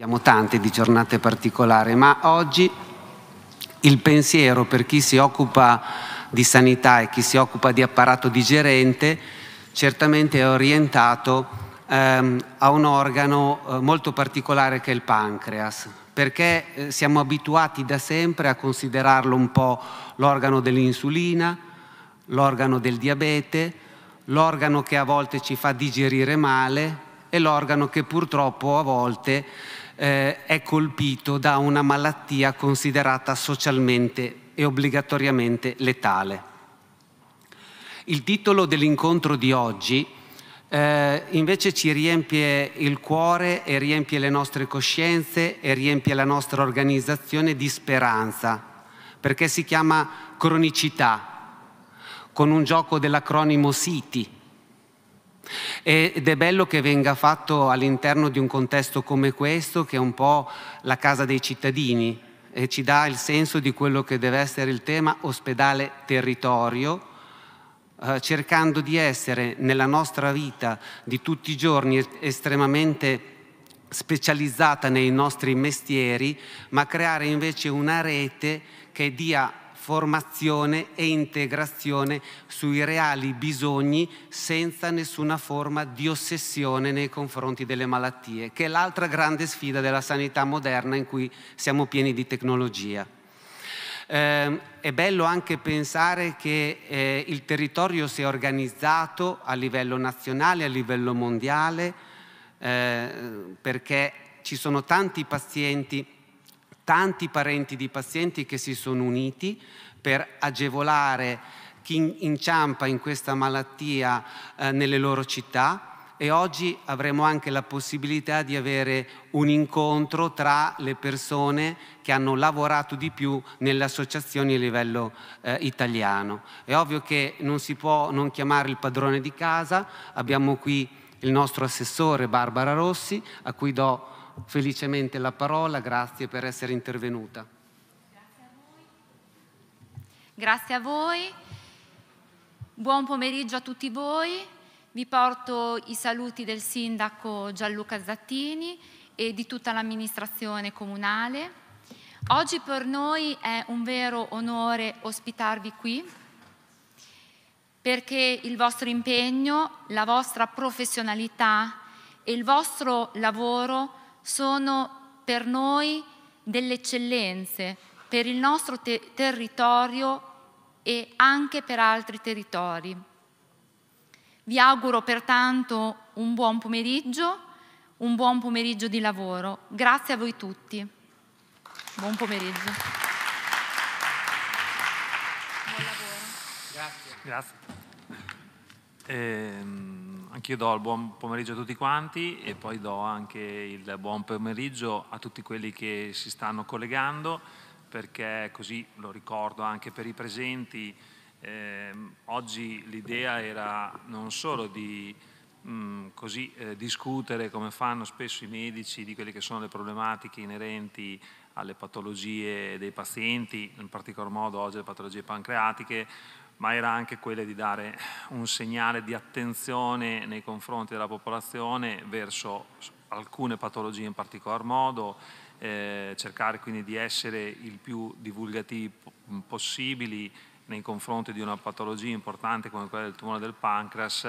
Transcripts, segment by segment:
Abbiamo tante di giornate particolari, ma oggi il pensiero per chi si occupa di sanità e chi si occupa di apparato digerente certamente è orientato ehm, a un organo eh, molto particolare che è il pancreas, perché eh, siamo abituati da sempre a considerarlo un po' l'organo dell'insulina, l'organo del diabete, l'organo che a volte ci fa digerire male e l'organo che purtroppo a volte eh, è colpito da una malattia considerata socialmente e obbligatoriamente letale. Il titolo dell'incontro di oggi eh, invece ci riempie il cuore e riempie le nostre coscienze e riempie la nostra organizzazione di speranza, perché si chiama cronicità, con un gioco dell'acronimo SITI, ed è bello che venga fatto all'interno di un contesto come questo, che è un po' la casa dei cittadini e ci dà il senso di quello che deve essere il tema ospedale-territorio, eh, cercando di essere nella nostra vita di tutti i giorni estremamente specializzata nei nostri mestieri, ma creare invece una rete che dia formazione e integrazione sui reali bisogni senza nessuna forma di ossessione nei confronti delle malattie, che è l'altra grande sfida della sanità moderna in cui siamo pieni di tecnologia. Eh, è bello anche pensare che eh, il territorio si è organizzato a livello nazionale, a livello mondiale, eh, perché ci sono tanti pazienti tanti parenti di pazienti che si sono uniti per agevolare chi inciampa in questa malattia eh, nelle loro città e oggi avremo anche la possibilità di avere un incontro tra le persone che hanno lavorato di più nelle associazioni a livello eh, italiano. È ovvio che non si può non chiamare il padrone di casa, abbiamo qui il nostro assessore Barbara Rossi a cui do felicemente la parola, grazie per essere intervenuta. Grazie a voi. Buon pomeriggio a tutti voi. Vi porto i saluti del sindaco Gianluca Zattini e di tutta l'amministrazione comunale. Oggi per noi è un vero onore ospitarvi qui perché il vostro impegno, la vostra professionalità e il vostro lavoro sono per noi delle eccellenze, per il nostro te territorio e anche per altri territori. Vi auguro pertanto un buon pomeriggio, un buon pomeriggio di lavoro. Grazie a voi tutti. Buon pomeriggio. Buon lavoro. Grazie. Grazie. Eh... Anch'io do il buon pomeriggio a tutti quanti e poi do anche il buon pomeriggio a tutti quelli che si stanno collegando perché così lo ricordo anche per i presenti. Eh, oggi l'idea era non solo di mh, mm, così, eh, discutere come fanno spesso i medici di quelle che sono le problematiche inerenti alle patologie dei pazienti, in particolar modo oggi le patologie pancreatiche, ma era anche quella di dare un segnale di attenzione nei confronti della popolazione verso alcune patologie in particolar modo, eh, cercare quindi di essere il più divulgativi possibili nei confronti di una patologia importante come quella del tumore del pancreas,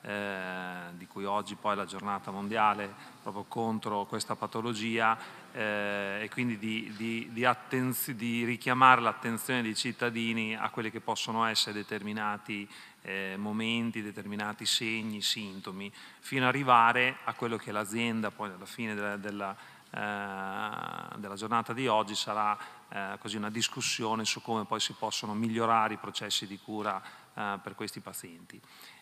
eh, di cui oggi poi è la giornata mondiale proprio contro questa patologia eh, e quindi di, di, di, attenz- di, richiamare l'attenzione dei cittadini a quelli che possono essere determinati eh, momenti, determinati segni, sintomi, fino ad arrivare a quello che l'azienda poi alla fine della, della, eh, della giornata di oggi sarà eh, così una discussione su come poi si possono migliorare i processi di cura eh, per questi pazienti.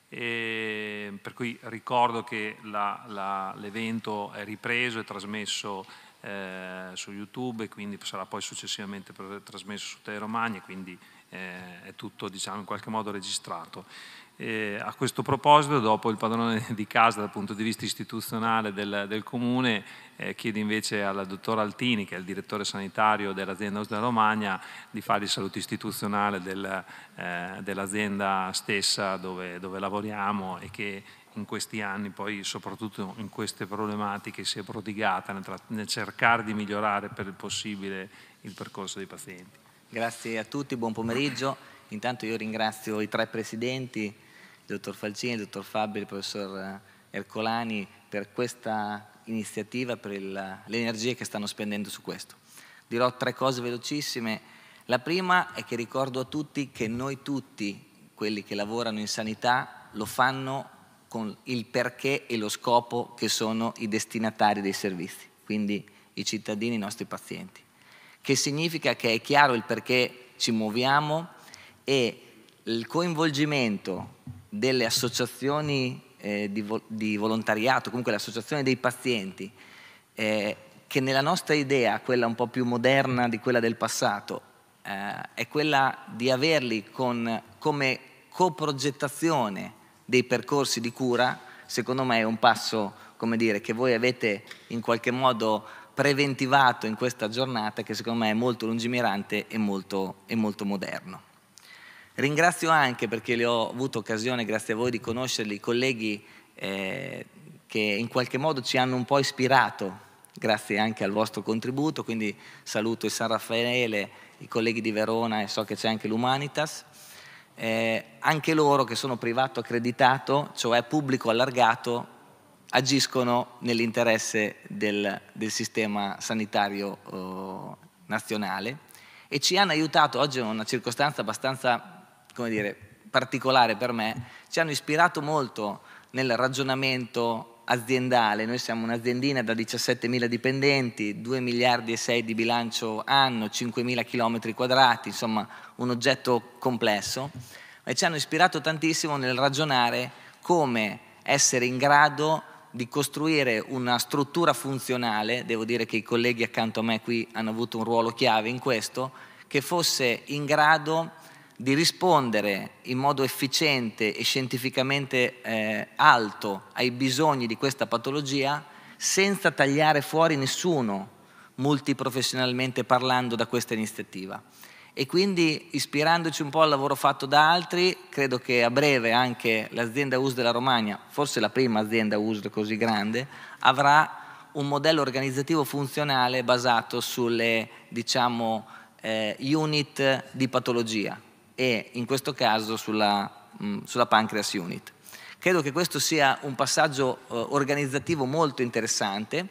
E per cui ricordo che la, la, l'evento è ripreso e trasmesso eh, su YouTube e quindi sarà poi successivamente trasmesso su Tele Romagna, quindi eh, è tutto diciamo, in qualche modo registrato. Eh, a questo proposito, dopo il padrone di casa dal punto di vista istituzionale del, del Comune, eh, chiede invece al dottor Altini, che è il direttore sanitario dell'azienda Osda Romagna, di fare il saluto istituzionale del, eh, dell'azienda stessa dove, dove, lavoriamo e che in questi anni, poi soprattutto in queste problematiche, si è prodigata nel, nel cercare di migliorare per il possibile il percorso dei pazienti. Grazie a tutti, buon pomeriggio. Intanto io ringrazio i tre presidenti, il dottor Falcini, il dottor Fabio e il professor Ercolani per questa iniziativa, per l'energia che stanno spendendo su questo. Dirò tre cose velocissime. La prima è che ricordo a tutti che noi tutti, quelli che lavorano in sanità, lo fanno con il perché e lo scopo che sono i destinatari dei servizi, quindi i cittadini, i nostri pazienti. Che significa che è chiaro il perché ci muoviamo e il coinvolgimento delle associazioni eh, di, vo di, volontariato, comunque l'associazione dei pazienti, eh, che nella nostra idea, quella un po' più moderna di quella del passato, eh, è quella di averli con, come coprogettazione dei percorsi di cura, secondo me è un passo, come dire, che voi avete in qualche modo preventivato in questa giornata che secondo me è molto lungimirante e molto, e molto moderno. Ringrazio anche perché le ho avuto occasione, grazie a voi, di conoscerli, i colleghi eh, che in qualche modo ci hanno un po' ispirato, grazie anche al vostro contributo, quindi saluto il San Raffaele, i colleghi di Verona e so che c'è anche l'Humanitas eh, anche loro che sono privato accreditato, cioè pubblico allargato, agiscono nell'interesse del, del sistema sanitario eh, nazionale e ci hanno aiutato, oggi è una circostanza abbastanza, come dire, particolare per me, ci hanno ispirato molto nel ragionamento aziendale, noi siamo un'aziendina da 17.000 dipendenti, 2 miliardi e 6 di bilancio anno, 5.000 km quadrati, insomma un oggetto complesso, ma ci hanno ispirato tantissimo nel ragionare come essere in grado di costruire una struttura funzionale, devo dire che i colleghi accanto a me qui hanno avuto un ruolo chiave in questo, che fosse in grado di rispondere in modo efficiente e scientificamente eh, alto ai bisogni di questa patologia senza tagliare fuori nessuno multiprofessionalmente parlando da questa iniziativa. E quindi ispirandoci un po' al lavoro fatto da altri, credo che a breve anche l'azienda US della Romagna, forse la prima azienda US così grande, avrà un modello organizzativo funzionale basato sulle diciamo, eh, unit di patologia, e in questo caso sulla, mm, sulla Pancreas Unit. Credo che questo sia un passaggio eh, organizzativo molto interessante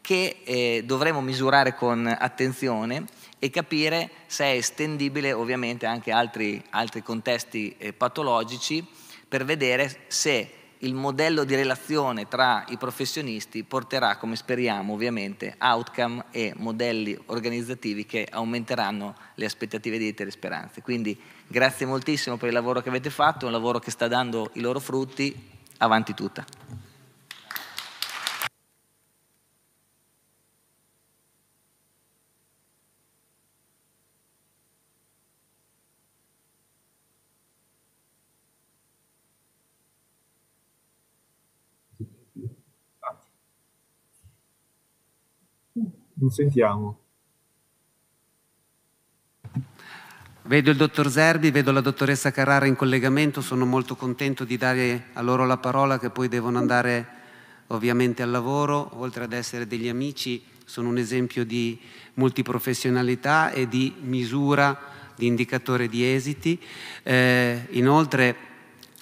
che eh, dovremo misurare con attenzione e capire se è estendibile ovviamente anche a altri, altri contesti eh, patologici per vedere se il modello di relazione tra i professionisti porterà, come speriamo ovviamente, outcome e modelli organizzativi che aumenteranno le aspettative di dei Speranze. Quindi grazie moltissimo per il lavoro che avete fatto, un lavoro che sta dando i loro frutti, avanti tutta. Lo sentiamo. Vedo il dottor Zerbi, vedo la dottoressa Carrara in collegamento, sono molto contento di dare a loro la parola che poi devono andare ovviamente al lavoro, oltre ad essere degli amici, sono un esempio di multiprofessionalità e di misura, di indicatore di esiti. Eh, inoltre,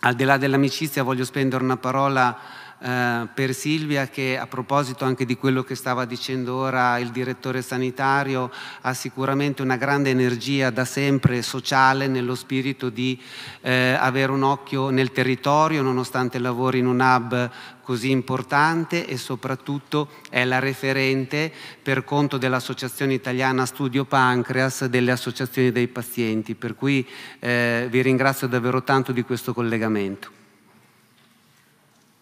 al di là dell'amicizia, voglio spendere una parola eh, per Silvia che a proposito anche di quello che stava dicendo ora il direttore sanitario ha sicuramente una grande energia da sempre sociale nello spirito di eh, avere un occhio nel territorio nonostante lavori in un hub così importante e soprattutto è la referente per conto dell'Associazione Italiana Studio Pancreas delle associazioni dei pazienti, per cui eh, vi ringrazio davvero tanto di questo collegamento.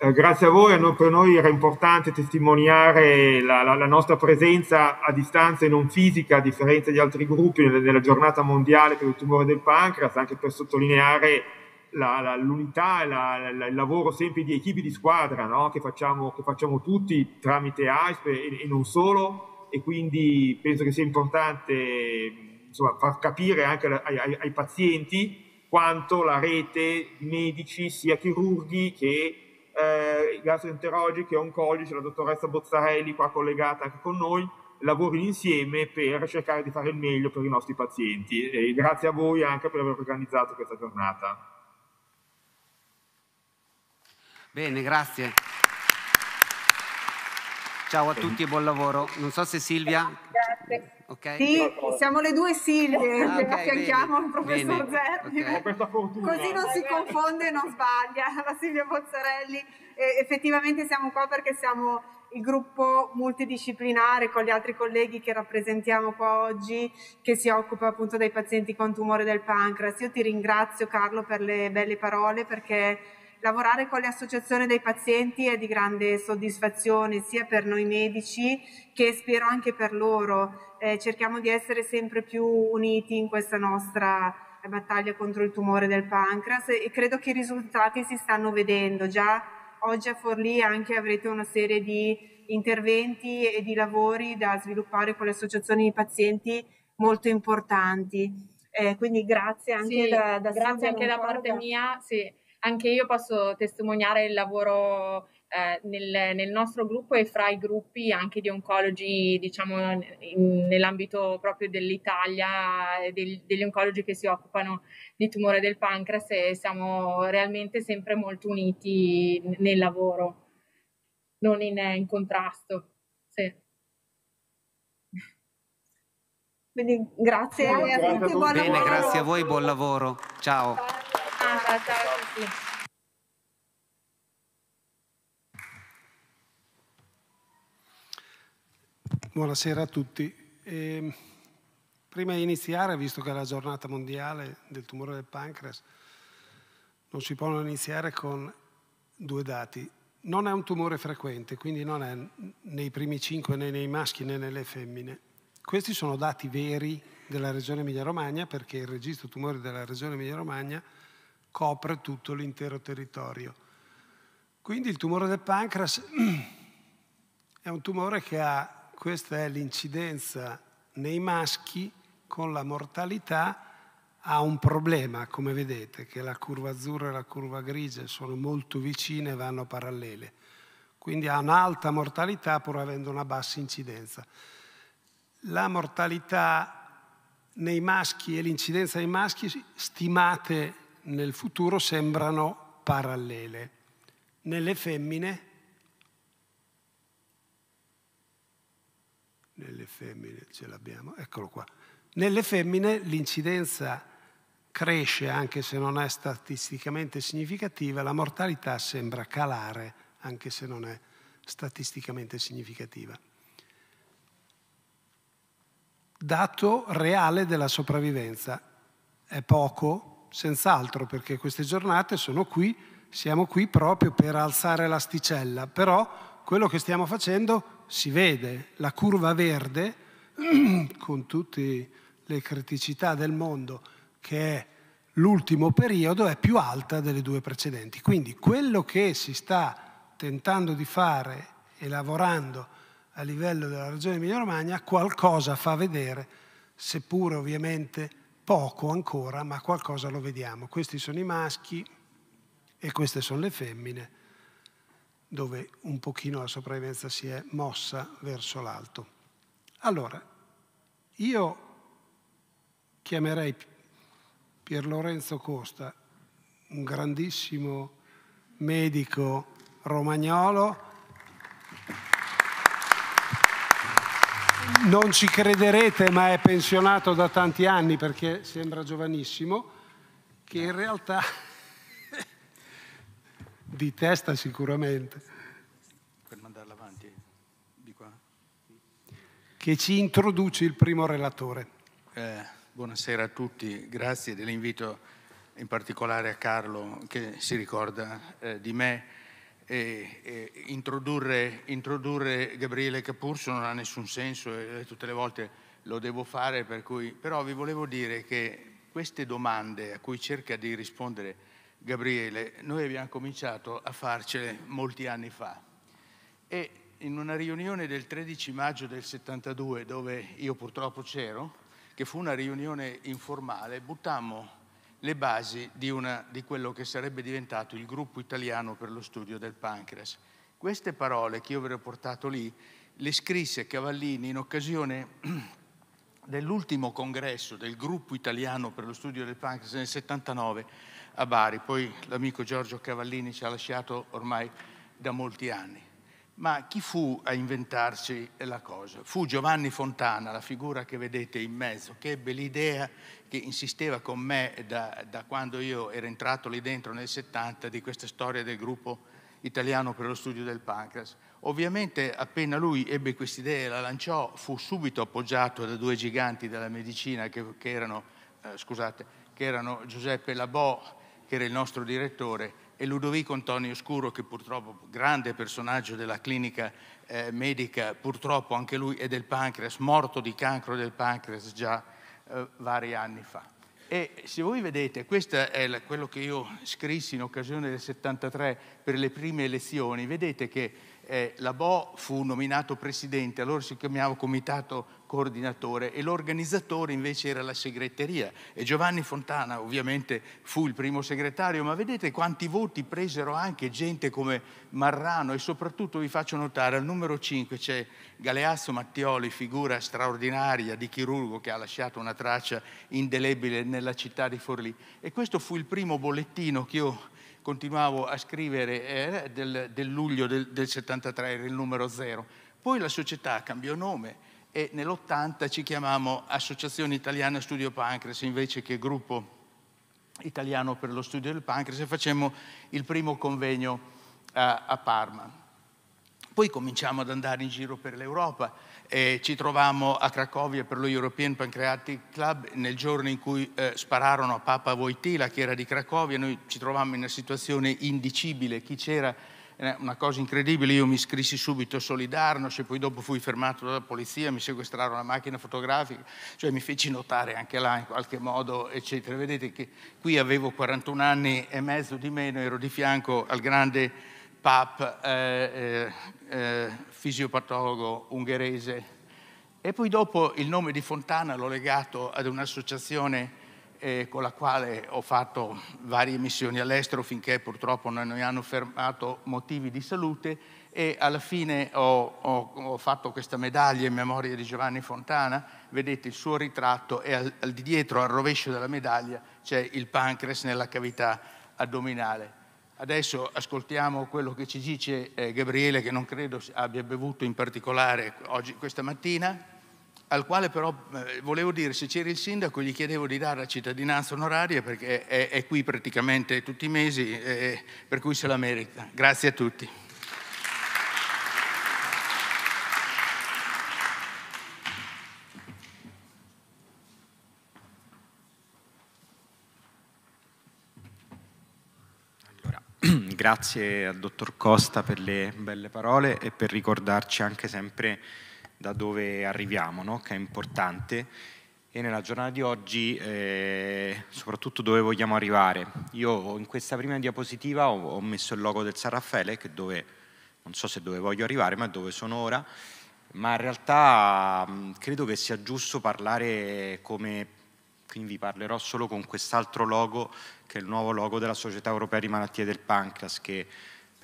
Eh, grazie a voi, per noi era importante testimoniare la, la, la, nostra presenza a distanza e non fisica, a differenza di altri gruppi, nella giornata mondiale per il tumore del pancreas, anche per sottolineare la, l'unità e il lavoro sempre di equipi di squadra no? che, facciamo, che, facciamo, tutti tramite AISP e, e non solo e quindi penso che sia importante insomma, far capire anche ai, ai, ai, pazienti quanto la rete medici, sia chirurghi che eh, gastroenterologica e oncologi, la dottoressa Bozzarelli qua collegata anche con noi, lavorino insieme per cercare di fare il meglio per i nostri pazienti. E grazie a voi anche per aver organizzato questa giornata. Bene, grazie. Ciao a tutti e buon lavoro. Non so se Silvia Okay. Sì, siamo le due Silvie ah, okay, affianchiamo bene, il professor Zerbi. Okay. Così non si confonde e non sbaglia. La Silvia Pozzarelli. eh, effettivamente siamo qua perché siamo il gruppo multidisciplinare con gli altri colleghi che rappresentiamo qua oggi, che si occupa appunto dei pazienti con tumore del pancreas. Io ti ringrazio Carlo per le belle parole perché lavorare con le associazioni dei pazienti è di grande soddisfazione sia per noi medici che spero anche per loro. Eh, cerchiamo di essere sempre più uniti in questa nostra eh, battaglia contro il tumore del pancreas e credo che i risultati si stanno vedendo. Già oggi a Forlì anche avrete una serie di interventi e di lavori da sviluppare con le associazioni di pazienti molto importanti. Eh, quindi grazie anche sì, da, da grazie anche da parte mia. Sì anche io posso testimoniare il lavoro eh, nel, nel, nostro gruppo e fra i gruppi anche di oncologi, diciamo, in, nell'ambito proprio dell'Italia, eh, del, degli oncologi che si occupano di tumore del pancreas e siamo realmente sempre molto uniti nel lavoro, non in, in contrasto. Sì. Quindi grazie, grazie a tutti, buon lavoro. Bene, grazie a voi, buon lavoro. Ciao. Ah, ciao. Yes. Buonasera a tutti. Eh, prima di iniziare, visto che è la giornata mondiale del tumore del pancreas, non si può non iniziare con due dati. Non è un tumore frequente, quindi non è nei primi cinque né nei maschi né nelle femmine. Questi sono dati veri della Regione Emilia-Romagna perché il registro tumori della Regione Emilia-Romagna copre tutto l'intero territorio. Quindi il tumore del pancreas è un tumore che ha, questa è l'incidenza nei maschi con la mortalità, ha un problema, come vedete, che la curva azzurra e la curva grigia sono molto vicine e vanno parallele. Quindi ha un'alta mortalità pur avendo una bassa incidenza. La mortalità nei maschi e l'incidenza nei maschi stimate nel futuro sembrano parallele. Nelle femmine, nelle femmine ce l'abbiamo, eccolo qua. Nelle femmine l'incidenza cresce, anche se non è statisticamente significativa, la mortalità sembra calare, anche se non è statisticamente significativa. Dato reale della sopravvivenza è poco, senz'altro perché queste giornate sono qui, siamo qui proprio per alzare l'asticella, però quello che stiamo facendo si vede, la curva verde, con tutte le criticità del mondo, che è l'ultimo periodo, è più alta delle due precedenti. Quindi quello che si sta tentando di fare e lavorando a livello della Regione Emilia-Romagna qualcosa fa vedere, seppure ovviamente Poco ancora, ma qualcosa lo vediamo. Questi sono i maschi e queste sono le femmine, dove un pochino la sopravvivenza si è mossa verso l'alto. Allora, io chiamerei Pier Lorenzo Costa un grandissimo medico romagnolo non ci crederete, ma è pensionato da tanti anni perché sembra giovanissimo, che in realtà di testa sicuramente. Per mandarla avanti, di qua. Che ci introduce il primo relatore. Eh, buonasera a tutti, grazie dell'invito in particolare a Carlo che si ricorda eh, di me eh, eh, introdurre, introdurre, Gabriele Capurso non ha nessun senso e tutte le volte lo devo fare, per cui... però vi volevo dire che queste domande a cui cerca di rispondere Gabriele, noi abbiamo cominciato a farcele molti anni fa e in una riunione del 13 maggio del 72 dove io purtroppo c'ero, che fu una riunione informale, buttammo le basi di, una, di quello che sarebbe diventato il gruppo italiano per lo studio del pancreas. Queste parole che io avrei portato lì le scrisse Cavallini in occasione dell'ultimo congresso del gruppo italiano per lo studio del pancreas nel 79 a Bari, poi l'amico Giorgio Cavallini ci ha lasciato ormai da molti anni. Ma chi fu a inventarsi la cosa? Fu Giovanni Fontana, la figura che vedete in mezzo, che ebbe l'idea, che insisteva con me da, da quando io ero entrato lì dentro nel 70, di questa storia del gruppo italiano per lo studio del pancreas. Ovviamente appena lui ebbe questa idea e la lanciò, fu subito appoggiato da due giganti della medicina che, che, erano, eh, scusate, che erano Giuseppe Labò, che era il nostro direttore, e Ludovico Antonio Scuro, che purtroppo grande personaggio della clinica eh, medica, purtroppo anche lui è del pancreas, morto di cancro del pancreas già eh, vari anni fa. E se voi vedete, questo è quello che io scrissi in occasione del 73 per le prime elezioni, vedete che eh, BO fu nominato presidente, allora si chiamava Comitato coordinatore e l'organizzatore invece era la segreteria e Giovanni Fontana ovviamente fu il primo segretario, ma vedete quanti voti presero anche gente come Marrano e soprattutto vi faccio notare al numero 5 c'è Galeazzo Mattioli, figura straordinaria di chirurgo che ha lasciato una traccia indelebile nella città di Forlì e questo fu il primo bollettino che io continuavo a scrivere eh, del, del, luglio del, del 73, era il numero 0. Poi la società cambiò nome e nell'80 ci chiamavamo Associazione Italiana Studio Pancreas invece che Gruppo Italiano per lo Studio del Pancreas e facemmo il primo convegno a, eh, a Parma. Poi cominciamo ad andare in giro per l'Europa e ci trovammo a Cracovia per lo European Pancreatic Club nel giorno in cui eh, spararono a Papa Wojtyla che era di Cracovia, noi ci trovavamo in una situazione indicibile, chi c'era eh, una cosa incredibile, io mi iscrissi subito a Solidarnosc poi dopo fui fermato dalla polizia, mi sequestrarono la macchina fotografica, cioè mi feci notare anche là in qualche modo, eccetera. Vedete che qui avevo 41 anni e mezzo di meno, ero di fianco al grande pap eh, eh, eh, fisiopatologo ungherese. E poi dopo il nome di Fontana l'ho legato ad un'associazione eh, con la quale ho fatto varie missioni all'estero finché purtroppo non mi hanno fermato motivi di salute e alla fine ho, ho, ho, fatto questa medaglia in memoria di Giovanni Fontana, vedete il suo ritratto e al, al di dietro al rovescio della medaglia c'è il pancreas nella cavità addominale. Adesso ascoltiamo quello che ci dice eh, Gabriele che non credo abbia bevuto in particolare oggi, questa mattina al quale però eh, volevo dire, se c'era il sindaco gli chiedevo di dare la cittadinanza onoraria perché è, è qui praticamente tutti i mesi, eh, eh, per cui se la merita. Grazie a tutti. grazie al dottor Costa per le belle parole e per ricordarci anche sempre da dove arriviamo, no? che è importante. E nella giornata di oggi, eh, soprattutto dove vogliamo arrivare. Io in questa prima diapositiva ho, ho messo il logo del San Raffaele, che dove, non so se dove voglio arrivare, ma dove sono ora, ma in realtà mm, credo che sia giusto parlare come quindi vi parlerò solo con quest'altro logo che è il nuovo logo della Società Europea di Malattie del Pancreas che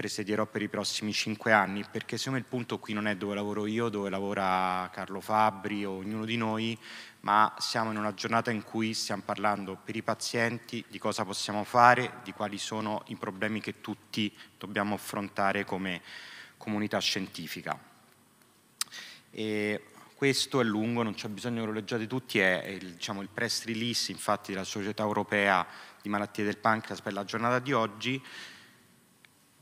presiederò per i prossimi cinque anni, perché secondo me il punto qui non è dove lavoro io, dove lavora Carlo Fabri o ognuno di noi, ma siamo in una giornata in cui stiamo parlando per i pazienti di cosa possiamo fare, di quali sono i problemi che tutti dobbiamo affrontare come comunità scientifica. E questo è lungo, non c'è bisogno che lo leggiate tutti, è il, diciamo, il press release infatti della Società Europea di Malattie del Pancreas per la giornata di oggi,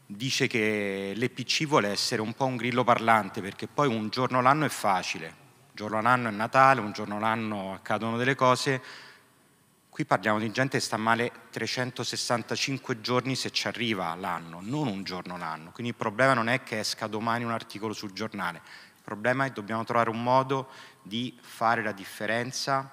dice che l'EPC vuole essere un po' un grillo parlante perché poi un giorno l'anno è facile, un giorno l'anno è Natale, un giorno l'anno accadono delle cose. Qui parliamo di gente che sta male 365 giorni se ci arriva l'anno, non un giorno l'anno. Quindi il problema non è che esca domani un articolo sul giornale, il problema è che dobbiamo trovare un modo di fare la differenza,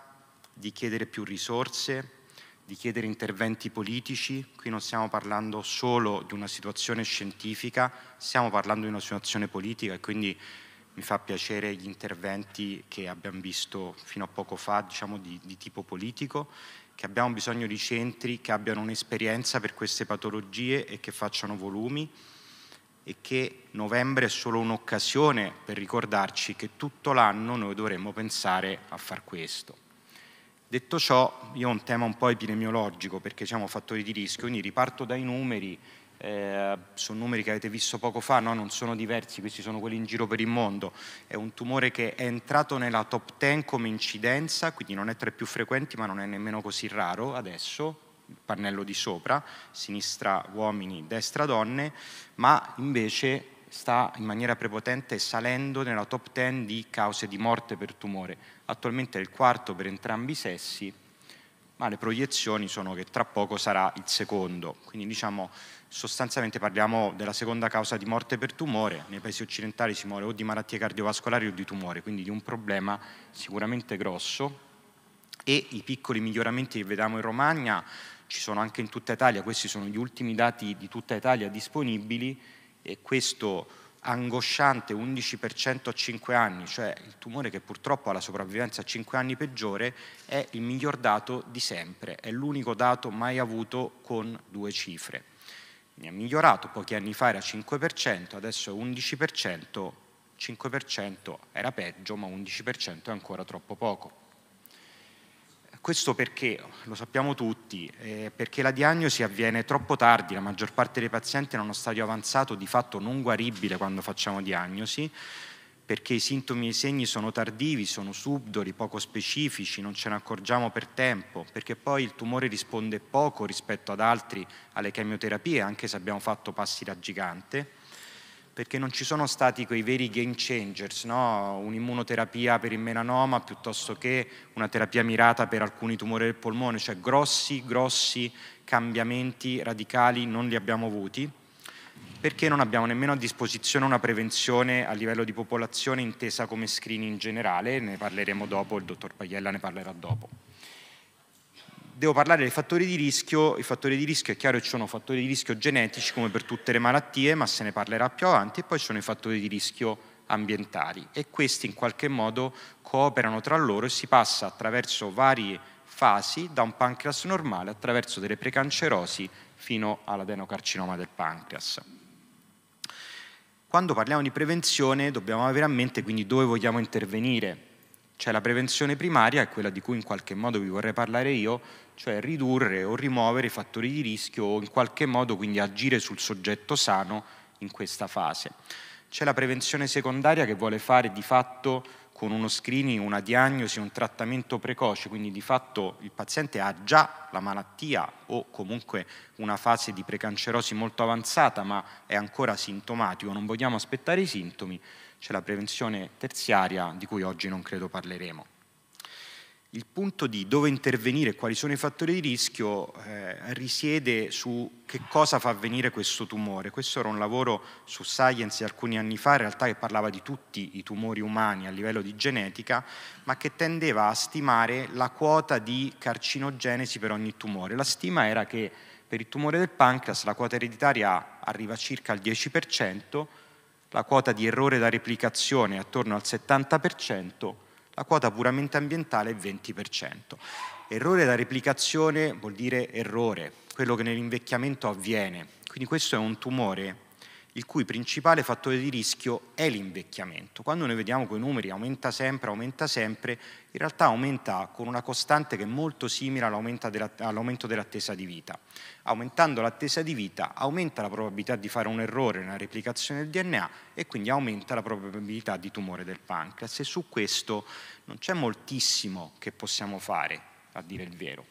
di chiedere più risorse, di chiedere interventi politici, qui non stiamo parlando solo di una situazione scientifica, stiamo parlando di una situazione politica e quindi mi fa piacere gli interventi che abbiamo visto fino a poco fa, diciamo di, di tipo politico, che abbiamo bisogno di centri che abbiano un'esperienza per queste patologie e che facciano volumi e che novembre è solo un'occasione per ricordarci che tutto l'anno noi dovremmo pensare a far questo. Detto ciò, io ho un tema un po' epidemiologico perché siamo fattori di rischio, quindi riparto dai numeri, eh, sono numeri che avete visto poco fa, no? non sono diversi, questi sono quelli in giro per il mondo. È un tumore che è entrato nella top 10 come incidenza, quindi non è tra i più frequenti ma non è nemmeno così raro adesso, il pannello di sopra, sinistra uomini, destra donne, ma invece sta in maniera prepotente salendo nella top 10 di cause di morte per tumore. Attualmente è il quarto per entrambi i sessi, ma le proiezioni sono che tra poco sarà il secondo. Quindi diciamo sostanzialmente parliamo della seconda causa di morte per tumore, nei paesi occidentali si muore o di malattie cardiovascolari o di tumore, quindi di un problema sicuramente grosso e i piccoli miglioramenti che vediamo in Romagna ci sono anche in tutta Italia, questi sono gli ultimi dati di tutta Italia disponibili e questo angosciante 11% a 5 anni, cioè il tumore che purtroppo ha la sopravvivenza a 5 anni peggiore, è il miglior dato di sempre, è l'unico dato mai avuto con due cifre. Ne ha migliorato, pochi anni fa era 5%, adesso è 11%, 5% era peggio, ma 11% è ancora troppo poco. Questo perché, lo sappiamo tutti, eh, perché la diagnosi avviene troppo tardi, la maggior parte dei pazienti è in uno stadio avanzato di fatto non guaribile quando facciamo diagnosi, perché i sintomi e i segni sono tardivi, sono subdoli, poco specifici, non ce ne accorgiamo per tempo, perché poi il tumore risponde poco rispetto ad altri alle chemioterapie, anche se abbiamo fatto passi da gigante perché non ci sono stati quei veri game changers, no? un'immunoterapia per il melanoma piuttosto che una terapia mirata per alcuni tumori del polmone, cioè grossi, grossi cambiamenti radicali non li abbiamo avuti, perché non abbiamo nemmeno a disposizione una prevenzione a livello di popolazione intesa come screening generale, ne parleremo dopo, il dottor Pagliella ne parlerà dopo devo parlare dei fattori di rischio, i fattori di rischio è chiaro che ci sono fattori di rischio genetici come per tutte le malattie, ma se ne parlerà più avanti, e poi ci sono i fattori di rischio ambientali e questi in qualche modo cooperano tra loro e si passa attraverso varie fasi da un pancreas normale attraverso delle precancerosi fino all'adenocarcinoma del pancreas. Quando parliamo di prevenzione dobbiamo avere a mente quindi dove vogliamo intervenire, cioè la prevenzione primaria è quella di cui in qualche modo vi vorrei parlare io, cioè ridurre o rimuovere i fattori di rischio o in qualche modo quindi agire sul soggetto sano in questa fase. C'è la prevenzione secondaria che vuole fare di fatto con uno screening, una diagnosi, un trattamento precoce, quindi di fatto il paziente ha già la malattia o comunque una fase di precancerosi molto avanzata ma è ancora sintomatico, non vogliamo aspettare i sintomi, c'è la prevenzione terziaria di cui oggi non credo parleremo il punto di dove intervenire e quali sono i fattori di rischio eh, risiede su che cosa fa avvenire questo tumore. Questo era un lavoro su Science alcuni anni fa, in realtà che parlava di tutti i tumori umani a livello di genetica, ma che tendeva a stimare la quota di carcinogenesi per ogni tumore. La stima era che per il tumore del pancreas la quota ereditaria arriva circa al 10%, la quota di errore da replicazione è attorno al 70%, la quota puramente ambientale è 20%. Errore da replicazione vuol dire errore, quello che nell'invecchiamento avviene. Quindi questo è un tumore il cui principale fattore di rischio è l'invecchiamento. Quando noi vediamo quei numeri aumenta sempre, aumenta sempre, in realtà aumenta con una costante che è molto simile all'aumento dell'attesa di vita. Aumentando l'attesa di vita aumenta la probabilità di fare un errore nella replicazione del DNA e quindi aumenta la probabilità di tumore del pancreas e su questo non c'è moltissimo che possiamo fare, a dire il vero.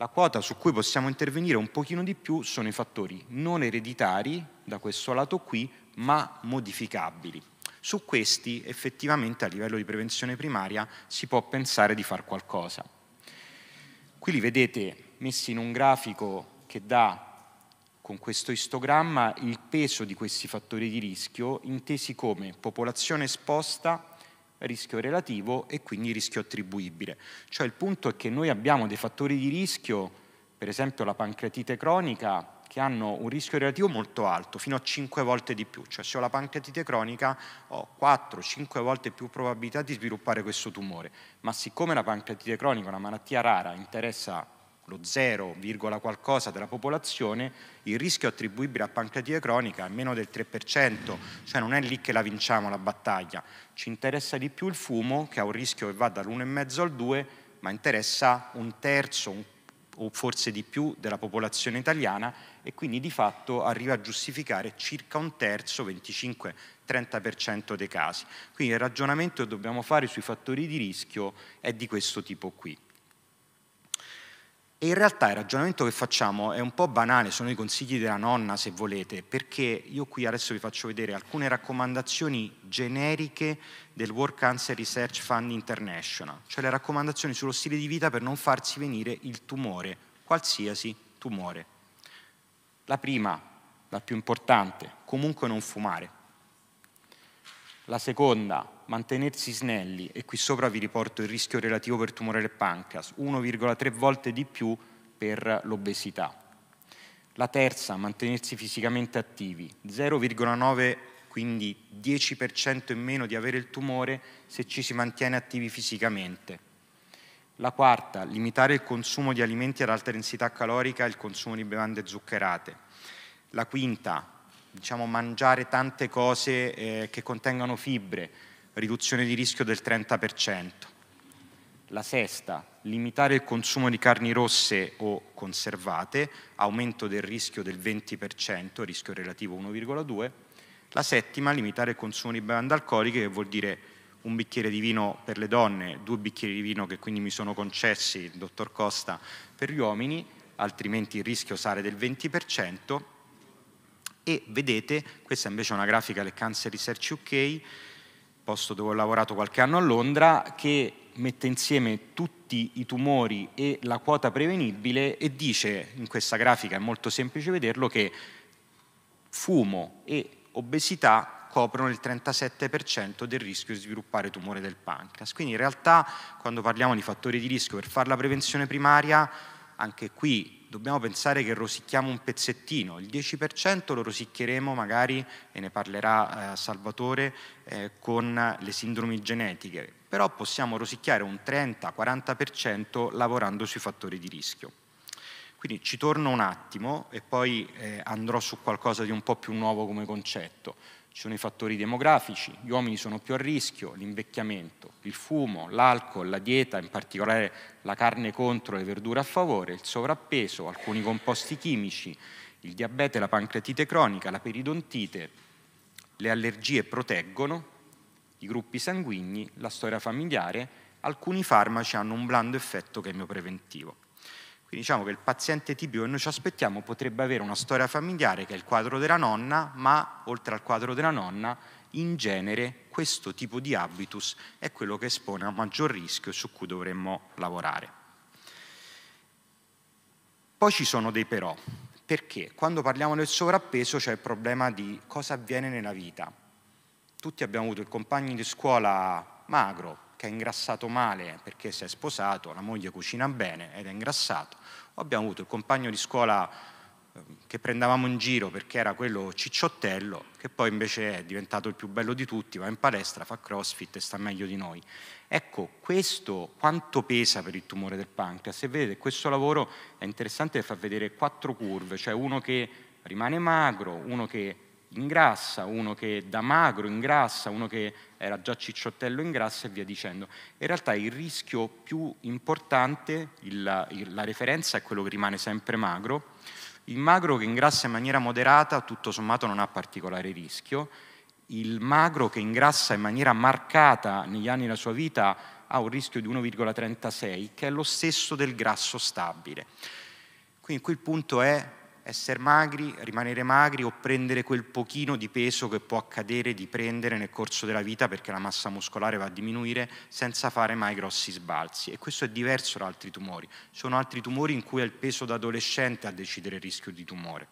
La quota su cui possiamo intervenire un pochino di più sono i fattori non ereditari, da questo lato qui, ma modificabili. Su questi effettivamente a livello di prevenzione primaria si può pensare di fare qualcosa. Qui li vedete messi in un grafico che dà con questo istogramma il peso di questi fattori di rischio intesi come popolazione esposta rischio relativo e quindi rischio attribuibile. Cioè il punto è che noi abbiamo dei fattori di rischio, per esempio la pancreatite cronica, che hanno un rischio relativo molto alto, fino a 5 volte di più. Cioè se ho la pancreatite cronica ho 4-5 volte più probabilità di sviluppare questo tumore. Ma siccome la pancreatite cronica è una malattia rara, interessa lo 0, qualcosa della popolazione, il rischio attribuibile a pancreatite cronica è meno del 3%, cioè non è lì che la vinciamo la battaglia. Ci interessa di più il fumo, che ha un rischio che va dall'1,5 al 2, ma interessa un terzo un, o forse di più della popolazione italiana e quindi di fatto arriva a giustificare circa un terzo, 25-30% dei casi. Quindi il ragionamento che dobbiamo fare sui fattori di rischio è di questo tipo qui. E in realtà il ragionamento che facciamo è un po' banale, sono i consigli della nonna se volete, perché io qui adesso vi faccio vedere alcune raccomandazioni generiche del World Cancer Research Fund International, cioè le raccomandazioni sullo stile di vita per non farsi venire il tumore, qualsiasi tumore. La prima, la più importante, comunque non fumare. La seconda, mantenersi snelli, e qui sopra vi riporto il rischio relativo per tumore del pancreas, 1,3 volte di più per l'obesità. La terza, mantenersi fisicamente attivi, 0,9, quindi 10% in meno di avere il tumore se ci si mantiene attivi fisicamente. La quarta, limitare il consumo di alimenti ad alta densità calorica e il consumo di bevande zuccherate. La quinta, diciamo, mangiare tante cose eh, che contengano fibre, riduzione di rischio del 30%. La sesta, limitare il consumo di carni rosse o conservate, aumento del rischio del 20%, rischio relativo 1,2. La settima, limitare il consumo di bevande alcoliche, che vuol dire un bicchiere di vino per le donne, due bicchieri di vino che quindi mi sono concessi il dottor Costa per gli uomini, altrimenti il rischio sale del 20% e vedete, questa invece è una grafica del Cancer Research UK, posto dove ho lavorato qualche anno a Londra, che mette insieme tutti i tumori e la quota prevenibile e dice, in questa grafica è molto semplice vederlo, che fumo e obesità coprono il 37% del rischio di sviluppare tumore del pancreas. Quindi in realtà quando parliamo di fattori di rischio per fare la prevenzione primaria, anche qui dobbiamo pensare che rosicchiamo un pezzettino, il 10% lo rosiccheremo magari, e ne parlerà eh, Salvatore, eh, con le sindromi genetiche, però possiamo rosicchiare un 30-40% lavorando sui fattori di rischio. Quindi ci torno un attimo e poi eh, andrò su qualcosa di un po' più nuovo come concetto. Ci sono i fattori demografici, gli uomini sono più a rischio, l'invecchiamento, il fumo, l'alcol, la dieta, in particolare la carne contro le verdure a favore, il sovrappeso, alcuni composti chimici, il diabete, la pancreatite cronica, la peridontite, le allergie proteggono, i gruppi sanguigni, la storia familiare, alcuni farmaci hanno un blando effetto chemiopreventivo. Quindi diciamo che il paziente tipico che noi ci aspettiamo potrebbe avere una storia familiare che è il quadro della nonna, ma oltre al quadro della nonna, in genere questo tipo di habitus è quello che espone a maggior rischio e su cui dovremmo lavorare. Poi ci sono dei però, perché quando parliamo del sovrappeso c'è il problema di cosa avviene nella vita. Tutti abbiamo avuto il compagno di scuola magro, che ha ingrassato male perché si è sposato, la moglie cucina bene ed è ingrassato, o abbiamo avuto il compagno di scuola ehm, che prendevamo in giro perché era quello cicciottello, che poi invece è diventato il più bello di tutti, va in palestra, fa crossfit e sta meglio di noi. Ecco, questo quanto pesa per il tumore del pancreas? Se vedete, questo lavoro è interessante per far vedere quattro curve, cioè uno che rimane magro, uno che ingrassa, uno che da magro ingrassa, uno che era già cicciottello ingrassa e via dicendo. In realtà il rischio più importante, il, la referenza è quello che rimane sempre magro. Il magro che ingrassa in maniera moderata tutto sommato non ha particolare rischio. Il magro che ingrassa in maniera marcata negli anni della sua vita ha un rischio di 1,36 che è lo stesso del grasso stabile. Quindi qui il punto è essere magri, rimanere magri o prendere quel pochino di peso che può accadere di prendere nel corso della vita perché la massa muscolare va a diminuire senza fare mai grossi sbalzi. E questo è diverso da altri tumori. Sono altri tumori in cui è il peso da adolescente a decidere il rischio di tumore.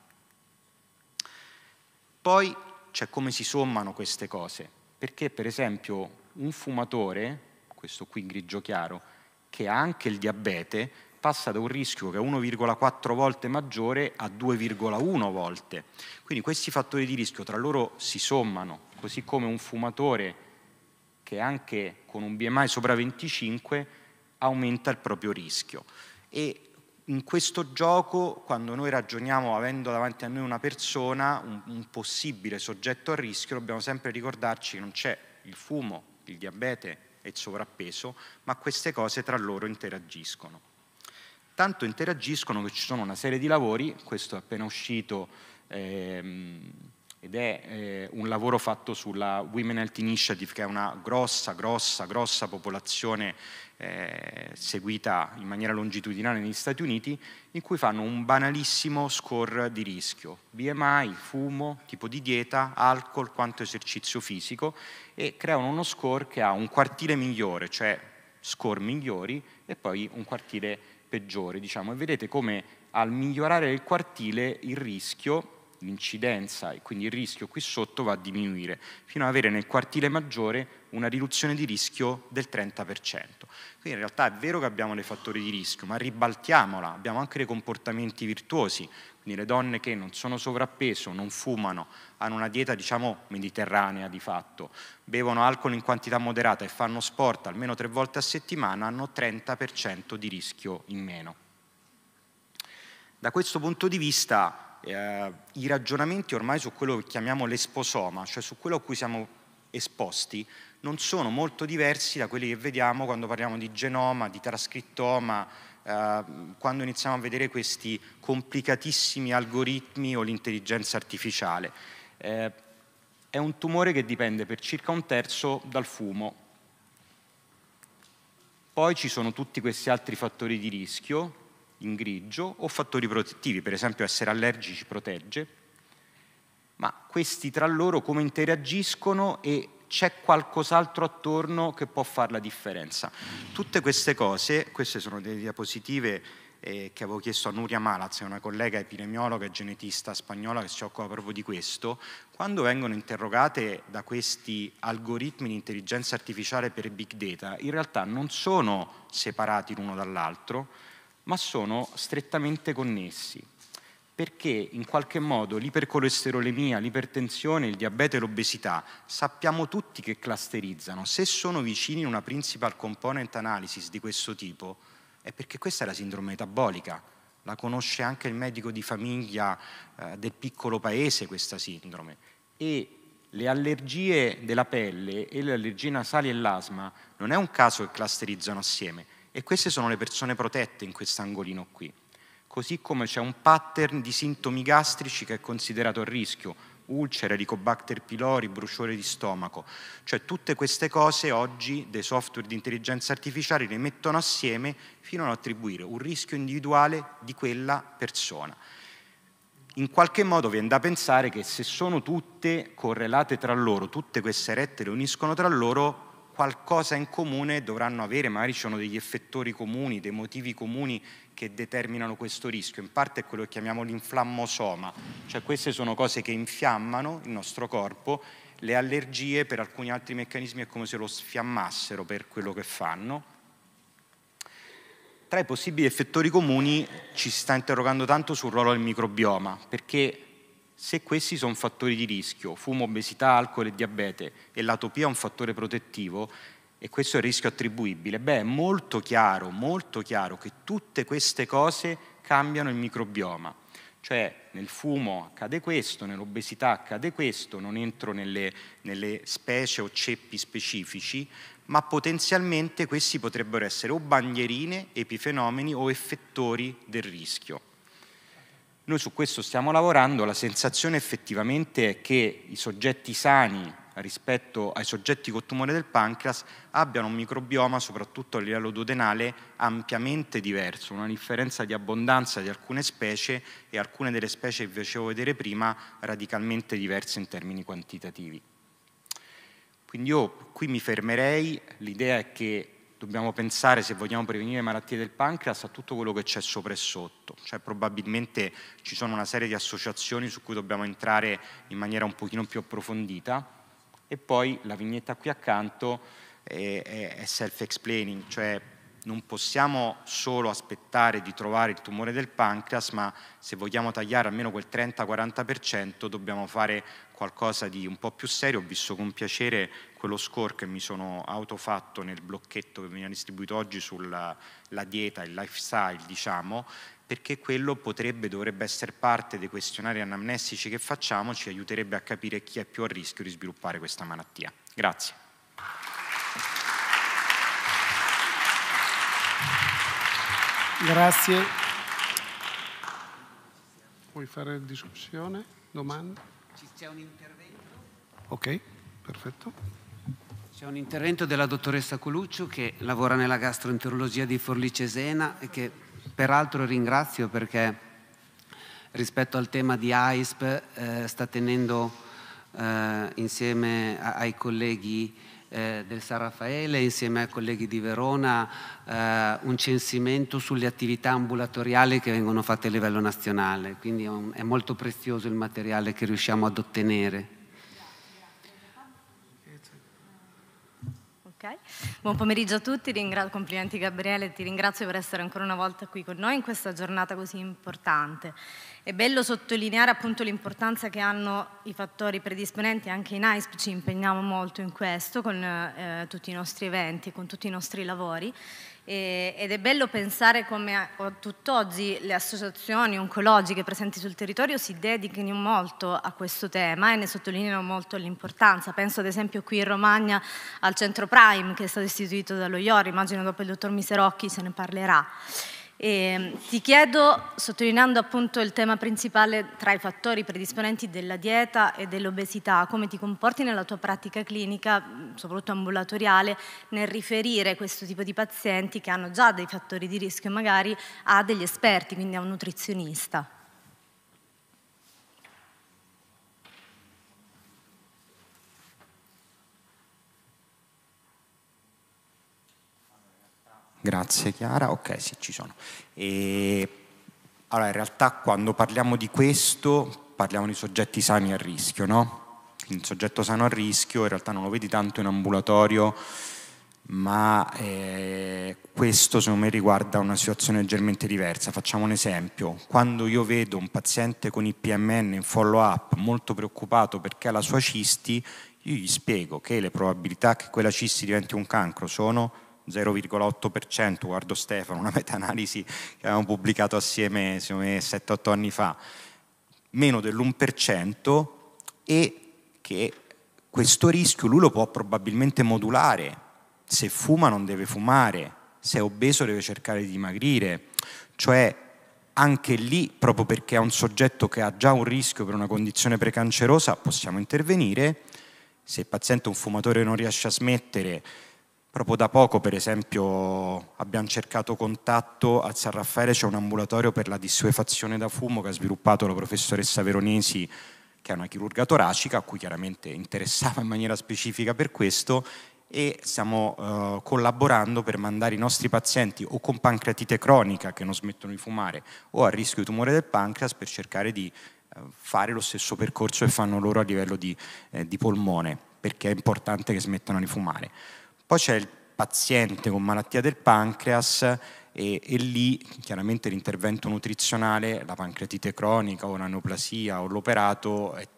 Poi c'è come si sommano queste cose, perché per esempio un fumatore, questo qui in grigio chiaro, che ha anche il diabete, passa da un rischio che è 1,4 volte maggiore a 2,1 volte. Quindi questi fattori di rischio tra loro si sommano, così come un fumatore che anche con un BMI sopra 25 aumenta il proprio rischio. E in questo gioco, quando noi ragioniamo avendo davanti a noi una persona, un, un possibile soggetto a rischio, dobbiamo sempre ricordarci che non c'è il fumo, il diabete e il sovrappeso, ma queste cose tra loro interagiscono tanto interagiscono che ci sono una serie di lavori, questo è appena uscito ehm, ed è eh, un lavoro fatto sulla Women Health Initiative che è una grossa, grossa, grossa popolazione eh, seguita in maniera longitudinale negli Stati Uniti, in cui fanno un banalissimo score di rischio, BMI, fumo, tipo di dieta, alcol, quanto esercizio fisico e creano uno score che ha un quartile migliore, cioè score migliori e poi un quartile migliore peggiori, diciamo, e vedete come al migliorare il quartile il rischio l'incidenza e quindi il rischio qui sotto va a diminuire, fino ad avere nel quartile maggiore una riduzione di rischio del 30%. Quindi in realtà è vero che abbiamo dei fattori di rischio, ma ribaltiamola, abbiamo anche dei comportamenti virtuosi, quindi le donne che non sono sovrappeso, non fumano, hanno una dieta diciamo mediterranea di fatto, bevono alcol in quantità moderata e fanno sport almeno tre volte a settimana hanno 30% di rischio in meno. Da questo punto di vista eh, i ragionamenti ormai su quello che chiamiamo l'esposoma, cioè su quello a cui siamo esposti, non sono molto diversi da quelli che vediamo quando parliamo di genoma, di trascrittoma, Ehm, quando iniziamo a vedere questi complicatissimi algoritmi o l'intelligenza artificiale. Eh, è un tumore che dipende per circa un terzo dal fumo. Poi ci sono tutti questi altri fattori di rischio, in grigio, o fattori protettivi, per esempio essere allergici protegge, ma questi tra loro come interagiscono e c'è qualcos'altro attorno che può fare la differenza. Tutte queste cose, queste sono delle diapositive eh, che avevo chiesto a Nuria Malaz, una collega epidemiologa e genetista spagnola che si occupa proprio di questo, quando vengono interrogate da questi algoritmi di intelligenza artificiale per big data, in realtà non sono separati l'uno dall'altro, ma sono strettamente connessi perché in qualche modo l'ipercolesterolemia, l'ipertensione, il diabete e l'obesità sappiamo tutti che clusterizzano. Se sono vicini in una principal component analysis di questo tipo, è perché questa è la sindrome metabolica. La conosce anche il medico di famiglia eh, del piccolo paese questa sindrome. E le allergie della pelle e le allergie nasali e l'asma non è un caso che clusterizzano assieme. E queste sono le persone protette in questo angolino qui così come c'è un pattern di sintomi gastrici che è considerato a rischio, ulcere, Helicobacter pylori, bruciore di stomaco. Cioè tutte queste cose oggi dei software di intelligenza artificiale le mettono assieme fino ad attribuire un rischio individuale di quella persona. In qualche modo viene da pensare che se sono tutte correlate tra loro, tutte queste rette le uniscono tra loro, qualcosa in comune dovranno avere, magari ci sono degli effettori comuni, dei motivi comuni che determinano questo rischio, in parte è quello che chiamiamo l'inflammosoma, cioè queste sono cose che infiammano il nostro corpo, le allergie per alcuni altri meccanismi è come se lo sfiammassero per quello che fanno. Tra i possibili effettori comuni ci si sta interrogando tanto sul ruolo del microbioma, perché se questi sono fattori di rischio, fumo, obesità, alcol e diabete, e l'atopia è un fattore protettivo, e questo è il rischio attribuibile. Beh, è molto chiaro, molto chiaro che tutte queste cose cambiano il microbioma. Cioè nel fumo accade questo, nell'obesità accade questo, non entro nelle, nelle specie o ceppi specifici, ma potenzialmente questi potrebbero essere o bandierine, epifenomeni o effettori del rischio. Noi su questo stiamo lavorando, la sensazione effettivamente è che i soggetti sani rispetto ai soggetti con tumore del pancreas abbiano un microbioma, soprattutto a livello duodenale, ampiamente diverso, una differenza di abbondanza di alcune specie e alcune delle specie che vi facevo vedere prima radicalmente diverse in termini quantitativi. Quindi io qui mi fermerei, l'idea è che dobbiamo pensare, se vogliamo prevenire malattie del pancreas, a tutto quello che c'è sopra e sotto. Cioè probabilmente ci sono una serie di associazioni su cui dobbiamo entrare in maniera un pochino più approfondita. E poi la vignetta qui accanto è, è self-explaining, cioè non possiamo solo aspettare di trovare il tumore del pancreas, ma se vogliamo tagliare almeno quel 30-40% dobbiamo fare qualcosa di un po' più serio. Ho visto con piacere quello score che mi sono autofatto nel blocchetto che veniva distribuito oggi sulla dieta, il lifestyle, diciamo, perché quello potrebbe, dovrebbe essere parte dei questionari anamnestici che facciamo, ci aiuterebbe a capire chi è più a rischio di sviluppare questa malattia. Grazie. Grazie. Vuoi fare discussione? Domande? C'è un intervento? Ok, perfetto. C'è un intervento della dottoressa Coluccio che lavora nella gastroenterologia di Forlì Cesena e che Peraltro ringrazio perché rispetto al tema di AISP eh, sta tenendo eh, insieme a, ai colleghi eh, del San Raffaele, insieme ai colleghi di Verona, eh, un censimento sulle attività ambulatoriali che vengono fatte a livello nazionale, quindi è, un, è molto prezioso il materiale che riusciamo ad ottenere. Buon pomeriggio a tutti, Ringra complimenti Gabriele, ti ringrazio per essere ancora una volta qui con noi in questa giornata così importante. È bello sottolineare appunto l'importanza che hanno i fattori predisponenti, anche in ISP ci impegniamo molto in questo con eh, tutti i nostri eventi, con tutti i nostri lavori e, ed è bello pensare come a, tutt'oggi le associazioni oncologiche presenti sul territorio si dedichino molto a questo tema e ne sottolineano molto l'importanza. Penso ad esempio qui in Romagna al centro Prime che è stato istituito dallo IOR, immagino dopo il dottor Miserocchi se ne parlerà. E ehm, ti chiedo, sottolineando appunto il tema principale tra i fattori predisponenti della dieta e dell'obesità, come ti comporti nella tua pratica clinica, soprattutto ambulatoriale, nel riferire questo tipo di pazienti che hanno già dei fattori di rischio magari a degli esperti, quindi a un nutrizionista. Grazie Chiara, ok sì ci sono. E, allora in realtà quando parliamo di questo parliamo di soggetti sani a rischio, no? il soggetto sano a rischio in realtà non lo vedi tanto in ambulatorio, ma eh, questo secondo me riguarda una situazione leggermente diversa. Facciamo un esempio. Quando io vedo un paziente con IPMN in follow up molto preoccupato perché ha la sua cisti, io gli spiego che le probabilità che quella cisti diventi un cancro sono 0,8%, guardo Stefano, una meta-analisi che avevamo pubblicato assieme 7-8 anni fa, meno dell'1% e che questo rischio lui lo può probabilmente modulare, se fuma non deve fumare, se è obeso deve cercare di dimagrire, cioè anche lì, proprio perché è un soggetto che ha già un rischio per una condizione precancerosa, possiamo intervenire. Se il paziente è un fumatore e non riesce a smettere, Proprio da poco, per esempio, abbiamo cercato contatto a San Raffaele, c'è un ambulatorio per la dissuefazione da fumo che ha sviluppato la professoressa Veronesi, che è una chirurga toracica, a cui chiaramente interessava in maniera specifica per questo, e stiamo eh, collaborando per mandare i nostri pazienti o con pancreatite cronica che non smettono di fumare o a rischio di tumore del pancreas per cercare di eh, fare lo stesso percorso che fanno loro a livello di, eh, di polmone, perché è importante che smettano di fumare. Poi c'è il paziente con malattia del pancreas e, e lì chiaramente l'intervento nutrizionale, la pancreatite cronica o la neoplasia o l'operato è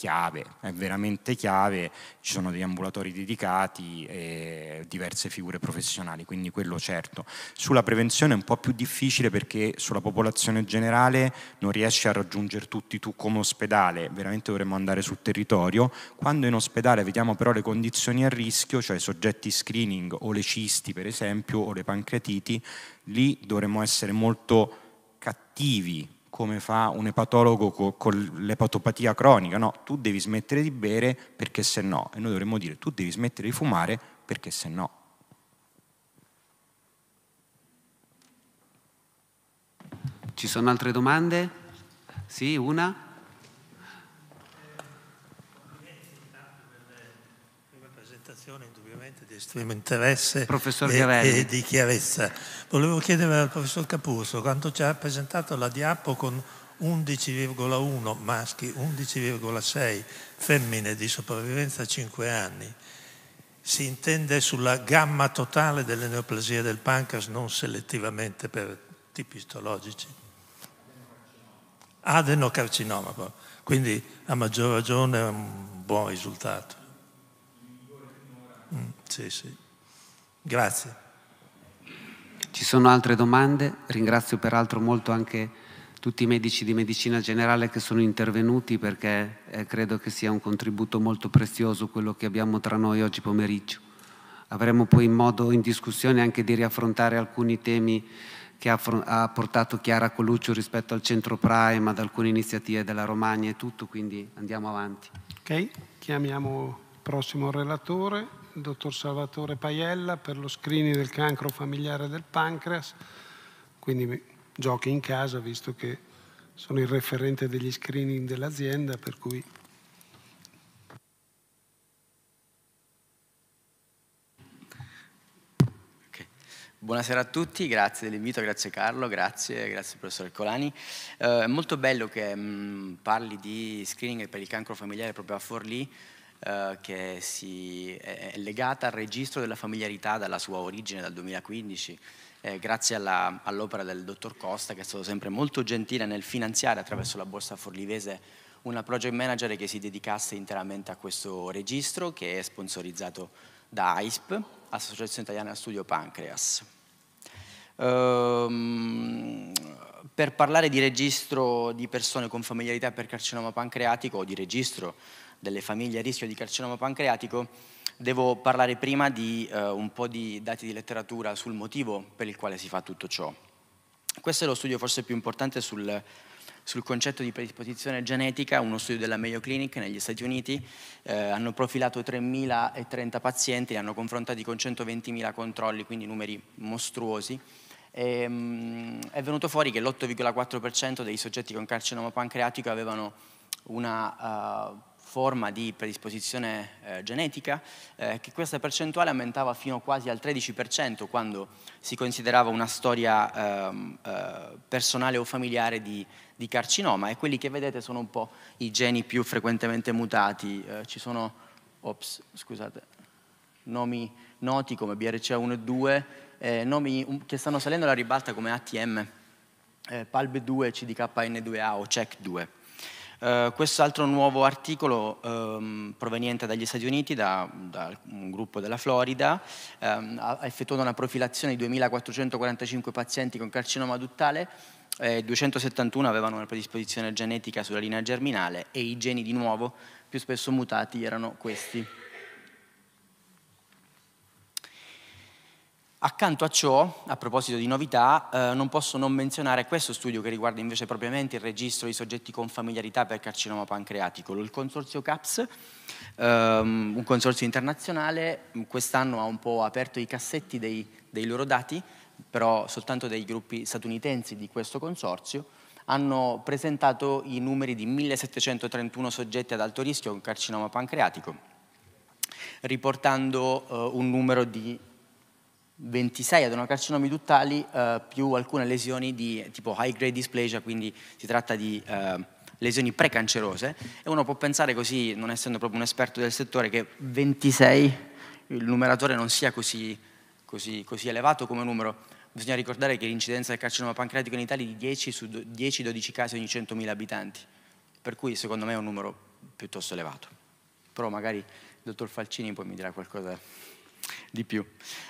chiave, è veramente chiave, ci sono degli ambulatori dedicati e diverse figure professionali, quindi quello certo. Sulla prevenzione è un po' più difficile perché sulla popolazione generale non riesci a raggiungere tutti tu come ospedale, veramente dovremmo andare sul territorio. Quando in ospedale vediamo però le condizioni a rischio, cioè i soggetti screening o le cisti per esempio o le pancreatiti, lì dovremmo essere molto cattivi come fa un epatologo co- con l'epatopatia cronica, no, tu devi smettere di bere perché se no, e noi dovremmo dire tu devi smettere di fumare perché se no. Ci sono altre domande? Sì, una? estremo interesse e, e, di chiarezza. Volevo chiedere al professor Capurso quando ci ha presentato la Diapo con 11,1 maschi, 11,6 femmine di sopravvivenza a 5 anni. Si intende sulla gamma totale delle neoplasie del pancreas, non selettivamente per tipi istologici. Adenocarcinoma, quindi a maggior ragione è un buon risultato. Mm, sì, sì. Grazie. Ci sono altre domande? Ringrazio peraltro molto anche tutti i medici di medicina generale che sono intervenuti perché eh, credo che sia un contributo molto prezioso quello che abbiamo tra noi oggi pomeriggio. Avremo poi modo in discussione anche di riaffrontare alcuni temi che ha, ha portato Chiara Coluccio rispetto al centro Prime, ad alcune iniziative della Romagna e tutto, quindi andiamo avanti. Ok, chiamiamo il prossimo relatore dottor Salvatore Paiella per lo screening del cancro familiare del pancreas, quindi giochi in casa visto che sono il referente degli screening dell'azienda, per cui... Buonasera a tutti, grazie dell'invito, grazie Carlo, grazie, grazie professor Colani. Eh, è molto bello che mh, mm, parli di screening per il cancro familiare proprio a Forlì, eh, che si, è, è, legata al registro della familiarità dalla sua origine dal 2015. Eh, grazie alla, all'opera del dottor Costa, che è stato sempre molto gentile nel finanziare attraverso la borsa forlivese una project manager che si dedicasse interamente a questo registro, che è sponsorizzato da AISP, Associazione Italiana Studio Pancreas. Ehm, per parlare di registro di persone con familiarità per carcinoma pancreatico o di registro delle famiglie a rischio di carcinoma pancreatico, devo parlare prima di eh, un po' di dati di letteratura sul motivo per il quale si fa tutto ciò. Questo è lo studio forse più importante sul, sul concetto di predisposizione genetica, uno studio della Mayo Clinic negli Stati Uniti, eh, hanno profilato 3.030 pazienti, li hanno confrontati con 120.000 controlli, quindi numeri mostruosi. E, ehm, mh, è venuto fuori che l'8,4% dei soggetti con carcinoma pancreatico avevano una uh, forma di predisposizione eh, genetica, eh, che questa percentuale aumentava fino quasi al 13% quando si considerava una storia ehm, eh, personale o familiare di, di, carcinoma e quelli che vedete sono un po' i geni più frequentemente mutati, eh, ci sono ops, scusate, nomi noti come BRCA1 e 2, eh, nomi um, che stanno salendo alla ribalta come ATM, eh, PALB2, CDKN2A o CEC2. Uh, quest'altro nuovo articolo um, proveniente dagli Stati Uniti, da, da un gruppo della Florida, um, ha effettuato una profilazione di 2.445 pazienti con carcinoma duttale, eh, 271 avevano una predisposizione genetica sulla linea germinale e i geni di nuovo più spesso mutati erano questi. Accanto a ciò, a proposito di novità, eh, non posso non menzionare questo studio che riguarda invece propriamente il registro di soggetti con familiarità per carcinoma pancreatico. Il consorzio CAPS, ehm, un consorzio internazionale, quest'anno ha un po' aperto i cassetti dei, dei loro dati, però soltanto dei gruppi statunitensi di questo consorzio, hanno presentato i numeri di 1731 soggetti ad alto rischio con carcinoma pancreatico, riportando eh, un numero di 26 adenocarcinomi duttali eh, più alcune lesioni di tipo high grade dysplasia, quindi si tratta di eh, lesioni precancerose e uno può pensare così, non essendo proprio un esperto del settore, che 26 il numeratore non sia così, così, così elevato come numero. Bisogna ricordare che l'incidenza del carcinoma pancreatico in Italia è di 10 su 10-12 casi ogni 100.000 abitanti, per cui secondo me è un numero piuttosto elevato. Però magari il dottor Falcini poi mi dirà qualcosa di più.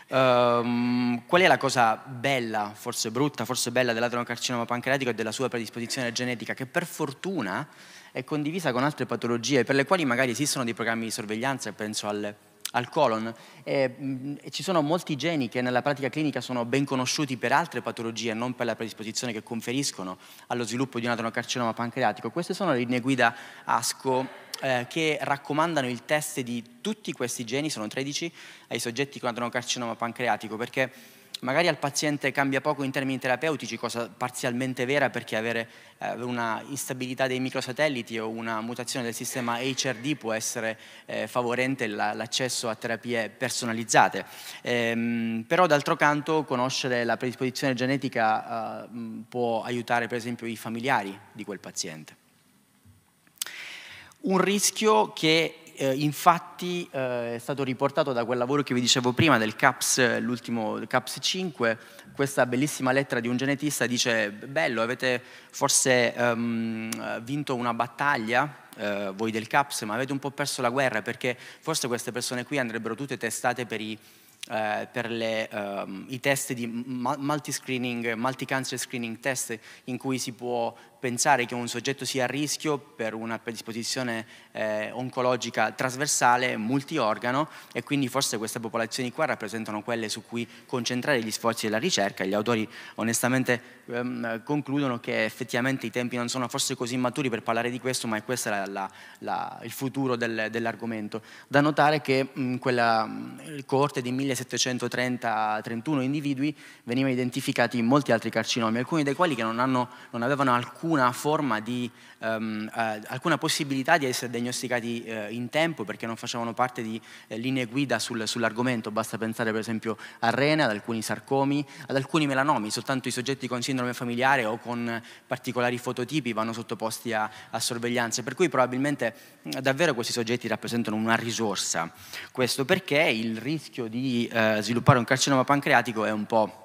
Um, qual è la cosa bella, forse brutta, forse bella dell'adrenocarcinoma pancreatico e della sua predisposizione genetica che per fortuna è condivisa con altre patologie per le quali magari esistono dei programmi di sorveglianza, penso al al colon. E, eh, mh, ci sono molti geni che nella pratica clinica sono ben conosciuti per altre patologie, non per la predisposizione che conferiscono allo sviluppo di un adenocarcinoma pancreatico. Queste sono le linee guida ASCO eh, che raccomandano il test di tutti questi geni, sono 13, ai soggetti con adenocarcinoma pancreatico, perché magari al paziente cambia poco in termini terapeutici, cosa parzialmente vera perché avere eh, una instabilità dei microsatelliti o una mutazione del sistema HRD può essere eh, favorente l'accesso a terapie personalizzate. Ehm, però d'altro canto conoscere la predisposizione genetica eh, mm, può aiutare per esempio i familiari di quel paziente. Un rischio che eh, infatti eh, è stato riportato da quel lavoro che vi dicevo prima del CAPS, eh, l'ultimo CAPS 5, questa bellissima lettera di un genetista dice bello, avete forse ehm, vinto una battaglia eh, voi del CAPS, ma avete un po' perso la guerra perché forse queste persone qui andrebbero tutte testate per i eh, per le, ehm, i test di multi-screening, multi-cancer screening test in cui si può pensare che un soggetto sia a rischio per una predisposizione eh, oncologica trasversale, multiorgano, e quindi forse queste popolazioni qua rappresentano quelle su cui concentrare gli sforzi della ricerca. Gli autori onestamente ehm, concludono che effettivamente i tempi non sono forse così maturi per parlare di questo, ma questo è la, la, il futuro del, dell'argomento. Da notare che mh, quella mh, coorte di 1730-31 individui veniva identificati in molti altri carcinomi, alcuni dei quali che non, hanno, non avevano alcun alcuna forma di, um, eh, alcuna possibilità di essere diagnosticati eh, in tempo perché non facevano parte di eh, linee guida sul, sull'argomento, basta pensare per esempio a rene, ad alcuni sarcomi, ad alcuni melanomi, soltanto i soggetti con sindrome familiare o con particolari fototipi vanno sottoposti a, a sorveglianze, per cui probabilmente davvero questi soggetti rappresentano una risorsa. Questo perché il rischio di eh, sviluppare un carcinoma pancreatico è un po'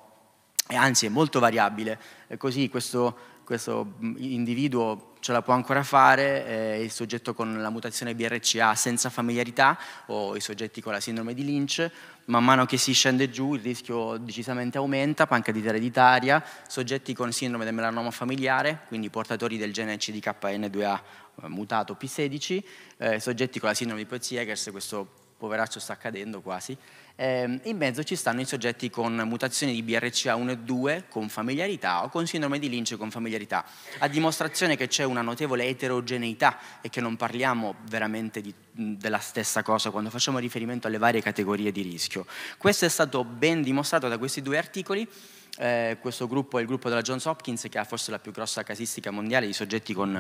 anzi è molto variabile, così questo questo mm, individuo ce la può ancora fare, eh, il soggetto con la mutazione BRCA senza familiarità o i soggetti con la sindrome di Lynch, man mano che si scende giù il rischio decisamente aumenta, pancadita ereditaria, soggetti con sindrome del melanoma familiare, quindi portatori del gene CDKN2A eh, mutato P16, eh, soggetti con la sindrome di peutz questo poveraccio sta cadendo quasi, eh, in mezzo ci stanno i soggetti con mutazioni di BRCA1 e 2 con familiarità o con sindrome di Lynch con familiarità, a dimostrazione che c'è una notevole eterogeneità e che non parliamo veramente di, della stessa cosa quando facciamo riferimento alle varie categorie di rischio. Questo è stato ben dimostrato da questi due articoli eh, questo gruppo è il gruppo della Johns Hopkins che ha forse la più grossa casistica mondiale di soggetti con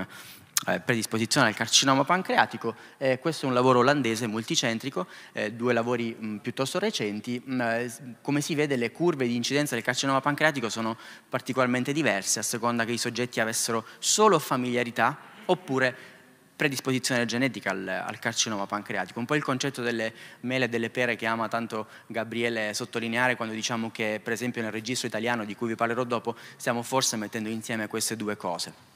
eh, predisposizione al carcinoma pancreatico. Eh, questo è un lavoro olandese multicentrico, eh, due lavori mh, mm, piuttosto recenti. Mh, mm, eh, come si vede le curve di incidenza del carcinoma pancreatico sono particolarmente diverse a seconda che i soggetti avessero solo familiarità oppure predisposizione genetica al, al, carcinoma pancreatico, un po' il concetto delle mele e delle pere che ama tanto Gabriele sottolineare quando diciamo che per esempio nel registro italiano di cui vi parlerò dopo stiamo forse mettendo insieme queste due cose.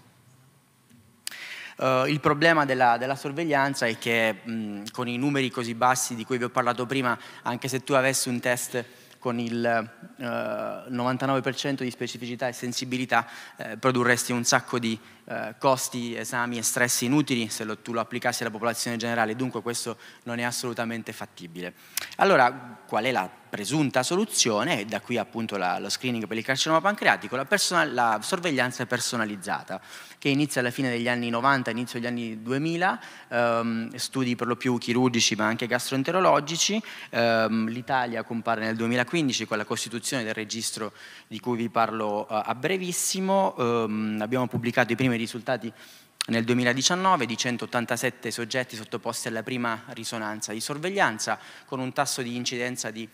Uh, il problema della, della, sorveglianza è che mh, con i numeri così bassi di cui vi ho parlato prima, anche se tu avessi un test con il uh, eh, 99% di specificità e sensibilità eh, produrresti un sacco di eh, costi, esami e stress inutili se lo, tu lo applicassi alla popolazione generale, dunque questo non è assolutamente fattibile. Allora, qual è la presunta soluzione? E da qui appunto la, lo screening per il carcinoma pancreatico, la, personal, la, sorveglianza personalizzata, che inizia alla fine degli anni 90, inizio degli anni 2000, ehm, studi per lo più chirurgici ma anche gastroenterologici, ehm, l'Italia compare nel 2015 con la costituzione del registro di cui vi parlo eh, a brevissimo, ehm, abbiamo pubblicato i primi risultati nel 2019 di 187 soggetti sottoposti alla prima risonanza di sorveglianza con un tasso di incidenza di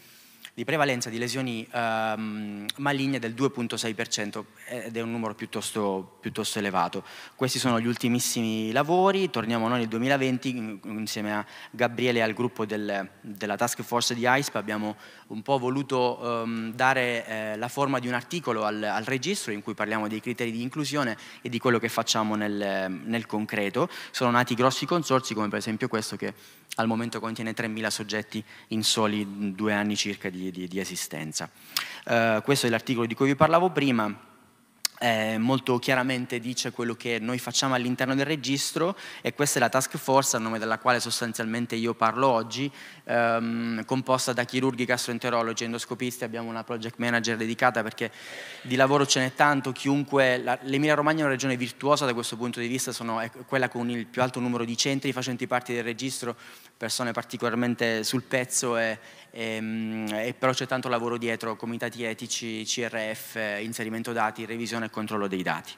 di prevalenza di lesioni ehm, maligne del 2.6% ed è un numero piuttosto, piuttosto, elevato. Questi sono gli ultimissimi lavori, torniamo noi nel 2020 insieme a Gabriele e al gruppo del, della task force di ISP abbiamo un po' voluto ehm, dare eh, la forma di un articolo al, al, registro in cui parliamo dei criteri di inclusione e di quello che facciamo nel, nel concreto. Sono nati grossi consorsi come per esempio questo che al momento contiene 3.000 soggetti in soli due anni circa di di, di, esistenza. Uh, questo è l'articolo di cui vi parlavo prima. Eh, molto chiaramente dice quello che noi facciamo all'interno del registro e questa è la task force a nome della quale sostanzialmente io parlo oggi, ehm, composta da chirurghi, gastroenterologi, endoscopisti, abbiamo una project manager dedicata perché di lavoro ce n'è tanto, chiunque, l'Emilia Romagna è una regione virtuosa da questo punto di vista, sono, è quella con il più alto numero di centri facenti parte del registro persone particolarmente sul pezzo e, e, ehm, e però c'è tanto lavoro dietro, comitati etici, CRF, inserimento dati, revisione e controllo dei dati.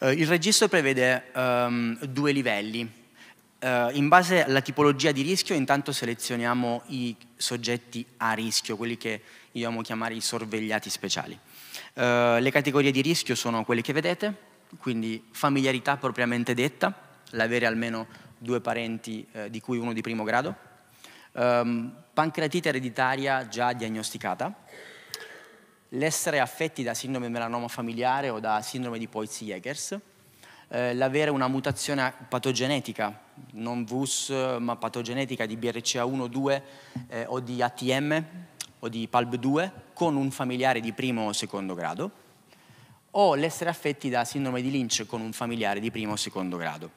Eh, il registro prevede um, due livelli. Eh, in base alla tipologia di rischio intanto selezioniamo i soggetti a rischio, quelli che io amo chiamare i sorvegliati speciali. Eh, le categorie di rischio sono quelle che vedete, quindi familiarità propriamente detta, l'avere almeno due parenti eh, di cui uno di primo grado, um, pancreatite ereditaria già diagnosticata, l'essere affetti da sindrome melanoma familiare o da sindrome di Poitz-Jegers, eh, l'avere una mutazione patogenetica, non VUS ma patogenetica di BRCA1-2 eh, o di ATM o di PALB2 con un familiare di primo o secondo grado, o l'essere affetti da sindrome di Lynch con un familiare di primo o secondo grado.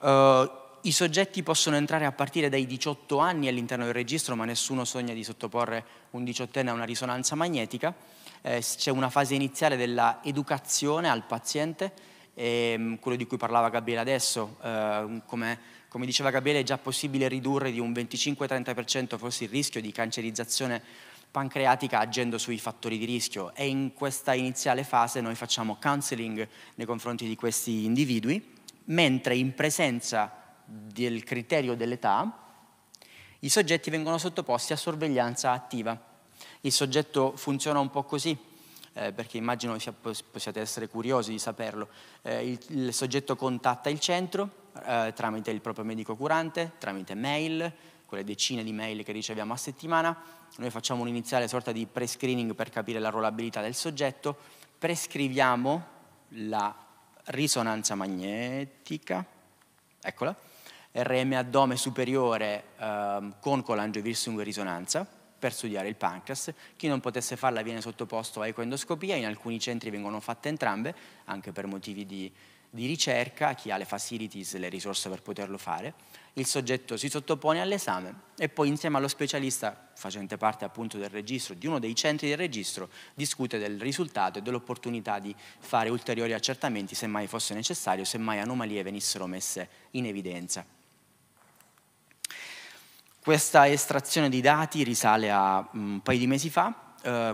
Uh, i soggetti possono entrare a partire dai 18 anni all'interno del registro, ma nessuno sogna di sottoporre un diciottenne a una risonanza magnetica. Eh, c'è una fase iniziale dell'educazione al paziente, e, ehm, quello di cui parlava Gabriele adesso, eh, come, come, diceva Gabriele è già possibile ridurre di un 25-30% forse il rischio di cancerizzazione pancreatica agendo sui fattori di rischio e in questa iniziale fase noi facciamo counseling nei confronti di questi individui, mentre in presenza del criterio dell'età, i soggetti vengono sottoposti a sorveglianza attiva. Il soggetto funziona un po' così, eh, perché immagino possiate essere curiosi di saperlo. Eh, il, il, soggetto contatta il centro eh, tramite il proprio medico curante, tramite mail, quelle decine di mail che riceviamo a settimana. Noi facciamo un'iniziale sorta di pre-screening per capire la rollabilità del soggetto, prescriviamo la risonanza magnetica, eccola, RM addome superiore ehm, con colangiovirsingo e risonanza per studiare il pancreas. Chi non potesse farla viene sottoposto a ecoendoscopia, in alcuni centri vengono fatte entrambe, anche per motivi di, di ricerca, chi ha le facilities, le risorse per poterlo fare. Il soggetto si sottopone all'esame e poi insieme allo specialista, facente parte appunto del registro, di uno dei centri del registro, discute del risultato e dell'opportunità di fare ulteriori accertamenti se mai fosse necessario, se mai anomalie venissero messe in evidenza. Questa estrazione di dati risale a mm, un paio di mesi fa,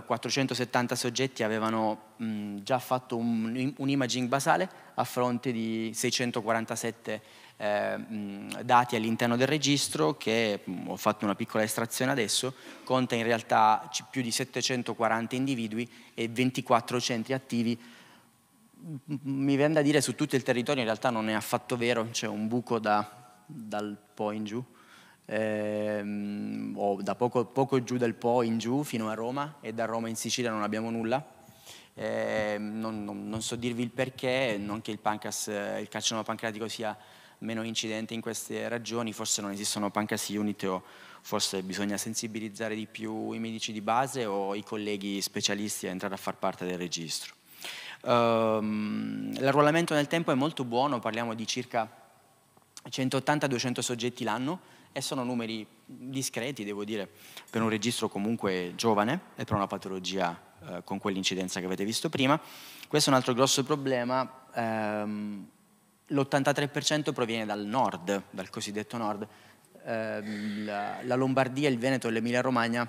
470 eh, soggetti avevano mm, già fatto un, un, imaging basale a fronte di 647 eh, mm, dati all'interno del registro che ho fatto una piccola estrazione adesso, conta in realtà più di 740 individui e 24 centri attivi. Mi viene da dire su tutto il territorio in realtà non è affatto vero, c'è un buco da, dal po' in giù ehm, o da poco, poco giù del Po in giù fino a Roma e da Roma in Sicilia non abbiamo nulla. Eh, non, non, non, so dirvi il perché, non che il, pancas, il carcinoma pancreatico sia meno incidente in queste ragioni, forse non esistono pancas unit o forse bisogna sensibilizzare di più i medici di base o i colleghi specialisti a entrare a far parte del registro. Um, l'arruolamento nel tempo è molto buono, parliamo di circa 180-200 soggetti l'anno, e sono numeri discreti, devo dire, per un registro comunque giovane e per una patologia eh, con quell'incidenza che avete visto prima. Questo è un altro grosso problema. Ehm, L'83% proviene dal nord, dal cosiddetto nord. Ehm, la, la Lombardia, il Veneto e l'Emilia Romagna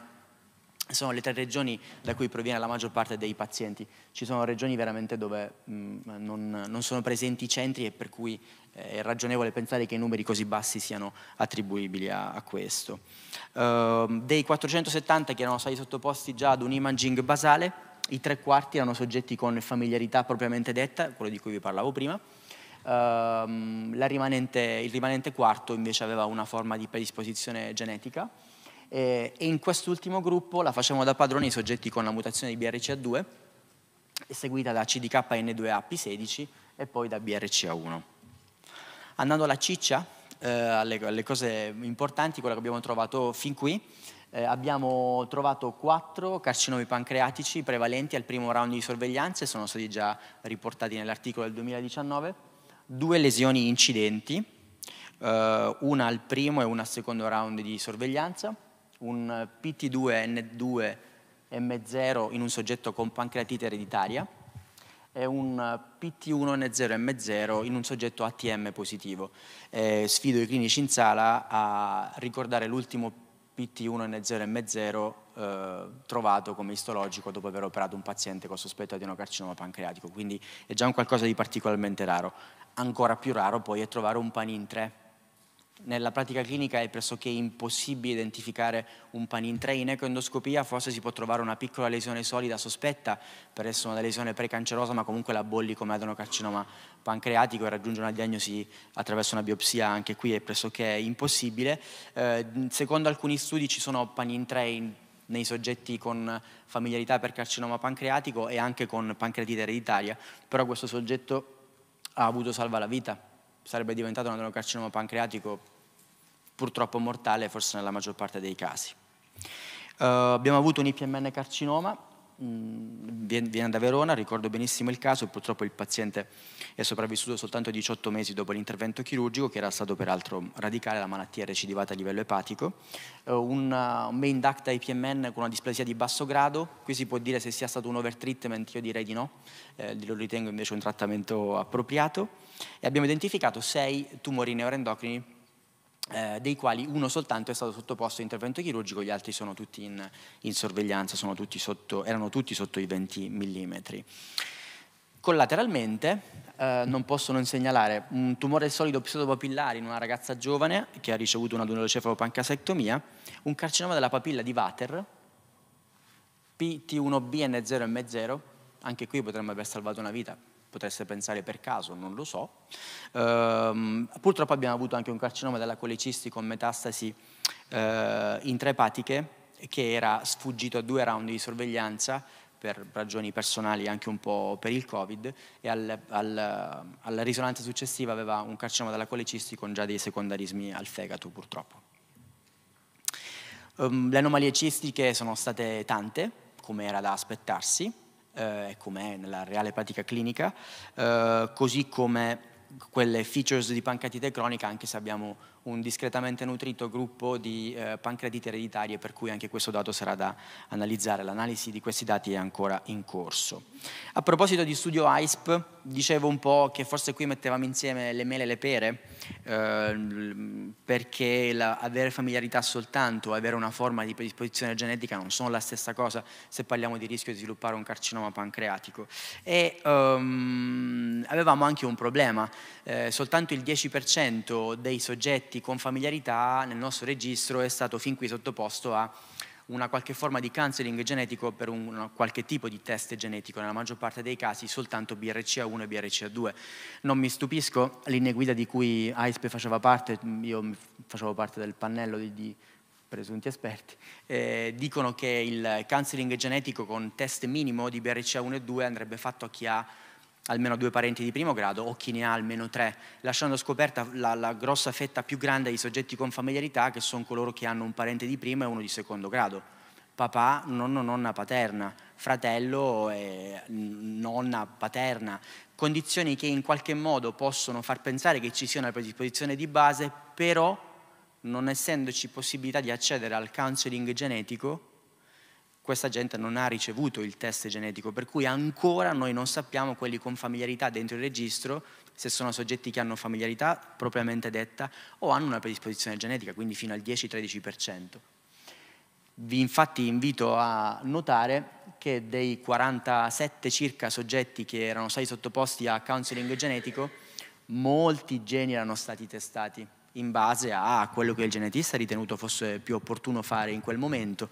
sono le tre regioni da cui proviene la maggior parte dei pazienti. Ci sono regioni veramente dove mh, mm, non, non, sono presenti i centri e per cui eh, è ragionevole pensare che i numeri così bassi siano attribuibili a, a questo. Uh, dei 470 che erano stati sottoposti già ad un imaging basale, i tre quarti erano soggetti con familiarità propriamente detta, quello di cui vi parlavo prima, Uh, rimanente, il rimanente quarto invece aveva una forma di predisposizione genetica eh, e in quest'ultimo gruppo la facciamo da padroni i soggetti con la mutazione di BRCA2 seguita da cdkn 2 ap 16 e poi da BRCA1. Andando alla ciccia, eh, alle, alle, cose importanti, quello che abbiamo trovato fin qui, eh, abbiamo trovato quattro carcinomi pancreatici prevalenti al primo round di sorveglianza e sono stati già riportati nell'articolo del 2019, due lesioni incidenti, eh, una al primo e una al secondo round di sorveglianza, un PT2N2M0 in un soggetto con pancreatite ereditaria e un PT1N0M0 in un soggetto ATM positivo. Eh, sfido i clinici in sala a ricordare l'ultimo PT1N0M0 eh, trovato come istologico dopo aver operato un paziente con sospetto di adenocarcinoma pancreatico, quindi è già un qualcosa di particolarmente raro. Ancora più raro poi è trovare un panin 3 nella pratica clinica è pressoché impossibile identificare un panintrei. In ecoendoscopia forse si può trovare una piccola lesione solida sospetta, per essere una lesione precancerosa, ma comunque la bolli come adenocarcinoma pancreatico e raggiungere una diagnosi attraverso una biopsia anche qui è pressoché impossibile. Eh, secondo alcuni studi ci sono panintrei nei soggetti con familiarità per carcinoma pancreatico e anche con pancreatite ereditaria, però questo soggetto ha avuto salva la vita sarebbe diventato un adenocarcinoma pancreatico purtroppo mortale forse nella maggior parte dei casi. Uh, abbiamo avuto un IPMN carcinoma Mm, viene da Verona, ricordo benissimo il caso, purtroppo il paziente è sopravvissuto soltanto 18 mesi dopo l'intervento chirurgico, che era stato peraltro radicale, la malattia è recidivata a livello epatico, eh, un main duct IPMN con una displasia di basso grado, qui si può dire se sia stato un overtreatment, io direi di no, eh, lo ritengo invece un trattamento appropriato, e abbiamo identificato sei tumori neuroendocrini eh, dei quali uno soltanto è stato sottoposto a intervento chirurgico, gli altri sono tutti in, in sorveglianza, tutti sotto, erano tutti sotto i 20 mm. Collateralmente eh, non posso non segnalare un tumore solido pseudopapillare in una ragazza giovane che ha ricevuto una dunulocefalopancasectomia, un carcinoma della papilla di Vater, PT1BN0M0, anche qui potremmo aver salvato una vita, potesse pensare per caso, non lo so. Ehm, purtroppo abbiamo avuto anche un carcinoma della colecisti con metastasi eh, intraepatiche che era sfuggito a due round di sorveglianza per ragioni personali anche un po' per il Covid e al, al, alla risonanza successiva aveva un carcinoma della colecisti con già dei secondarismi al fegato purtroppo. Um, le anomalie cistiche sono state tante, come era da aspettarsi, come eh, è nella reale pratica clinica, eh, così come quelle features di pancreatite cronica anche se abbiamo un discretamente nutrito gruppo di eh, pancreatite ereditarie per cui anche questo dato sarà da analizzare, l'analisi di questi dati è ancora in corso. A proposito di studio ISP, dicevo un po' che forse qui mettevamo insieme le mele e le pere eh, perché la, avere familiarità soltanto, avere una forma di predisposizione genetica non sono la stessa cosa se parliamo di rischio di sviluppare un carcinoma pancreatico. E, um, avevamo anche un problema, eh, soltanto il 10% dei soggetti con familiarità nel nostro registro è stato fin qui sottoposto a una qualche forma di counseling genetico per un qualche tipo di test genetico, nella maggior parte dei casi soltanto BRCA1 e BRCA2. Non mi stupisco, linee guida di cui AISPE faceva parte, mm, io facevo parte del pannello di, di presunti esperti, eh, dicono che il counseling genetico con test minimo di BRCA1 e 2 andrebbe fatto a chi ha almeno due parenti di primo grado o chi ne ha almeno tre, lasciando scoperta la, la grossa fetta più grande di soggetti con familiarità che sono coloro che hanno un parente di primo e uno di secondo grado. Papà, nonno, nonna paterna, fratello e nonna paterna, condizioni che in qualche modo possono far pensare che ci sia una predisposizione di base, però non essendoci possibilità di accedere al counseling genetico, questa gente non ha ricevuto il test genetico, per cui ancora noi non sappiamo quelli con familiarità dentro il registro se sono soggetti che hanno familiarità propriamente detta o hanno una predisposizione genetica, quindi fino al 10-13%. Vi infatti invito a notare che dei 47 circa soggetti che erano stati sottoposti a counseling genetico, molti geni erano stati testati in base a quello che il genetista ha ritenuto fosse più opportuno fare in quel momento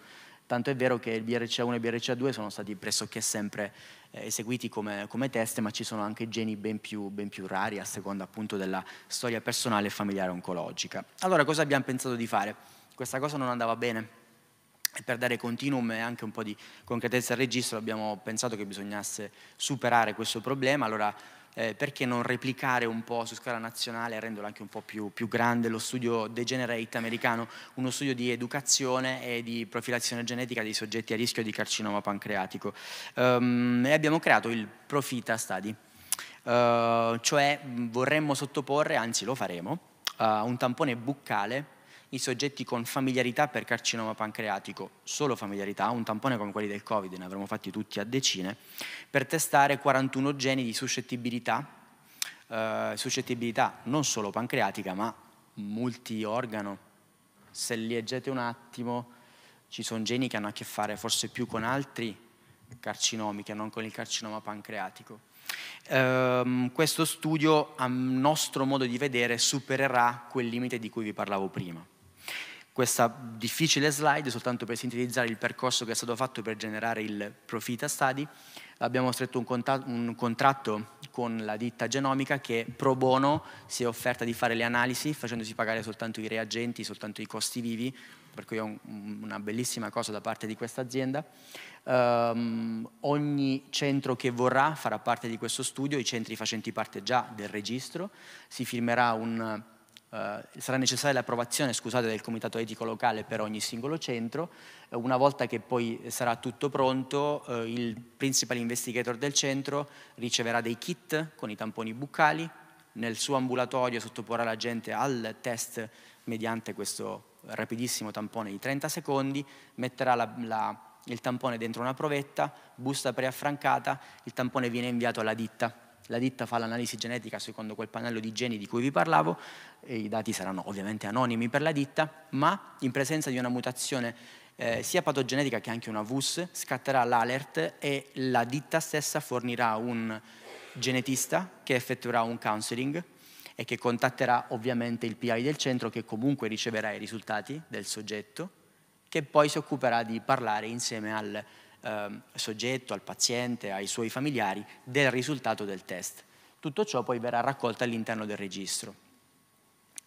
Tanto è vero che il BRCA1 e il BRCA2 sono stati pressoché sempre eh, eseguiti come, come, test, ma ci sono anche geni ben più, ben più, rari a seconda appunto della storia personale e familiare oncologica. Allora cosa abbiamo pensato di fare? Questa cosa non andava bene. E per dare continuum e anche un po' di concretezza al registro abbiamo pensato che bisognasse superare questo problema, allora eh, perché non replicare un po' su scala nazionale, rendolo anche un po' più, più grande, lo studio Degenerate americano, uno studio di educazione e di profilazione genetica dei soggetti a rischio di carcinoma pancreatico. Um, e abbiamo creato il Profita Study, uh, cioè mm, vorremmo sottoporre, anzi lo faremo, uh, un tampone buccale i soggetti con familiarità per carcinoma pancreatico, solo familiarità, un tampone come quelli del Covid, ne avremmo fatti tutti a decine, per testare 41 geni di suscettibilità, eh, suscettibilità non solo pancreatica ma multiorgano. Se li leggete un attimo, ci sono geni che hanno a che fare forse più con altri carcinomi che non con il carcinoma pancreatico. Um, questo studio, a nostro modo di vedere, supererà quel limite di cui vi parlavo prima questa difficile slide soltanto per sintetizzare il percorso che è stato fatto per generare il Profita Study. Abbiamo stretto un, contatto, un contratto con la ditta genomica che pro bono si è offerta di fare le analisi facendosi pagare soltanto i reagenti, soltanto i costi vivi, per cui è un, una bellissima cosa da parte di questa azienda. Um, ogni centro che vorrà farà parte di questo studio, i centri facenti parte già del registro, si firmerà un eh, sarà necessaria l'approvazione scusate, del comitato etico locale per ogni singolo centro. Eh, una volta che poi sarà tutto pronto, eh, il principal investigator del centro riceverà dei kit con i tamponi buccali, nel suo ambulatorio sottoporrà la gente al test mediante questo rapidissimo tampone di 30 secondi, metterà la, la, il tampone dentro una provetta, busta preaffrancata, il tampone viene inviato alla ditta la ditta fa l'analisi genetica secondo quel pannello di geni di cui vi parlavo, i dati saranno ovviamente anonimi per la ditta, ma in presenza di una mutazione eh, sia patogenetica che anche una VUS scatterà l'alert e la ditta stessa fornirà un genetista che effettuerà un counseling e che contatterà ovviamente il PI del centro che comunque riceverà i risultati del soggetto, che poi si occuperà di parlare insieme al eh, soggetto, al paziente, ai suoi familiari del risultato del test. Tutto ciò poi verrà raccolto all'interno del registro.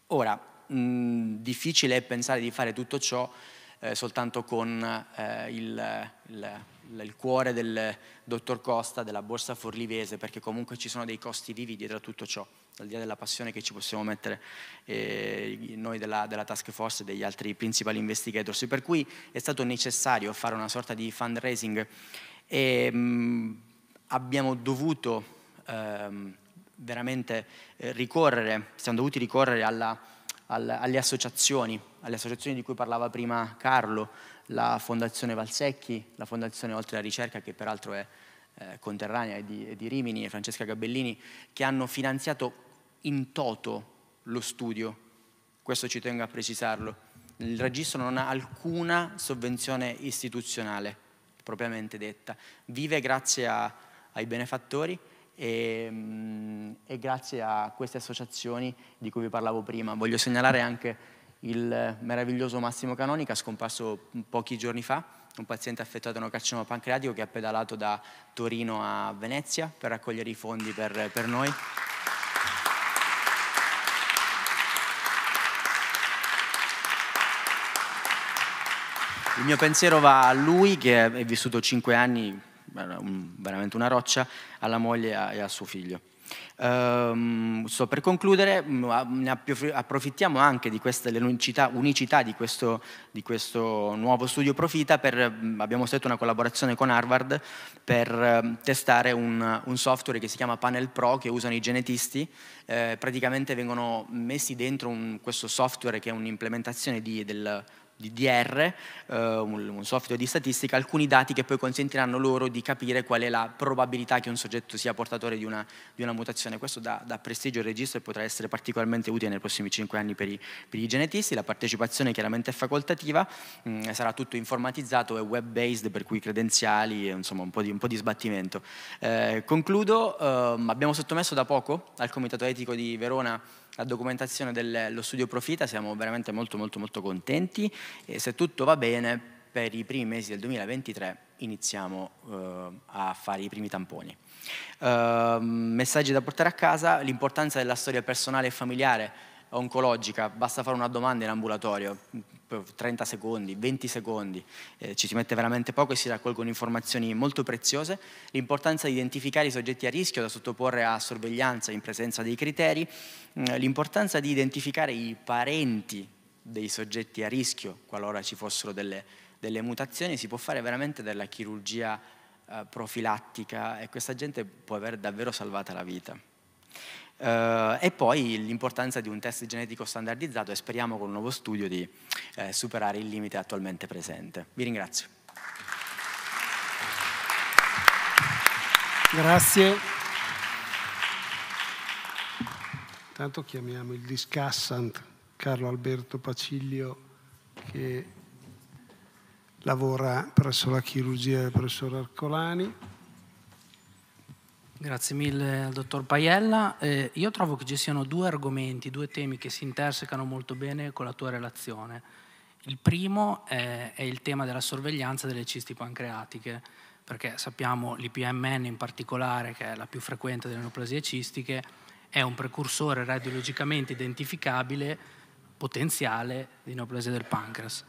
Ora, mh, difficile è pensare di fare tutto ciò eh, soltanto con eh, il, il, il, cuore del dottor Costa, della borsa forlivese, perché comunque ci sono dei costi vivi dietro a tutto ciò al di là della passione che ci possiamo mettere eh, noi della, della, task force e degli altri principali investigators, per cui è stato necessario fare una sorta di fundraising e mh, mm, abbiamo dovuto eh, veramente eh, ricorrere, siamo dovuti ricorrere alla, alla, alle associazioni, alle associazioni di cui parlava prima Carlo, la Fondazione Valsecchi, la Fondazione Oltre la Ricerca, che peraltro è eh, conterranea di, di, Rimini e Francesca Gabellini, che hanno finanziato in toto lo studio. Questo ci tengo a precisarlo. Il registro non ha alcuna sovvenzione istituzionale, propriamente detta. Vive grazie a, ai benefattori e, mm, e grazie a queste associazioni di cui vi parlavo prima. Voglio segnalare anche il meraviglioso Massimo Canonica, scomparso pochi giorni fa, un paziente affetto da un carcinoma pancreatico che ha pedalato da Torino a Venezia per raccogliere i fondi per, per noi. Il mio pensiero va a lui che è vissuto 5 anni, eh, veramente una roccia, alla moglie e al suo figlio. Um, ehm, sto per concludere, mm, approfittiamo anche di questa, dell'unicità unicità di, questo, di questo nuovo studio Profita, per, mm, abbiamo stretto una collaborazione con Harvard per ehm, testare un, un, software che si chiama Panel Pro che usano i genetisti, eh, praticamente vengono messi dentro un, questo software che è un'implementazione di, del di DR, eh, un, software di statistica, alcuni dati che poi consentiranno loro di capire qual è la probabilità che un soggetto sia portatore di una, di una mutazione. Questo dà, dà prestigio al registro e potrà essere particolarmente utile nei prossimi 5 anni per i, per i genetisti. La partecipazione chiaramente è facoltativa, mh, mm, sarà tutto informatizzato e web-based, per cui credenziali e insomma un po' di, un po di sbattimento. Eh, concludo, eh, abbiamo sottomesso da poco al Comitato Etico di Verona la documentazione dello studio Profita, siamo veramente molto molto molto contenti e se tutto va bene per i primi mesi del 2023 iniziamo eh, a fare i primi tamponi. Eh, messaggi da portare a casa, l'importanza della storia personale e familiare oncologica, basta fare una domanda in ambulatorio, 30 secondi, 20 secondi, eh, ci si mette veramente poco e si raccolgono informazioni molto preziose, l'importanza di identificare i soggetti a rischio da sottoporre a sorveglianza in presenza dei criteri, mm, l'importanza di identificare i parenti dei soggetti a rischio, qualora ci fossero delle, delle mutazioni, si può fare veramente della chirurgia eh, profilattica e questa gente può aver davvero salvata la vita eh, e poi l'importanza di un test genetico standardizzato e speriamo con un nuovo studio di eh, superare il limite attualmente presente. Vi ringrazio. Grazie. Intanto chiamiamo il discussant Carlo Alberto Paciglio che lavora presso la chirurgia del professor Arcolani. Grazie mille al dottor Paiella. Eh, io trovo che ci siano due argomenti, due temi che si intersecano molto bene con la tua relazione. Il primo è, eh, è il tema della sorveglianza delle cisti pancreatiche, perché sappiamo l'IPMN in particolare, che è la più frequente delle neoplasie cistiche, è un precursore radiologicamente identificabile potenziale di neoplasia del pancreas.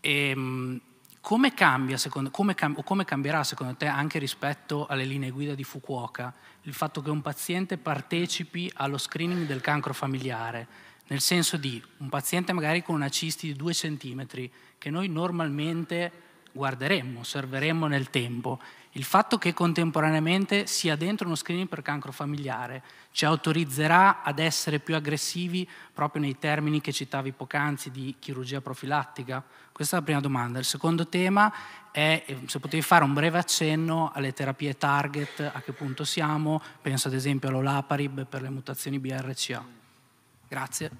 E, ehm, come cambia, secondo, come, o come cambierà secondo te anche rispetto alle linee guida di Fukuoka il fatto che un paziente partecipi allo screening del cancro familiare? Nel senso di un paziente magari con una cisti di 2 cm che noi normalmente guarderemmo, osserveremmo nel tempo il fatto che contemporaneamente sia dentro uno screening per cancro familiare ci autorizzerà ad essere più aggressivi proprio nei termini che citavi poc'anzi di chirurgia profilattica? Questa è la prima domanda. Il secondo tema è ehm, se potevi fare un breve accenno alle terapie target, a che punto siamo, penso ad esempio all'Olaparib per le mutazioni BRCA. Grazie.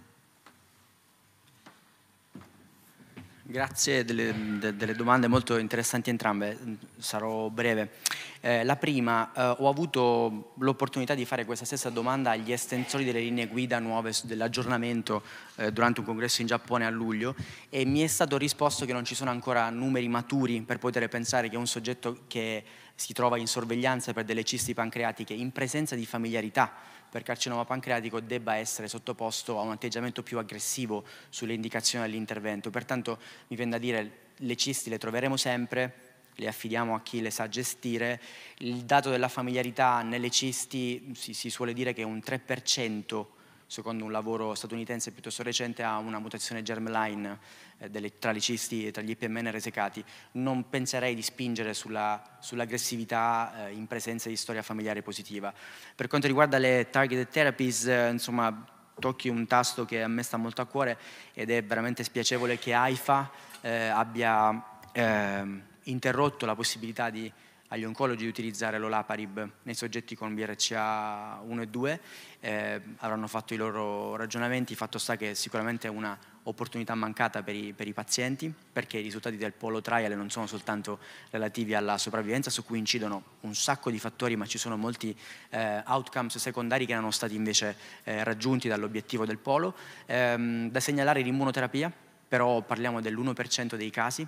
Grazie delle, de, delle, domande molto interessanti entrambe, sarò breve. Eh, la prima, eh, ho avuto l'opportunità di fare questa stessa domanda agli estensori delle linee guida nuove dell'aggiornamento eh, durante un congresso in Giappone a luglio e mi è stato risposto che non ci sono ancora numeri maturi per poter pensare che un soggetto che si trova in sorveglianza per delle cisti pancreatiche in presenza di familiarità per carcinoma pancreatico debba essere sottoposto a un atteggiamento più aggressivo sulle indicazioni all'intervento. Pertanto mi viene da dire le cisti le troveremo sempre, le affidiamo a chi le sa gestire. Il dato della familiarità nelle cisti si, si suole dire che è un 3% secondo un lavoro statunitense piuttosto recente, ha una mutazione germline eh, delle, tra i cisti e tra gli IPMN resecati. Non penserei di spingere sulla, sull'aggressività eh, in presenza di storia familiare positiva. Per quanto riguarda le targeted therapies, eh, insomma, tocchi un tasto che a me sta molto a cuore ed è veramente spiacevole che AIFA eh, abbia ehm, interrotto la possibilità di agli oncologi di utilizzare l'Olaparib nei soggetti con BRCA 1 e 2, eh, avranno fatto i loro ragionamenti, fatto sta che sicuramente è una opportunità mancata per i, per i, pazienti, perché i risultati del polo trial non sono soltanto relativi alla sopravvivenza, su cui incidono un sacco di fattori, ma ci sono molti eh, outcomes secondari che erano stati invece eh, raggiunti dall'obiettivo del polo. Ehm, da segnalare l'immunoterapia, però parliamo dell'1% dei casi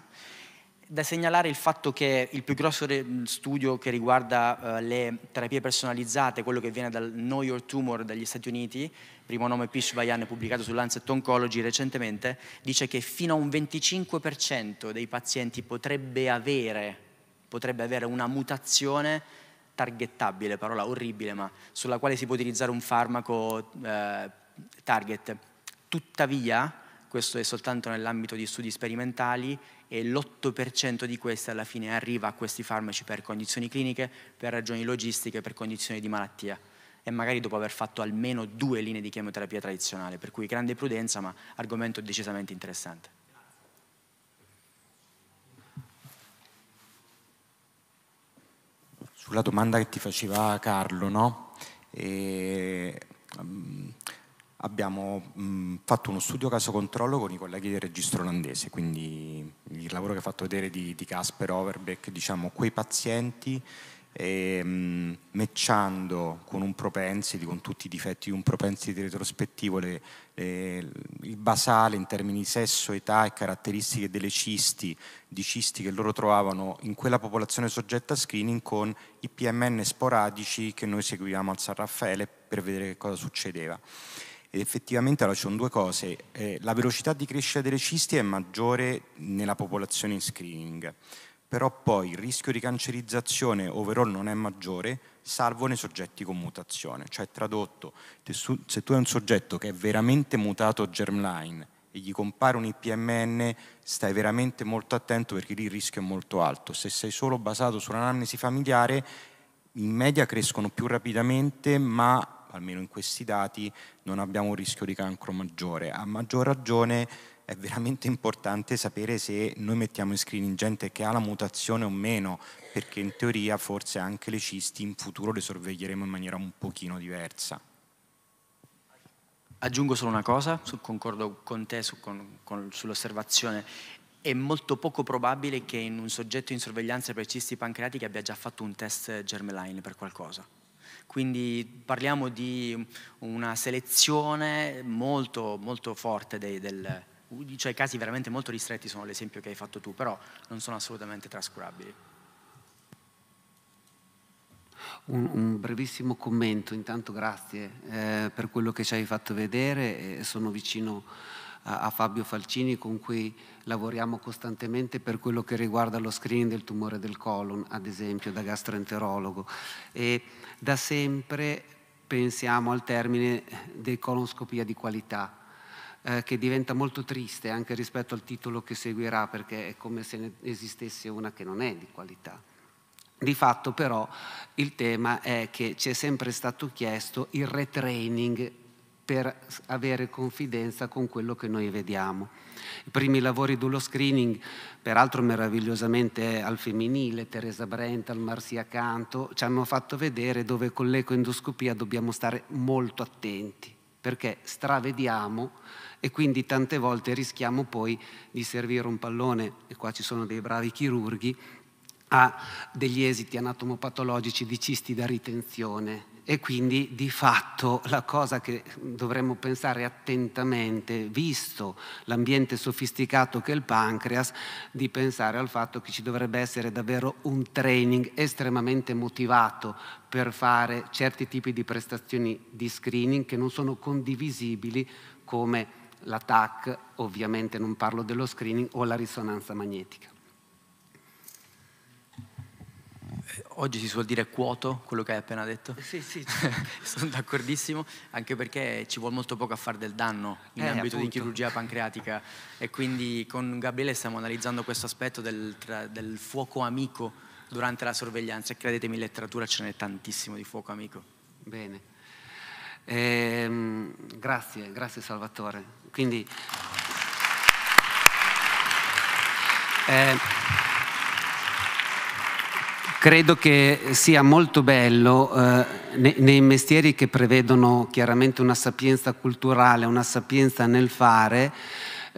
da segnalare il fatto che il più grosso studio che riguarda uh, le terapie personalizzate, quello che viene dal Know Your Tumor dagli Stati Uniti, primo nome Pishvayan pubblicato su Lancet Oncology recentemente, dice che fino a un 25% dei pazienti potrebbe avere, potrebbe avere una mutazione targettabile, parola orribile, ma sulla quale si può utilizzare un farmaco eh, target. Tuttavia, questo è soltanto nell'ambito di studi sperimentali, e l'8% di queste alla fine arriva a questi farmaci per condizioni cliniche, per ragioni logistiche, per condizioni di malattia e magari dopo aver fatto almeno due linee di chemioterapia tradizionale, per cui grande prudenza ma argomento decisamente interessante. Sulla domanda che ti faceva Carlo, no? E, um, abbiamo mh, mm, fatto uno studio caso controllo con i colleghi del registro olandese, quindi il lavoro che ha fatto vedere di, Casper Overbeck, diciamo quei pazienti mecciando ehm, con un propensity, con tutti i difetti di un propensity retrospettivo, le, le, il basale in termini di sesso, età e caratteristiche delle cisti, di cisti che loro trovavano in quella popolazione soggetta a screening con i PMN sporadici che noi seguivamo al San Raffaele per vedere che cosa succedeva ed effettivamente allora ci sono due cose, eh, la velocità di crescita delle cisti è maggiore nella popolazione in screening, però poi il rischio di cancerizzazione overall non è maggiore salvo nei soggetti con mutazione, cioè tradotto, se tu hai un soggetto che è veramente mutato germline e gli compare un IPMN, stai veramente molto attento perché lì il rischio è molto alto. Se sei solo basato sull'analisi familiare, in media crescono più rapidamente, ma almeno in questi dati, non abbiamo un rischio di cancro maggiore. A maggior ragione è veramente importante sapere se noi mettiamo in screening gente che ha la mutazione o meno, perché in teoria forse anche le cisti in futuro le sorveglieremo in maniera un pochino diversa. Aggiungo solo una cosa, concordo con te su, con, con, sull'osservazione. È molto poco probabile che in un soggetto in sorveglianza per cisti pancreatiche abbia già fatto un test germline per qualcosa quindi parliamo di una selezione molto, molto forte dei, del, cioè casi veramente molto ristretti sono l'esempio che hai fatto tu, però non sono assolutamente trascurabili. Un, un brevissimo commento, intanto grazie eh, per quello che ci hai fatto vedere, sono vicino a, Fabio Falcini con cui lavoriamo costantemente per quello che riguarda lo screening del tumore del colon, ad esempio da gastroenterologo. E da sempre pensiamo al termine di colonscopia di qualità, eh, che diventa molto triste anche rispetto al titolo che seguirà, perché è come se ne esistesse una che non è di qualità. Di fatto però il tema è che ci è sempre stato chiesto il retraining per avere confidenza con quello che noi vediamo. I primi lavori dello screening, peraltro meravigliosamente al femminile, Teresa Brental, Marcia Canto, ci hanno fatto vedere dove con l'ecoendoscopia dobbiamo stare molto attenti, perché stravediamo e quindi tante volte rischiamo poi di servire un pallone, e qua ci sono dei bravi chirurghi, a degli esiti anatomopatologici di cisti da ritenzione e quindi di fatto la cosa che dovremmo pensare attentamente, visto l'ambiente sofisticato che è il pancreas, di pensare al fatto che ci dovrebbe essere davvero un training estremamente motivato per fare certi tipi di prestazioni di screening che non sono condivisibili come la TAC, ovviamente non parlo dello screening, o la risonanza magnetica. Eh, oggi si suol dire quoto quello che hai appena detto. Eh, sì, sì. Sono d'accordissimo, anche perché ci vuole molto poco a fare del danno in eh, ambito appunto. di chirurgia pancreatica e quindi con Gabriele stiamo analizzando questo aspetto del, tra, del fuoco amico durante la sorveglianza e credetemi in letteratura ce n'è tantissimo di fuoco amico. Bene. Ehm, grazie, grazie Salvatore. Quindi... Eh, Credo che sia molto bello eh, nei, nei mestieri che prevedono chiaramente una sapienza culturale, una sapienza nel fare,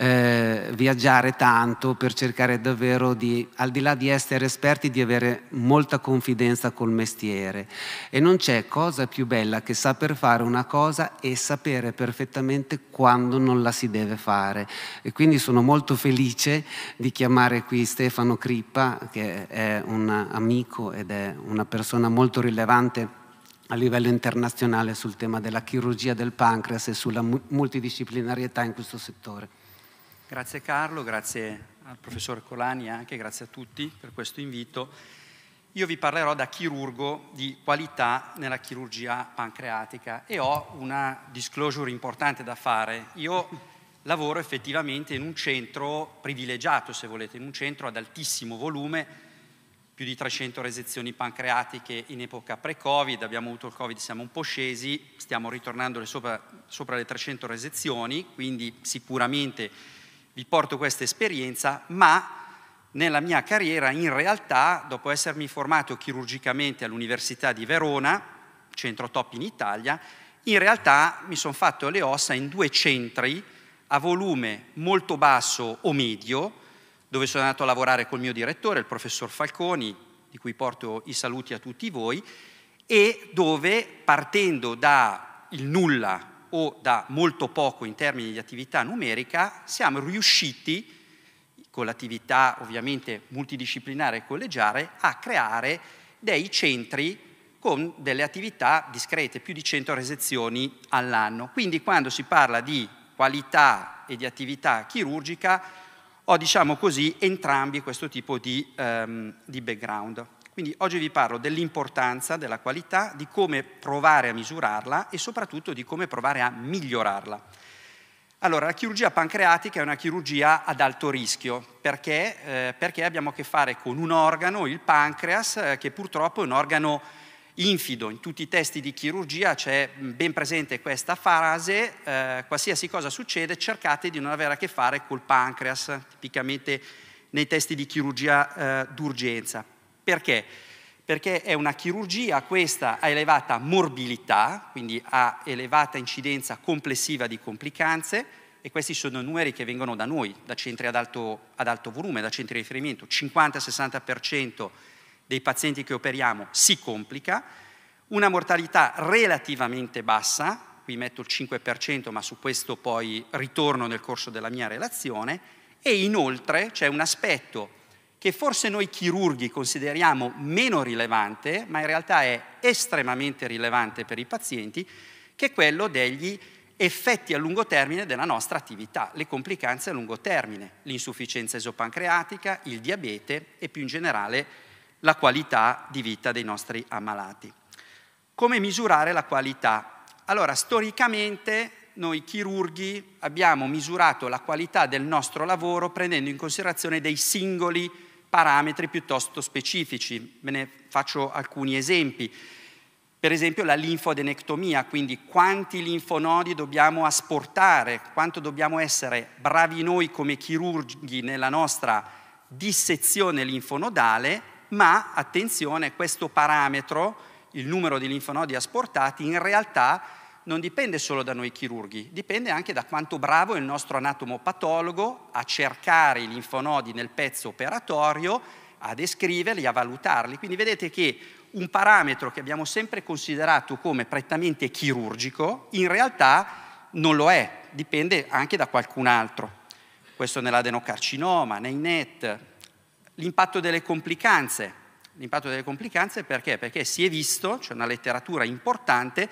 eh, viaggiare tanto per cercare davvero di, al di là di essere esperti, di avere molta confidenza col mestiere. E non c'è cosa più bella che saper fare una cosa e sapere perfettamente quando non la si deve fare. E quindi sono molto felice di chiamare qui Stefano Crippa, che è un amico ed è una persona molto rilevante a livello internazionale sul tema della chirurgia del pancreas e sulla multidisciplinarietà in questo settore. Grazie Carlo, grazie al professor Colani anche, grazie a tutti per questo invito. Io vi parlerò da chirurgo di qualità nella chirurgia pancreatica e ho una disclosure importante da fare. Io lavoro effettivamente in un centro privilegiato, se volete, in un centro ad altissimo volume, più di 300 resezioni pancreatiche in epoca pre-Covid, abbiamo avuto il Covid, siamo un po' scesi, stiamo ritornando sopra, sopra le 300 resezioni, quindi sicuramente vi porto questa esperienza, ma nella mia carriera in realtà, dopo essermi formato chirurgicamente all'Università di Verona, centro top in Italia, in realtà mi sono fatto le ossa in due centri a volume molto basso o medio, dove sono andato a lavorare col mio direttore, il professor Falconi, di cui porto i saluti a tutti voi, e dove partendo dal nulla o da molto poco in termini di attività numerica, siamo riusciti, con l'attività ovviamente multidisciplinare e collegiale, a creare dei centri con delle attività discrete, più di 100 resezioni all'anno. Quindi quando si parla di qualità e di attività chirurgica, ho diciamo così entrambi questo tipo di, um, di background. Quindi oggi vi parlo dell'importanza della qualità, di come provare a misurarla e soprattutto di come provare a migliorarla. Allora, la chirurgia pancreatica è una chirurgia ad alto rischio perché, eh, perché abbiamo a che fare con un organo, il pancreas, eh, che purtroppo è un organo infido. In tutti i testi di chirurgia c'è mm, ben presente questa frase, eh, qualsiasi cosa succede cercate di non avere a che fare col pancreas, tipicamente nei testi di chirurgia eh, d'urgenza. Perché? Perché è una chirurgia questa a elevata morbilità, quindi a elevata incidenza complessiva di complicanze, e questi sono numeri che vengono da noi, da centri ad alto, ad alto volume, da centri di riferimento, 50-60% dei pazienti che operiamo si complica, una mortalità relativamente bassa, qui metto il 5%, ma su questo poi ritorno nel corso della mia relazione, e inoltre c'è un aspetto che forse noi chirurghi consideriamo meno rilevante, ma in realtà è estremamente rilevante per i pazienti, che è quello degli effetti a lungo termine della nostra attività, le complicanze a lungo termine, l'insufficienza esopancreatica, il diabete e più in generale la qualità di vita dei nostri ammalati. Come misurare la qualità? Allora, storicamente noi chirurghi abbiamo misurato la qualità del nostro lavoro prendendo in considerazione dei singoli parametri piuttosto specifici. Ve ne faccio alcuni esempi. Per esempio la linfodenectomia, quindi quanti linfonodi dobbiamo asportare, quanto dobbiamo essere bravi noi come chirurghi nella nostra dissezione linfonodale, ma attenzione, questo parametro, il numero di linfonodi asportati, in realtà non dipende solo da noi chirurghi, dipende anche da quanto bravo è il nostro anatomo patologo a cercare i linfonodi nel pezzo operatorio, a descriverli, a valutarli. Quindi vedete che un parametro che abbiamo sempre considerato come prettamente chirurgico, in realtà non lo è, dipende anche da qualcun altro. Questo nell'adenocarcinoma, nei NET, l'impatto delle complicanze. L'impatto delle complicanze perché? Perché si è visto, c'è una letteratura importante,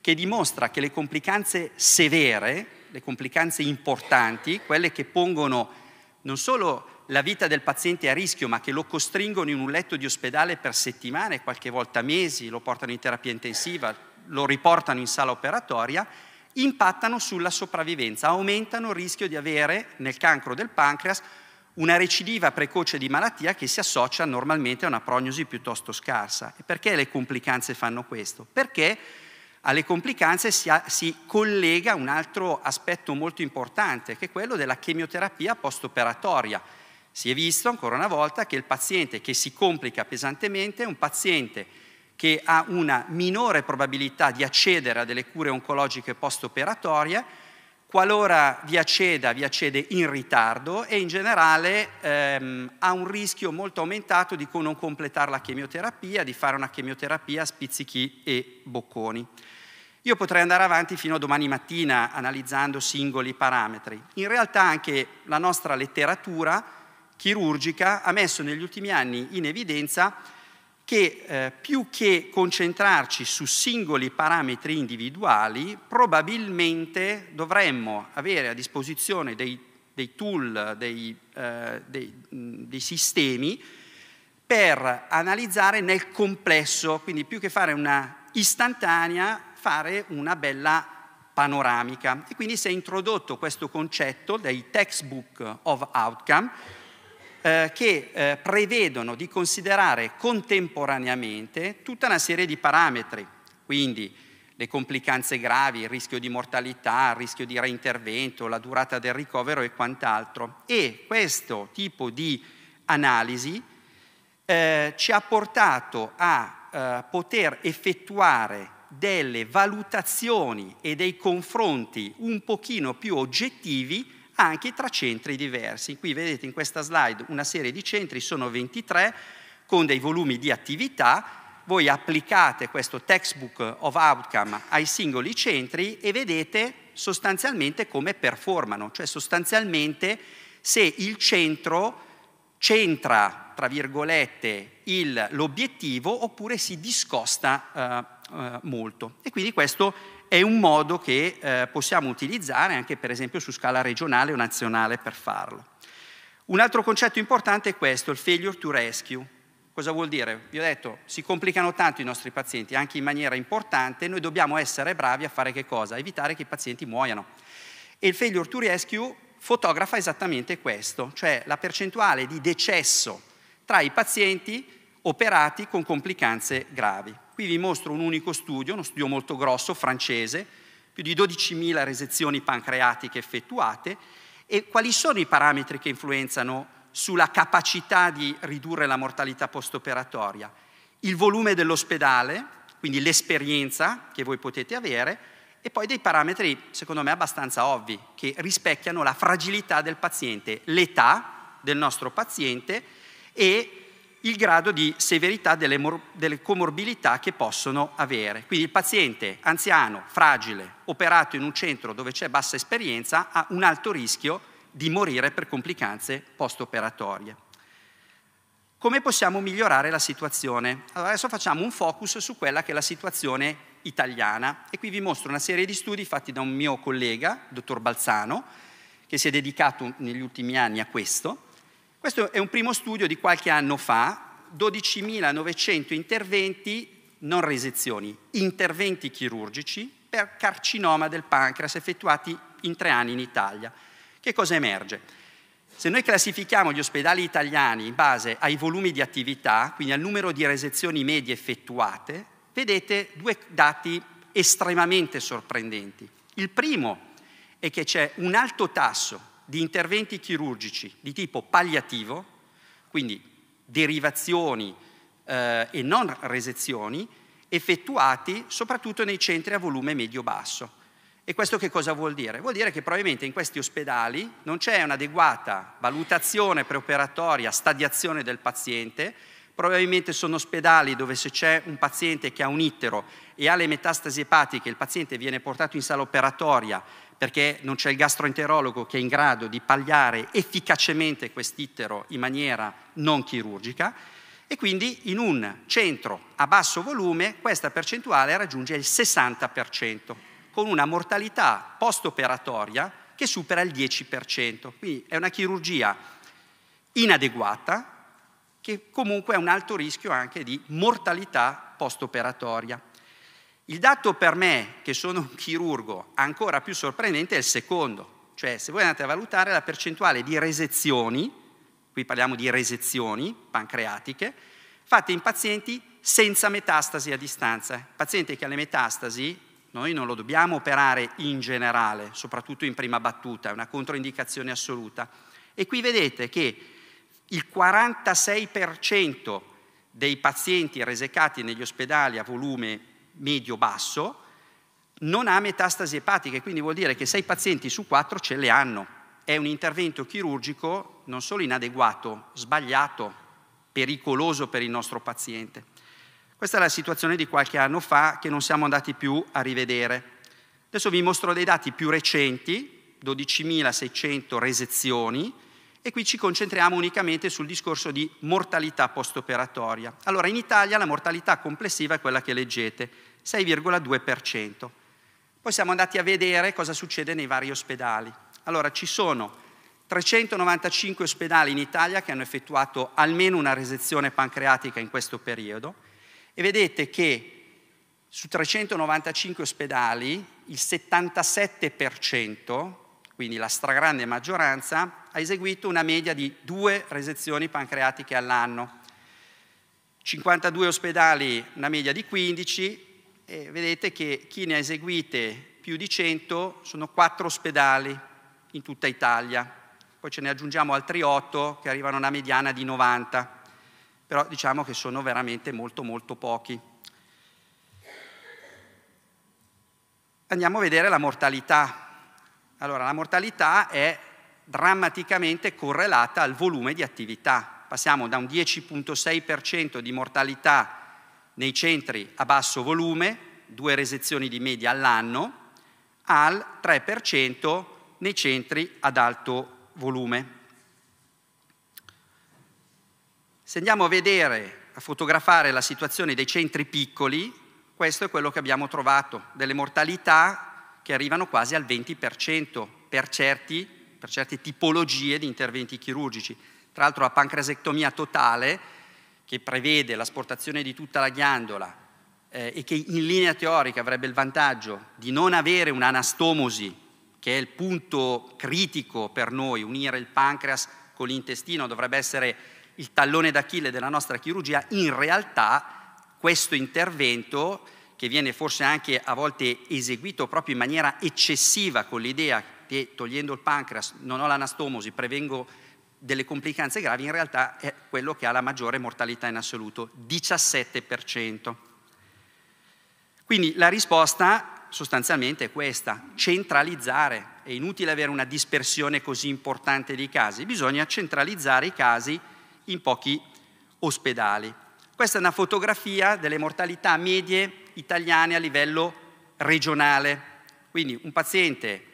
che dimostra che le complicanze severe, le complicanze importanti, quelle che pongono non solo la vita del paziente a rischio, ma che lo costringono in un letto di ospedale per settimane, qualche volta mesi, lo portano in terapia intensiva, lo riportano in sala operatoria, impattano sulla sopravvivenza, aumentano il rischio di avere nel cancro del pancreas una recidiva precoce di malattia che si associa normalmente a una prognosi piuttosto scarsa. E perché le complicanze fanno questo? Perché alle complicanze si, ha, si, collega un altro aspetto molto importante, che è quello della chemioterapia postoperatoria. Si è visto ancora una volta che il paziente che si complica pesantemente è un paziente che ha una minore probabilità di accedere a delle cure oncologiche postoperatorie Qualora vi acceda, vi accede in ritardo e in generale ehm, ha un rischio molto aumentato di non completare la chemioterapia, di fare una chemioterapia a spizzichi e bocconi. Io potrei andare avanti fino a domani mattina analizzando singoli parametri. In realtà anche la nostra letteratura chirurgica ha messo negli ultimi anni in evidenza che eh, più che concentrarci su singoli parametri individuali, probabilmente dovremmo avere a disposizione dei, dei tool, dei, eh, dei, dei sistemi per analizzare nel complesso, quindi più che fare una istantanea, fare una bella panoramica. E quindi si è introdotto questo concetto dei textbook of outcome, eh, che eh, prevedono di considerare contemporaneamente tutta una serie di parametri, quindi le complicanze gravi, il rischio di mortalità, il rischio di reintervento, la durata del ricovero e quant'altro. E questo tipo di analisi eh, ci ha portato a eh, poter effettuare delle valutazioni e dei confronti un pochino più oggettivi anche tra centri diversi. Qui vedete in questa slide una serie di centri, sono 23, con dei volumi di attività. Voi applicate questo textbook of outcome ai singoli centri e vedete sostanzialmente come performano, cioè sostanzialmente se il centro centra, tra virgolette, l'obiettivo oppure si discosta eh, eh, molto. E quindi questo è un modo che eh, possiamo utilizzare anche per esempio su scala regionale o nazionale per farlo. Un altro concetto importante è questo, il failure to rescue. Cosa vuol dire? Vi ho detto, si complicano tanto i nostri pazienti, anche in maniera importante, noi dobbiamo essere bravi a fare che cosa? Evitare che i pazienti muoiano. E il failure to rescue fotografa esattamente questo, cioè la percentuale di decesso tra i pazienti operati con complicanze gravi. Qui vi mostro un unico studio, uno studio molto grosso, francese, più di 12.000 resezioni pancreatiche effettuate e quali sono i parametri che influenzano sulla capacità di ridurre la mortalità postoperatoria? Il volume dell'ospedale, quindi l'esperienza che voi potete avere e poi dei parametri secondo me abbastanza ovvi che rispecchiano la fragilità del paziente, l'età del nostro paziente e il grado di severità delle, mor- delle, comorbilità che possono avere. Quindi il paziente anziano, fragile, operato in un centro dove c'è bassa esperienza, ha un alto rischio di morire per complicanze post-operatorie. Come possiamo migliorare la situazione? Allora adesso facciamo un focus su quella che è la situazione italiana e qui vi mostro una serie di studi fatti da un mio collega, dottor Balzano, che si è dedicato negli ultimi anni a questo questo è un primo studio di qualche anno fa, 12.900 interventi, non resezioni, interventi chirurgici per carcinoma del pancreas effettuati in tre anni in Italia. Che cosa emerge? Se noi classifichiamo gli ospedali italiani in base ai volumi di attività, quindi al numero di resezioni medie effettuate, vedete due dati estremamente sorprendenti. Il primo è che c'è un alto tasso di interventi chirurgici di tipo palliativo, quindi derivazioni eh, e non resezioni, effettuati soprattutto nei centri a volume medio-basso. E questo che cosa vuol dire? Vuol dire che probabilmente in questi ospedali non c'è un'adeguata valutazione preoperatoria, stadiazione del paziente, probabilmente sono ospedali dove se c'è un paziente che ha un ittero e ha le metastasi epatiche, il paziente viene portato in sala operatoria perché non c'è il gastroenterologo che è in grado di pagliare efficacemente quest'ittero in maniera non chirurgica e quindi in un centro a basso volume questa percentuale raggiunge il 60%, con una mortalità post-operatoria che supera il 10%. Quindi è una chirurgia inadeguata che comunque ha un alto rischio anche di mortalità post-operatoria. Il dato per me, che sono un chirurgo, ancora più sorprendente è il secondo, cioè se voi andate a valutare la percentuale di resezioni, qui parliamo di resezioni pancreatiche, fatte in pazienti senza metastasi a distanza. paziente che ha le metastasi, noi non lo dobbiamo operare in generale, soprattutto in prima battuta, è una controindicazione assoluta. E qui vedete che il 46% dei pazienti resecati negli ospedali a volume medio-basso, non ha metastasi epatiche, quindi vuol dire che sei pazienti su quattro ce le hanno. È un intervento chirurgico non solo inadeguato, sbagliato, pericoloso per il nostro paziente. Questa è la situazione di qualche anno fa che non siamo andati più a rivedere. Adesso vi mostro dei dati più recenti, 12.600 resezioni, e qui ci concentriamo unicamente sul discorso di mortalità postoperatoria. Allora, in Italia la mortalità complessiva è quella che leggete, 6,2%. Poi siamo andati a vedere cosa succede nei vari ospedali. Allora, ci sono 395 ospedali in Italia che hanno effettuato almeno una resezione pancreatica in questo periodo e vedete che su 395 ospedali il 77% quindi la stragrande maggioranza, ha eseguito una media di due resezioni pancreatiche all'anno. 52 ospedali, una media di 15, e vedete che chi ne ha eseguite più di 100 sono 4 ospedali in tutta Italia. Poi ce ne aggiungiamo altri 8 che arrivano a una mediana di 90, però diciamo che sono veramente molto molto pochi. Andiamo a vedere la mortalità allora, la mortalità è drammaticamente correlata al volume di attività. Passiamo da un 10.6% di mortalità nei centri a basso volume, due resezioni di media all'anno, al 3% nei centri ad alto volume. Se andiamo a vedere, a fotografare la situazione dei centri piccoli, questo è quello che abbiamo trovato, delle mortalità che arrivano quasi al 20% per, certi, per certe tipologie di interventi chirurgici. Tra l'altro la pancrasectomia totale, che prevede l'asportazione di tutta la ghiandola eh, e che in linea teorica avrebbe il vantaggio di non avere un'anastomosi, che è il punto critico per noi, unire il pancreas con l'intestino dovrebbe essere il tallone d'Achille della nostra chirurgia, in realtà questo intervento che viene forse anche a volte eseguito proprio in maniera eccessiva con l'idea che togliendo il pancreas non ho l'anastomosi, prevengo delle complicanze gravi, in realtà è quello che ha la maggiore mortalità in assoluto, 17%. Quindi la risposta sostanzialmente è questa, centralizzare, è inutile avere una dispersione così importante di casi, bisogna centralizzare i casi in pochi ospedali. Questa è una fotografia delle mortalità medie italiane a livello regionale. Quindi un paziente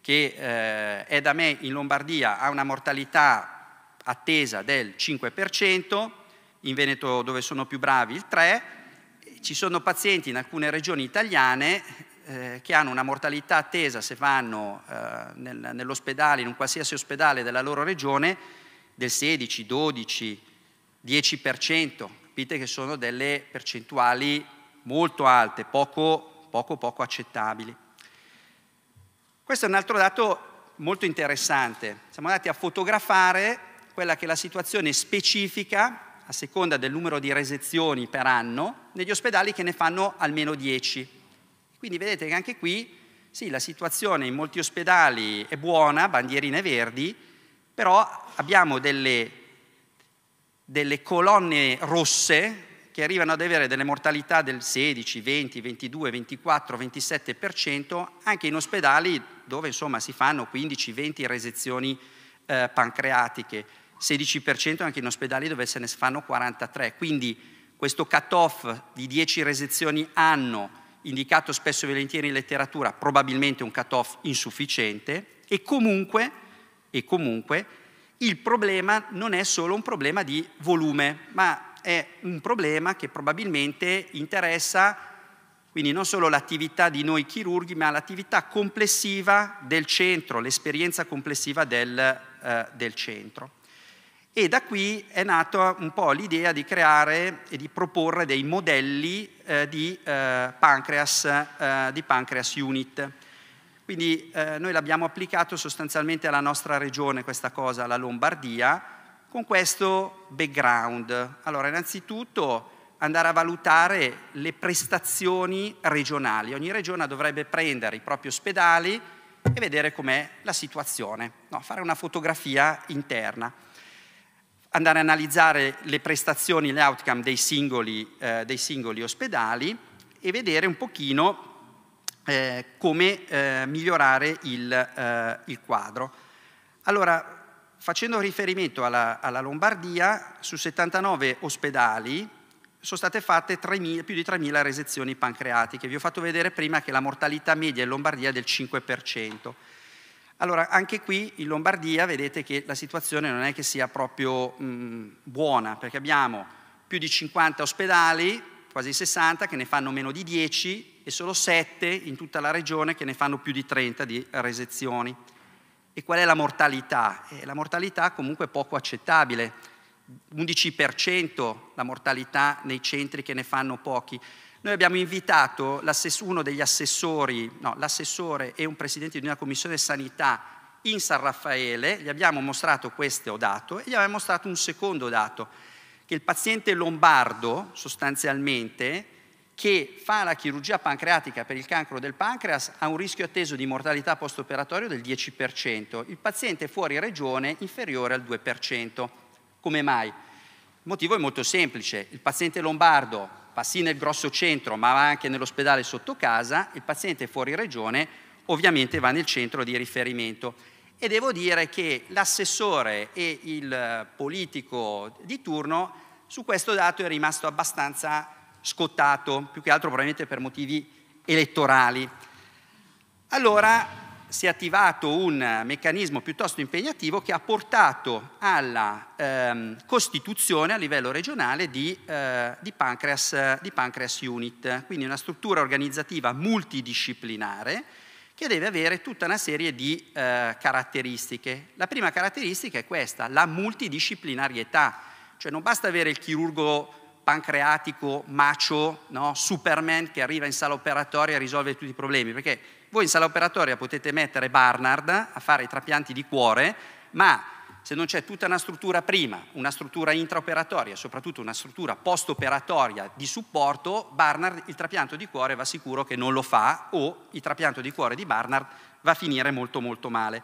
che eh, è da me in Lombardia ha una mortalità attesa del 5%, in Veneto dove sono più bravi il 3%, ci sono pazienti in alcune regioni italiane eh, che hanno una mortalità attesa se vanno eh, nell'ospedale, in un qualsiasi ospedale della loro regione, del 16, 12, 10%. Capite che sono delle percentuali molto alte, poco, poco, poco accettabili. Questo è un altro dato molto interessante. Siamo andati a fotografare quella che è la situazione specifica a seconda del numero di resezioni per anno negli ospedali che ne fanno almeno 10. Quindi vedete che anche qui sì, la situazione in molti ospedali è buona, bandierine verdi, però abbiamo delle, delle colonne rosse che arrivano ad avere delle mortalità del 16, 20, 22, 24, 27% anche in ospedali dove insomma, si fanno 15, 20 resezioni eh, pancreatiche, 16% anche in ospedali dove se ne fanno 43. Quindi questo cut-off di 10 resezioni anno, indicato spesso e volentieri in letteratura, probabilmente un cut-off insufficiente, e comunque, e comunque il problema non è solo un problema di volume, ma è un problema che probabilmente interessa quindi non solo l'attività di noi chirurghi, ma l'attività complessiva del centro, l'esperienza complessiva del, eh, del centro. E da qui è nata un po' l'idea di creare e di proporre dei modelli eh, di, eh, pancreas, eh, di pancreas unit. Quindi eh, noi l'abbiamo applicato sostanzialmente alla nostra regione questa cosa, la Lombardia, con questo background. Allora, innanzitutto andare a valutare le prestazioni regionali. Ogni regione dovrebbe prendere i propri ospedali e vedere com'è la situazione, no, fare una fotografia interna, andare a analizzare le prestazioni, le outcome dei singoli, eh, dei singoli ospedali e vedere un pochino eh, come eh, migliorare il, eh, il quadro. Allora, Facendo riferimento alla, alla Lombardia, su 79 ospedali sono state fatte 3.000, più di 3.000 resezioni pancreatiche. Vi ho fatto vedere prima che la mortalità media in Lombardia è del 5%. Allora, anche qui in Lombardia vedete che la situazione non è che sia proprio mh, mm, buona, perché abbiamo più di 50 ospedali, quasi 60, che ne fanno meno di 10 e solo 7 in tutta la regione che ne fanno più di 30 di resezioni. E qual è la mortalità? Eh, la mortalità comunque è poco accettabile. 11% la mortalità nei centri che ne fanno pochi. Noi abbiamo invitato uno degli assessori, no, l'assessore e un presidente di una commissione sanità in San Raffaele, gli abbiamo mostrato questo dato e gli abbiamo mostrato un secondo dato, che il paziente lombardo sostanzialmente che fa la chirurgia pancreatica per il cancro del pancreas ha un rischio atteso di mortalità postoperatorio del 10%, il paziente fuori regione inferiore al 2%. Come mai? Il motivo è molto semplice, il paziente lombardo va sì nel grosso centro ma va anche nell'ospedale sotto casa, il paziente fuori regione ovviamente va nel centro di riferimento e devo dire che l'assessore e il eh, politico di turno su questo dato è rimasto abbastanza scottato, più che altro probabilmente per motivi elettorali. Allora si è attivato un meccanismo piuttosto impegnativo che ha portato alla ehm, costituzione a livello regionale di, eh, di, pancreas, di Pancreas Unit, quindi una struttura organizzativa multidisciplinare che deve avere tutta una serie di eh, caratteristiche. La prima caratteristica è questa, la multidisciplinarietà, cioè non basta avere il chirurgo pancreatico, macio, no? Superman che arriva in sala operatoria e risolve tutti i problemi, perché voi in sala operatoria potete mettere Barnard a fare i trapianti di cuore, ma se non c'è tutta una struttura prima, una struttura intraoperatoria, soprattutto una struttura postoperatoria di supporto, Barnard il trapianto di cuore va sicuro che non lo fa o il trapianto di cuore di Barnard va a finire molto molto male.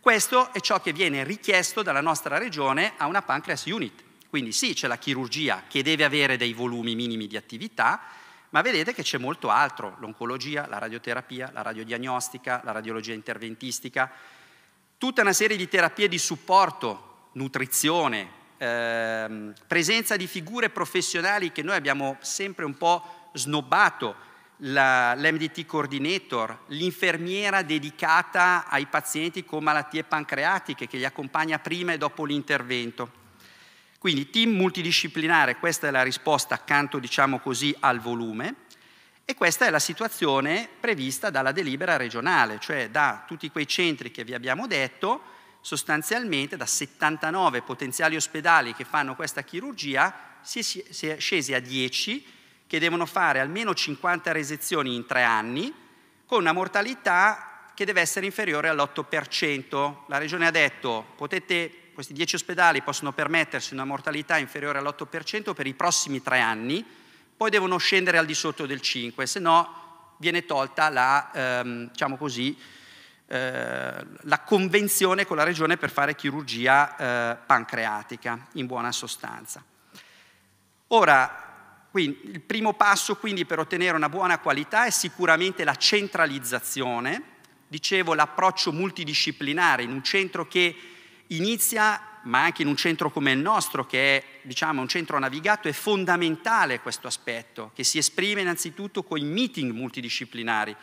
Questo è ciò che viene richiesto dalla nostra regione a una pancreas unit. Quindi sì, c'è la chirurgia che deve avere dei volumi minimi di attività, ma vedete che c'è molto altro, l'oncologia, la radioterapia, la radiodiagnostica, la radiologia interventistica, tutta una serie di terapie di supporto, nutrizione, ehm, presenza di figure professionali che noi abbiamo sempre un po' snobbato, la, l'MDT coordinator, l'infermiera dedicata ai pazienti con malattie pancreatiche che li accompagna prima e dopo l'intervento. Quindi team multidisciplinare, questa è la risposta accanto diciamo così, al volume e questa è la situazione prevista dalla delibera regionale, cioè da tutti quei centri che vi abbiamo detto, sostanzialmente da 79 potenziali ospedali che fanno questa chirurgia si è scesi a 10 che devono fare almeno 50 resezioni in tre anni con una mortalità che deve essere inferiore all'8%. La Regione ha detto potete questi 10 ospedali possono permettersi una mortalità inferiore all'8% per i prossimi tre anni, poi devono scendere al di sotto del 5, se no viene tolta la, ehm, diciamo così, eh, la convenzione con la regione per fare chirurgia eh, pancreatica, in buona sostanza. Ora, quindi, il primo passo quindi, per ottenere una buona qualità è sicuramente la centralizzazione, dicevo l'approccio multidisciplinare in un centro che inizia, ma anche in un centro come il nostro, che è diciamo, un centro navigato, è fondamentale questo aspetto, che si esprime innanzitutto con i meeting multidisciplinari,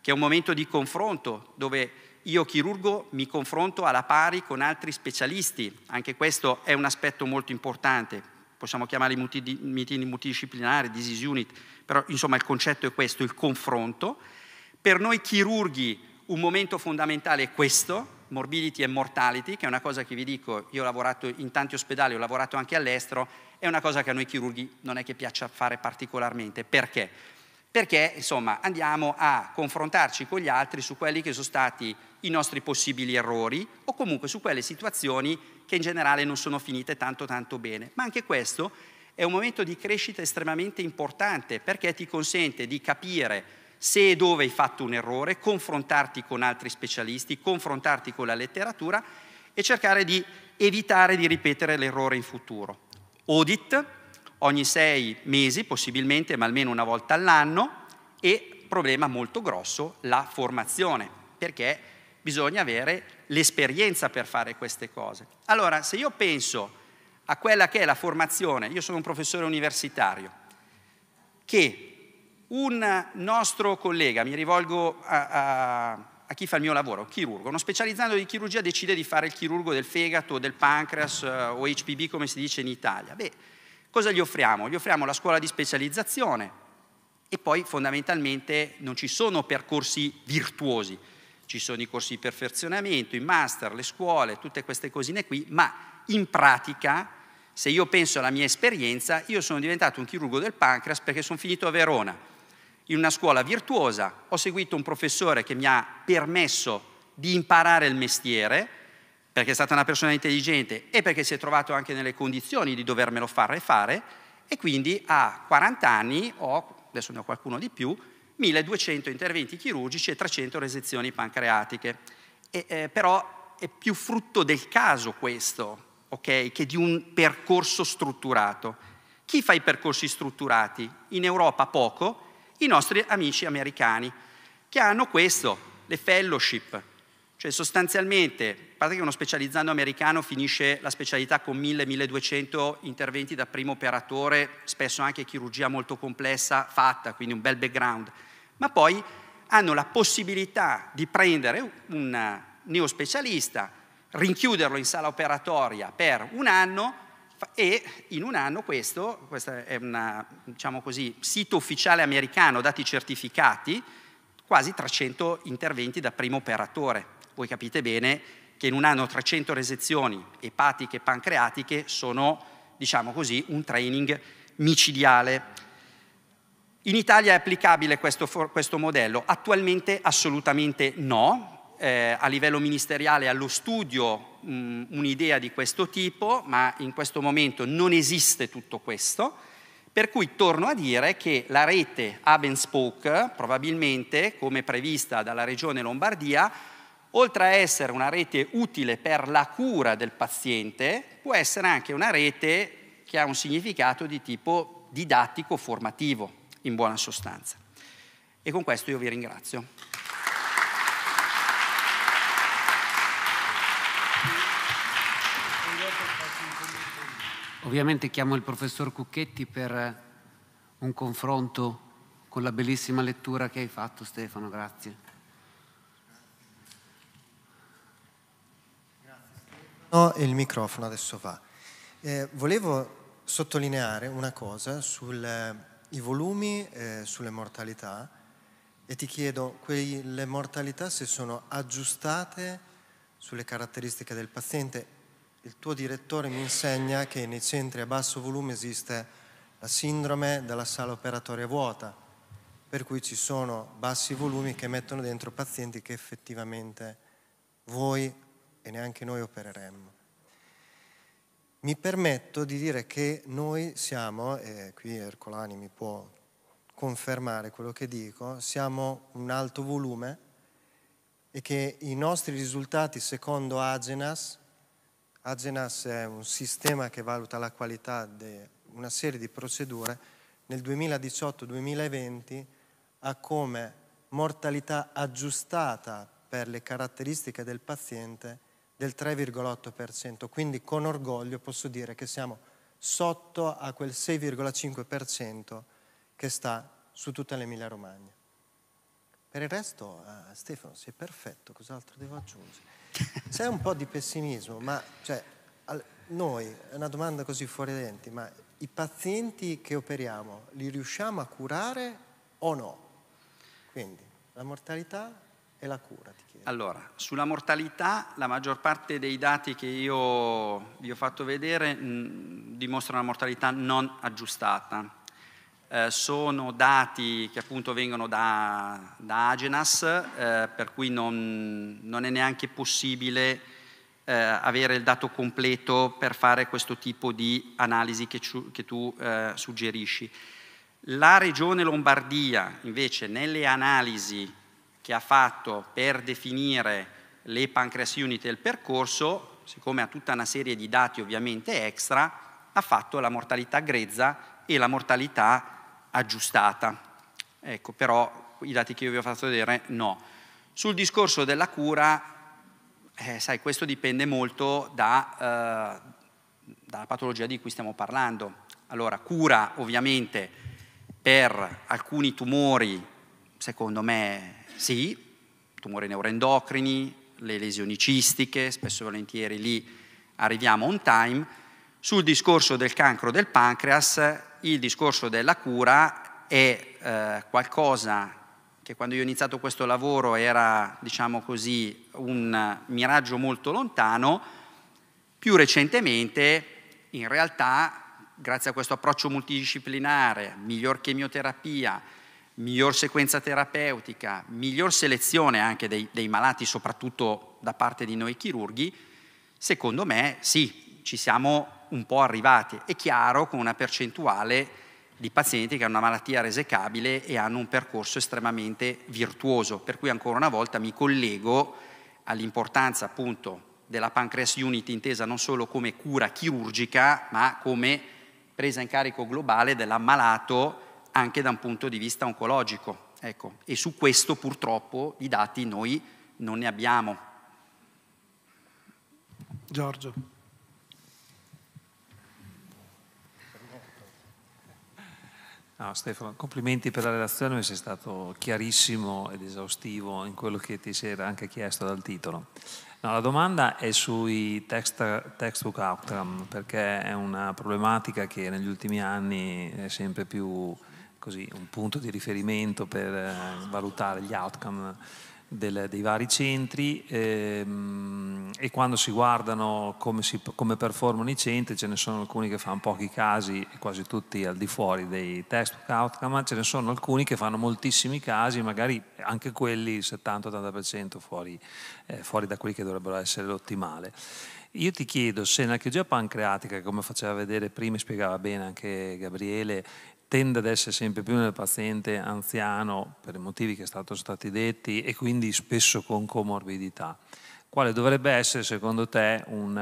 che è un momento di confronto dove io chirurgo mi confronto alla pari con altri specialisti, anche questo è un aspetto molto importante, possiamo chiamarli meeting multidisciplinari, disease unit, però insomma il concetto è questo, il confronto. Per noi chirurghi un momento fondamentale è questo, morbidity e mortality, che è una cosa che vi dico, io ho lavorato in tanti ospedali, ho lavorato anche all'estero, è una cosa che a noi chirurghi non è che piaccia fare particolarmente. Perché? Perché insomma andiamo a confrontarci con gli altri su quelli che sono stati i nostri possibili errori o comunque su quelle situazioni che in generale non sono finite tanto tanto bene. Ma anche questo è un momento di crescita estremamente importante perché ti consente di capire se e dove hai fatto un errore, confrontarti con altri specialisti, confrontarti con la letteratura e cercare di evitare di ripetere l'errore in futuro. Audit ogni sei mesi possibilmente, ma almeno una volta all'anno, e problema molto grosso, la formazione, perché bisogna avere l'esperienza per fare queste cose. Allora, se io penso a quella che è la formazione, io sono un professore universitario, che un nostro collega, mi rivolgo a, a, a chi fa il mio lavoro, chirurgo, uno specializzando di chirurgia decide di fare il chirurgo del fegato, del pancreas eh, o HPB come si dice in Italia. Beh, cosa gli offriamo? Gli offriamo la scuola di specializzazione e poi fondamentalmente non ci sono percorsi virtuosi, ci sono i corsi di perfezionamento, i master, le scuole, tutte queste cosine qui, ma in pratica, se io penso alla mia esperienza, io sono diventato un chirurgo del pancreas perché sono finito a Verona in una scuola virtuosa, ho seguito un professore che mi ha permesso di imparare il mestiere, perché è stata una persona intelligente e perché si è trovato anche nelle condizioni di dovermelo fare fare, e quindi a 40 anni ho, adesso ne ho qualcuno di più, 1200 interventi chirurgici e 300 resezioni pancreatiche. E, eh, però è più frutto del caso questo, ok, che di un percorso strutturato. Chi fa i percorsi strutturati? In Europa poco, i nostri amici americani, che hanno questo, le fellowship, cioè sostanzialmente, a parte che uno specializzando americano finisce la specialità con 1000-1200 interventi da primo operatore, spesso anche chirurgia molto complessa fatta, quindi un bel background, ma poi hanno la possibilità di prendere un neospecialista, rinchiuderlo in sala operatoria per un anno, e in un anno questo, questo è un diciamo sito ufficiale americano, dati certificati, quasi 300 interventi da primo operatore. Voi capite bene che in un anno 300 resezioni epatiche e pancreatiche sono, diciamo così, un training micidiale. In Italia è applicabile questo, questo modello? Attualmente assolutamente no, eh, a livello ministeriale allo studio mh, un'idea di questo tipo, ma in questo momento non esiste tutto questo, per cui torno a dire che la rete Hub probabilmente, come prevista dalla Regione Lombardia, oltre a essere una rete utile per la cura del paziente, può essere anche una rete che ha un significato di tipo didattico-formativo, in buona sostanza. E con questo io vi ringrazio. Ovviamente chiamo il professor Cucchetti per eh, un confronto con la bellissima lettura che hai fatto Stefano, grazie. No, il microfono adesso va. Eh, volevo sottolineare una cosa sui eh, volumi, eh, sulle mortalità e ti chiedo quelle mortalità se sono aggiustate sulle caratteristiche del paziente il tuo direttore mi insegna che nei centri a basso volume esiste la sindrome della sala operatoria vuota, per cui ci sono bassi volumi che mettono dentro pazienti che effettivamente voi e neanche noi opereremmo. Mi permetto di dire che noi siamo, e qui Ercolani mi può confermare quello che dico, siamo un alto volume e che i nostri risultati secondo Agenas Agenas è un sistema che valuta la qualità di una serie di procedure, nel 2018-2020 ha come mortalità aggiustata per le caratteristiche del paziente del 3,8%, quindi con orgoglio posso dire che siamo sotto a quel 6,5% che sta su tutta l'Emilia Romagna. Per il resto, eh, Stefano, sei perfetto, cos'altro devo aggiungere? C'è un po' di pessimismo, ma cioè, noi, è una domanda così fuori denti, ma i pazienti che operiamo li riusciamo a curare o no? Quindi la mortalità e la cura, ti chiedo. Allora, sulla mortalità la maggior parte dei dati che io vi ho fatto vedere mh, mm, dimostra una mortalità non aggiustata. Eh, sono dati che appunto vengono da, da Agenas, eh, per cui non, non, è neanche possibile eh, avere il dato completo per fare questo tipo di analisi che, che tu eh, suggerisci. La Regione Lombardia invece nelle analisi che ha fatto per definire le pancreas unit e il percorso, siccome ha tutta una serie di dati ovviamente extra, ha fatto la mortalità grezza e la mortalità aggiustata. Ecco, però i dati che io vi ho fatto vedere no. Sul discorso della cura, eh, sai, questo dipende molto da, eh, dalla patologia di cui stiamo parlando. Allora, cura ovviamente per alcuni tumori, secondo me sì, tumori neuroendocrini, le lesioni cistiche, spesso e volentieri lì arriviamo on time. Sul discorso del cancro del pancreas, il discorso della cura è eh, qualcosa che quando io ho iniziato questo lavoro era, diciamo così, un miraggio molto lontano, più recentemente in realtà, grazie a questo approccio multidisciplinare, miglior chemioterapia, miglior sequenza terapeutica, miglior selezione anche dei, dei malati, soprattutto da parte di noi chirurghi, secondo me sì, ci siamo un po' arrivati. È chiaro con una percentuale di pazienti che hanno una malattia resecabile e hanno un percorso estremamente virtuoso, per cui ancora una volta mi collego all'importanza appunto della pancreas unit intesa non solo come cura chirurgica, ma come presa in carico globale dell'ammalato anche da un punto di vista oncologico. Ecco, e su questo purtroppo i dati noi non ne abbiamo. Giorgio. No, Stefano, complimenti per la relazione, sei stato chiarissimo ed esaustivo in quello che ti si era anche chiesto dal titolo. No, la domanda è sui text, textbook outcome, perché è una problematica che negli ultimi anni è sempre più così, un punto di riferimento per eh, valutare gli outcome del, dei vari centri ehm, e quando si guardano come, si, come, performano i centri ce ne sono alcuni che fanno pochi casi e quasi tutti al di fuori dei test outcome, ce ne sono alcuni che fanno moltissimi casi, magari anche quelli 70-80% fuori, eh, fuori da quelli che dovrebbero essere l'ottimale. Io ti chiedo se in archeologia pancreatica, come faceva vedere prima e spiegava bene anche Gabriele, tende ad essere sempre più nel paziente anziano per i motivi che sono stati detti e quindi spesso con comorbidità. Quale dovrebbe essere secondo te un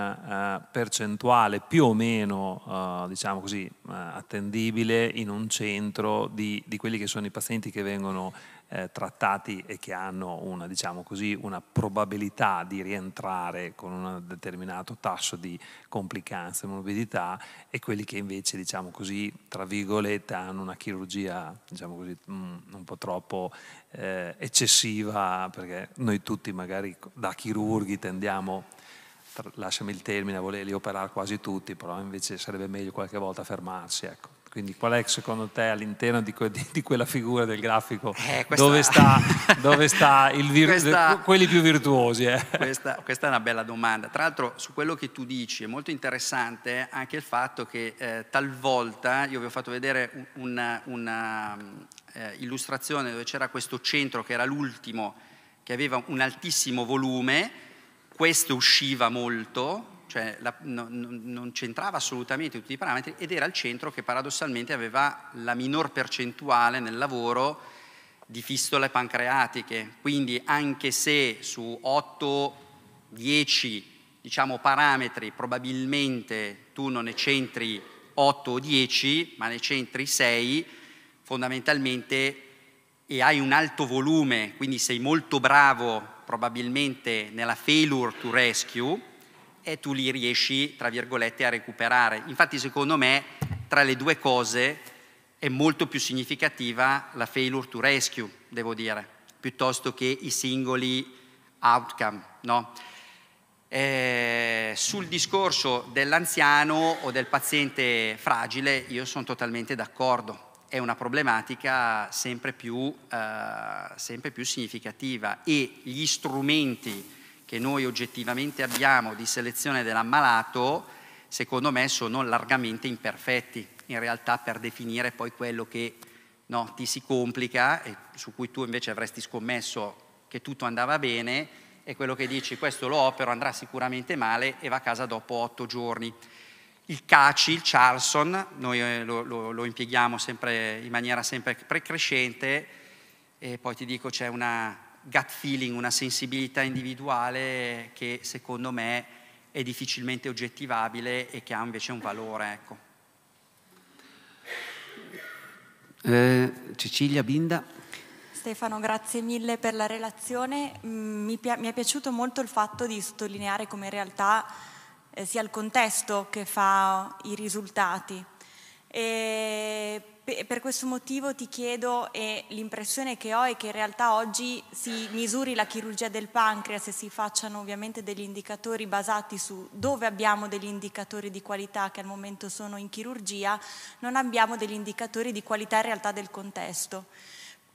uh, percentuale più o meno uh, diciamo così, uh, attendibile in un centro di, di quelli che sono i pazienti che vengono eh, trattati e che hanno una, diciamo così, una, probabilità di rientrare con un determinato tasso di complicanze e morbidità e quelli che invece, diciamo così, tra virgolette, hanno una chirurgia diciamo così, mh, mm, un po' troppo eh, eccessiva, perché noi tutti magari da chirurghi tendiamo lasciami il termine, volerli operare quasi tutti, però invece sarebbe meglio qualche volta fermarsi. Ecco. Quindi qual è secondo te all'interno di, que- di quella figura del grafico eh, questa... dove, sta, dove sta vir- questa... quelli più virtuosi? Eh? Questa, questa, è una bella domanda. Tra l'altro su quello che tu dici è molto interessante anche il fatto che eh, talvolta io vi ho fatto vedere una, una eh, illustrazione dove c'era questo centro che era l'ultimo, che aveva un altissimo volume, questo usciva molto, cioè la, no, non c'entrava assolutamente tutti i parametri ed era il centro che paradossalmente aveva la minor percentuale nel lavoro di fistole pancreatiche, quindi anche se su 8-10 diciamo, parametri probabilmente tu non ne centri 8 o 10, ma ne centri 6, fondamentalmente e hai un alto volume, quindi sei molto bravo probabilmente nella failure to rescue, e tu li riesci, tra virgolette, a recuperare. Infatti, secondo me, tra le due cose è molto più significativa la failure to rescue, devo dire, piuttosto che i singoli outcome. No? Eh, sul discorso dell'anziano o del paziente fragile io sono totalmente d'accordo, è una problematica sempre più, eh, sempre più significativa e gli strumenti che noi oggettivamente abbiamo di selezione dell'ammalato, secondo me sono largamente imperfetti, in realtà per definire poi quello che no, ti si complica e su cui tu invece avresti scommesso che tutto andava bene è quello che dici questo lo opero, andrà sicuramente male e va a casa dopo otto giorni. Il CACI, il Charlson, noi eh, lo, lo, lo impieghiamo sempre, in maniera sempre precrescente e poi ti dico c'è una gut feeling, una sensibilità individuale che secondo me è difficilmente oggettivabile e che ha invece un valore. Ecco. Eh, Cecilia Binda. Stefano, grazie mille per la relazione. Mm, mi, pi- mi, è piaciuto molto il fatto di sottolineare come in realtà eh, sia il contesto che fa i risultati, e per questo motivo ti chiedo, e l'impressione che ho è che in realtà oggi si misuri la chirurgia del pancreas e si facciano ovviamente degli indicatori basati su dove abbiamo degli indicatori di qualità che al momento sono in chirurgia, non abbiamo degli indicatori di qualità in realtà del contesto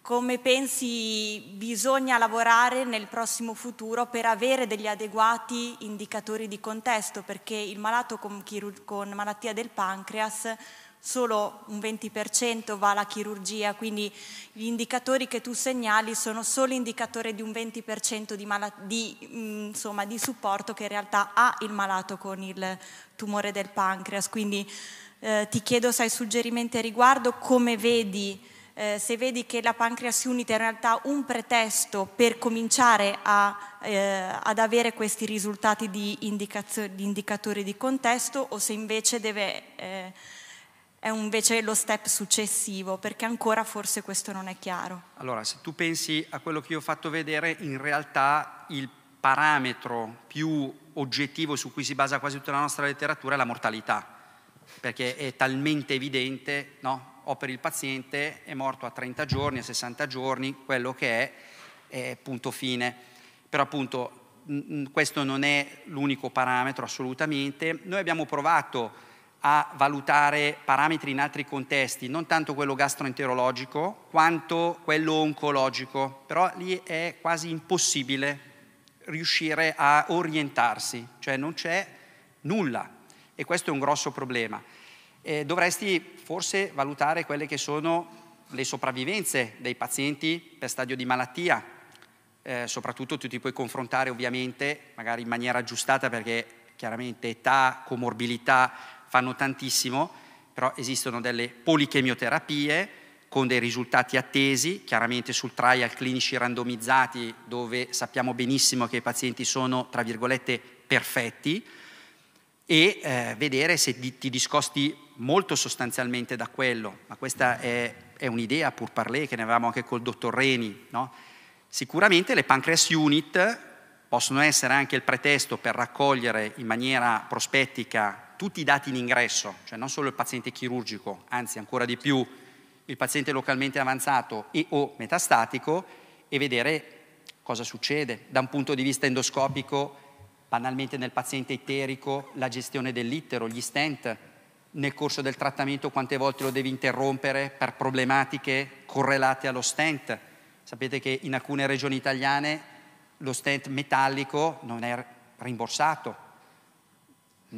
come pensi bisogna lavorare nel prossimo futuro per avere degli adeguati indicatori di contesto, perché il malato con, con malattia del pancreas solo un 20% va alla chirurgia, quindi gli indicatori che tu segnali sono solo indicatori di un 20% di, di, mm, insomma, di, supporto che in realtà ha il malato con il tumore del pancreas. Quindi eh, ti chiedo se hai suggerimenti a riguardo, come vedi, eh, se vedi che la pancreas unita è in realtà un pretesto per cominciare a, eh, ad avere questi risultati di, di, indicatori di contesto o se invece deve eh, è invece lo step successivo, perché ancora forse questo non è chiaro. Allora, se tu pensi a quello che io ho fatto vedere, in realtà il parametro più oggettivo su cui si basa quasi tutta la nostra letteratura è la mortalità, perché è talmente evidente, no? O per il paziente è morto a 30 giorni, a 60 giorni, quello che è, è punto fine. Però appunto questo non è l'unico parametro assolutamente. Noi abbiamo provato a valutare parametri in altri contesti, non tanto quello gastroenterologico quanto quello oncologico, però lì è quasi impossibile riuscire a orientarsi, cioè non c'è nulla e questo è un grosso problema. Eh, dovresti forse valutare quelle che sono le sopravvivenze dei pazienti per stadio di malattia, eh, soprattutto tu ti puoi confrontare ovviamente, magari in maniera aggiustata perché chiaramente età, comorbilità, fanno tantissimo, però esistono delle polichemioterapie con dei risultati attesi, chiaramente sul trial clinici randomizzati dove sappiamo benissimo che i pazienti sono, tra virgolette, perfetti e eh, vedere se ti, ti discosti molto sostanzialmente da quello, ma questa è, è un'idea pur parlé che ne avevamo anche col dottor Reni, no? Sicuramente le pancreas unit possono essere anche il pretesto per raccogliere in maniera prospettica tutti i dati in ingresso, cioè non solo il paziente chirurgico, anzi ancora di più il paziente localmente avanzato e o metastatico e vedere cosa succede da un punto di vista endoscopico, banalmente nel paziente itterico, la gestione dell'ittero, gli stent, nel corso del trattamento quante volte lo devi interrompere per problematiche correlate allo stent. Sapete che in alcune regioni italiane lo stent metallico non è rimborsato,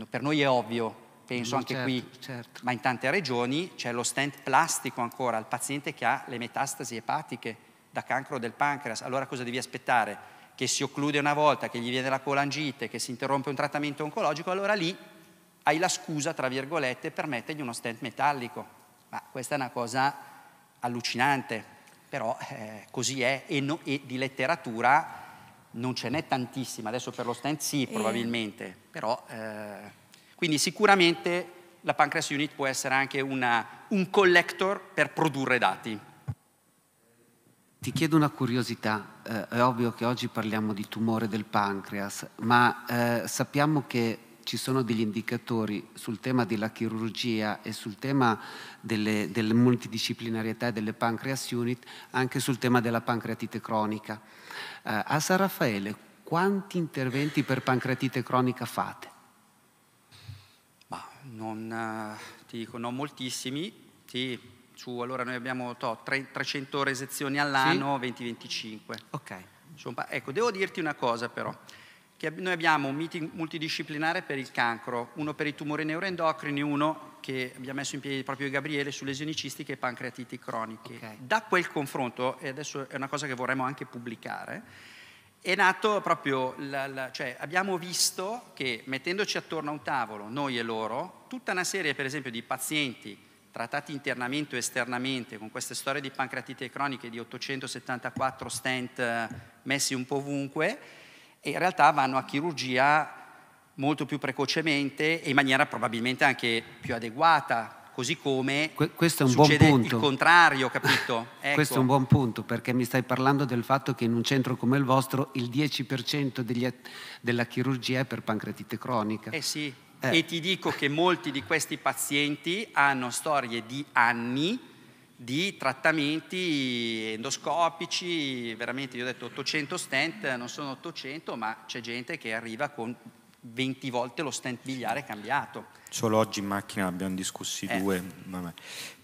per noi è ovvio, penso no, mm, anche certo, qui, certo. ma in tante regioni c'è lo stent plastico ancora al paziente che ha le metastasi epatiche da cancro del pancreas, allora cosa devi aspettare? Che si occlude una volta, che gli viene la colangite, che si interrompe un trattamento oncologico, allora lì hai la scusa, tra virgolette, per mettergli uno stent metallico. Ma questa è una cosa allucinante, però eh, così è e, no, e di letteratura non ce n'è tantissima, adesso per lo stand sì eh. probabilmente, eh. però eh, quindi sicuramente la Pancreas Unit può essere anche una, un collector per produrre dati. Ti chiedo una curiosità, eh, è ovvio che oggi parliamo di tumore del pancreas, ma eh, sappiamo che ci sono degli indicatori sul tema della chirurgia e sul tema delle, delle multidisciplinarietà e delle pancreas unit, anche sul tema della pancreatite cronica eh, a San Raffaele quanti interventi per pancreatite cronica fate? Ma non, eh, ti dico, non moltissimi, sì, su, allora noi abbiamo to, 300 resezioni all'anno, sì? 20-25. Ok. Insomma, ecco, devo dirti una cosa però, che noi abbiamo un meeting multidisciplinare per il cancro, uno per i tumori neuroendocrini, uno che abbiamo messo in piedi proprio Gabriele su lesioni cistiche e pancreatiti croniche. Okay. Da quel confronto, e adesso è una cosa che vorremmo anche pubblicare, è nato proprio, la, la, cioè abbiamo visto che mettendoci attorno a un tavolo, noi e loro, tutta una serie per esempio di pazienti trattati internamente o esternamente con queste storie di pancreatite croniche di 874 stent eh, messi un po' ovunque, e in realtà vanno a chirurgia molto più precocemente e in maniera probabilmente anche più adeguata, così come que- questo è un buon punto. il contrario, capito? Ecco. Questo è un buon punto perché mi stai parlando del fatto che in un centro come il vostro il 10% degli, della chirurgia è per pancreatite cronica. Eh sì, eh. e ti dico che molti di questi pazienti hanno storie di anni di trattamenti endoscopici, veramente io ho detto 800 stent, non sono 800, ma c'è gente che arriva con 20 volte lo stand biliare è cambiato. Solo oggi in macchina abbiamo discussi eh. due. Vabbè.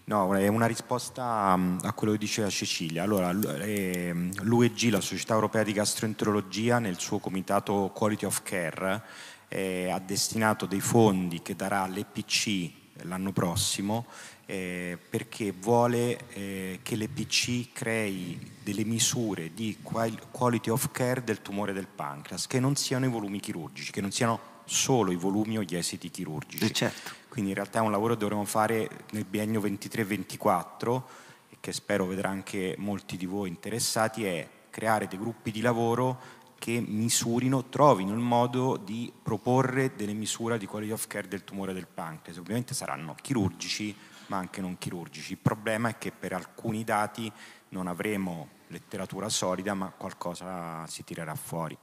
No, è una risposta mm, a quello che diceva Cecilia. Allora, eh, mm, l'UEG, la Società Europea di Gastroenterologia, nel suo comitato Quality of Care, eh, ha destinato dei fondi che darà all'EPC l'anno prossimo eh, perché vuole eh, che l'EPC crei delle misure di quality of care del tumore del pancreas, che non siano i volumi chirurgici, che non siano solo i volumi o gli esiti chirurgici. Eh certo. Quindi in realtà è un lavoro che dovremo fare nel biennio 23-24 e che spero vedrà anche molti di voi interessati, è creare dei gruppi di lavoro che misurino, trovino il modo di proporre delle misure di quality of care del tumore del pancreas. Ovviamente saranno chirurgici, ma anche non chirurgici. Il problema è che per alcuni dati non avremo letteratura solida, ma qualcosa si tirerà fuori.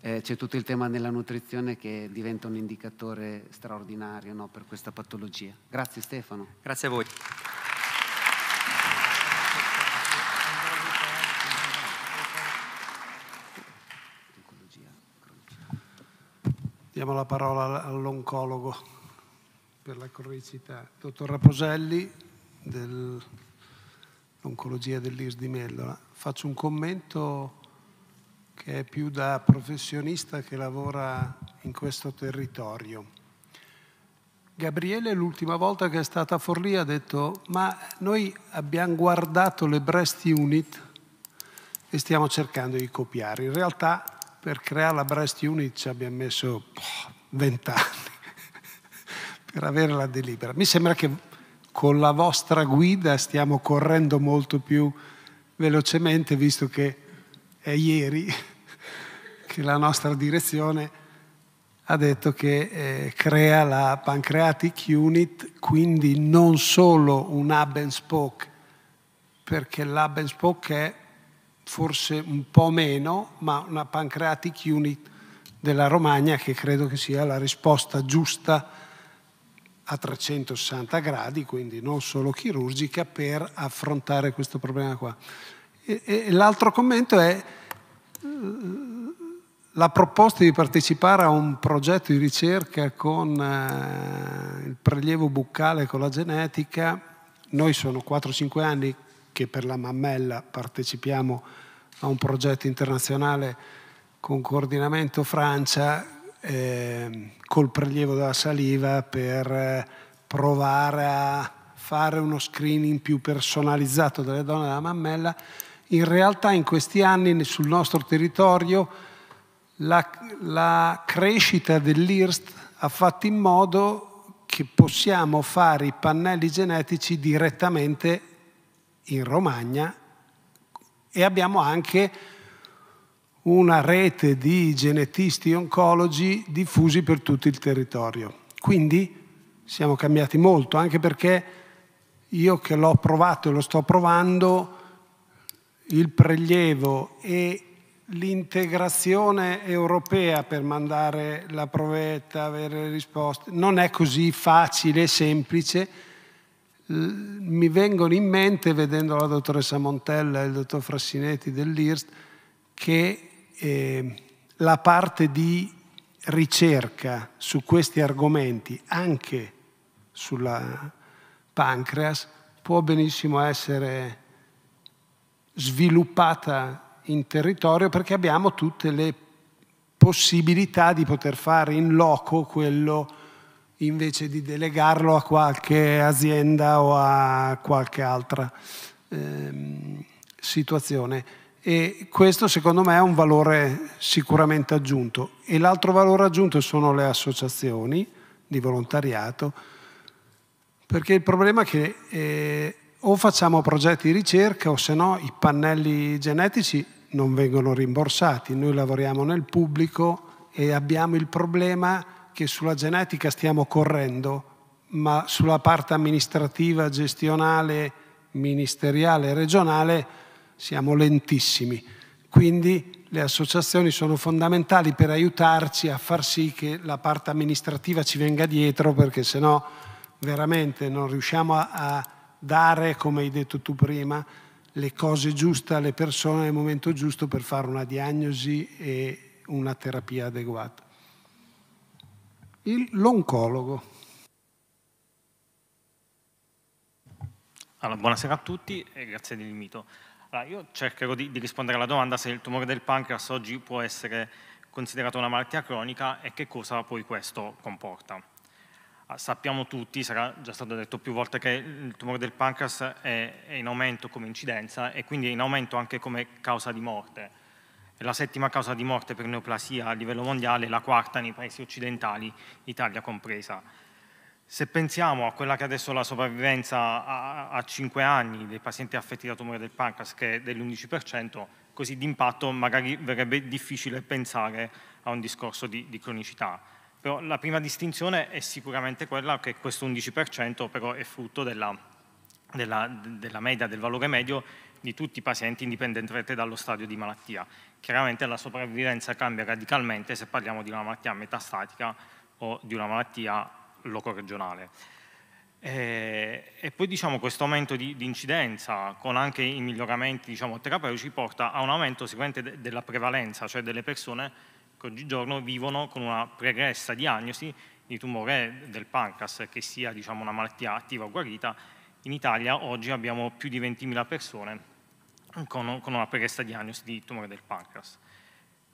Eh, c'è tutto il tema della nutrizione che diventa un indicatore straordinario no, per questa patologia. Grazie Stefano. Grazie a voi. Diamo la parola all'oncologo per la cronicità, dottor Raposelli dell'oncologia dell'IRS di Meldola. Faccio un commento che è più da professionista che lavora in questo territorio. Gabriele l'ultima volta che è stata a Forlì ha detto ma noi abbiamo guardato le Breast Unit e stiamo cercando di copiare. In realtà per creare la Brest Unit ci abbiamo messo boh, vent'anni per avere la delibera. Mi sembra che con la vostra guida stiamo correndo molto più velocemente, visto che è ieri che la nostra direzione ha detto che eh, crea la Pancreatic Unit, quindi non solo un hub and spoke, perché l'hub and spoke è forse un po' meno, ma una pancreatic unit della Romagna che credo che sia la risposta giusta a 360 gradi, quindi non solo chirurgica, per affrontare questo problema qua. E, e l'altro commento è la proposta di partecipare a un progetto di ricerca con eh, il prelievo buccale con la genetica. Noi sono 4-5 anni che per la mammella partecipiamo a un progetto internazionale con coordinamento Francia, eh, col prelievo della saliva per eh, provare a fare uno screening più personalizzato delle donne della mammella. In realtà in questi anni sul nostro territorio la, la crescita dell'IRST ha fatto in modo che possiamo fare i pannelli genetici direttamente in Romagna e abbiamo anche una rete di genetisti oncologi diffusi per tutto il territorio. Quindi siamo cambiati molto, anche perché io che l'ho provato e lo sto provando, il prelievo e l'integrazione europea per mandare la provetta, avere le risposte, non è così facile e semplice mi vengono in mente, vedendo la dottoressa Montella e il dottor Frassinetti dell'IRST, che eh, la parte di ricerca su questi argomenti, anche sulla pancreas, può benissimo essere sviluppata in territorio perché abbiamo tutte le possibilità di poter fare in loco quello invece di delegarlo a qualche azienda o a qualche altra eh, situazione. E questo secondo me è un valore sicuramente aggiunto. E l'altro valore aggiunto sono le associazioni di volontariato, perché il problema è che eh, o facciamo progetti di ricerca o se no i pannelli genetici non vengono rimborsati. Noi lavoriamo nel pubblico e abbiamo il problema che sulla genetica stiamo correndo, ma sulla parte amministrativa, gestionale, ministeriale, regionale siamo lentissimi. Quindi le associazioni sono fondamentali per aiutarci a far sì che la parte amministrativa ci venga dietro perché se no veramente non riusciamo a, dare, come hai detto tu prima, le cose giuste alle persone nel momento giusto per fare una diagnosi e una terapia adeguata il, l'oncologo. Allora, buonasera a tutti e grazie dell'invito. Allora, io cercherò di, di, rispondere alla domanda se il tumore del pancreas oggi può essere considerato una malattia cronica e che cosa poi questo comporta. Ah, sappiamo tutti, sarà già stato detto più volte, che il tumore del pancreas è, è in aumento come incidenza e quindi è in aumento anche come causa di morte è la settima causa di morte per neoplasia a livello mondiale e la quarta nei paesi occidentali, Italia compresa. Se pensiamo a quella che adesso è la sopravvivenza a, a 5 anni dei pazienti affetti da tumore del pancreas, che è dell'11%, così d'impatto magari verrebbe difficile pensare a un discorso di, di cronicità. Però la prima distinzione è sicuramente quella che questo 11% però è frutto della, della, della media, del valore medio di tutti i pazienti indipendentemente dallo stadio di malattia. Chiaramente la sopravvivenza cambia radicalmente se parliamo di una malattia metastatica o di una malattia locoregionale. Eh, e, poi diciamo, questo aumento di, di, incidenza con anche i miglioramenti diciamo, terapeutici porta a un aumento sicuramente de, della prevalenza, cioè delle persone che oggigiorno vivono con una pregressa diagnosi di tumore del pancreas, che sia diciamo, una malattia attiva o guarita. In Italia oggi abbiamo più di 20.000 persone con, con una pregressa diagnosi di tumore del pancreas.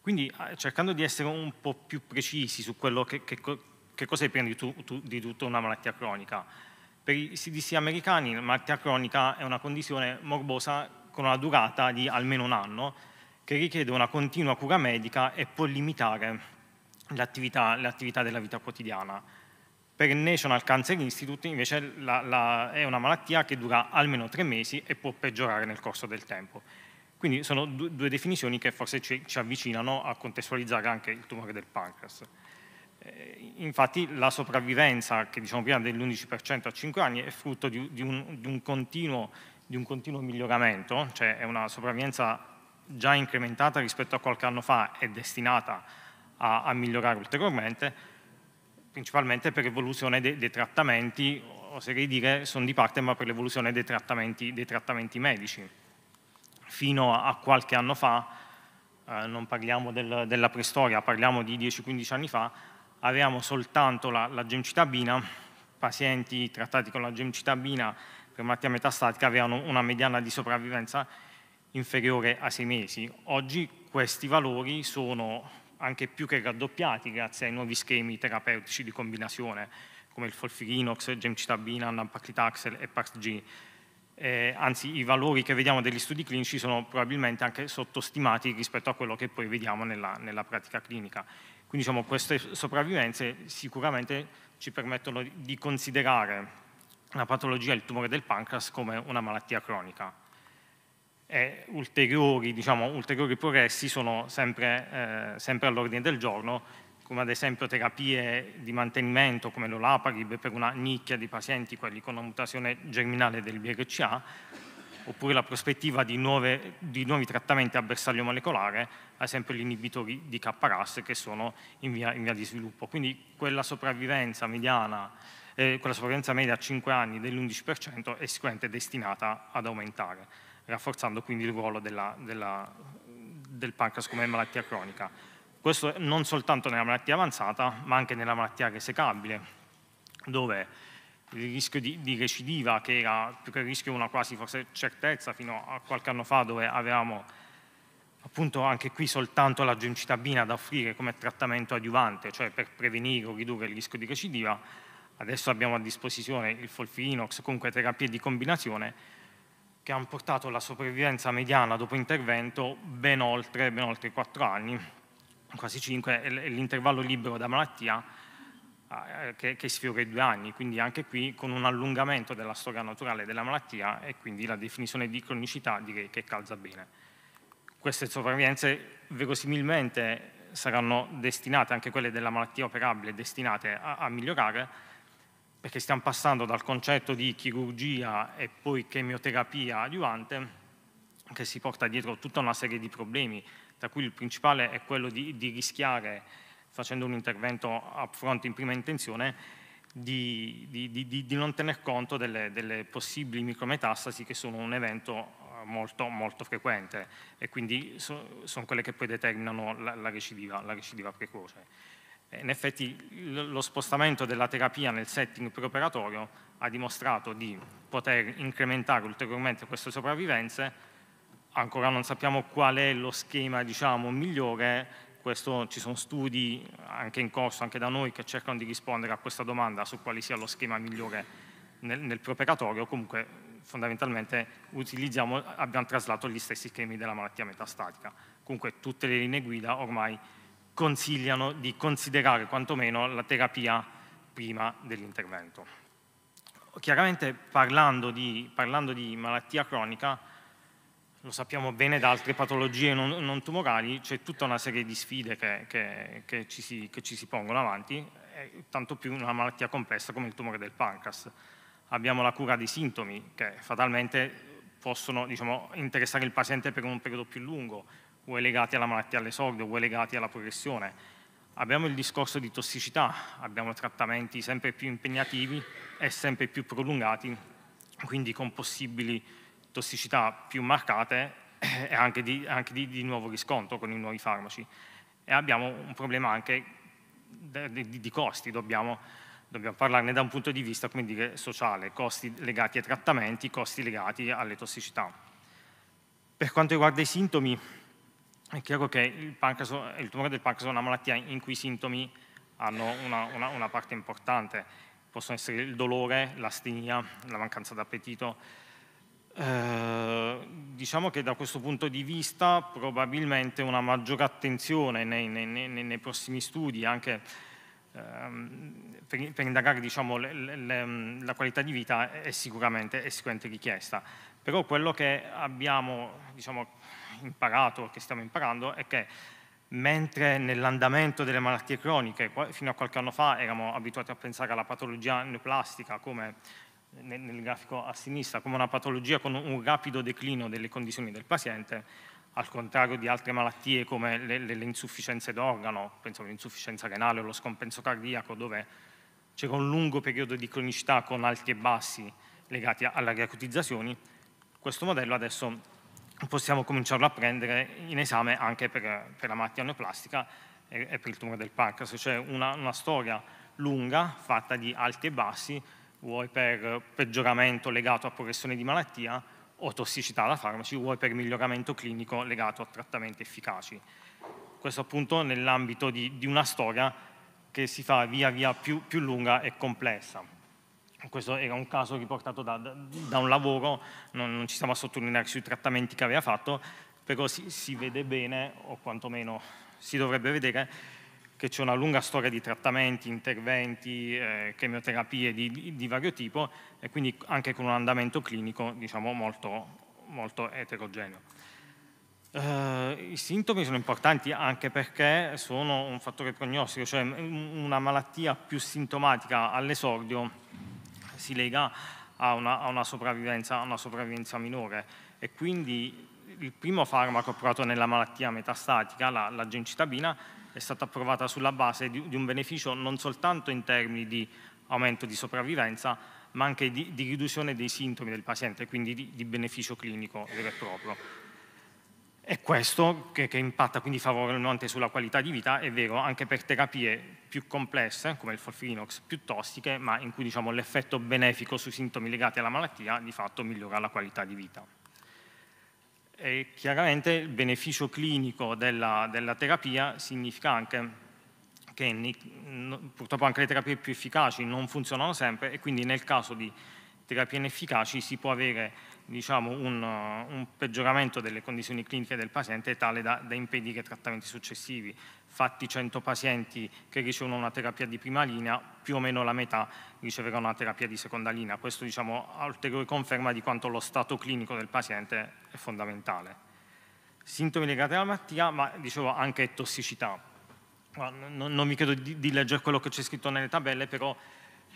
Quindi ah, cercando di essere un po' più precisi su quello che, che, che cosa prende tu, tu, di tutto una malattia cronica. Per i CDC americani la malattia cronica è una condizione morbosa con una durata di almeno un anno che richiede una continua cura medica e può limitare l'attività, l'attività della vita quotidiana. Per il National Cancer Institute invece la, la, è una malattia che dura almeno tre mesi e può peggiorare nel corso del tempo. Quindi sono due, due definizioni che forse ci, ci, avvicinano a contestualizzare anche il tumore del pancreas. Eh, infatti la sopravvivenza, che diciamo prima dell'11% a 5 anni, è frutto di, di, un, di, un continuo, di un continuo miglioramento, cioè è una sopravvivenza già incrementata rispetto a qualche anno fa e destinata a, a migliorare ulteriormente, principalmente per l'evoluzione dei, dei trattamenti, oserei dire sono di parte, ma per l'evoluzione dei trattamenti, dei trattamenti medici. Fino a qualche anno fa, eh, non parliamo del, della preistoria, parliamo di 10-15 anni fa, avevamo soltanto la, la gemcitabina, pazienti trattati con la gemcitabina per malattia metastatica avevano una mediana di sopravvivenza inferiore a 6 mesi. Oggi questi valori sono anche più che raddoppiati grazie ai nuovi schemi terapeutici di combinazione come il folfirinox, gemcitabina, nampaclitaxel e PARG. Eh, anzi, i valori che vediamo degli studi clinici sono probabilmente anche sottostimati rispetto a quello che poi vediamo nella, nella pratica clinica. Quindi diciamo, queste sopravvivenze sicuramente ci permettono di considerare la patologia, il tumore del pancreas, come una malattia cronica e ulteriori, diciamo, ulteriori progressi sono sempre, eh, sempre all'ordine del giorno, come ad esempio terapie di mantenimento come l'olaparib per una nicchia di pazienti, quelli con una mutazione germinale del BRCA, oppure la prospettiva di, nuove, di nuovi trattamenti a bersaglio molecolare, ad esempio gli inibitori di KRAS che sono in via, in via di sviluppo. Quindi quella sopravvivenza mediana, eh, quella sopravvivenza media a 5 anni dell'11% è sicuramente destinata ad aumentare rafforzando quindi il ruolo della, della, del pancreas come malattia cronica. Questo non soltanto nella malattia avanzata, ma anche nella malattia resecabile, dove il rischio di, di recidiva, che era più che il rischio una quasi forse certezza fino a qualche anno fa, dove avevamo appunto anche qui soltanto la gencitabina da offrire come trattamento adiuvante, cioè per prevenire o ridurre il rischio di recidiva, adesso abbiamo a disposizione il folfinox, comunque terapie di combinazione, che hanno portato la sopravvivenza mediana dopo intervento ben oltre, ben oltre 4 anni, quasi 5, e l'intervallo libero da malattia ah, eh, che, che sfiora i due anni, quindi anche qui con un allungamento della storia naturale della malattia e quindi la definizione di cronicità direi che calza bene. Queste sopravvivenze verosimilmente saranno destinate, anche quelle della malattia operabile, destinate a, a migliorare, perché stiamo passando dal concetto di chirurgia e poi chemioterapia adiuvante, che si porta dietro tutta una serie di problemi, tra cui il principale è quello di, di rischiare, facendo un intervento a fronte in prima intenzione, di, di, di non tener conto delle, delle, possibili micrometastasi che sono un evento eh, molto, molto frequente e quindi so, sono quelle che poi determinano la, la, recidiva, la recidiva precoce. Eh, in effetti lo spostamento della terapia nel setting preoperatorio ha dimostrato di poter incrementare ulteriormente queste sopravvivenze, ancora non sappiamo qual è lo schema diciamo, migliore, questo, ci sono studi anche in corso, anche da noi, che cercano di rispondere a questa domanda su quale sia lo schema migliore nel, nel preoperatorio, comunque fondamentalmente abbiamo traslato gli stessi schemi della malattia metastatica. Comunque tutte le linee guida ormai consigliano di considerare quantomeno la terapia prima dell'intervento. Chiaramente parlando di, parlando di, malattia cronica, lo sappiamo bene da altre patologie non, non tumorali, c'è tutta una serie di sfide che, che, che, ci si, che, ci si, pongono avanti, eh, tanto più una malattia complessa come il tumore del pancreas. Abbiamo la cura dei sintomi che fatalmente possono diciamo, interessare il paziente per un periodo più lungo, o legati alla malattia all'esordio, sorde, o legati alla progressione. Abbiamo il discorso di tossicità, abbiamo trattamenti sempre più impegnativi e sempre più prolungati, quindi con possibili tossicità più marcate e anche di, anche di, di nuovo riscontro con i nuovi farmaci. E abbiamo un problema anche di, di costi, dobbiamo, dobbiamo, parlarne da un punto di vista dire, sociale, costi legati ai trattamenti, costi legati alle tossicità. Per quanto riguarda i sintomi, è chiaro che il, il, tumore del pancreas è una malattia in cui i sintomi hanno una, una, una parte importante, possono essere il dolore, l'astinia, la mancanza d'appetito. Eh, diciamo che da questo punto di vista probabilmente una maggiore attenzione nei, nei, nei, nei prossimi studi, anche ehm, per, per, indagare diciamo, le, le, la qualità di vita è sicuramente, è sicuramente, richiesta. Però quello che abbiamo diciamo, imparato, che stiamo imparando, è che mentre nell'andamento delle malattie croniche, fino a qualche anno fa, eravamo abituati a pensare alla patologia neoplastica come nel grafico a sinistra, come una patologia con un rapido declino delle condizioni del paziente, al contrario di altre malattie come le, le, le insufficienze d'organo, penso all'insufficienza renale o lo scompenso cardiaco, dove c'era un lungo periodo di cronicità con alti e bassi legati alle acutizzazioni, questo modello adesso possiamo cominciarlo a prendere in esame anche per, per la malattia neoplastica e, e, per il tumore del pancreas, cioè una, una storia lunga fatta di alti e bassi, vuoi per peggioramento legato a progressione di malattia o tossicità da farmaci, vuoi per miglioramento clinico legato a trattamenti efficaci. Questo appunto nell'ambito di, di una storia che si fa via via più, più lunga e complessa questo era un caso riportato da, da un lavoro, non, non, ci stiamo a sottolineare sui trattamenti che aveva fatto, però si, si vede bene, o quantomeno si dovrebbe vedere, che c'è una lunga storia di trattamenti, interventi, eh, chemioterapie di, di, di, vario tipo e quindi anche con un andamento clinico diciamo, molto, molto eterogeneo. Eh, I sintomi sono importanti anche perché sono un fattore prognostico, cioè una malattia più sintomatica all'esordio si lega a una, a, una a una, sopravvivenza, minore e quindi il primo farmaco approvato nella malattia metastatica, la, la gencitabina, è stata approvata sulla base di, di, un beneficio non soltanto in termini di aumento di sopravvivenza, ma anche di, di riduzione dei sintomi del paziente, quindi di, di beneficio clinico vero e proprio. E questo che, che impatta quindi favorevolmente sulla qualità di vita è vero anche per terapie più complesse, come il folfinox, più tossiche, ma in cui diciamo, l'effetto benefico sui sintomi legati alla malattia di fatto migliora la qualità di vita. E chiaramente il beneficio clinico della, della terapia significa anche che purtroppo anche le terapie più efficaci non funzionano sempre e quindi nel caso di terapie inefficaci si può avere diciamo, un, uh, un, peggioramento delle condizioni cliniche del paziente tale da, da, impedire trattamenti successivi. Fatti 100 pazienti che ricevono una terapia di prima linea, più o meno la metà riceverà una terapia di seconda linea. Questo diciamo, ha ulteriore conferma di quanto lo stato clinico del paziente è fondamentale. Sintomi legati alla malattia, ma dicevo anche tossicità. Non, non mi chiedo di, di leggere quello che c'è scritto nelle tabelle, però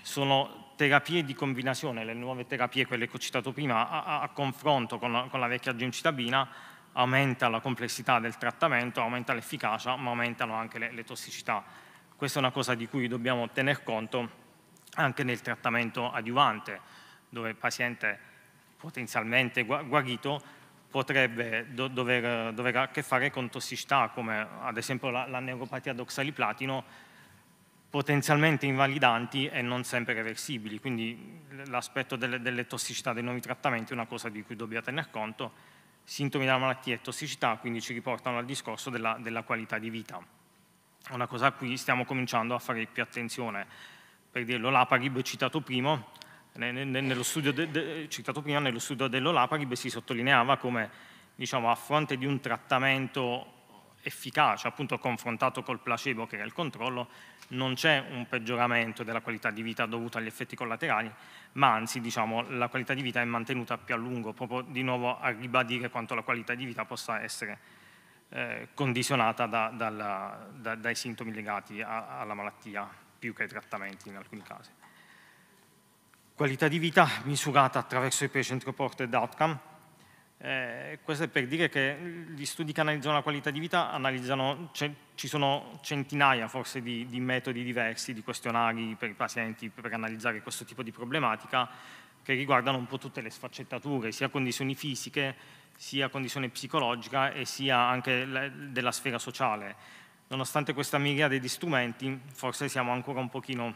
sono terapie di combinazione, le nuove terapie, quelle che ho citato prima, a, a confronto con la, con la vecchia gemcitabina, aumenta la complessità del trattamento, aumenta l'efficacia, ma aumentano anche le, le, tossicità. Questa è una cosa di cui dobbiamo tener conto anche nel trattamento adiuvante, dove il paziente potenzialmente guarito potrebbe do, dover, dover a che fare con tossicità come ad esempio la, la neuropatia doxaliplatino potenzialmente invalidanti e non sempre reversibili, quindi l'aspetto delle, delle, tossicità dei nuovi trattamenti è una cosa di cui dobbiamo tener conto, sintomi della malattia e tossicità quindi ci riportano al discorso della, della qualità di vita, una cosa a cui stiamo cominciando a fare più attenzione, per dirlo l'APARIB citato, prima, nello studio de, de, citato prima, nello studio dell'OLAPARIB si sottolineava come diciamo, a fronte di un trattamento efficace, appunto confrontato col placebo che era il controllo, non c'è un peggioramento della qualità di vita dovuto agli effetti collaterali, ma anzi diciamo, la qualità di vita è mantenuta più a lungo, proprio di nuovo a ribadire quanto la qualità di vita possa essere eh, condizionata da, dalla, da, dai sintomi legati a, alla malattia, più che ai trattamenti in alcuni casi. Qualità di vita misurata attraverso i patient reported outcome, eh, questo è per dire che gli studi che analizzano la qualità di vita analizzano cioè, ci sono centinaia forse di, di, metodi diversi, di questionari per i pazienti per analizzare questo tipo di problematica che riguardano un po' tutte le sfaccettature, sia condizioni fisiche, sia condizione psicologica e sia anche della sfera sociale. Nonostante questa miriade di strumenti, forse siamo ancora un pochino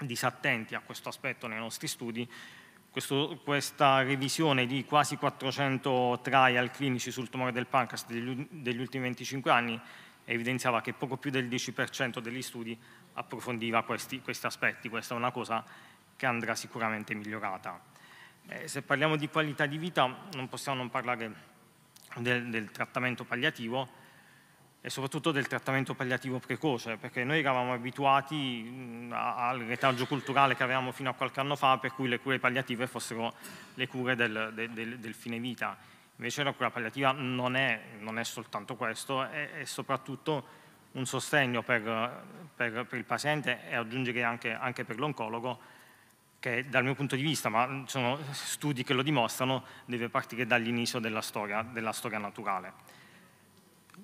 disattenti a questo aspetto nei nostri studi, questo, questa revisione di quasi 400 trial clinici sul tumore del pancreas degli, degli ultimi 25 anni evidenziava che poco più del 10% degli studi approfondiva questi, questi, aspetti, questa è una cosa che andrà sicuramente migliorata. Eh, se parliamo di qualità di vita non possiamo non parlare del, del trattamento palliativo, e soprattutto del trattamento palliativo precoce, perché noi eravamo abituati mm, al retaggio culturale che avevamo fino a qualche anno fa, per cui le cure palliative fossero le cure del, del, del fine vita. Invece la cura palliativa non è, non è soltanto questo, è, è, soprattutto un sostegno per, per, per, il paziente e aggiungere anche, anche per l'oncologo che dal mio punto di vista, ma sono studi che lo dimostrano, deve partire dall'inizio della storia, della storia naturale.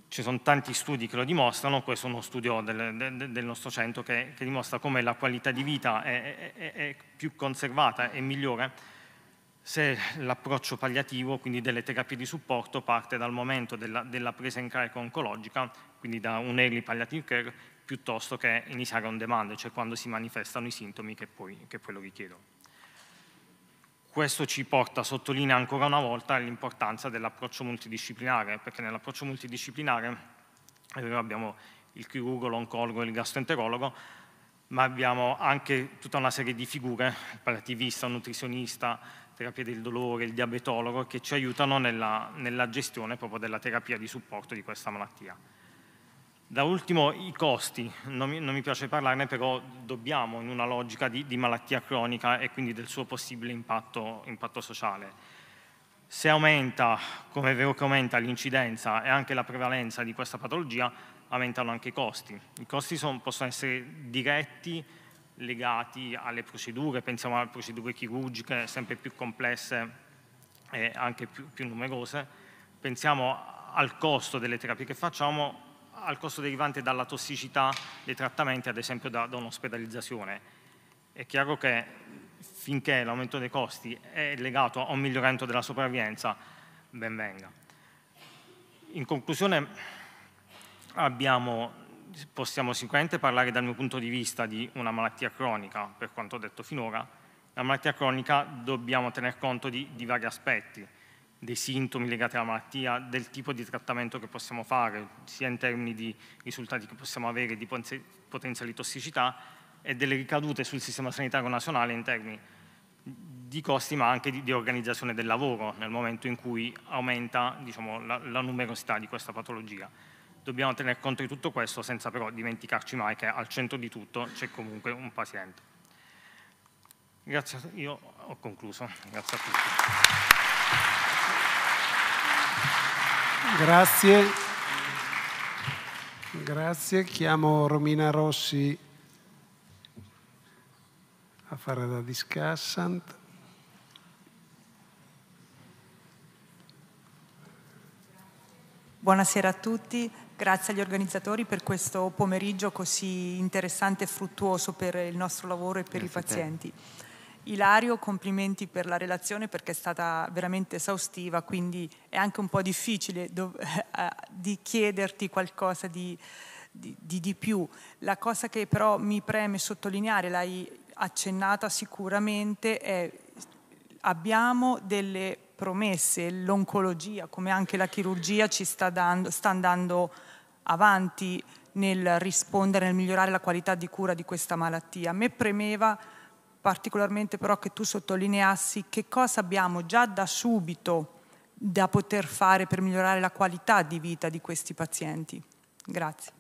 Ci sono tanti studi che lo dimostrano, questo è uno studio del, del nostro centro che, che dimostra come la qualità di vita è, è, è più conservata e migliore se l'approccio palliativo, quindi delle terapie di supporto, parte dal momento della, della, presa in carico oncologica, quindi da un early palliative care, piuttosto che iniziare on demand, cioè quando si manifestano i sintomi che poi, che poi lo richiedono. Questo ci porta, a sottolineare ancora una volta, l'importanza dell'approccio multidisciplinare, perché nell'approccio multidisciplinare abbiamo il chirurgo, l'oncologo e il gastroenterologo, ma abbiamo anche tutta una serie di figure, il palliativista, un nutrizionista, terapia del dolore, il diabetologo, che ci aiutano nella, nella gestione proprio della terapia di supporto di questa malattia. Da ultimo i costi, non mi, non mi, piace parlarne, però dobbiamo in una logica di, di malattia cronica e quindi del suo possibile impatto, impatto, sociale. Se aumenta, come è vero che aumenta l'incidenza e anche la prevalenza di questa patologia, aumentano anche i costi. I costi sono, possono essere diretti legati alle procedure, pensiamo alle procedure chirurgiche sempre più complesse e anche più, più numerose, pensiamo al costo delle terapie che facciamo, al costo derivante dalla tossicità dei trattamenti, ad esempio da, da un'ospedalizzazione. È chiaro che finché l'aumento dei costi è legato a un miglioramento della sopravvivenza, ben venga. In conclusione abbiamo possiamo sicuramente parlare dal mio punto di vista di una malattia cronica, per quanto ho detto finora, la malattia cronica dobbiamo tener conto di, di vari aspetti, dei sintomi legati alla malattia, del tipo di trattamento che possiamo fare, sia in termini di risultati che possiamo avere, di potenziali tossicità e delle ricadute sul sistema sanitario nazionale in termini di costi ma anche di, di organizzazione del lavoro nel momento in cui aumenta diciamo, la, la numerosità di questa patologia dobbiamo tener conto di tutto questo senza però dimenticarci mai che al centro di tutto c'è comunque un paziente. Grazie, io ho concluso. Grazie a tutti. Grazie. Grazie, chiamo Romina Rossi a fare da discussant. Buonasera a tutti. Grazie agli organizzatori per questo pomeriggio così interessante e fruttuoso per il nostro lavoro e per Grazie i pazienti. Ilario, complimenti per la relazione perché è stata veramente esaustiva, quindi è anche un po' difficile eh, di chiederti qualcosa di, di, di, di più. La cosa che però mi preme sottolineare, l'hai accennata sicuramente, è abbiamo delle promesse, l'oncologia come anche la chirurgia ci sta, dando, sta andando avanti nel rispondere, nel migliorare la qualità di cura di questa malattia. A me premeva particolarmente però che tu sottolineassi che cosa abbiamo già da subito da poter fare per migliorare la qualità di vita di questi pazienti. Grazie.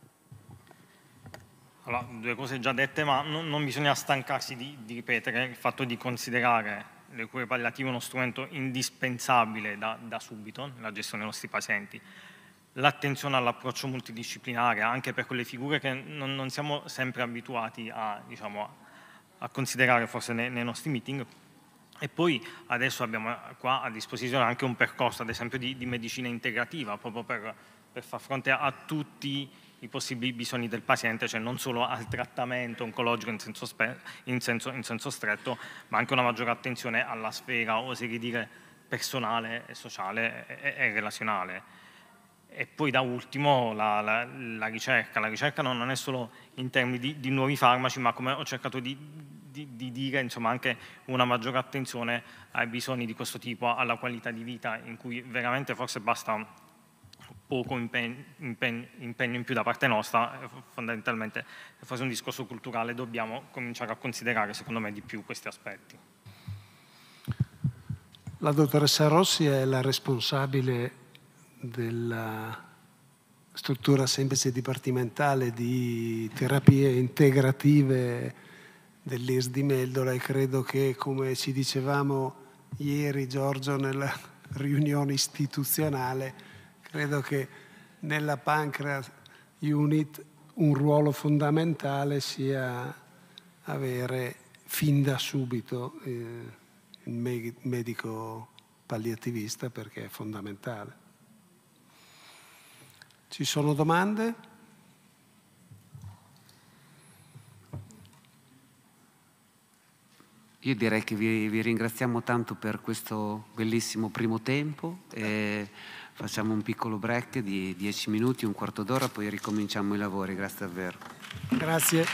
Allora, due cose già dette, ma non, non bisogna stancarsi di, di ripetere il fatto di considerare del cui palliativo è uno strumento indispensabile da, da subito nella gestione dei nostri pazienti. L'attenzione all'approccio multidisciplinare, anche per quelle figure che non, non siamo sempre abituati a, diciamo, a considerare forse nei, nei nostri meeting, e poi adesso abbiamo qua a disposizione anche un percorso, ad esempio, di, di medicina integrativa, proprio per, per far fronte a tutti i possibili bisogni del paziente, cioè non solo al trattamento oncologico in senso, in senso, in senso stretto, ma anche una maggiore attenzione alla sfera, oserei dire, personale, e sociale e, e relazionale. E poi da ultimo la, la, la ricerca, la ricerca non, non, è solo in termini di, di, nuovi farmaci, ma come ho cercato di, di, di dire, insomma, anche una maggiore attenzione ai bisogni di questo tipo, alla qualità di vita in cui veramente forse basta poco impegno, in più da parte nostra, eh, fondamentalmente se fosse un discorso culturale dobbiamo cominciare a considerare secondo me di più questi aspetti. La dottoressa Rossi è la responsabile della struttura semplice dipartimentale di terapie integrative dell'IS di Meldola e credo che come ci dicevamo ieri Giorgio nella riunione istituzionale credo che nella Pancreas Unit un ruolo fondamentale sia avere fin da subito eh, il medico palliativista perché è fondamentale. Ci sono domande? Io direi che vi, vi ringraziamo tanto per questo bellissimo primo tempo. E eh, Facciamo un piccolo break di 10 minuti, un quarto d'ora, poi ricominciamo i lavori. Grazie davvero. Grazie.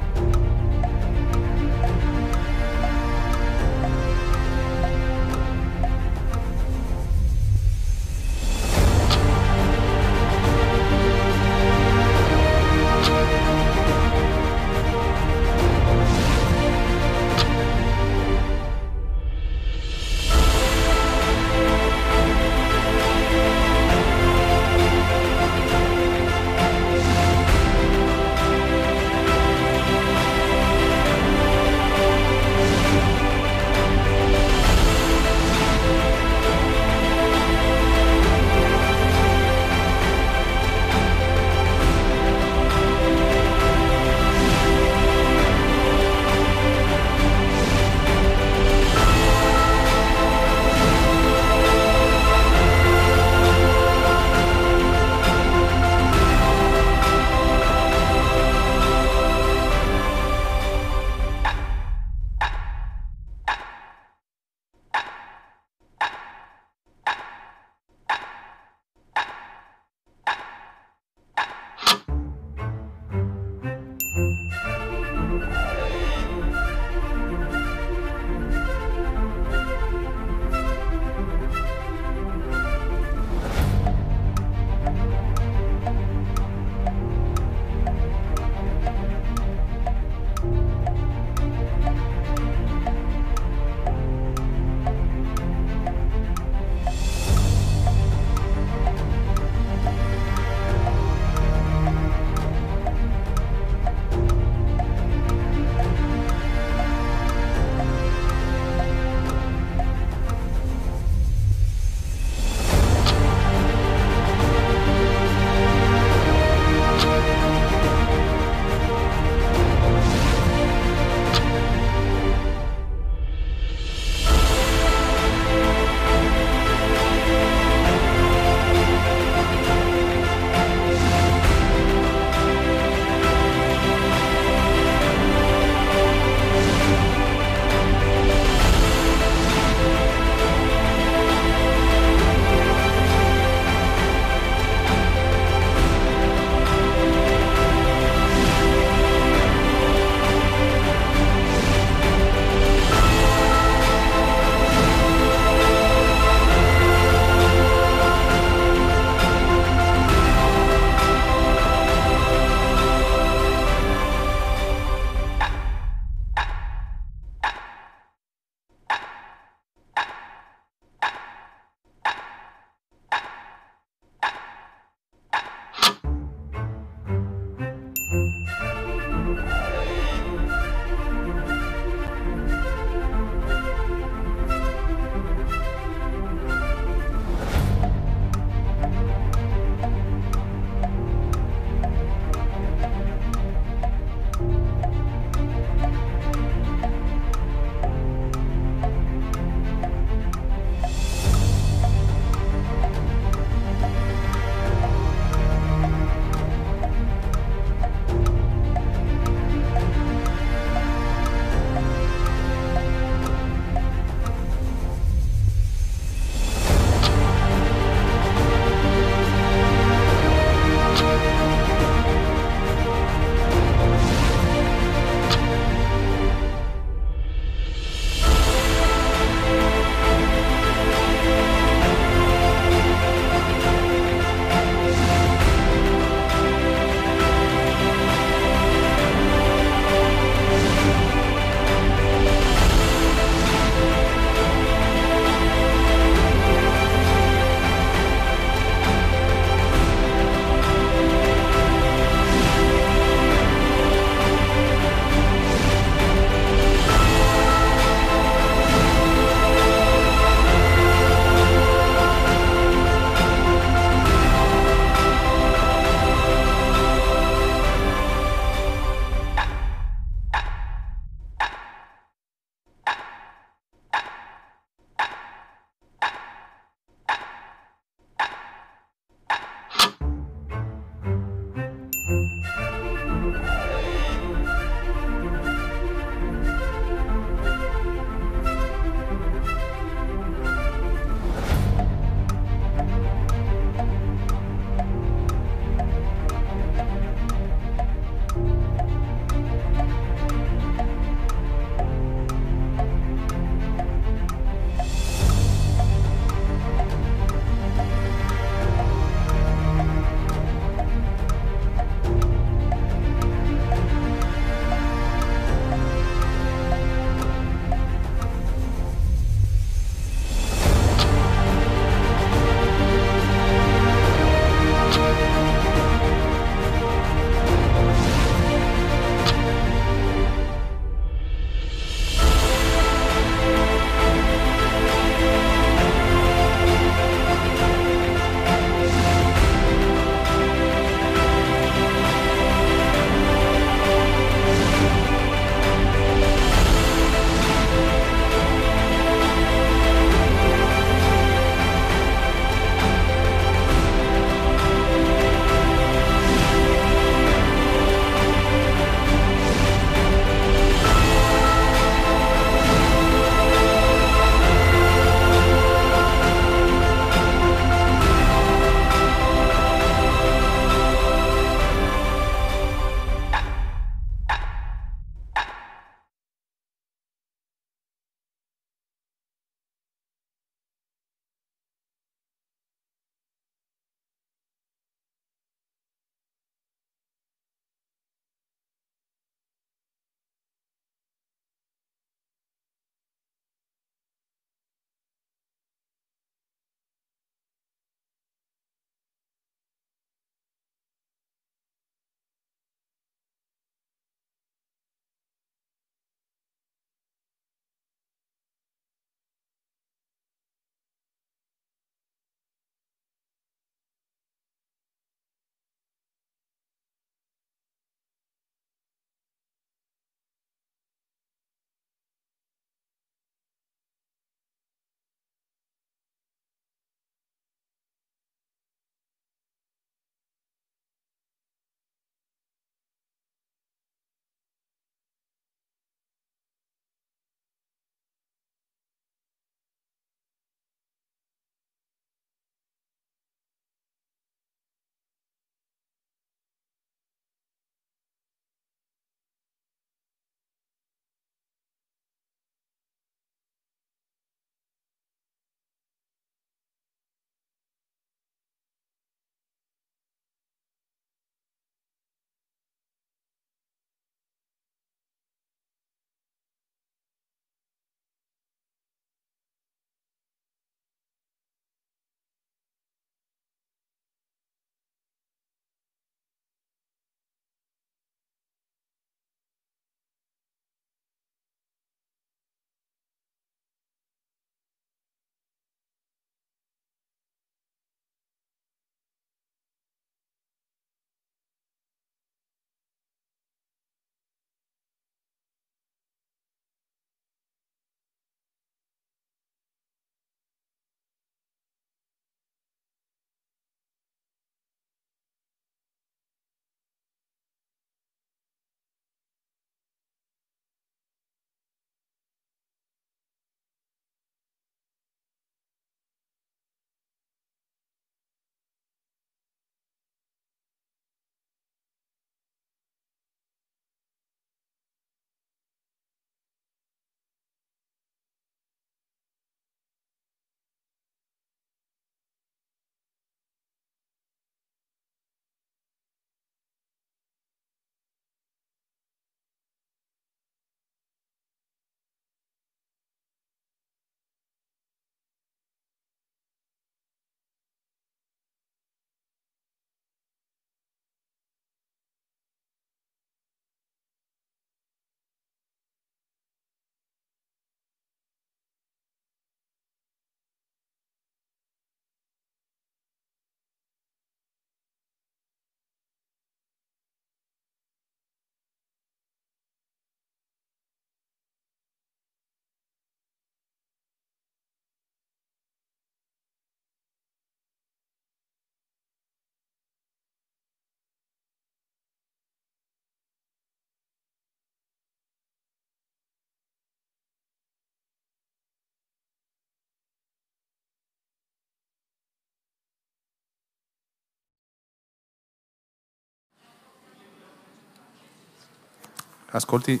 ascolti,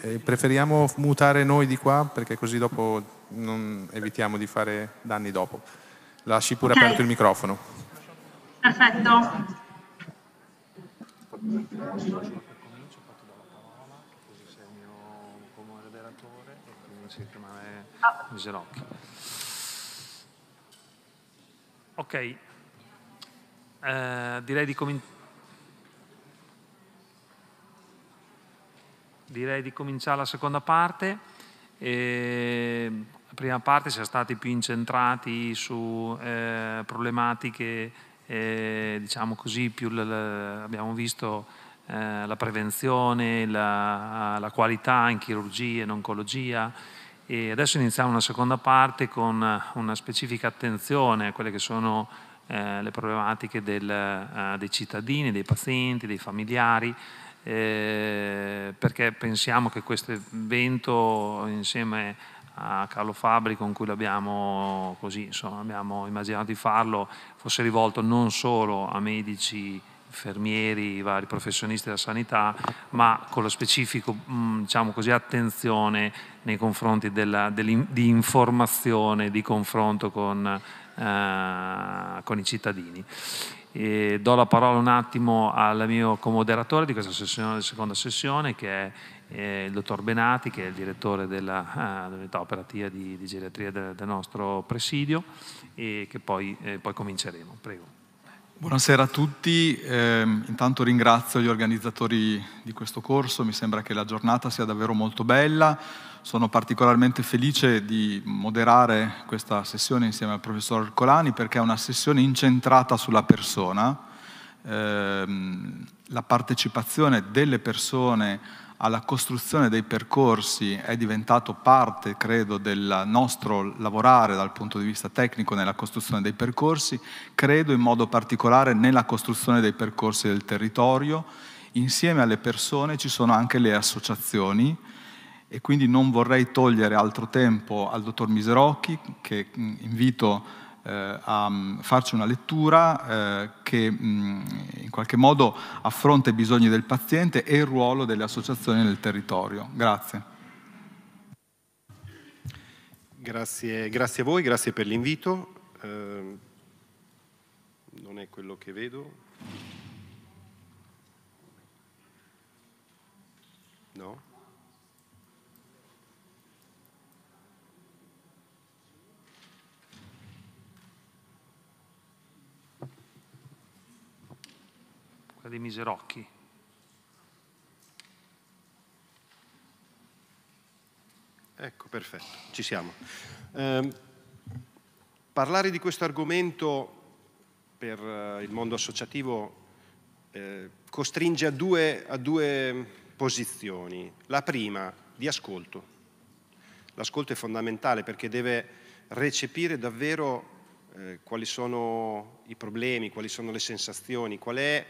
eh, preferiamo mutare noi di qua perché così dopo non evitiamo di fare danni dopo. Lasci pure okay. aperto il microfono. Perfetto. Ok, eh, direi di cominciare direi di cominciare la seconda parte. E la prima parte siamo stati più incentrati su eh, problematiche, eh, diciamo così, più l- l- abbiamo visto eh, la prevenzione, la, la, qualità in chirurgia, in oncologia. E adesso iniziamo la seconda parte con una specifica attenzione a quelle che sono eh, le problematiche del, eh, dei cittadini, dei pazienti, dei familiari eh, perché pensiamo che questo evento insieme a Carlo Fabri con cui l'abbiamo così, insomma, abbiamo immaginato di farlo, fosse rivolto non solo a medici, infermieri, vari professionisti della sanità, ma con lo specifico mm, diciamo così, attenzione nei confronti della, di informazione, di confronto con, eh, con i cittadini. E do la parola un attimo al mio comoderatore di questa sessione, seconda sessione, che è eh, il dottor Benati, che è il direttore della, uh, dell'unità operativa di, di geriatria del, del, nostro presidio, e che poi, eh, poi cominceremo. Prego. Buonasera a tutti, eh, intanto ringrazio gli organizzatori di questo corso, mi sembra che la giornata sia davvero molto bella, sono particolarmente felice di moderare questa sessione insieme al professor Colani perché è una sessione incentrata sulla persona, ehm, la partecipazione delle persone alla costruzione dei percorsi è diventato parte, credo, del nostro lavorare dal punto di vista tecnico nella costruzione dei percorsi, credo in modo particolare nella costruzione dei percorsi del territorio. Insieme alle persone ci sono anche le associazioni, e quindi non vorrei togliere altro tempo al dottor Miserocchi che mm, invito eh, a mm, farci una lettura eh, che mh, mm, in qualche modo affronta i bisogni del paziente e il ruolo delle associazioni nel territorio. Grazie. Grazie, grazie a voi, grazie per l'invito. Eh, non è quello che vedo. No? dei miserocchi. Ecco, perfetto, ci siamo. Eh, parlare di questo argomento per eh, il mondo associativo eh, costringe a due, a due posizioni. La prima, di ascolto. L'ascolto è fondamentale perché deve recepire davvero eh, quali sono i problemi, quali sono le sensazioni, qual è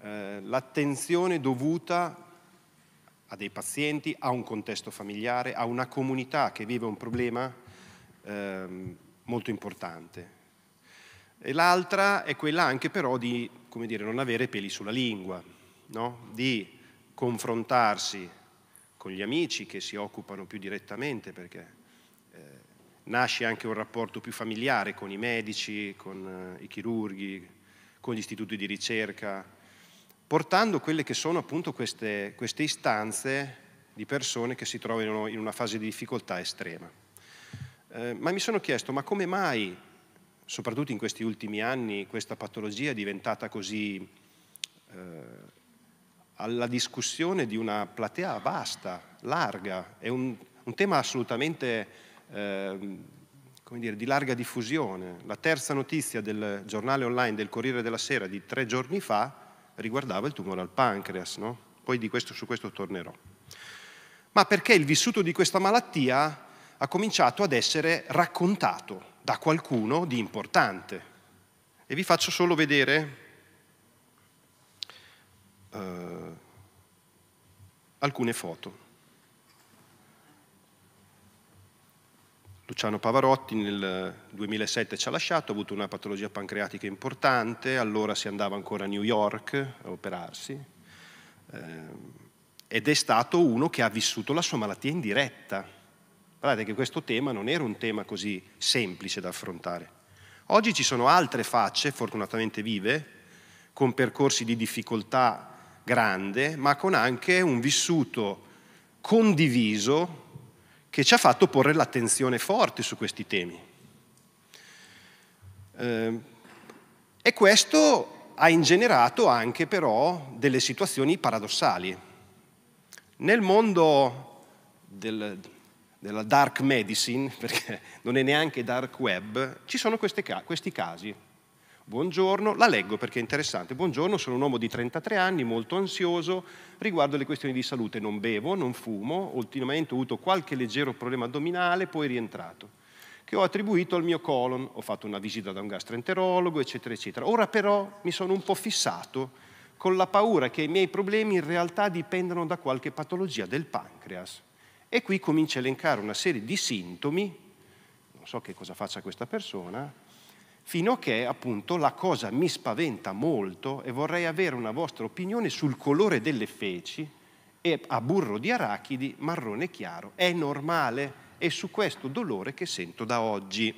eh, l'attenzione dovuta a dei pazienti, a un contesto familiare, a una comunità che vive un problema eh, molto importante. E l'altra è quella anche però di dire, non avere peli sulla lingua, no? di confrontarsi con gli amici che si occupano più direttamente perché eh, nasce anche un rapporto più familiare con i medici, con eh, i chirurghi, con gli istituti di ricerca, portando quelle che sono appunto queste, queste istanze di persone che si trovano in una fase di difficoltà estrema. Eh, ma mi sono chiesto, ma come mai, soprattutto in questi ultimi anni, questa patologia è diventata così eh, alla discussione di una platea vasta, larga? È un, un tema assolutamente eh, dire, di larga diffusione. La terza notizia del giornale online del Corriere della Sera di tre giorni fa riguardava il tumore al pancreas, no? poi questo, su questo tornerò. Ma perché il vissuto di questa malattia ha cominciato ad essere raccontato da qualcuno di importante. E vi faccio solo vedere uh, alcune foto. Luciano Pavarotti nel 2007 ci ha lasciato, ha avuto una patologia pancreatica importante, allora si andava ancora a New York a operarsi eh, ed è stato uno che ha vissuto la sua malattia in diretta. Guardate che questo tema non era un tema così semplice da affrontare. Oggi ci sono altre facce, fortunatamente vive, con percorsi di difficoltà grande, ma con anche un vissuto condiviso che ci ha fatto porre l'attenzione forte su questi temi. Ehm, e questo ha ingenerato anche però delle situazioni paradossali. Nel mondo del, della dark medicine, perché non è neanche dark web, ci sono questi casi. Buongiorno, la leggo perché è interessante. Buongiorno, sono un uomo di 33 anni, molto ansioso riguardo le questioni di salute. Non bevo, non fumo, ultimamente ho avuto qualche leggero problema addominale, poi rientrato, che ho attribuito al mio colon. Ho fatto una visita da un gastroenterologo, eccetera, eccetera. Ora però mi sono un po' fissato con la paura che i miei problemi in realtà dipendano da qualche patologia del pancreas. E qui comincio a elencare una serie di sintomi, non so che cosa faccia questa persona, fino a che appunto la cosa mi spaventa molto e vorrei avere una vostra opinione sul colore delle feci e a burro di arachidi marrone chiaro. È normale? E su questo dolore che sento da oggi.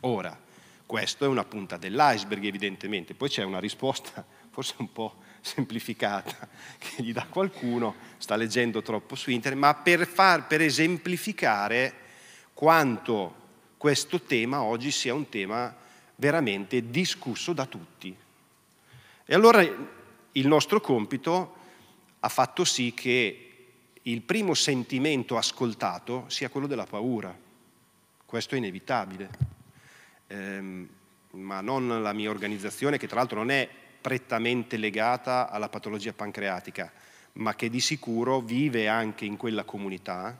Ora, questo è una punta dell'iceberg evidentemente, poi c'è una risposta forse un po' semplificata che gli dà qualcuno, sta leggendo troppo su internet, ma per, far, per esemplificare quanto questo tema oggi sia un tema veramente discusso da tutti. E allora il nostro compito ha fatto sì che il primo sentimento ascoltato sia quello della paura. Questo è inevitabile. Ehm, ma non la mia organizzazione, che tra l'altro non è prettamente legata alla patologia pancreatica, ma che di sicuro vive anche in quella comunità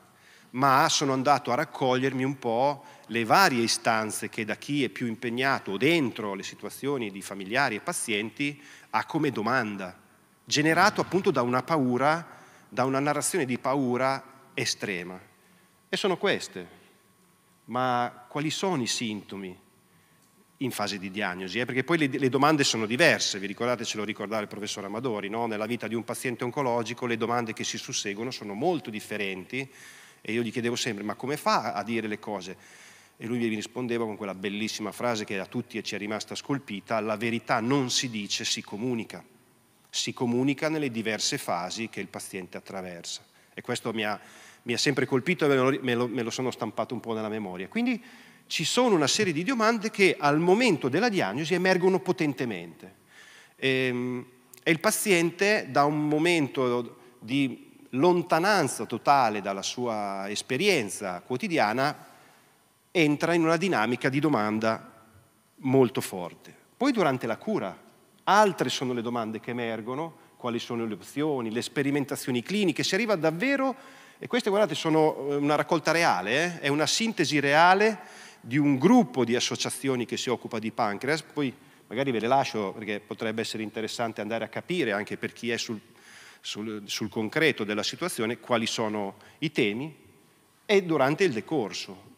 ma sono andato a raccogliermi un po' le varie istanze che da chi è più impegnato dentro le situazioni di familiari e pazienti ha come domanda, generato appunto da una paura, da una narrazione di paura estrema. E sono queste. Ma quali sono i sintomi in fase di diagnosi? Eh? Perché poi le, le, domande sono diverse, vi ricordate, ce lo ricordava il professor Amadori, no? nella vita di un paziente oncologico le domande che si susseguono sono molto differenti e io gli chiedevo sempre, ma come fa a dire le cose? E lui mi rispondeva con quella bellissima frase che a tutti ci è rimasta scolpita, la verità non si dice, si comunica. Si comunica nelle diverse fasi che il paziente attraversa. E questo mi ha, mi ha sempre colpito e me lo, me, lo, me lo sono stampato un po' nella memoria. Quindi ci sono una serie di domande che al momento della diagnosi emergono potentemente. E, ehm, e il paziente da un momento di lontananza totale dalla sua esperienza quotidiana, entra in una dinamica di domanda molto forte. Poi durante la cura, altre sono le domande che emergono, quali sono le opzioni, le sperimentazioni cliniche, si arriva davvero, e queste guardate sono eh, una raccolta reale, eh? è una sintesi reale di un gruppo di associazioni che si occupa di pancreas, poi magari ve le lascio perché potrebbe essere interessante andare a capire anche per chi è sul sul, sul concreto della situazione quali sono i temi e durante il decorso.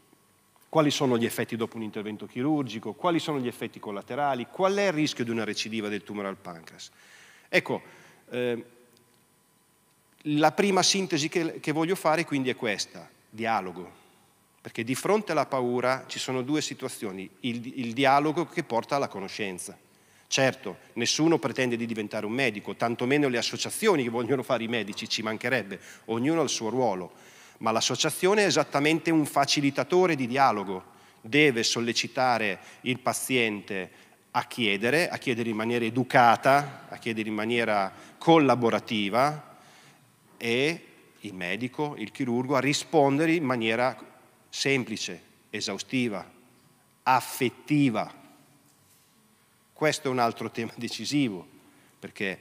Quali sono gli effetti dopo un intervento chirurgico? Quali sono gli effetti collaterali? Qual è il rischio di una recidiva del tumore al pancreas? Ecco, eh, la prima sintesi che, che voglio fare quindi è questa, dialogo perché di fronte alla paura ci sono due situazioni, il, il, dialogo che porta alla conoscenza Certo, nessuno pretende di diventare un medico, tantomeno le associazioni che vogliono fare i medici, ci mancherebbe, ognuno ha il suo ruolo, ma l'associazione è esattamente un facilitatore di dialogo, deve sollecitare il paziente a chiedere, a chiedere in maniera educata, a chiedere in maniera collaborativa e il medico, il chirurgo a rispondere in maniera semplice, esaustiva, affettiva questo è un altro tema decisivo, perché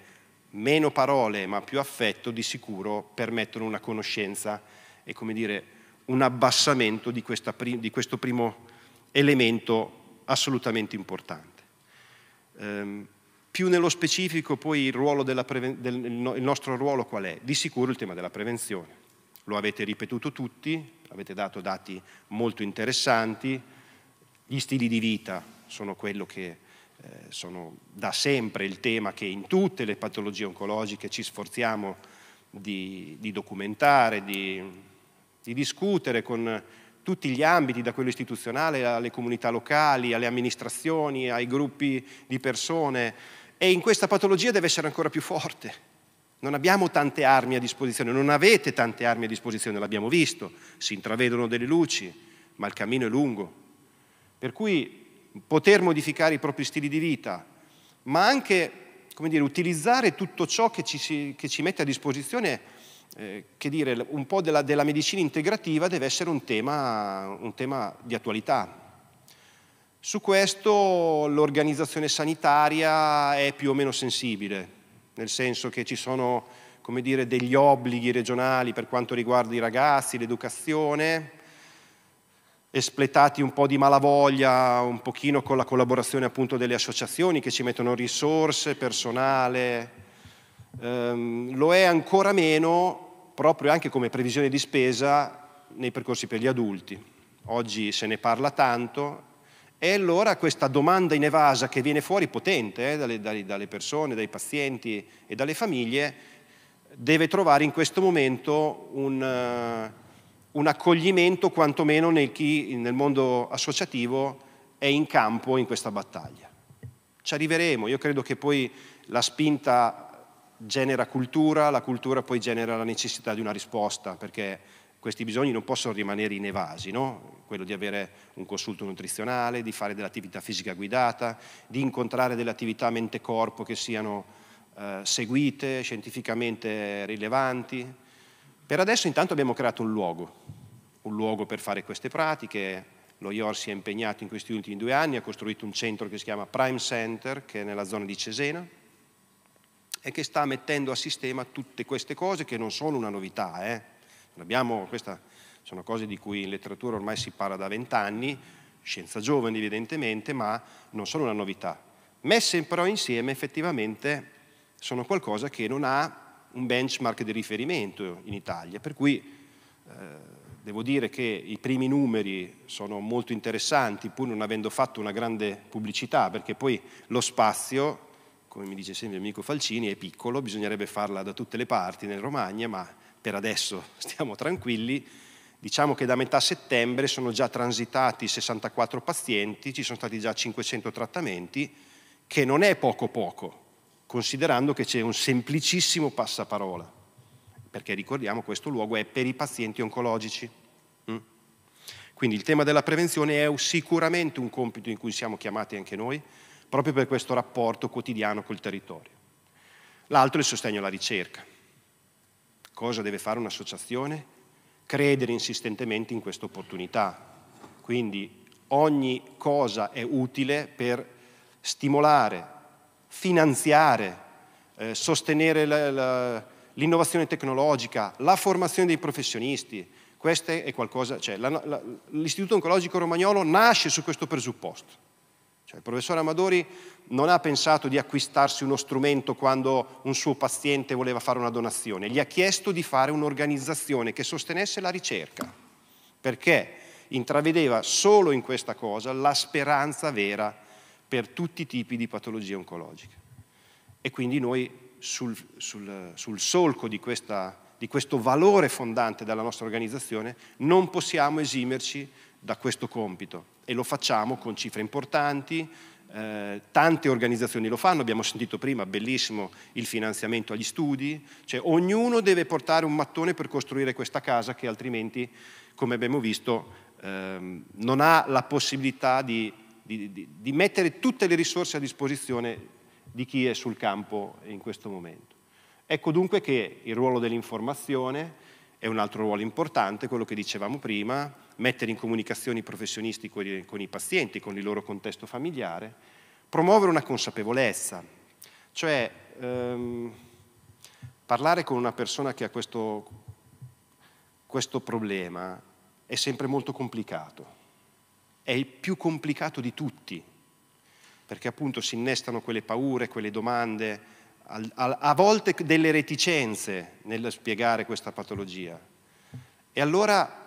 meno parole ma più affetto di sicuro permettono una conoscenza e come dire un abbassamento di, prim- di questo primo elemento assolutamente importante. Ehm, più nello specifico poi il, preven- del, il nostro ruolo qual è? Di sicuro il tema della prevenzione. Lo avete ripetuto tutti, avete dato dati molto interessanti, gli stili di vita sono quello che eh, sono da sempre il tema che in tutte le patologie oncologiche ci sforziamo di, di documentare, di, di discutere con tutti gli ambiti, da quello istituzionale alle comunità locali, alle amministrazioni, ai gruppi di persone. E in questa patologia deve essere ancora più forte. Non abbiamo tante armi a disposizione, non avete tante armi a disposizione, l'abbiamo visto, si intravedono delle luci, ma il cammino è lungo. Per cui poter modificare i propri stili di vita, ma anche dire, utilizzare tutto ciò che ci, che ci, mette a disposizione, eh, che dire, un po' della, della, medicina integrativa deve essere un tema, un tema di attualità. Su questo l'organizzazione sanitaria è più o meno sensibile, nel senso che ci sono dire, degli obblighi regionali per quanto riguarda i ragazzi, l'educazione, espletati un po' di malavoglia, un pochino con la collaborazione appunto delle associazioni che ci mettono risorse, personale, ehm, lo è ancora meno proprio anche come previsione di spesa nei percorsi per gli adulti. Oggi se ne parla tanto e allora questa domanda in evasa che viene fuori potente eh, dalle, dalle persone, dai pazienti e dalle famiglie deve trovare in questo momento un un accoglimento quantomeno nel chi nel mondo associativo è in campo in questa battaglia. Ci arriveremo, io credo che poi la spinta genera cultura, la cultura poi genera la necessità di una risposta, perché questi bisogni non possono rimanere inevasi, no? quello di avere un consulto nutrizionale, di fare dell'attività fisica guidata, di incontrare delle attività mente-corpo che siano eh, seguite, scientificamente rilevanti, per adesso intanto abbiamo creato un luogo, un luogo per fare queste pratiche. Lo IOR si è impegnato in questi ultimi due anni, ha costruito un centro che si chiama Prime Center, che è nella zona di Cesena, e che sta mettendo a sistema tutte queste cose che non sono una novità. Eh. Questa, sono cose di cui in letteratura ormai si parla da vent'anni, scienza giovane evidentemente, ma non sono una novità. Messe però insieme effettivamente sono qualcosa che non ha un benchmark di riferimento in Italia, per cui eh, devo dire che i primi numeri sono molto interessanti, pur non avendo fatto una grande pubblicità, perché poi lo spazio, come mi dice sempre il mio amico Falcini, è piccolo, bisognerebbe farla da tutte le parti nel Romagna, ma per adesso stiamo tranquilli. Diciamo che da metà settembre sono già transitati 64 pazienti, ci sono stati già 500 trattamenti, che non è poco poco, considerando che c'è un semplicissimo passaparola, perché ricordiamo questo luogo è per i pazienti oncologici. Mm? Quindi il tema della prevenzione è sicuramente un compito in cui siamo chiamati anche noi, proprio per questo rapporto quotidiano col territorio. L'altro è il sostegno alla ricerca. Cosa deve fare un'associazione? Credere insistentemente in questa opportunità. Quindi ogni cosa è utile per stimolare finanziare, eh, sostenere la, la, l'innovazione tecnologica, la formazione dei professionisti. Questo è qualcosa, cioè, la, l'Istituto Oncologico Romagnolo nasce su questo presupposto. Cioè, il professor Amadori non ha pensato di acquistarsi uno strumento quando un suo paziente voleva fare una donazione, gli ha chiesto di fare un'organizzazione che sostenesse la ricerca, perché intravedeva solo in questa cosa la speranza vera per tutti i tipi di patologie oncologiche. E quindi noi sul, sul, sul solco di, questa, di questo valore fondante della nostra organizzazione non possiamo esimerci da questo compito e lo facciamo con cifre importanti, eh, tante organizzazioni lo fanno, abbiamo sentito prima, bellissimo il finanziamento agli studi, cioè ognuno deve portare un mattone per costruire questa casa che altrimenti, come abbiamo visto, ehm, non ha la possibilità di di, di, di mettere tutte le risorse a disposizione di chi è sul campo in questo momento. Ecco dunque che il ruolo dell'informazione è un altro ruolo importante, quello che dicevamo prima, mettere in comunicazione i professionisti con i, con i pazienti, con il loro contesto familiare, promuovere una consapevolezza, cioè ehm, parlare con una persona che ha questo, questo problema è sempre molto complicato è il più complicato di tutti, perché appunto si innestano quelle paure, quelle domande, a volte delle reticenze nel spiegare questa patologia. E allora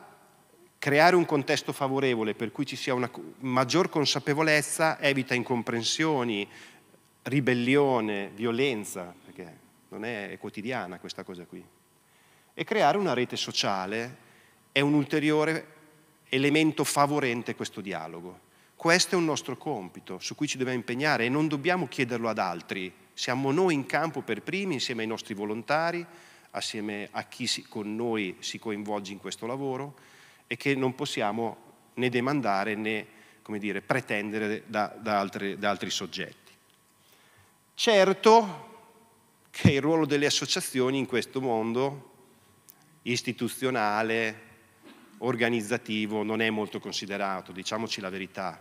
creare un contesto favorevole per cui ci sia una maggior consapevolezza evita incomprensioni, ribellione, violenza, perché non è quotidiana questa cosa qui. E creare una rete sociale è un ulteriore elemento favorente questo dialogo. Questo è un nostro compito su cui ci dobbiamo impegnare e non dobbiamo chiederlo ad altri. Siamo noi in campo per primi, insieme ai nostri volontari, assieme a chi si, con noi si coinvolge in questo lavoro e che non possiamo né demandare né dire, pretendere da, da, altri, da altri soggetti. Certo che il ruolo delle associazioni in questo mondo istituzionale, organizzativo non è molto considerato, diciamoci la verità.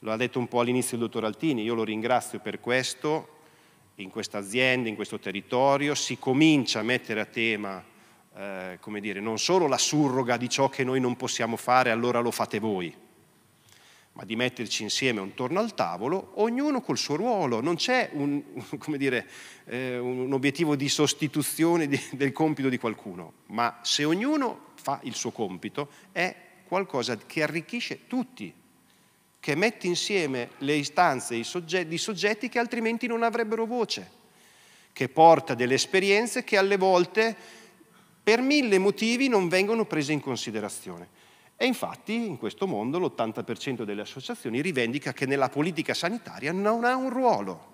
Lo ha detto un po' all'inizio il dottor Altini, io lo ringrazio per questo, in questa azienda, in questo territorio, si comincia a mettere a tema, eh, come dire, non solo la surroga di ciò che noi non possiamo fare, allora lo fate voi, ma di metterci insieme intorno al tavolo, ognuno col suo ruolo, non c'è un, dire, eh, un obiettivo di sostituzione di, del compito di qualcuno, ma se ognuno fa il suo compito è qualcosa che arricchisce tutti, che mette insieme le istanze di soggetti, soggetti che altrimenti non avrebbero voce, che porta delle esperienze che alle volte per mille motivi non vengono prese in considerazione. E infatti in questo mondo l'80% delle associazioni rivendica che nella politica sanitaria non ha un ruolo.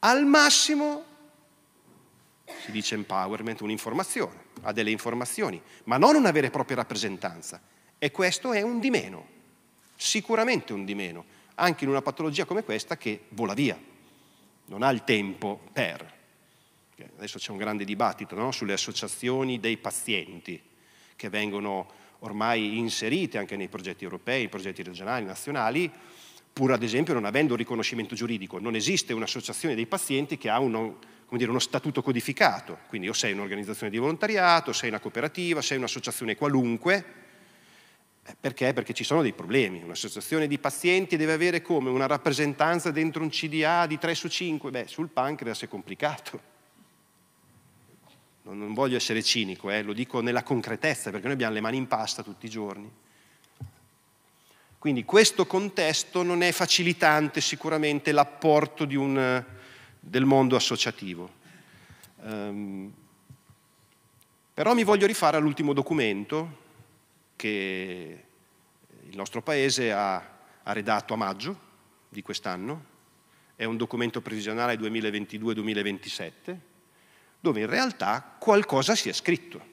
Al massimo, si dice empowerment, un'informazione, ha delle informazioni, ma non una vera e propria rappresentanza. E questo è un di meno, sicuramente un di meno, anche in una patologia come questa che vola via, non ha il tempo per. Adesso c'è un grande dibattito no? sulle associazioni dei pazienti che vengono ormai inserite anche nei progetti europei, progetti regionali, nazionali, pur ad esempio non avendo un riconoscimento giuridico. Non esiste un'associazione dei pazienti che ha uno, dire, uno statuto codificato, quindi o sei un'organizzazione di volontariato, sei una cooperativa, sei un'associazione qualunque, eh, perché? Perché ci sono dei problemi. Un'associazione di pazienti deve avere come? Una rappresentanza dentro un CDA di 3 su 5? Beh, sul pancreas è complicato non voglio essere cinico, eh, lo dico nella concretezza perché noi abbiamo le mani in pasta tutti i giorni. Quindi questo contesto non è facilitante sicuramente l'apporto un, del mondo associativo. Um, però mi voglio rifare all'ultimo documento che il nostro Paese ha, ha redatto a maggio di quest'anno. È un documento previsionale 2022-2027 dove in realtà qualcosa si è scritto.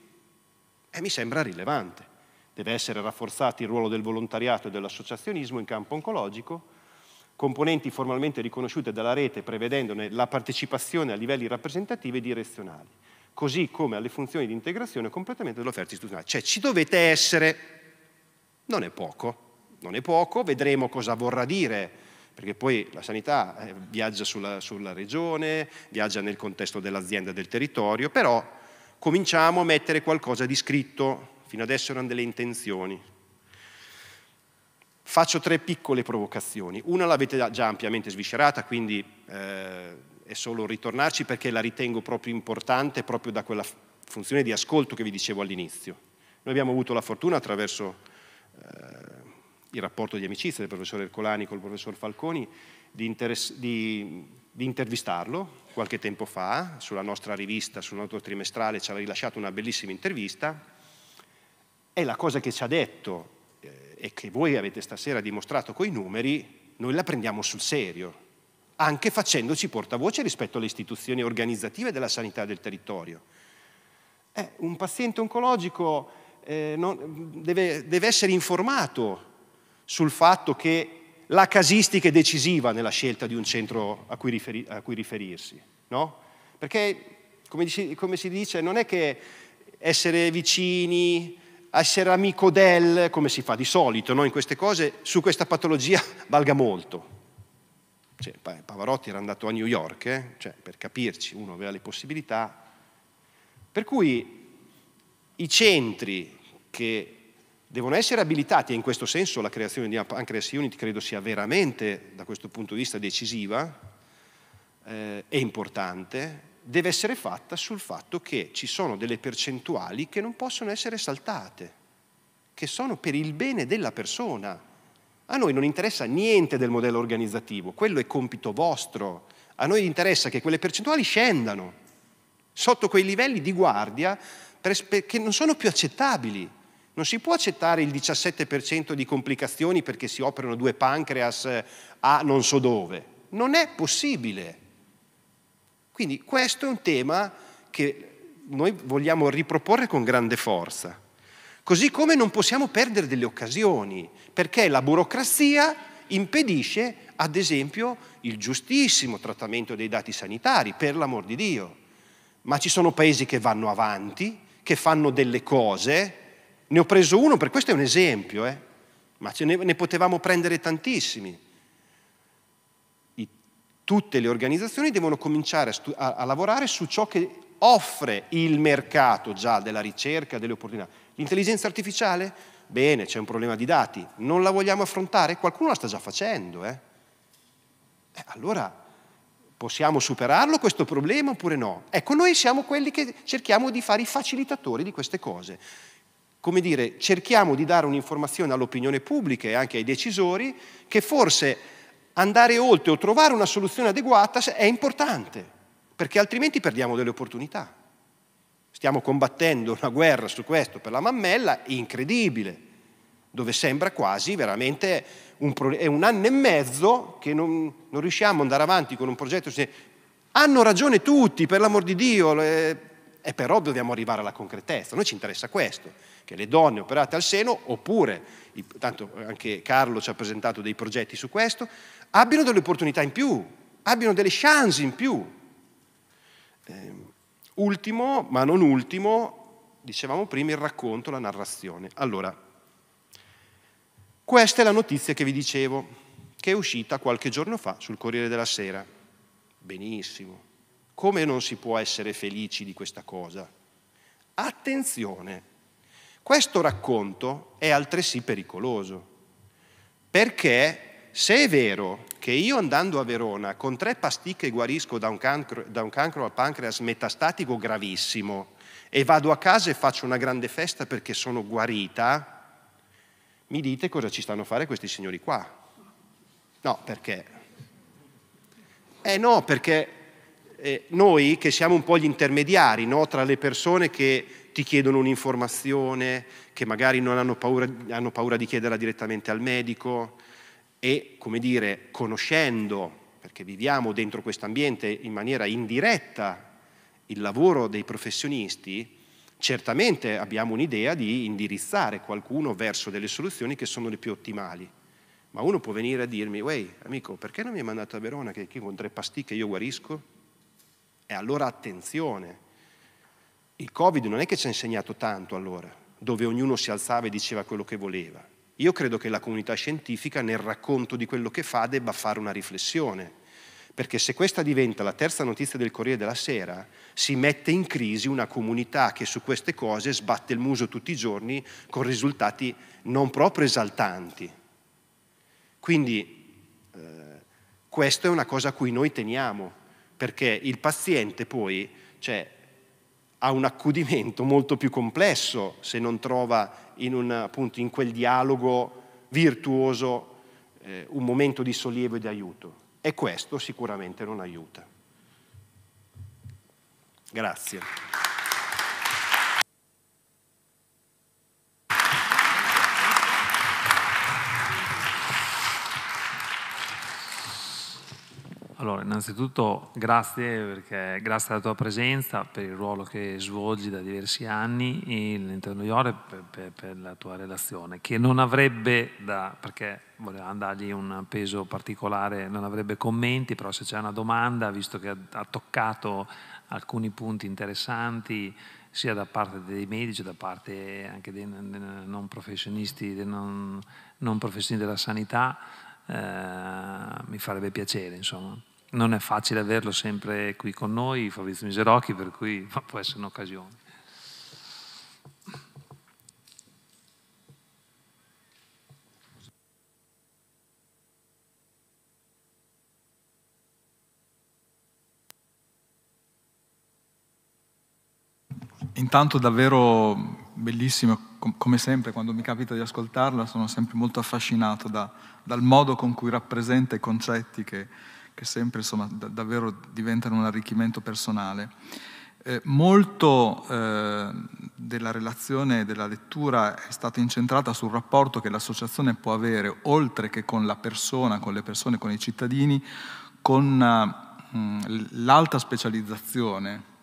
E mi sembra rilevante. Deve essere rafforzato il ruolo del volontariato e dell'associazionismo in campo oncologico, componenti formalmente riconosciute dalla rete prevedendone la partecipazione a livelli rappresentativi e direzionali, così come alle funzioni di integrazione e completamento dell'offerta istituzionale. Cioè ci dovete essere, non è poco, non è poco, vedremo cosa vorrà dire perché poi la sanità eh, viaggia sulla, sulla regione, viaggia nel contesto dell'azienda del territorio, però cominciamo a mettere qualcosa di scritto, fino adesso erano delle intenzioni. Faccio tre piccole provocazioni, una l'avete già ampiamente sviscerata, quindi eh, è solo ritornarci perché la ritengo proprio importante, proprio da quella funzione di ascolto che vi dicevo all'inizio. Noi abbiamo avuto la fortuna attraverso... Eh, il rapporto di amicizia del professor Ercolani col professor Falconi, di, di, di intervistarlo qualche tempo fa sulla nostra rivista, sul nostro trimestrale, ci ha rilasciato una bellissima intervista e la cosa che ci ha detto eh, e che voi avete stasera dimostrato con i numeri, noi la prendiamo sul serio, anche facendoci portavoce rispetto alle istituzioni organizzative della sanità del territorio. Eh, un paziente oncologico eh, non, deve, deve, essere informato sul fatto che la casistica è decisiva nella scelta di un centro a cui, riferi- a cui riferirsi, no? Perché, come, dice, come si dice, non è che essere vicini, essere amico del, come si fa di solito, no? in queste cose, su questa patologia valga molto. Cioè, Pavarotti era andato a New York, eh? cioè, per capirci, uno aveva le possibilità. Per cui i centri che devono essere abilitati, e in questo senso la creazione di una Pancreas Unit credo sia veramente, da questo punto di vista, decisiva eh, e importante, deve essere fatta sul fatto che ci sono delle percentuali che non possono essere saltate, che sono per il bene della persona. A noi non interessa niente del modello organizzativo, quello è compito vostro. A noi interessa che quelle percentuali scendano sotto quei livelli di guardia che non sono più accettabili. Non si può accettare il 17% di complicazioni perché si operano due pancreas eh, a non so dove. Non è possibile. Quindi questo è un tema che noi vogliamo riproporre con grande forza. Così come non possiamo perdere delle occasioni, perché la burocrazia impedisce, ad esempio, il giustissimo trattamento dei dati sanitari, per l'amor di Dio. Ma ci sono paesi che vanno avanti, che fanno delle cose, ne ho preso uno, per questo è un esempio, eh? ma ne, ne, potevamo prendere tantissimi. I, tutte le organizzazioni devono cominciare a, stu- a, a, lavorare su ciò che offre il mercato già della ricerca, delle opportunità. L'intelligenza artificiale? Bene, c'è un problema di dati. Non la vogliamo affrontare? Qualcuno la sta già facendo. Eh? Eh, allora possiamo superarlo questo problema oppure no? Ecco, noi siamo quelli che cerchiamo di fare i facilitatori di queste cose come dire, cerchiamo di dare un'informazione all'opinione pubblica e anche ai decisori che forse andare oltre o trovare una soluzione adeguata è importante, perché altrimenti perdiamo delle opportunità. Stiamo combattendo una guerra su questo per la mammella incredibile, dove sembra quasi veramente un, è un anno e mezzo che non, non riusciamo ad andare avanti con un progetto. Hanno ragione tutti, per l'amor di Dio, le, e eh, però dobbiamo arrivare alla concretezza. A noi ci interessa questo che le donne operate al seno, oppure, tanto anche Carlo ci ha presentato dei progetti su questo, abbiano delle opportunità in più, abbiano delle chance in più. Eh, ultimo, ma non ultimo, dicevamo prima il racconto, la narrazione. Allora, questa è la notizia che vi dicevo, che è uscita qualche giorno fa sul Corriere della Sera. Benissimo. Come non si può essere felici di questa cosa? Attenzione, questo racconto è altresì pericoloso, perché se è vero che io andando a Verona con tre pasticche guarisco da un cancro, da un cancro al pancreas metastatico gravissimo e vado a casa e faccio una grande festa perché sono guarita, mi dite cosa ci stanno a fare questi signori qua. No, perché? Eh no, perché eh, noi che siamo un po' gli intermediari no? tra le persone che ti chiedono un'informazione che magari non hanno paura, hanno paura di chiederla direttamente al medico e, come dire, conoscendo, perché viviamo dentro questo ambiente in maniera indiretta, il lavoro dei professionisti, certamente abbiamo un'idea di indirizzare qualcuno verso delle soluzioni che sono le più ottimali. Ma uno può venire a dirmi, uè, amico, perché non mi hai mandato a Verona che con tre pasticche io guarisco? E allora attenzione, il Covid non è che ci ha insegnato tanto allora, dove ognuno si alzava e diceva quello che voleva. Io credo che la comunità scientifica nel racconto di quello che fa debba fare una riflessione, perché se questa diventa la terza notizia del Corriere della Sera, si mette in crisi una comunità che su queste cose sbatte il muso tutti i giorni con risultati non proprio esaltanti. Quindi eh, questa è una cosa a cui noi teniamo, perché il paziente poi, cioè, ha un accudimento molto più complesso se non trova in, un, appunto, in quel dialogo virtuoso eh, un momento di sollievo e di aiuto. E questo sicuramente non aiuta. Grazie. Allora, innanzitutto grazie, perché, grazie alla tua presenza, per il ruolo che svolgi da diversi anni all'interno di Ore, per, per, per, la tua relazione, che non avrebbe, da, perché volevamo dargli un peso particolare, non avrebbe commenti, però se c'è una domanda, visto che ha toccato alcuni punti interessanti, sia da parte dei medici, da parte anche dei non professionisti, dei non, non professionisti della sanità, eh, mi farebbe piacere, insomma. Non è facile averlo sempre qui con noi, Fabrizio Miserocchi, per cui può essere un'occasione. Intanto davvero bellissimo, come sempre quando mi capita di ascoltarla sono sempre molto affascinato da, dal modo con cui rappresenta i concetti che, che sempre insomma, da, davvero diventano un arricchimento personale. Eh, molto eh, della relazione, e della lettura è stata incentrata sul rapporto che l'associazione può avere, oltre che con la persona, con le persone, con i cittadini, con eh, l'alta specializzazione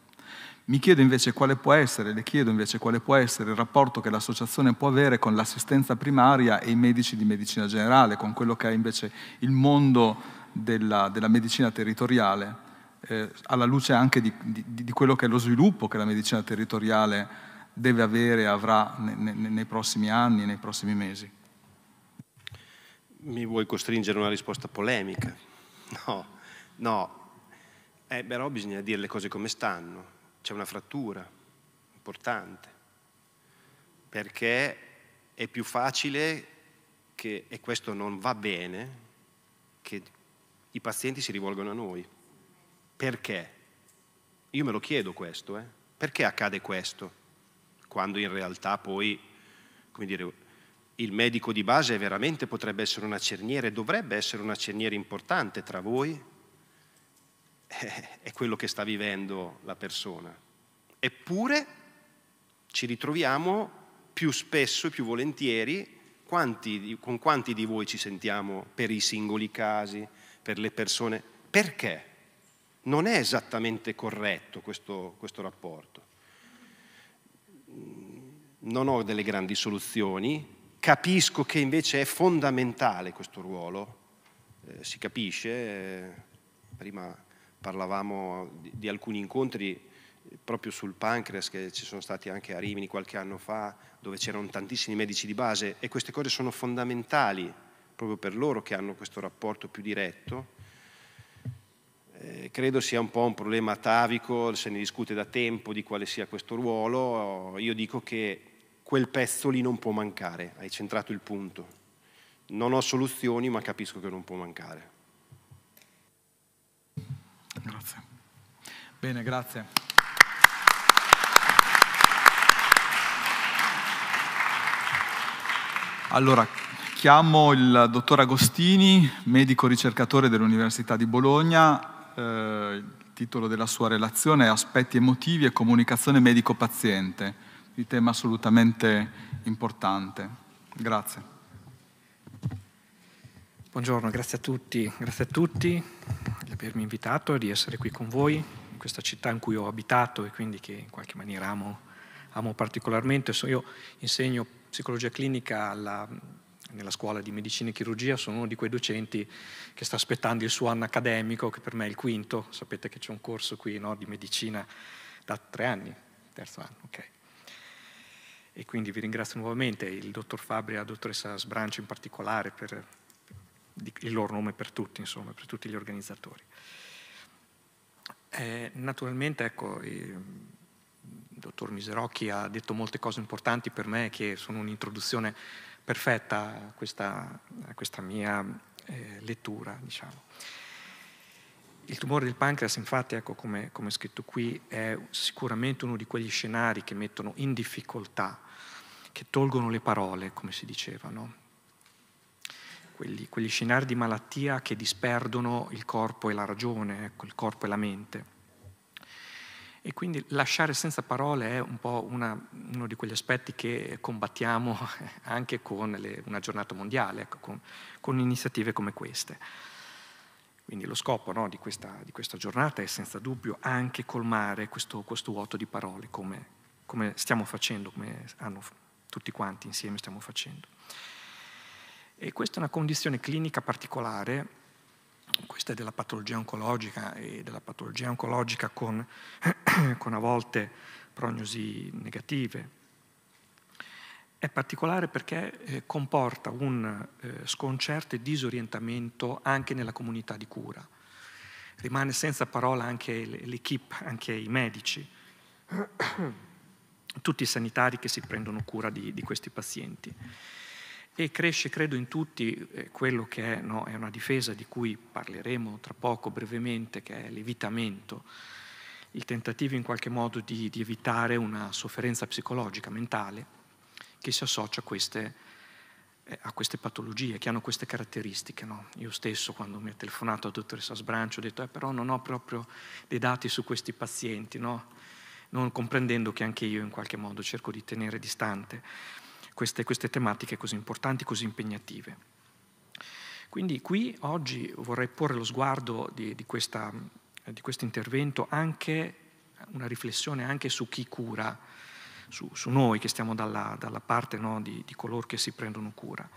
mi chiedo invece quale può essere, le chiedo invece quale può essere il rapporto che l'associazione può avere con l'assistenza primaria e i medici di medicina generale, con quello che è invece il mondo della, della medicina territoriale, eh, alla luce anche di, di, di, quello che è lo sviluppo che la medicina territoriale deve avere e avrà ne, ne, nei prossimi anni nei prossimi mesi. Mi vuoi costringere a una risposta polemica? No, no, eh, però bisogna dire le cose come stanno c'è una frattura importante, perché è più facile che, e questo non va bene, che i pazienti si rivolgono a noi. Perché? Io me lo chiedo questo, eh? perché accade questo? Quando in realtà poi, come dire, il medico di base veramente potrebbe essere una cerniera e dovrebbe essere una cerniera importante tra voi è quello che sta vivendo la persona. Eppure ci ritroviamo più spesso e più volentieri quanti, con quanti di voi ci sentiamo per i singoli casi, per le persone. Perché? Non è esattamente corretto questo, questo rapporto. Non ho delle grandi soluzioni, capisco che invece è fondamentale questo ruolo, eh, si capisce, eh, prima parlavamo di, di alcuni incontri proprio sul pancreas che ci sono stati anche a Rimini qualche anno fa, dove c'erano tantissimi medici di base e queste cose sono fondamentali proprio per loro che hanno questo rapporto più diretto. Eh, credo sia un po' un problema atavico, se ne discute da tempo di quale sia questo ruolo, io dico che quel pezzo lì non può mancare, hai centrato il punto. Non ho soluzioni ma capisco che non può mancare. Grazie. Bene, grazie. Allora, chiamo il dottor Agostini, medico ricercatore dell'Università di Bologna. Eh, il titolo della sua relazione è Aspetti emotivi e comunicazione medico-paziente, il tema assolutamente importante. Grazie. Buongiorno, grazie a tutti, grazie a tutti di avermi invitato, e di essere qui con voi, in questa città in cui ho abitato e quindi che in qualche maniera amo, amo particolarmente. Io insegno psicologia clinica alla, nella scuola di medicina e chirurgia, sono uno di quei docenti che sta aspettando il suo anno accademico, che per me è il quinto, sapete che c'è un corso qui no, di medicina da tre anni, terzo anno, ok. E quindi vi ringrazio nuovamente il dottor Fabri e la dottoressa Sbrancio in particolare per il loro nome per tutti, insomma, per tutti gli organizzatori. Eh, naturalmente, ecco, il dottor Miserocchi ha detto molte cose importanti per me che sono un'introduzione perfetta a questa, a questa mia eh, lettura, diciamo. Il tumore del pancreas, infatti, ecco, come, come, scritto qui, è sicuramente uno di quegli scenari che mettono in difficoltà, che tolgono le parole, come si diceva, no? quelli, quegli scenari di malattia che disperdono il corpo e la ragione, ecco, il corpo e la mente. E quindi lasciare senza parole è un po' una, uno di quegli aspetti che combattiamo anche con le, una giornata mondiale, ecco, con, con, iniziative come queste. Quindi lo scopo no, di, questa, di, questa, giornata è senza dubbio anche colmare questo, questo vuoto di parole, come, come stiamo facendo, come hanno, tutti quanti insieme stiamo facendo. E questa è una condizione clinica particolare, questa è della patologia oncologica e della patologia oncologica con, con a volte prognosi negative. È particolare perché eh, comporta un eh, sconcerto e disorientamento anche nella comunità di cura. Rimane senza parola anche l'equipe, anche i medici, tutti i sanitari che si prendono cura di, di questi pazienti e cresce, credo, in tutti eh, quello che è, no, è, una difesa di cui parleremo tra poco brevemente, che è l'evitamento, il tentativo in qualche modo di, di evitare una sofferenza psicologica, mentale, che si associa a queste, eh, a queste patologie, che hanno queste caratteristiche. No? Io stesso quando mi ha telefonato la dottoressa Sbrancio ho detto, eh, però non ho proprio dei dati su questi pazienti, no? non comprendendo che anche io in qualche modo cerco di tenere distante queste, queste tematiche così importanti, così impegnative. Quindi qui oggi vorrei porre lo sguardo di, di questo intervento anche una riflessione anche su chi cura, su, su noi che stiamo dalla, dalla parte no, di, di, coloro che si prendono cura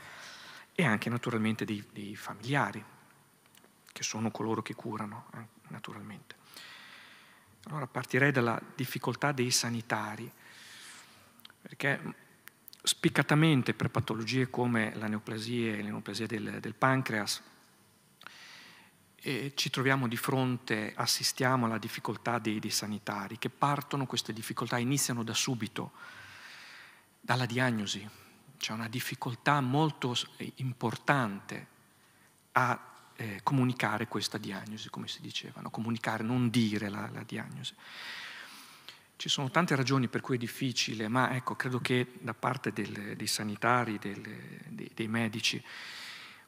e anche naturalmente dei, dei familiari, che sono coloro che curano eh, naturalmente. Allora partirei dalla difficoltà dei sanitari, perché spiccatamente per patologie come la neoplasia e l'enoplasia del, del pancreas. E ci troviamo di fronte, assistiamo alla difficoltà dei, dei sanitari che partono queste difficoltà, iniziano da subito, dalla diagnosi. C'è una difficoltà molto importante a eh, comunicare questa diagnosi, come si diceva, no? comunicare, non dire la, la diagnosi. Ci sono tante ragioni per cui è difficile, ma ecco, credo che da parte del, dei sanitari, del, dei, dei medici,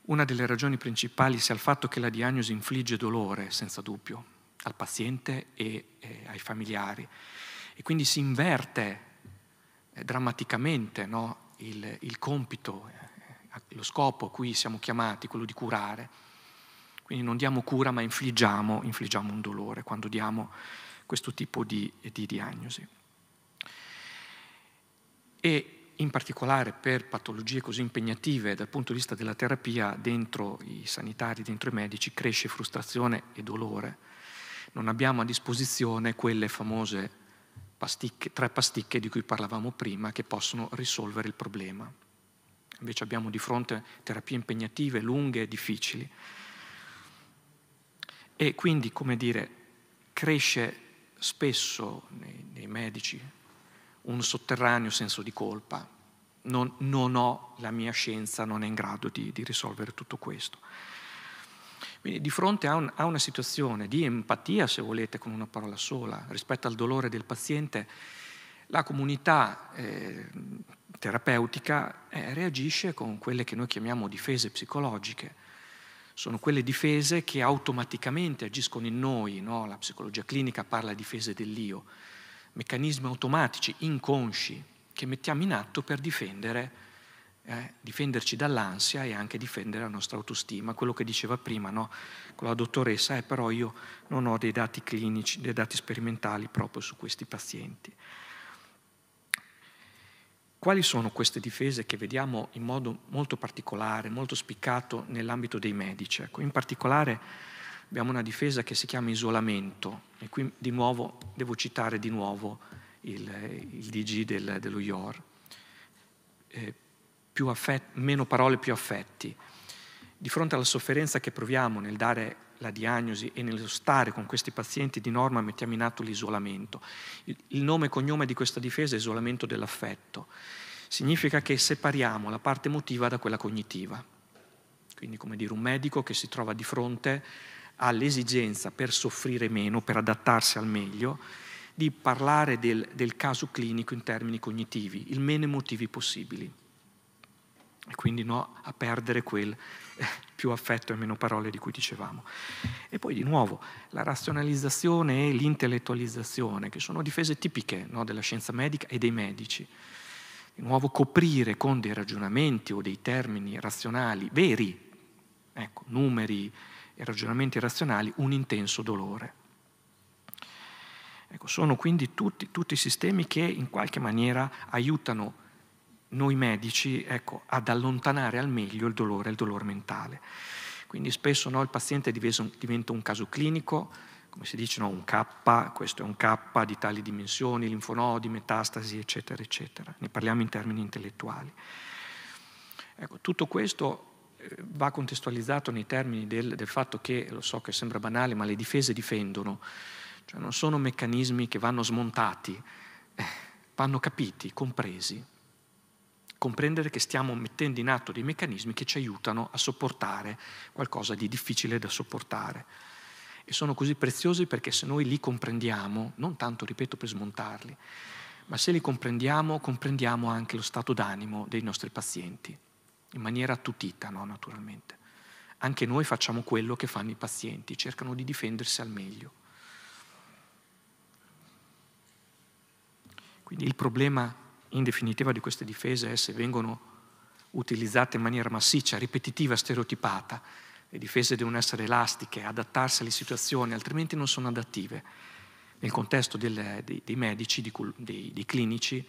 una delle ragioni principali sia il fatto che la diagnosi infligge dolore, senza dubbio, al paziente e eh, ai familiari. E quindi si inverte eh, drammaticamente no? il, il, compito, eh, lo scopo a cui siamo chiamati, quello di curare. Quindi non diamo cura ma infliggiamo, infliggiamo un dolore quando diamo questo tipo di, di diagnosi. E in particolare per patologie così impegnative dal punto di vista della terapia, dentro i sanitari, dentro i medici, cresce frustrazione e dolore. Non abbiamo a disposizione quelle famose pasticche, tre pasticche di cui parlavamo prima che possono risolvere il problema. Invece abbiamo di fronte terapie impegnative, lunghe e difficili. E quindi, come dire, cresce spesso nei, nei medici un sotterraneo senso di colpa. Non, non, ho, la mia scienza non è in grado di, di risolvere tutto questo. Quindi di fronte a, un, a, una situazione di empatia, se volete, con una parola sola, rispetto al dolore del paziente, la comunità eh, terapeutica eh, reagisce con quelle che noi chiamiamo difese psicologiche sono quelle difese che automaticamente agiscono in noi, no? la psicologia clinica parla di difese dell'io, meccanismi automatici, inconsci, che mettiamo in atto per difendere, eh, difenderci dall'ansia e anche difendere la nostra autostima. Quello che diceva prima no? con la dottoressa è eh, però io non ho dei dati clinici, dei dati sperimentali proprio su questi pazienti. Quali sono queste difese che vediamo in modo molto particolare, molto spiccato nell'ambito dei medici? Ecco, in particolare abbiamo una difesa che si chiama isolamento e qui di nuovo devo citare di nuovo il, il DG del, dello IOR. Eh, affetti, meno parole, più affetti. Di fronte alla sofferenza che proviamo nel dare la diagnosi e nello stare con questi pazienti di norma mettiamo in atto l'isolamento. Il nome e cognome di questa difesa è isolamento dell'affetto. Significa che separiamo la parte emotiva da quella cognitiva. Quindi come dire un medico che si trova di fronte all'esigenza per soffrire meno, per adattarsi al meglio, di parlare del, del caso clinico in termini cognitivi, il meno emotivi possibili e quindi no a perdere quel eh, più affetto e meno parole di cui dicevamo. E poi di nuovo la razionalizzazione e l'intellettualizzazione, che sono difese tipiche no, della scienza medica e dei medici. Di nuovo coprire con dei ragionamenti o dei termini razionali veri, ecco, numeri e ragionamenti razionali, un intenso dolore. Ecco, sono quindi tutti, tutti sistemi che in qualche maniera aiutano a noi medici ecco, ad allontanare al meglio il dolore, il dolore mentale. Quindi spesso no, il paziente diventa un caso clinico, come si dice, no, un K, questo è un K di tali dimensioni, linfonodi, metastasi, eccetera, eccetera. Ne parliamo in termini intellettuali. Ecco, tutto questo eh, va contestualizzato nei termini del, del, fatto che, lo so che sembra banale, ma le difese difendono, cioè non sono meccanismi che vanno smontati, eh, vanno capiti, compresi comprendere che stiamo mettendo in atto dei meccanismi che ci aiutano a sopportare qualcosa di difficile da sopportare. E sono così preziosi perché se noi li comprendiamo, non tanto, ripeto, per smontarli, ma se li comprendiamo, comprendiamo anche lo stato d'animo dei nostri pazienti, in maniera attutita, no? naturalmente. Anche noi facciamo quello che fanno i pazienti, cercano di difendersi al meglio. Quindi il problema in definitiva di queste difese è eh, se vengono utilizzate in maniera massiccia, ripetitiva, stereotipata. Le difese devono essere elastiche, adattarsi alle situazioni, altrimenti non sono adattive. Nel contesto delle, dei, dei, medici, di, dei, dei, clinici,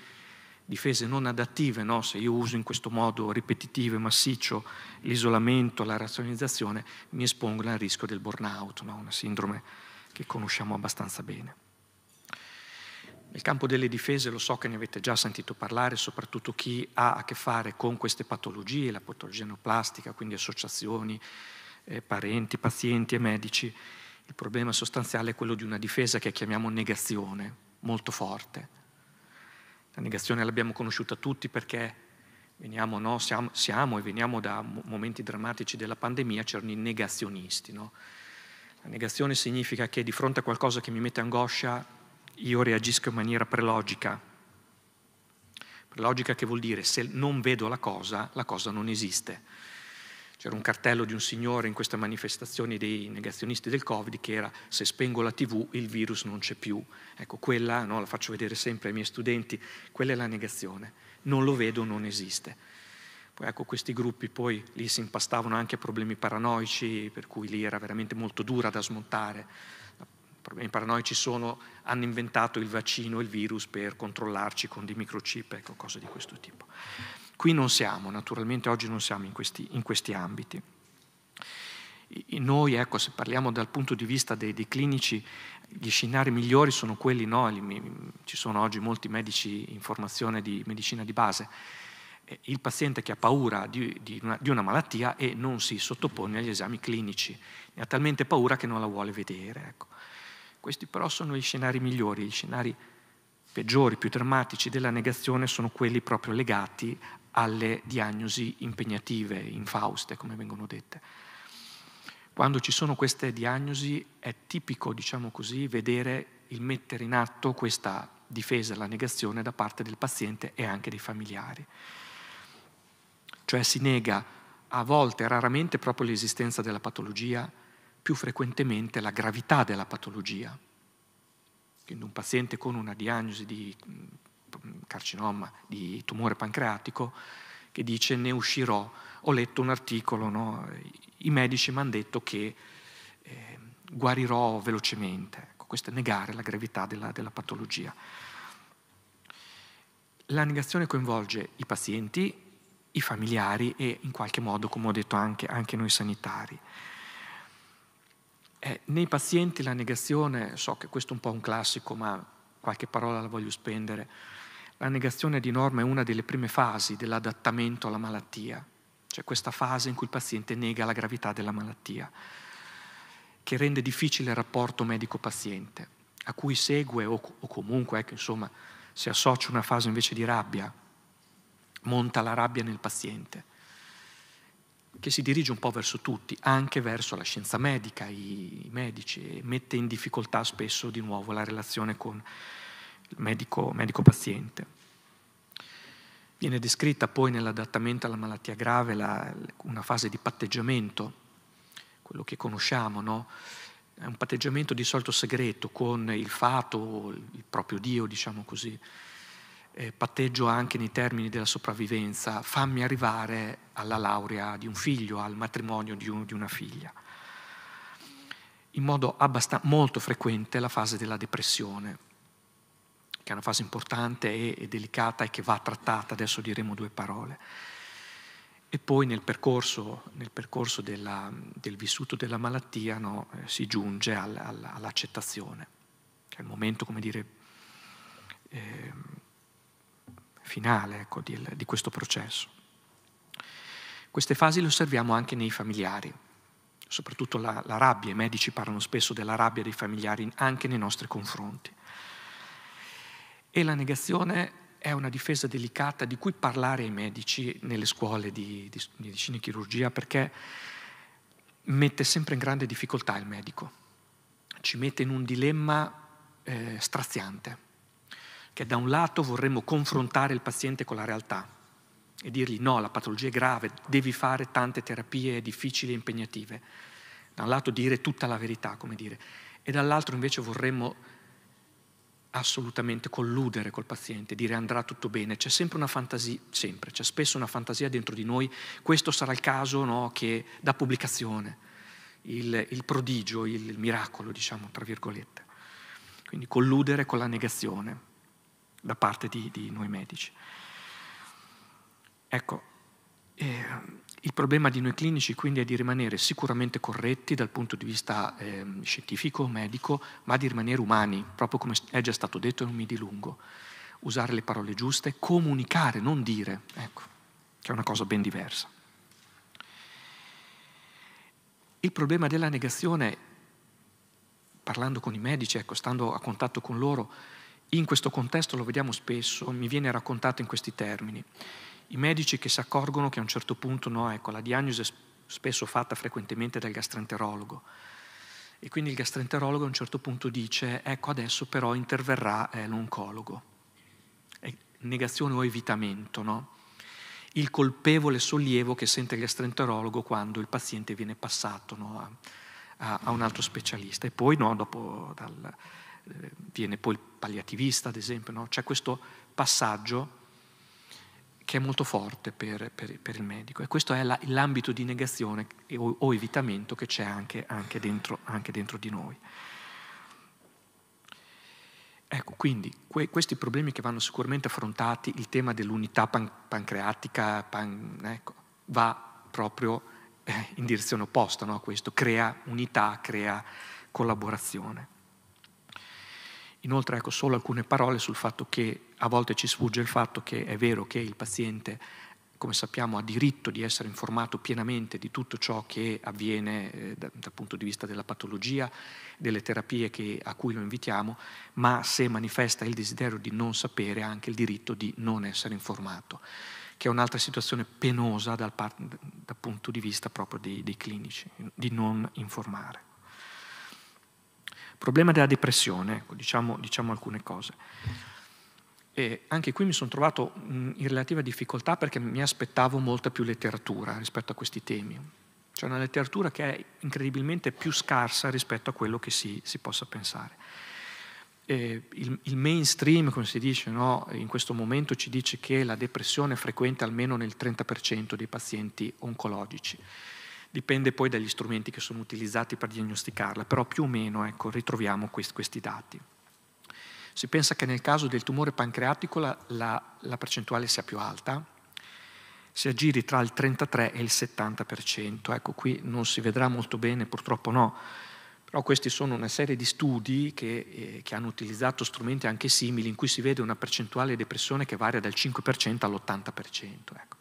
difese non adattive, no? se io uso in questo modo ripetitivo e massiccio l'isolamento, la razionalizzazione, mi espongo al rischio del burnout, no? una sindrome che conosciamo abbastanza bene. Nel campo delle difese lo so che ne avete già sentito parlare, soprattutto chi ha a che fare con queste patologie, la patologia neoplastica, quindi associazioni, eh, parenti, pazienti e medici. Il problema sostanziale è quello di una difesa che chiamiamo negazione, molto forte. La negazione l'abbiamo conosciuta tutti perché veniamo, no? siamo, siamo, e veniamo da momenti drammatici della pandemia, c'erano i negazionisti. No? La negazione significa che di fronte a qualcosa che mi mette angoscia io reagisco in maniera prelogica. Prelogica che vuol dire se non vedo la cosa, la cosa non esiste. C'era un cartello di un signore in queste manifestazioni dei negazionisti del Covid che era se spengo la tv il virus non c'è più. Ecco, quella, no, la faccio vedere sempre ai miei studenti, quella è la negazione. Non lo vedo, non esiste. Poi ecco, questi gruppi poi lì si impastavano anche a problemi paranoici, per cui lì era veramente molto dura da smontare problemi paranoici ci sono, hanno inventato il vaccino, il virus per controllarci con dei microchip, ecco, cose di questo tipo. Qui non siamo, naturalmente oggi non siamo in questi, in questi ambiti. Noi, ecco, se parliamo dal punto di vista dei, dei clinici, gli scenari migliori sono quelli, no? ci sono oggi molti medici in formazione di medicina di base, il paziente che ha paura di, di, una, di, una, malattia e non si sottopone agli esami clinici, ne ha talmente paura che non la vuole vedere. Ecco. Questi però sono gli scenari migliori, gli scenari peggiori, più drammatici della negazione sono quelli proprio legati alle diagnosi impegnative, infauste, come vengono dette. Quando ci sono queste diagnosi è tipico, diciamo così, vedere il mettere in atto questa difesa, la negazione da parte del paziente e anche dei familiari. Cioè si nega a volte, raramente, proprio l'esistenza della patologia, più frequentemente la gravità della patologia. Quindi un paziente con una diagnosi di mm, carcinoma, di tumore pancreatico, che dice ne uscirò, ho letto un articolo, no? i medici mi hanno detto che eh, guarirò velocemente. Ecco, questo è negare la gravità della, della patologia. La negazione coinvolge i pazienti, i familiari e in qualche modo, come ho detto, anche, anche noi sanitari. Eh, nei pazienti la negazione, so che questo è un po' un classico, ma qualche parola la voglio spendere, la negazione di norma è una delle prime fasi dell'adattamento alla malattia, cioè questa fase in cui il paziente nega la gravità della malattia, che rende difficile il rapporto medico-paziente, a cui segue o, o comunque ecco, insomma, si associa una fase invece di rabbia, monta la rabbia nel paziente che si dirige un po' verso tutti, anche verso la scienza medica, i medici, e mette in difficoltà spesso di nuovo la relazione con il medico, medico-paziente. Viene descritta poi nell'adattamento alla malattia grave la, una fase di patteggiamento, quello che conosciamo, no? È un patteggiamento di solito segreto con il fato, il proprio Dio, diciamo così, eh, patteggio anche nei termini della sopravvivenza, fammi arrivare alla laurea di un figlio, al matrimonio di, un, di una figlia. In modo abbastanza molto frequente la fase della depressione, che è una fase importante e, e delicata e che va trattata, adesso diremo due parole. E poi nel percorso, nel percorso della, del vissuto della malattia no, eh, si giunge al, al, all'accettazione, che è il momento, come dire, eh, finale ecco, di, di questo processo. Queste fasi le osserviamo anche nei familiari, soprattutto la, la, rabbia, i medici parlano spesso della rabbia dei familiari anche nei nostri confronti. E la negazione è una difesa delicata di cui parlare ai medici nelle scuole di, di medicina e chirurgia perché mette sempre in grande difficoltà il medico, ci mette in un dilemma eh, straziante che da un lato vorremmo confrontare il paziente con la realtà e dirgli no, la patologia è grave, devi fare tante terapie difficili e impegnative. Da un lato dire tutta la verità, come dire, e dall'altro invece vorremmo assolutamente colludere col paziente, dire andrà tutto bene. C'è sempre una fantasia, sempre, c'è spesso una fantasia dentro di noi, questo sarà il caso no, che da pubblicazione, il, il prodigio, il, il miracolo, diciamo, tra virgolette. Quindi colludere con la negazione da parte di, di noi medici. Ecco, eh, il problema di noi clinici quindi è di rimanere sicuramente corretti dal punto di vista eh, scientifico, medico, ma di rimanere umani, proprio come è già stato detto e non mi dilungo. Usare le parole giuste, comunicare, non dire, ecco, che è una cosa ben diversa. Il problema della negazione, parlando con i medici, ecco, stando a contatto con loro, in questo contesto lo vediamo spesso, mi viene raccontato in questi termini. I medici che si accorgono che a un certo punto, no, ecco, la diagnosi è spesso fatta frequentemente dal gastroenterologo. E quindi il gastroenterologo a un certo punto dice, ecco adesso però interverrà eh, l'oncologo. È negazione o evitamento, no? Il colpevole sollievo che sente il gastroenterologo quando il paziente viene passato no, a, a, un altro specialista. E poi, no, dopo dal, eh, viene poi il palliativista, ad esempio, no? c'è questo passaggio che è molto forte per, per, per il medico e questo è la, l'ambito di negazione o, o evitamento che c'è anche, anche, dentro, anche, dentro, di noi. Ecco, quindi que, questi problemi che vanno sicuramente affrontati, il tema dell'unità pan, pancreatica pan, ecco, va proprio eh, in direzione opposta no? a questo, crea unità, crea collaborazione. Inoltre ecco solo alcune parole sul fatto che a volte ci sfugge il fatto che è vero che il paziente, come sappiamo, ha diritto di essere informato pienamente di tutto ciò che avviene eh, dal punto di vista della patologia, delle terapie che, a cui lo invitiamo, ma se manifesta il desiderio di non sapere ha anche il diritto di non essere informato, che è un'altra situazione penosa dal, dal punto di vista proprio dei, dei clinici, di non informare problema della depressione, ecco, diciamo, diciamo alcune cose. E anche qui mi sono trovato in relativa difficoltà perché mi aspettavo molta più letteratura rispetto a questi temi. C'è una letteratura che è incredibilmente più scarsa rispetto a quello che si, si possa pensare. Il, il, mainstream, come si dice, no? in questo momento ci dice che la depressione è frequente almeno nel 30% dei pazienti oncologici. Dipende poi dagli strumenti che sono utilizzati per diagnosticarla, però più o meno ecco, ritroviamo questi, questi dati. Si pensa che nel caso del tumore pancreatico la, la, la percentuale sia più alta, si aggiri tra il 33 e il 70%. Ecco, qui non si vedrà molto bene, purtroppo no, però questi sono una serie di studi che, eh, che hanno utilizzato strumenti anche simili in cui si vede una percentuale di depressione che varia dal 5% all'80%. Ecco.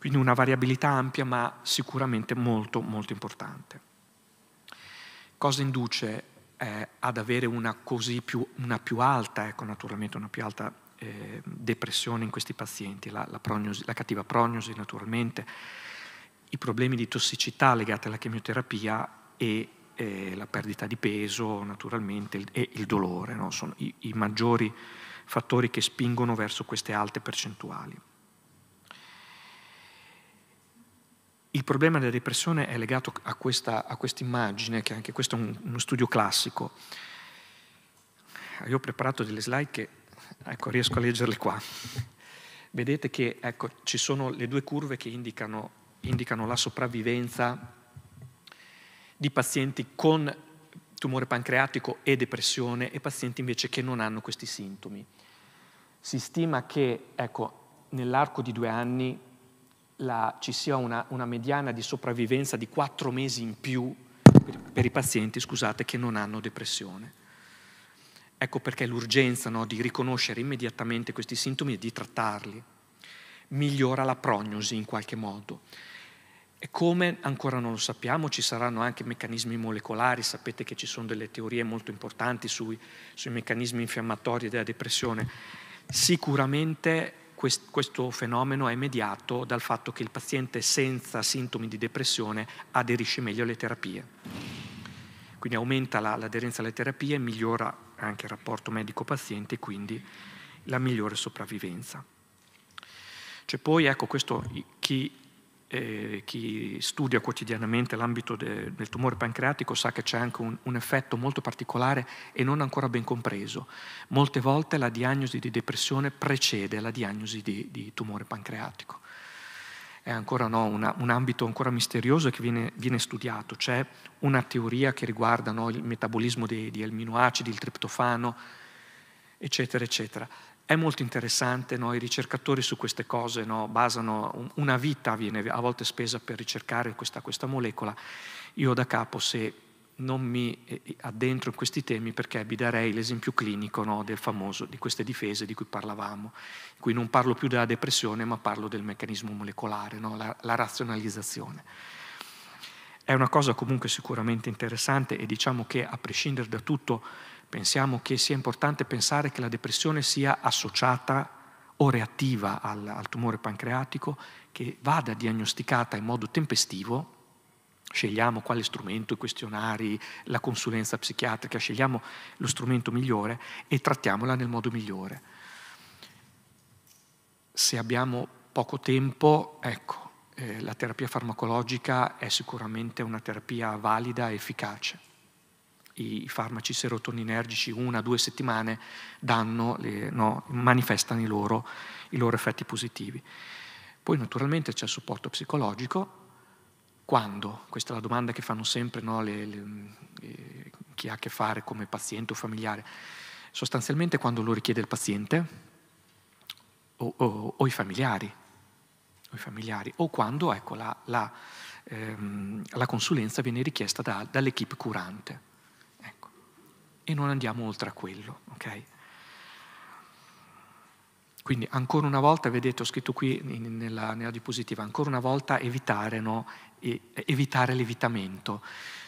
Quindi una variabilità ampia ma sicuramente molto molto importante. Cosa induce eh, ad avere una così più, una più alta, ecco naturalmente una più alta eh, depressione in questi pazienti, la, la, prognosi, la cattiva prognosi naturalmente, i problemi di tossicità legati alla chemioterapia e eh, la perdita di peso naturalmente e il dolore, no? sono i, i maggiori fattori che spingono verso queste alte percentuali. Il problema della depressione è legato a questa, a immagine, che anche questo è un, uno studio classico. Io ho preparato delle slide che ecco, riesco a leggerle qua. Vedete che ecco, ci sono le due curve che indicano, indicano la sopravvivenza di pazienti con tumore pancreatico e depressione e pazienti invece che non hanno questi sintomi. Si stima che ecco, nell'arco di due anni la, ci sia una, una, mediana di sopravvivenza di quattro mesi in più per, per i pazienti scusate, che non hanno depressione. Ecco perché l'urgenza no, di riconoscere immediatamente questi sintomi e di trattarli migliora la prognosi in qualche modo. E come ancora non lo sappiamo, ci saranno anche meccanismi molecolari, sapete che ci sono delle teorie molto importanti sui, sui meccanismi infiammatori della depressione. Sicuramente questo fenomeno è mediato dal fatto che il paziente senza sintomi di depressione aderisce meglio alle terapie. Quindi aumenta la, l'aderenza alle terapie, migliora anche il rapporto medico-paziente e quindi la migliore sopravvivenza. C'è poi ecco, questo, chi eh, chi studia quotidianamente l'ambito de, del tumore pancreatico sa che c'è anche un, un, effetto molto particolare e non ancora ben compreso. Molte volte la diagnosi di depressione precede la diagnosi di, di tumore pancreatico. È ancora no, una, un ambito ancora misterioso che viene, viene, studiato. C'è una teoria che riguarda no, il metabolismo di, di aminoacidi, il triptofano, eccetera, eccetera è molto interessante, no? i ricercatori su queste cose no? basano una vita, viene a volte spesa per ricercare questa, questa molecola. Io da capo, se non mi eh, eh, addentro in questi temi perché vi darei l'esempio clinico no, del famoso, di queste difese di cui parlavamo, in cui non parlo più della depressione ma parlo del meccanismo molecolare, no, la, la, razionalizzazione. È una cosa comunque sicuramente interessante e diciamo che a prescindere da tutto Pensiamo che sia importante pensare che la depressione sia associata o reattiva al, al tumore pancreatico, che vada diagnosticata in modo tempestivo, scegliamo quale strumento, i questionari, la consulenza psichiatrica, scegliamo lo strumento migliore e trattiamola nel modo migliore. Se abbiamo poco tempo, ecco, eh, la terapia farmacologica è sicuramente una terapia valida e efficace i farmaci serotoninergici una o due settimane danno, no, manifestano i loro, i loro effetti positivi. Poi naturalmente c'è il supporto psicologico, quando? Questa è la domanda che fanno sempre no, le, le, eh, chi ha a che fare come paziente o familiare. Sostanzialmente quando lo richiede il paziente o, o, o, i, familiari, o i, familiari, o quando ecco, la, la, ehm, la, consulenza viene richiesta da, dall'equipe curante e non andiamo oltre a quello, ok? Quindi ancora una volta, vedete, ho scritto qui nella, nella diapositiva, ancora una volta evitare, no? e, evitare l'evitamento,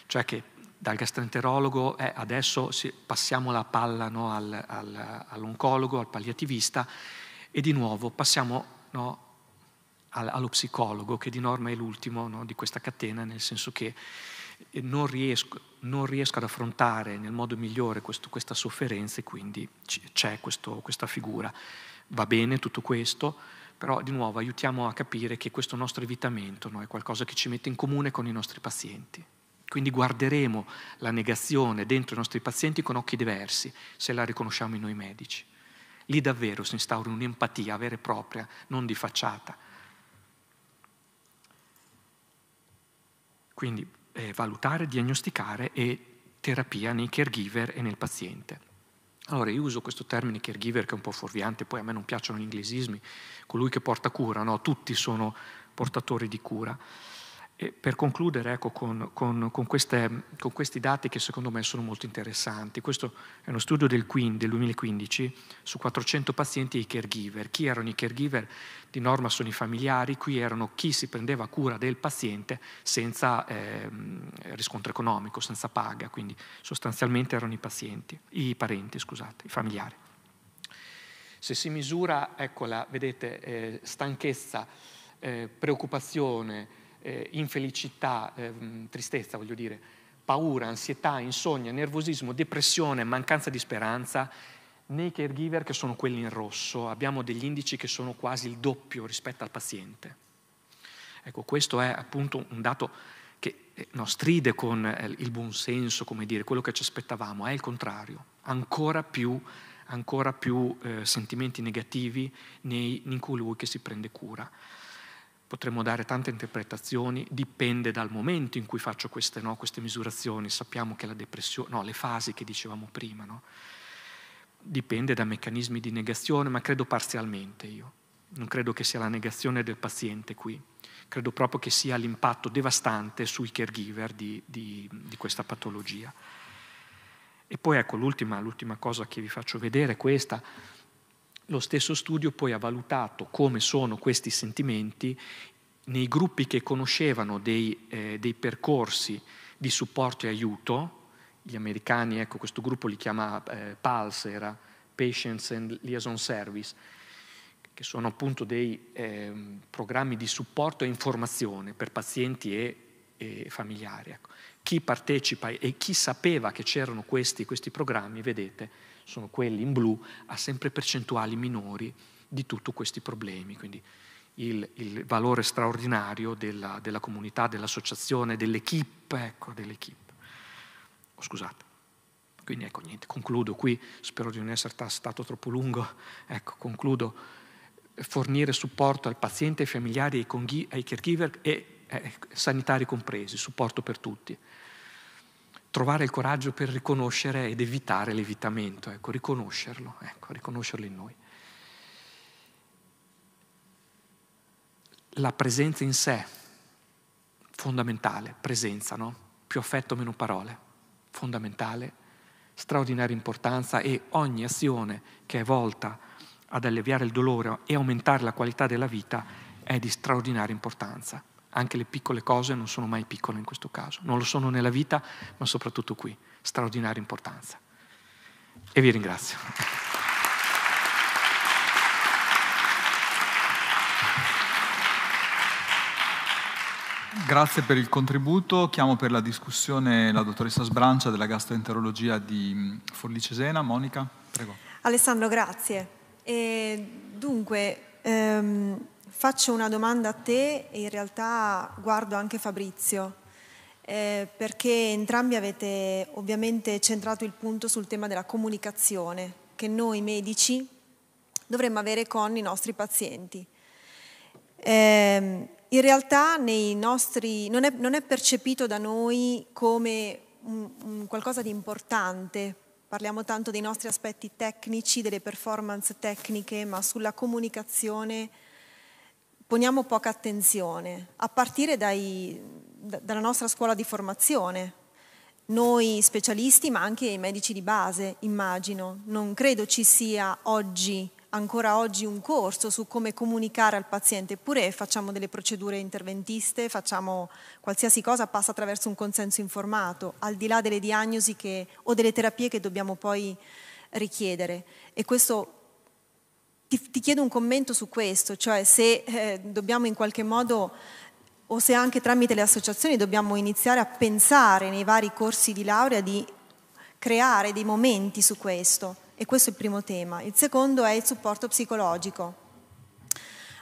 cioè che dal gastroenterologo eh, adesso passiamo la palla no? al, al, all'oncologo, al palliativista e di nuovo passiamo no? allo psicologo, che di norma è l'ultimo no? di questa catena, nel senso che non riesco, non riesco, ad affrontare nel modo migliore questo, questa sofferenza e quindi c'è questo, questa figura. Va bene tutto questo, però di nuovo aiutiamo a capire che questo nostro evitamento no, è qualcosa che ci mette in comune con i nostri pazienti. Quindi guarderemo la negazione dentro i nostri pazienti con occhi diversi se la riconosciamo in noi medici. Lì davvero si instaura un'empatia vera e propria, non di facciata. Quindi eh, valutare, diagnosticare e terapia nei caregiver e nel paziente. Allora io uso questo termine caregiver che è un po' fuorviante, poi a me non piacciono gli inglesismi, colui che porta cura, no? tutti sono portatori di cura per concludere ecco, con, con, con, queste, con, questi dati che secondo me sono molto interessanti, questo è uno studio del, 15, del 2015 su 400 pazienti e i caregiver. Chi erano i caregiver? Di norma sono i familiari, qui erano chi si prendeva cura del paziente senza eh, riscontro economico, senza paga, quindi sostanzialmente erano i pazienti, i parenti, scusate, i familiari. Se si misura, eccola, vedete, eh, stanchezza, eh, preoccupazione, eh, infelicità, eh, tristezza voglio dire, paura, ansietà, insonnia, nervosismo, depressione, mancanza di speranza, nei caregiver che sono quelli in rosso abbiamo degli indici che sono quasi il doppio rispetto al paziente. Ecco, questo è appunto un dato che eh, no, stride con eh, il buonsenso, come dire, quello che ci aspettavamo, è il contrario, ancora più, ancora più eh, sentimenti negativi nei, in colui che si prende cura. Potremmo dare tante interpretazioni, dipende dal momento in cui faccio queste, no, queste misurazioni. Sappiamo che la depressione, no, le fasi che dicevamo prima, no? dipende da meccanismi di negazione, ma credo parzialmente io. Non credo che sia la negazione del paziente qui, credo proprio che sia l'impatto devastante sui caregiver di, di, di questa patologia. E poi ecco l'ultima, l'ultima cosa che vi faccio vedere è questa lo stesso studio poi ha valutato come sono questi sentimenti nei gruppi che conoscevano dei, eh, dei percorsi di supporto e aiuto, gli americani, ecco questo gruppo li chiama eh, PALS, era Patients and Liaison Service, che sono appunto dei eh, programmi di supporto e informazione per pazienti e, e familiari. Ecco. Chi partecipa e chi sapeva che c'erano questi, questi programmi, vedete, sono quelli in blu, ha sempre percentuali minori di tutti questi problemi. Quindi il, il valore straordinario della, della, comunità, dell'associazione, dell'equipe, ecco, dell'equipe. Oh, scusate. Quindi ecco, niente, concludo qui, spero di non essere stato troppo lungo, ecco, concludo. Fornire supporto al paziente, ai familiari, ai, conghi, ai caregiver e eh, sanitari compresi, supporto per tutti trovare il coraggio per riconoscere ed evitare l'evitamento, ecco, riconoscerlo, ecco, riconoscerlo in noi. La presenza in sé, fondamentale, presenza, no? Più affetto, meno parole, fondamentale, straordinaria importanza e ogni azione che è volta ad alleviare il dolore e aumentare la qualità della vita è di straordinaria importanza. Anche le piccole cose non sono mai piccole in questo caso, non lo sono nella vita, ma soprattutto qui. Straordinaria importanza. E vi ringrazio. Grazie per il contributo. Chiamo per la discussione la dottoressa Sbrancia della gastroenterologia di mm, Forlì Cesena. Monica, prego. Alessandro, grazie. E dunque, ehm, faccio una domanda a te e in realtà guardo anche Fabrizio, eh, perché entrambi avete ovviamente centrato il punto sul tema della comunicazione che noi medici dovremmo avere con i nostri pazienti. Eh, in realtà nostri, non, è, non, è, percepito da noi come un, un qualcosa di importante, parliamo tanto dei nostri aspetti tecnici, delle performance tecniche, ma sulla comunicazione poniamo poca attenzione, a partire dai, da, dalla nostra scuola di formazione. Noi specialisti, ma anche i medici di base, immagino. Non credo ci sia oggi, ancora oggi, un corso su come comunicare al paziente, eppure facciamo delle procedure interventiste, facciamo qualsiasi cosa passa attraverso un consenso informato, al di là delle diagnosi che, o delle terapie che dobbiamo poi richiedere. E questo ti, ti, chiedo un commento su questo, cioè se eh, dobbiamo in qualche modo o se anche tramite le associazioni dobbiamo iniziare a pensare nei vari corsi di laurea di creare dei momenti su questo. E questo è il primo tema. Il secondo è il supporto psicologico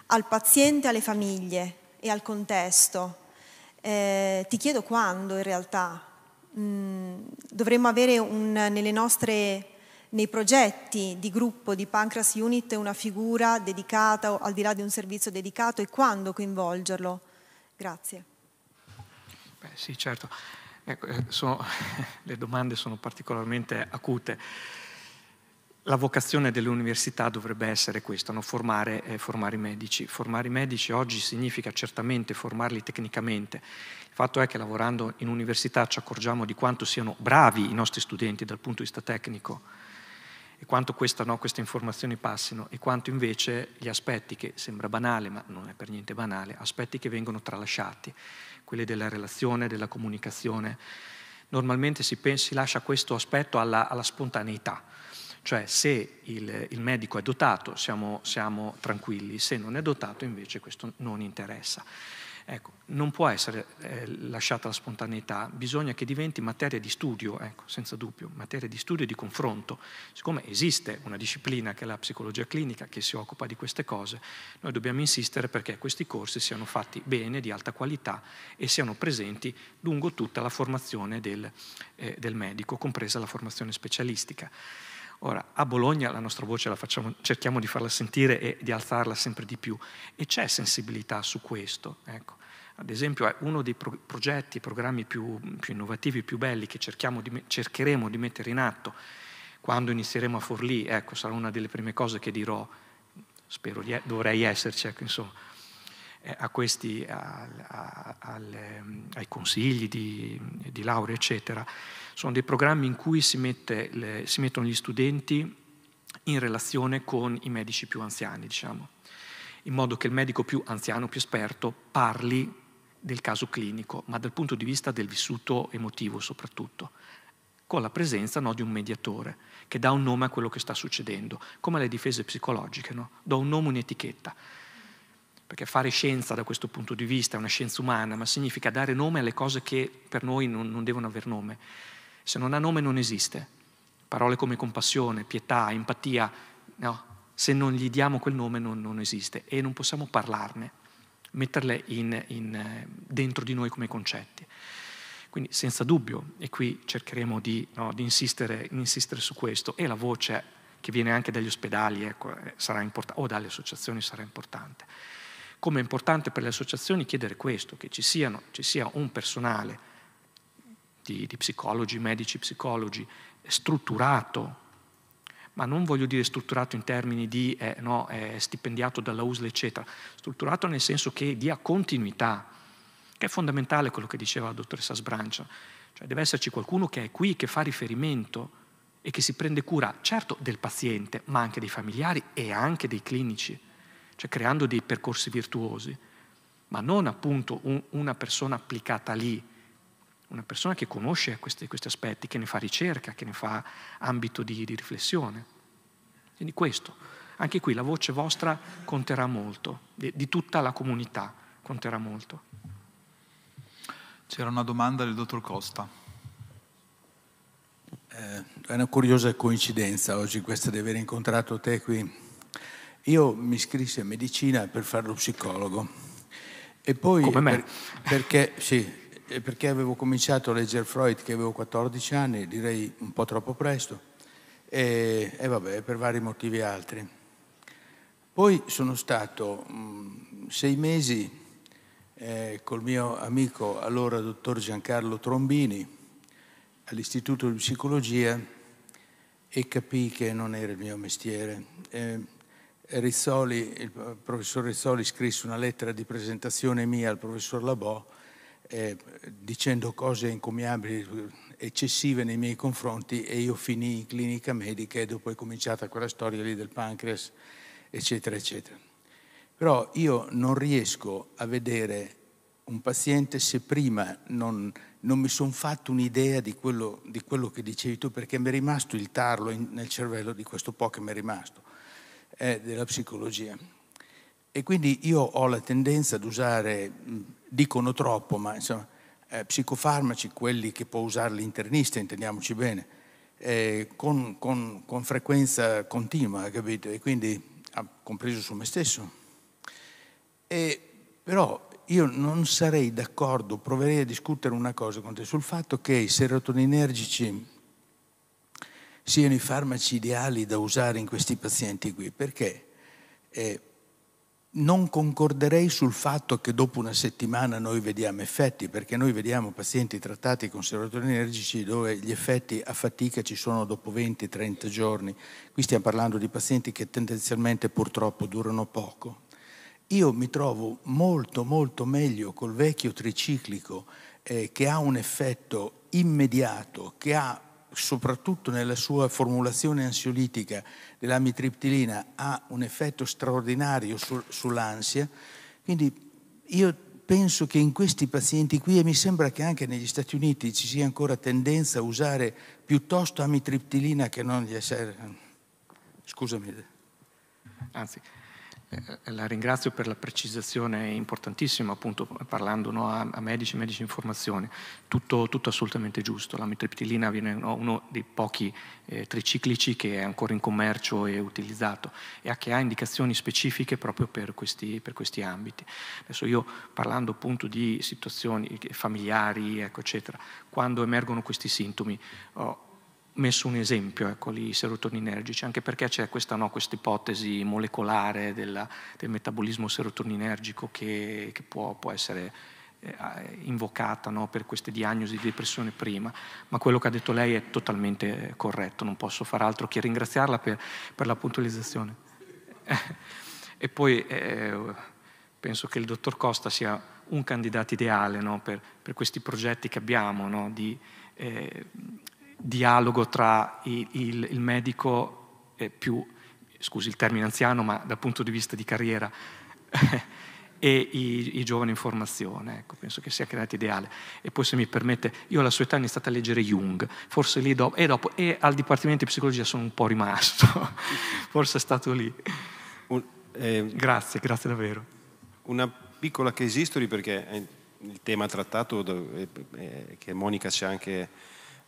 al paziente, alle famiglie e al contesto. Eh, ti chiedo quando in realtà. Mm, dovremmo avere un, nelle nostre nei progetti di gruppo di Pancras Unit una figura dedicata, o al di là di un servizio dedicato, e quando coinvolgerlo? Grazie. Beh, sì, certo. Ecco, eh, sono, le domande sono particolarmente acute. La vocazione delle università dovrebbe essere questa, no? formare, eh, formare, i medici. Formare i medici oggi significa certamente formarli tecnicamente. Il fatto è che lavorando in università ci accorgiamo di quanto siano bravi i nostri studenti dal punto di vista tecnico e quanto questa, no, queste informazioni passino e quanto invece gli aspetti che sembra banale, ma non è per niente banale, aspetti che vengono tralasciati, quelli della relazione, della comunicazione. Normalmente si, pensa, si lascia questo aspetto alla, alla spontaneità, cioè se il, il, medico è dotato siamo, siamo tranquilli, se non è dotato invece questo non interessa. Ecco, non può essere eh, lasciata la spontaneità, bisogna che diventi materia di studio, ecco, senza dubbio, materia di studio e di confronto. Siccome esiste una disciplina che è la psicologia clinica che si occupa di queste cose, noi dobbiamo insistere perché questi corsi siano fatti bene, di alta qualità e siano presenti lungo tutta la formazione del, eh, del medico, compresa la formazione specialistica. Ora, a Bologna la nostra voce la facciamo, cerchiamo di farla sentire e di alzarla sempre di più e c'è sensibilità su questo. Ecco. Ad esempio, uno dei pro- progetti, programmi più, più, innovativi, più belli che di, cercheremo di mettere in atto quando inizieremo a Forlì, ecco, sarà una delle prime cose che dirò, spero di, dovrei esserci, ecco, insomma eh, a questi, a, a, al, ehm, ai consigli di, di, laurea, eccetera, sono dei programmi in cui si, mette le, si mettono gli studenti in relazione con i medici più anziani, diciamo, in modo che il medico più anziano, più esperto, parli del caso clinico, ma dal punto di vista del vissuto emotivo soprattutto, con la presenza no, di un mediatore che dà un nome a quello che sta succedendo, come alle difese psicologiche, no? do un nome, un'etichetta perché fare scienza da questo punto di vista è una scienza umana, ma significa dare nome alle cose che per noi non, non devono aver nome. Se non ha nome non esiste. Parole come compassione, pietà, empatia, no, se non gli diamo quel nome non, non esiste e non possiamo parlarne, metterle in, in, dentro di noi come concetti. Quindi senza dubbio, e qui cercheremo di, no, di insistere, insistere su questo, e la voce che viene anche dagli ospedali ecco, eh, sarà importante, o dalle associazioni sarà importante. Come è importante per le associazioni chiedere questo, che ci, siano, ci sia un personale di, di psicologi, medici, psicologi, strutturato, ma non voglio dire strutturato in termini di eh, no, eh, stipendiato dalla USL, eccetera, strutturato nel senso che dia continuità, che è fondamentale quello che diceva la dottoressa Sbrancia, cioè deve esserci qualcuno che è qui, che fa riferimento e che si prende cura, certo, del paziente, ma anche dei familiari e anche dei clinici cioè creando dei percorsi virtuosi, ma non appunto un, una persona applicata lì, una persona che conosce questi, questi, aspetti, che ne fa ricerca, che ne fa ambito di, di riflessione. Quindi questo, anche qui la voce vostra conterà molto, di, di tutta la comunità conterà molto. C'era una domanda del dottor Costa. Eh, è una curiosa coincidenza oggi questa di aver incontrato te qui io mi iscrissi a medicina per fare lo psicologo. E poi Come me. Per, perché, sì, perché avevo cominciato a leggere Freud che avevo 14 anni, direi un po' troppo presto, e, e vabbè, per vari motivi altri. Poi sono stato mh, sei mesi eh, col mio amico, allora dottor Giancarlo Trombini, all'Istituto di Psicologia e capì che non era il mio mestiere. Eh, Rizzoli, il professor Rizzoli scrisse una lettera di presentazione mia al professor Labò eh, dicendo cose incomiabili, eccessive nei miei confronti e io finii in clinica medica e dopo è cominciata quella storia lì del pancreas, eccetera, eccetera. Però io non riesco a vedere un paziente se prima non, non mi sono fatto un'idea di quello, di quello, che dicevi tu perché mi è rimasto il tarlo in, nel cervello di questo po' che mi è rimasto è della psicologia. E quindi io ho la tendenza ad usare, dicono troppo, ma insomma, eh, psicofarmaci, quelli che può usare l'internista, intendiamoci bene, eh, con, con, con, frequenza continua, capito? E quindi, ah, compreso su me stesso. E, però io non sarei d'accordo, proverei a discutere una cosa con te, sul fatto che i serotoninergici siano i farmaci ideali da usare in questi pazienti qui, perché eh, non concorderei sul fatto che dopo una settimana noi vediamo effetti, perché noi vediamo pazienti trattati con serotonergici dove gli effetti a fatica ci sono dopo 20-30 giorni. Qui stiamo parlando di pazienti che tendenzialmente purtroppo durano poco. Io mi trovo molto molto meglio col vecchio triciclico eh, che ha un effetto immediato, che ha soprattutto nella sua formulazione ansiolitica dell'amitriptilina, ha un effetto straordinario su, sull'ansia. Quindi io penso che in questi pazienti qui, e mi sembra che anche negli Stati Uniti ci sia ancora tendenza a usare piuttosto amitriptilina che non gli essere... Scusami. Anzi, eh, la ringrazio per la precisazione importantissima, appunto parlando no, a, a, medici e medici in formazione, tutto, tutto, assolutamente giusto, la mitriptilina viene no, uno dei pochi eh, triciclici che è ancora in commercio e utilizzato e che ha indicazioni specifiche proprio per questi, per questi ambiti. Adesso io parlando appunto di situazioni familiari, ecco, eccetera, quando emergono questi sintomi, oh, messo un esempio, ecco, lì, i serotoninergici, anche perché c'è questa no, ipotesi molecolare della, del metabolismo serotoninergico che, che può, può, essere eh, invocata no, per queste diagnosi di depressione prima, ma quello che ha detto lei è totalmente corretto, non posso far altro che ringraziarla per, per la puntualizzazione. e poi eh, penso che il dottor Costa sia un candidato ideale no, per, per, questi progetti che abbiamo di... Eh, dialogo tra il, il, il medico più, scusi il termine anziano, ma dal punto di vista di carriera, e i, i, giovani in formazione, ecco, penso che sia creato ideale. E poi se mi permette, io alla sua età ho iniziato a leggere Jung, forse lì dopo, e dopo, e al Dipartimento di Psicologia sono un po' rimasto, forse è stato lì. Un, eh, grazie, grazie davvero. Una piccola case history perché il tema trattato, che Monica ci ha anche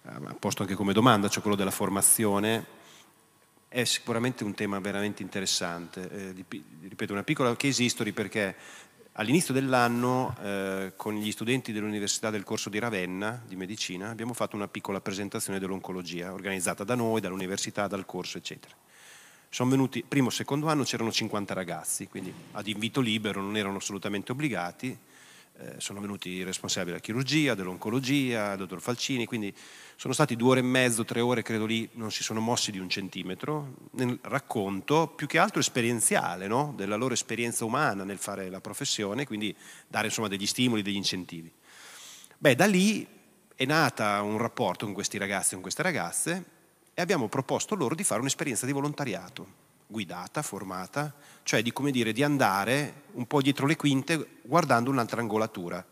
Ah, posto anche come domanda, cioè quello della formazione, è sicuramente un tema veramente interessante. Eh, ripeto, una piccola case history perché all'inizio dell'anno eh, con gli studenti dell'Università del corso di Ravenna di medicina abbiamo fatto una piccola presentazione dell'oncologia organizzata da noi, dall'università, dal corso, eccetera. Sono venuti, primo e secondo anno c'erano 50 ragazzi, quindi ad invito libero, non erano assolutamente obbligati, eh, sono venuti i responsabili della chirurgia, dell'oncologia, il dottor Falcini, quindi sono stati due ore e mezzo, tre ore, credo lì, non si sono mossi di un centimetro, nel racconto più che altro esperienziale, no? della loro esperienza umana nel fare la professione, quindi dare insomma degli stimoli, degli incentivi. Beh, da lì è nata un rapporto con questi ragazzi e con queste ragazze e abbiamo proposto loro di fare un'esperienza di volontariato guidata, formata, cioè di, dire, di andare un po' dietro le quinte guardando un'altra angolatura.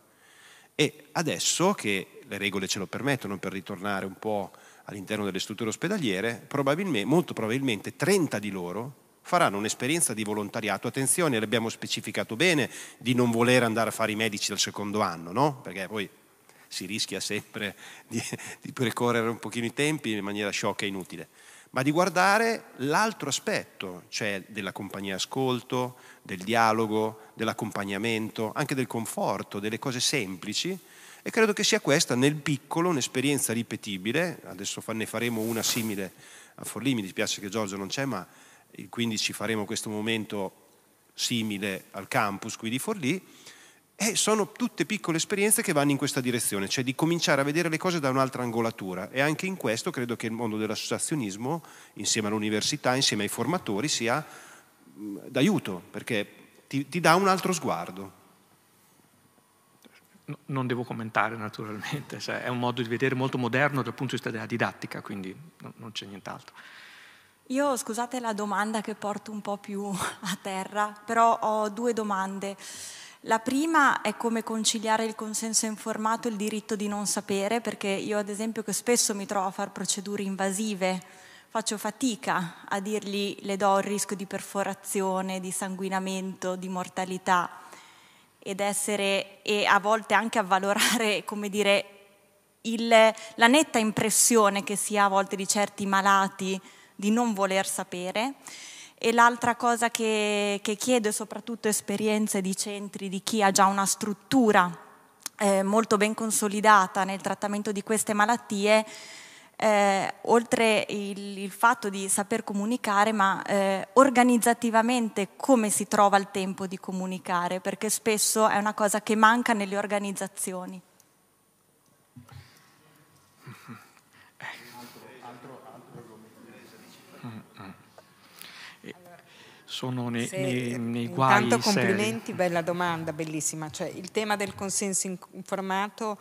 E adesso che le regole ce lo permettono per ritornare un po' all'interno delle strutture ospedaliere, probabilmente, molto probabilmente 30 di loro faranno un'esperienza di volontariato. Attenzione, l'abbiamo specificato bene di non voler andare a fare i medici dal secondo anno, no? Perché poi si rischia sempre di, di precorrere un pochino i tempi in maniera sciocca e inutile ma di guardare l'altro aspetto, cioè della compagnia ascolto, del dialogo, dell'accompagnamento, anche del conforto, delle cose semplici. E credo che sia questa nel piccolo un'esperienza ripetibile, adesso ne faremo una simile a Forlì, mi dispiace che Giorgio non c'è, ma il 15 faremo questo momento simile al campus qui di Forlì, eh, sono tutte piccole esperienze che vanno in questa direzione, cioè di cominciare a vedere le cose da un'altra angolatura e anche in questo credo che il mondo dell'associazionismo, insieme all'università, insieme ai formatori, sia d'aiuto, perché ti, ti dà un altro sguardo. non devo commentare naturalmente, cioè, è un modo di vedere molto moderno dal punto di vista della didattica, quindi non c'è nient'altro. Io scusate la domanda che porto un po' più a terra, però ho due domande. La prima è come conciliare il consenso informato e il diritto di non sapere, perché io ad esempio che spesso mi trovo a fare procedure invasive, faccio fatica a dirgli le do il rischio di perforazione, di sanguinamento, di mortalità ed essere e a volte anche avvalorare, come dire, il, la netta impressione che si ha a volte di certi malati di non voler sapere e l'altra cosa che, che chiedo è soprattutto esperienze di centri, di chi ha già una struttura eh, molto ben consolidata nel trattamento di queste malattie, eh, oltre il, il, fatto di saper comunicare, ma eh, organizzativamente come si trova il tempo di comunicare, perché spesso è una cosa che manca nelle organizzazioni. sono nei, Se, nei, nei guai. Tanto complimenti, seri. bella domanda, bellissima. Cioè, il tema del consenso informato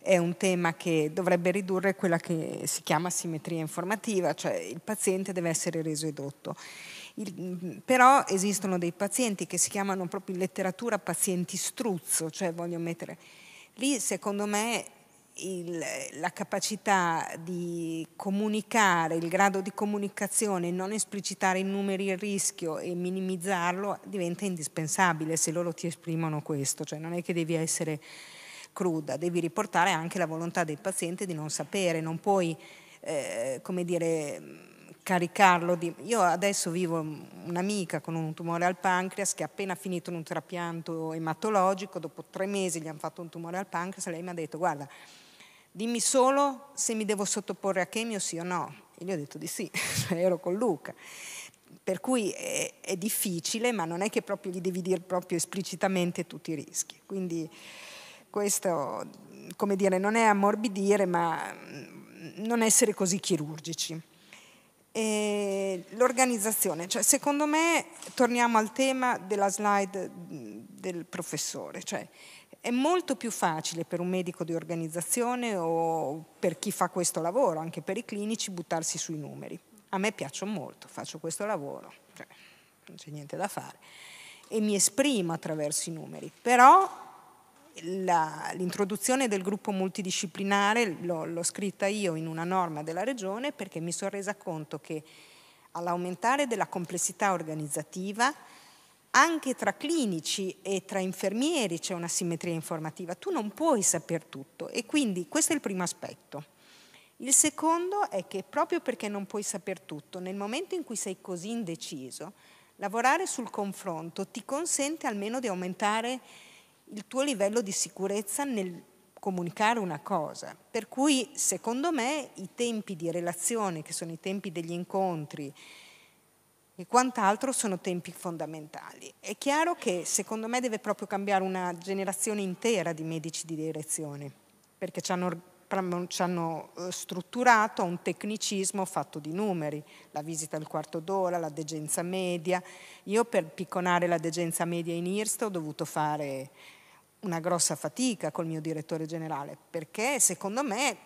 è un tema che dovrebbe ridurre quella che si chiama simmetria informativa, cioè il paziente deve essere reso edotto. Il, però esistono dei pazienti che si chiamano proprio in letteratura pazienti struzzo, cioè voglio mettere... Lì secondo me il, la capacità di comunicare, il grado di comunicazione, non esplicitare in numeri il rischio e minimizzarlo diventa indispensabile se loro ti esprimono questo, cioè non è che devi essere cruda, devi riportare anche la volontà del paziente di non sapere, non puoi, eh, come dire, caricarlo di... Io adesso vivo un'amica con un tumore al pancreas che ha appena finito un trapianto ematologico, dopo tre mesi gli hanno fatto un tumore al pancreas e lei mi ha detto guarda, dimmi solo se mi devo sottoporre a chemio sì o no. E gli ho detto di sì, cioè ero con Luca. Per cui è, è, difficile, ma non è che proprio gli devi dire proprio esplicitamente tutti i rischi. Quindi questo, come dire, non è ammorbidire, ma mm, non essere così chirurgici. E l'organizzazione, cioè, secondo me, torniamo al tema della slide mm, del professore, cioè è molto più facile per un medico di organizzazione o per chi fa questo lavoro, anche per i clinici, buttarsi sui numeri. A me piaccio molto, faccio questo lavoro, cioè, non c'è niente da fare, e mi esprimo attraverso i numeri. Però la, l'introduzione del gruppo multidisciplinare l'ho, l'ho, scritta io in una norma della regione perché mi sono resa conto che all'aumentare della complessità organizzativa anche tra clinici e tra infermieri c'è una simmetria informativa, tu non puoi saper tutto e quindi questo è il primo aspetto. Il secondo è che proprio perché non puoi saper tutto, nel momento in cui sei così indeciso, lavorare sul confronto ti consente almeno di aumentare il tuo livello di sicurezza nel comunicare una cosa. Per cui secondo me i tempi di relazione, che sono i tempi degli incontri, e quant'altro sono tempi fondamentali. È chiaro che secondo me deve proprio cambiare una generazione intera di medici di direzione, perché ci hanno ci hanno eh, strutturato un tecnicismo fatto di numeri, la visita al quarto d'ora, la degenza media. Io per picconare la degenza media in IRST ho dovuto fare una grossa fatica col mio direttore generale, perché secondo me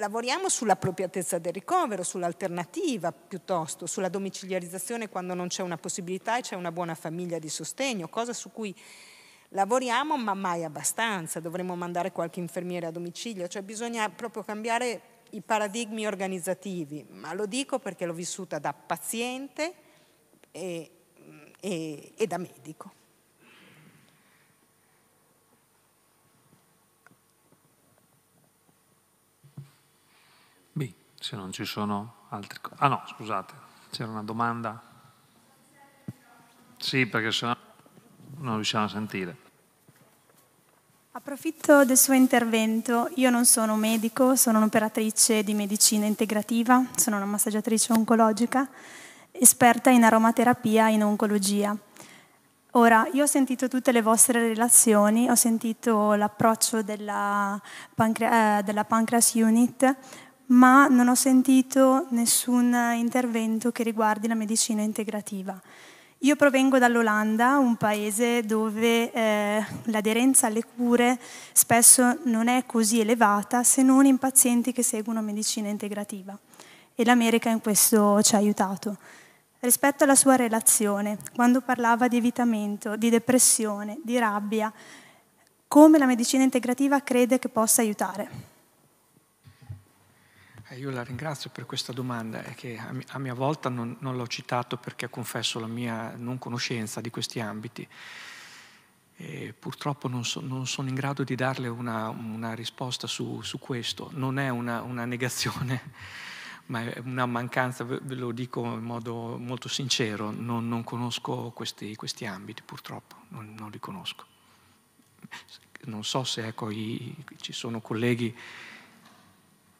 lavoriamo sull'appropriatezza del ricovero, sull'alternativa piuttosto, sulla domiciliarizzazione quando non c'è una possibilità e c'è una buona famiglia di sostegno, cosa su cui lavoriamo ma mai abbastanza, dovremmo mandare qualche infermiere a domicilio, cioè bisogna proprio cambiare i paradigmi organizzativi, ma lo dico perché l'ho vissuta da paziente e, e, e da medico. Se non ci sono altri... Ah no, scusate, c'era una domanda. Sì, perché sennò non riusciamo a sentire. Approfitto del suo intervento. Io non sono medico, sono un'operatrice di medicina integrativa, sono una massaggiatrice oncologica, esperta in aromaterapia e in oncologia. Ora, io ho sentito tutte le vostre relazioni, ho sentito l'approccio della, pancre- eh, della Pancreas Unit, ma non ho sentito nessun intervento che riguardi la medicina integrativa. Io provengo dall'Olanda, un paese dove eh, l'aderenza alle cure spesso non è così elevata se non in pazienti che seguono medicina integrativa e l'America in questo ci ha aiutato. Rispetto alla sua relazione, quando parlava di evitamento, di depressione, di rabbia, come la medicina integrativa crede che possa aiutare? Eh, io la ringrazio per questa domanda che a mia volta non, non l'ho citato perché confesso la mia non conoscenza di questi ambiti. E purtroppo non, so, non, sono in grado di darle una, una risposta su, su, questo. Non è una, una, negazione, ma è una mancanza, ve lo dico in modo molto sincero, non, non conosco questi, questi, ambiti purtroppo, non, non, li conosco. Non so se ecco, i, ci sono colleghi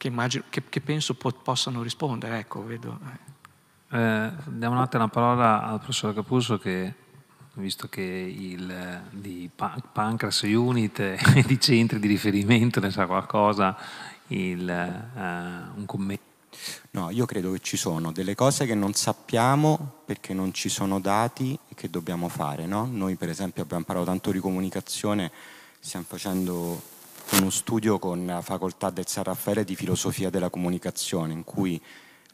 che, immagino, che, che penso po- possano rispondere. Ecco, vedo. Eh, eh diamo un attimo la parola al professor Capuso che visto che il, di Pancras Unit e di centri di riferimento ne sa qualcosa, il, eh, un commento. No, io credo che ci sono delle cose che non sappiamo perché non ci sono dati e che dobbiamo fare. No? Noi per esempio abbiamo parlato tanto di comunicazione, stiamo facendo uno studio con la facoltà del San Raffaele di filosofia della comunicazione, in cui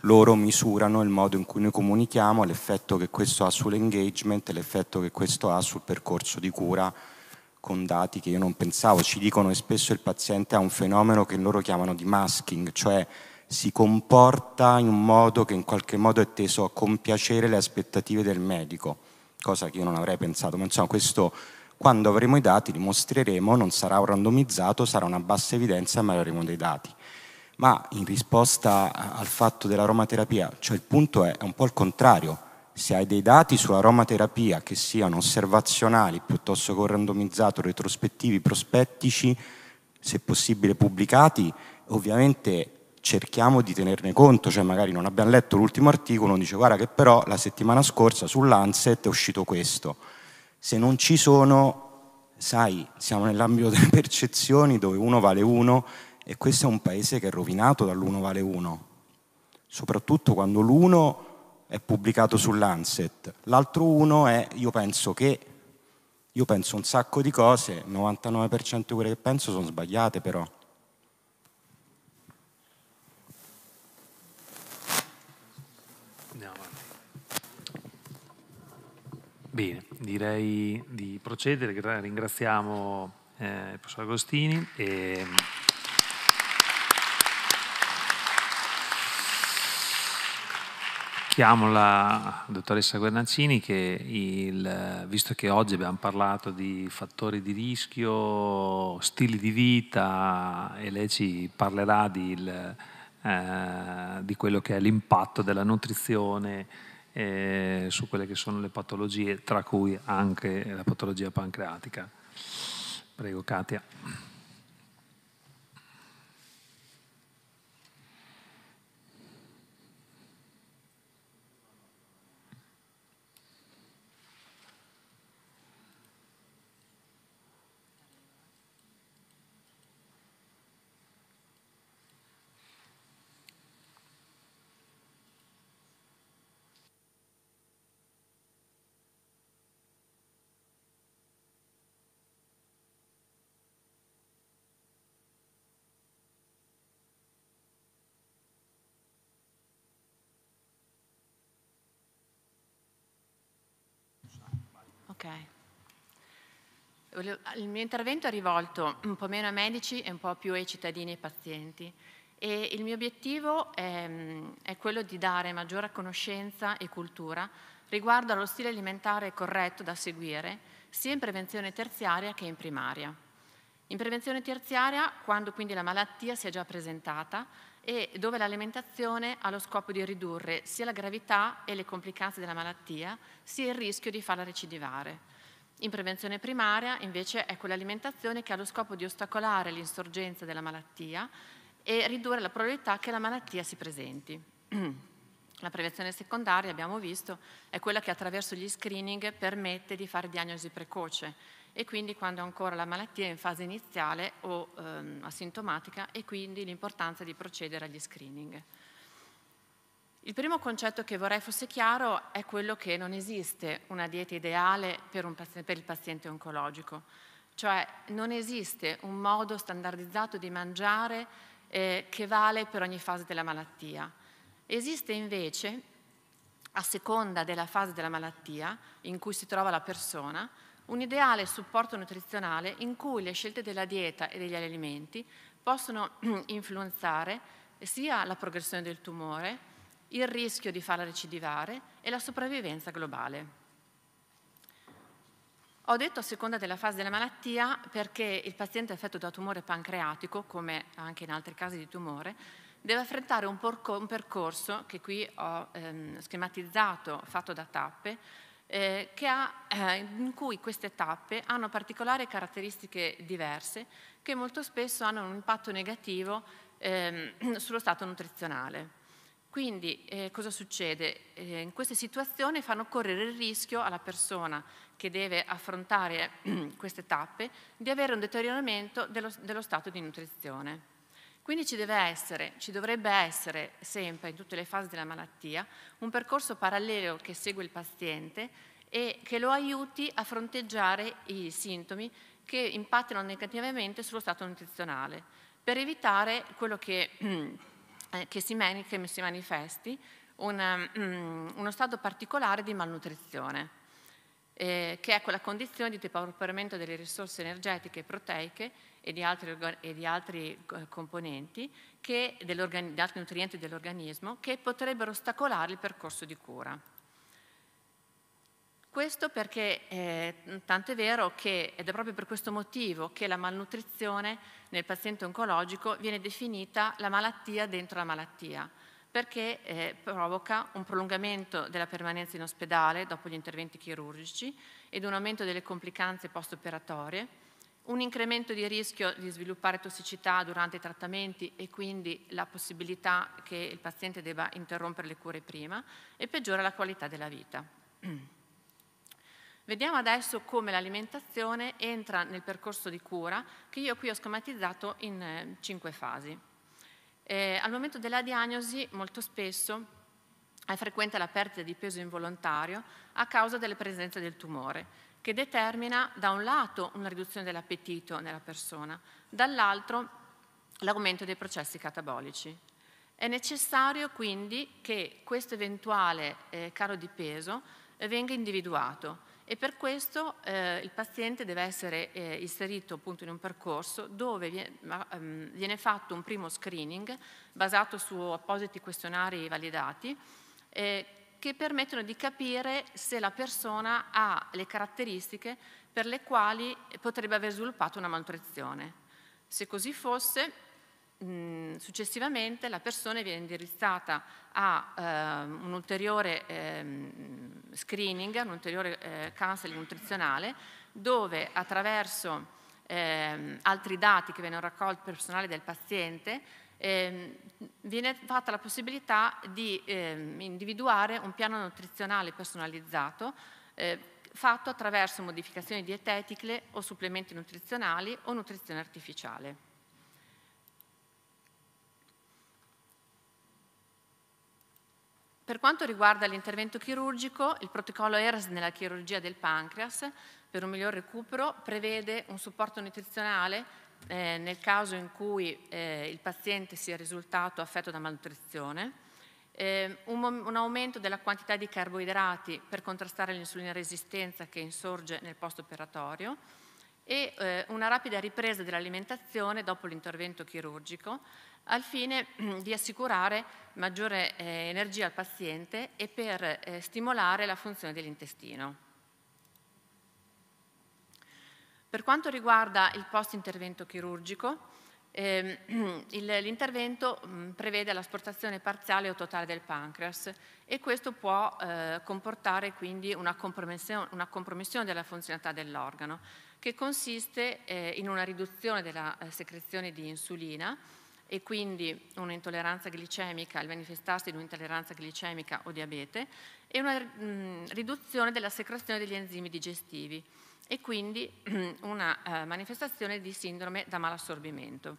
loro misurano il modo in cui noi comunichiamo, l'effetto che questo ha sull'engagement, l'effetto che questo ha sul percorso di cura con dati che io non pensavo. Ci dicono che spesso il paziente ha un fenomeno che loro chiamano di masking, cioè si comporta in un modo che in qualche modo è teso a compiacere le aspettative del medico, cosa che io non avrei pensato, ma insomma questo quando avremo i dati li mostreremo, non sarà un randomizzato, sarà una bassa evidenza, ma avremo dei dati. Ma in risposta al fatto dell'aromaterapia, cioè il punto è, è un po' il contrario, se hai dei dati sull'aromaterapia che siano osservazionali piuttosto che randomizzato, retrospettivi, prospettici, se possibile pubblicati, ovviamente cerchiamo di tenerne conto, cioè magari non abbiamo letto l'ultimo articolo, non dice guarda che però la settimana scorsa sull'Anset è uscito questo se non ci sono, sai, siamo nell'ambito delle percezioni dove uno vale uno e questo è un paese che è rovinato dall'uno vale uno, soprattutto quando l'uno è pubblicato sull'Anset, l'altro uno è io penso che, io penso un sacco di cose, il 99% di quelle che penso sono sbagliate però. Bene direi di procedere. Ringraziamo eh, il professor Agostini. E... Mm, chiamo la dottoressa Guernancini che il, visto che oggi abbiamo parlato di fattori di rischio, stili di vita e lei ci parlerà di, il, eh, di quello che è l'impatto della nutrizione eh, su quelle che sono le patologie, tra cui anche la patologia pancreatica. Prego Katia. Il mio intervento è rivolto un po' meno ai medici e un po' più ai cittadini e ai pazienti. E il mio obiettivo è, è, quello di dare maggiore conoscenza e cultura riguardo allo stile alimentare corretto da seguire, sia in prevenzione terziaria che in primaria. In prevenzione terziaria, quando quindi la malattia si è già presentata, e dove l'alimentazione ha lo scopo di ridurre sia la gravità e le complicanze della malattia, sia il rischio di farla recidivare. In prevenzione primaria invece è quell'alimentazione che ha lo scopo di ostacolare l'insorgenza della malattia e ridurre la probabilità che la malattia si presenti. La prevenzione secondaria, abbiamo visto, è quella che attraverso gli screening permette di fare diagnosi precoce e quindi quando ancora la malattia è in fase iniziale o ehm, asintomatica e quindi l'importanza di procedere agli screening. Il primo concetto che vorrei fosse chiaro è quello che non esiste una dieta ideale per, paziente, per il paziente oncologico, cioè non esiste un modo standardizzato di mangiare eh, che vale per ogni fase della malattia. Esiste invece, a seconda della fase della malattia in cui si trova la persona, un ideale supporto nutrizionale in cui le scelte della dieta e degli alimenti possono influenzare sia la progressione del tumore, il rischio di farla recidivare e la sopravvivenza globale. Ho detto a seconda della fase della malattia perché il paziente affetto da tumore pancreatico, come anche in altri casi di tumore, deve affrontare un, percorso che qui ho ehm, schematizzato, fatto da tappe, eh, ha, eh, in cui queste tappe hanno particolari caratteristiche diverse che molto spesso hanno un impatto negativo ehm, sullo stato nutrizionale. Quindi eh, cosa succede? Eh, in queste situazioni fanno correre il rischio alla persona che deve affrontare queste tappe di avere un deterioramento dello, dello stato di nutrizione. Quindi ci deve essere, ci dovrebbe essere sempre in tutte le fasi della malattia un percorso parallelo che segue il paziente e che lo aiuti a fronteggiare i sintomi che impattano negativamente sullo stato nutrizionale per evitare quello che, eh, che, si, che si, manifesti una, mm, uno stato particolare di malnutrizione. Eh, che è quella condizione di depauperamento delle risorse energetiche e proteiche e di altri, e di altri eh, componenti che, di altri nutrienti dell'organismo che potrebbero ostacolare il percorso di cura. Questo perché eh, tanto è vero che ed è proprio per questo motivo che la malnutrizione nel paziente oncologico viene definita la malattia dentro la malattia, perché eh, provoca un prolungamento della permanenza in ospedale dopo gli interventi chirurgici ed un aumento delle complicanze post-operatorie un incremento di rischio di sviluppare tossicità durante i trattamenti e quindi la possibilità che il paziente debba interrompere le cure prima e peggiora la qualità della vita. Vediamo adesso come l'alimentazione entra nel percorso di cura che io qui ho schematizzato in eh, cinque fasi. Eh, al momento della diagnosi molto spesso è frequente la perdita di peso involontario a causa della presenza del tumore che determina da un lato una riduzione dell'appetito nella persona, dall'altro l'aumento dei processi catabolici. È necessario quindi che questo eventuale eh, calo di peso eh, venga individuato e per questo eh, il paziente deve essere eh, inserito appunto in un percorso dove viene, ehm, viene fatto un primo screening basato su appositi questionari validati eh, che permettono di capire se la persona ha le caratteristiche per le quali potrebbe aver sviluppato una malnutrizione. Se così fosse, mm, successivamente la persona viene indirizzata a eh, un ulteriore eh, screening, un ulteriore eh, counseling nutrizionale, dove attraverso ehm, altri dati che vengono raccolti personali del paziente eh, viene fatta la possibilità di eh, individuare un piano nutrizionale personalizzato eh, fatto attraverso modificazioni dietetiche o supplementi nutrizionali o nutrizione artificiale. Per quanto riguarda l'intervento chirurgico, il protocollo ERAS nella chirurgia del pancreas per un miglior recupero prevede un supporto nutrizionale eh, nel caso in cui eh, il paziente sia risultato affetto da malnutrizione, eh, un, un, aumento della quantità di carboidrati per contrastare l'insulina resistenza che insorge nel post-operatorio e eh, una rapida ripresa dell'alimentazione dopo l'intervento chirurgico al fine di assicurare maggiore eh, energia al paziente e per eh, stimolare la funzione dell'intestino. Per quanto riguarda il post intervento chirurgico, ehm, l'intervento mm, prevede l'asportazione parziale o totale del pancreas e questo può eh, comportare quindi una compromissione, della funzionalità dell'organo che consiste eh, in una riduzione della eh, secrezione di insulina e quindi un'intolleranza glicemica, il manifestarsi di un'intolleranza glicemica o diabete e una mm, riduzione della secrezione degli enzimi digestivi e quindi una eh, manifestazione di sindrome da malassorbimento.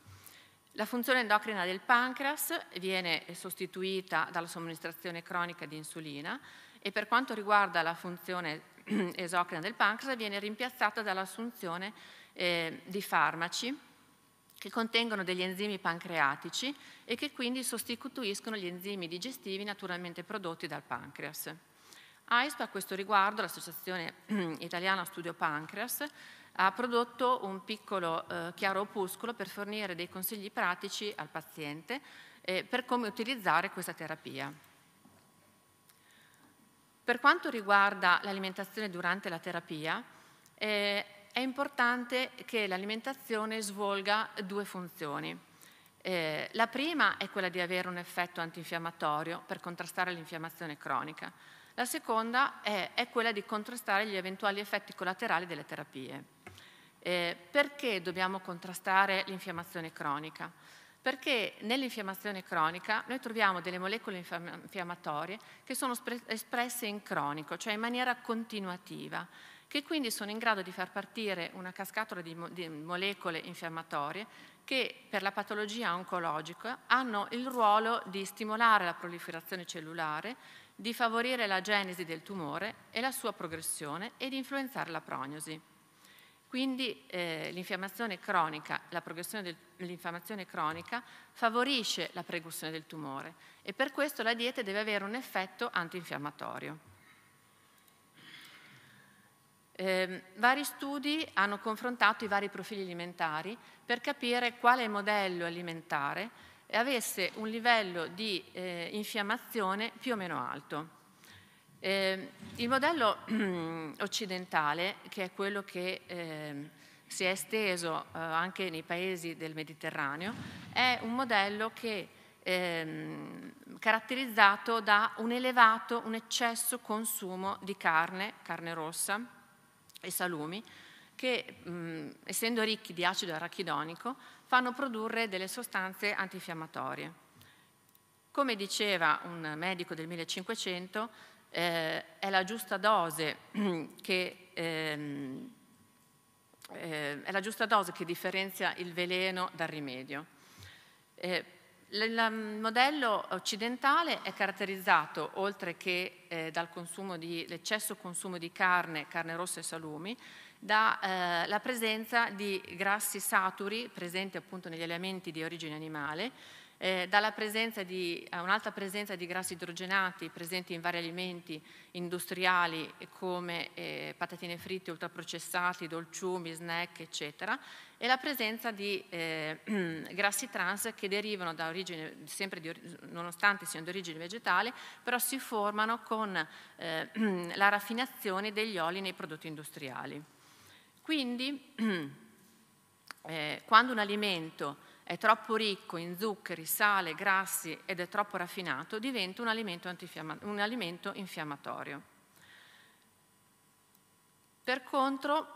La funzione endocrina del pancreas viene sostituita dalla somministrazione cronica di insulina e per quanto riguarda la funzione esocrina del pancreas viene rimpiazzata dall'assunzione eh, di farmaci che contengono degli enzimi pancreatici e che quindi sostituiscono gli enzimi digestivi naturalmente prodotti dal pancreas. AISPA a questo riguardo, l'Associazione Italiana Studio Pancreas, ha prodotto un piccolo eh, chiaro opuscolo per fornire dei consigli pratici al paziente eh, per come utilizzare questa terapia. Per quanto riguarda l'alimentazione durante la terapia, eh, è importante che l'alimentazione svolga due funzioni. Eh, la prima è quella di avere un effetto antinfiammatorio per contrastare l'infiammazione cronica. La seconda è, è quella di contrastare gli eventuali effetti collaterali delle terapie. Eh, perché dobbiamo contrastare l'infiammazione cronica? Perché nell'infiammazione cronica noi troviamo delle molecole infiammatorie che sono espresse in cronico, cioè in maniera continuativa che quindi sono in grado di far partire una cascatola di, mo di, molecole infiammatorie che per la patologia oncologica hanno il ruolo di stimolare la proliferazione cellulare di favorire la genesi del tumore e la sua progressione e di influenzare la prognosi. Quindi eh, l'infiammazione cronica, la progressione dell'infiammazione cronica favorisce la progressione del tumore e per questo la dieta deve avere un effetto antinfiammatorio. Eh, vari studi hanno confrontato i vari profili alimentari per capire quale modello alimentare e avesse un livello di eh, infiammazione più o meno alto. Eh, il modello occidentale, che è quello che eh, si è esteso eh, anche nei paesi del Mediterraneo, è un modello che ehm, caratterizzato da un elevato, un eccesso consumo di carne, carne rossa e salumi, che essendo ricchi di acido arachidonico fanno produrre delle sostanze antinfiammatorie. Come diceva un medico del 1500, eh, è la giusta dose che... Ehm, eh, è la giusta dose che differenzia il veleno dal rimedio. Eh, il modello occidentale è caratterizzato, oltre che eh, dall'eccesso consumo, consumo di carne, carne rossa e salumi, dalla eh, presenza di grassi saturi presenti appunto negli alimenti di origine animale, eh, dalla presenza di, eh, un'alta presenza di grassi idrogenati presenti in vari alimenti industriali come eh, patatine fritte, ultraprocessati, dolciumi, snack, eccetera, e la presenza di eh, grassi trans che derivano da origine, sempre di, nonostante siano di origine vegetale, però si formano con eh, la raffinazione degli oli nei prodotti industriali. Quindi eh, quando un alimento è troppo ricco in zuccheri, sale, grassi ed è troppo raffinato, diventa un alimento, un alimento infiammatorio. Per contro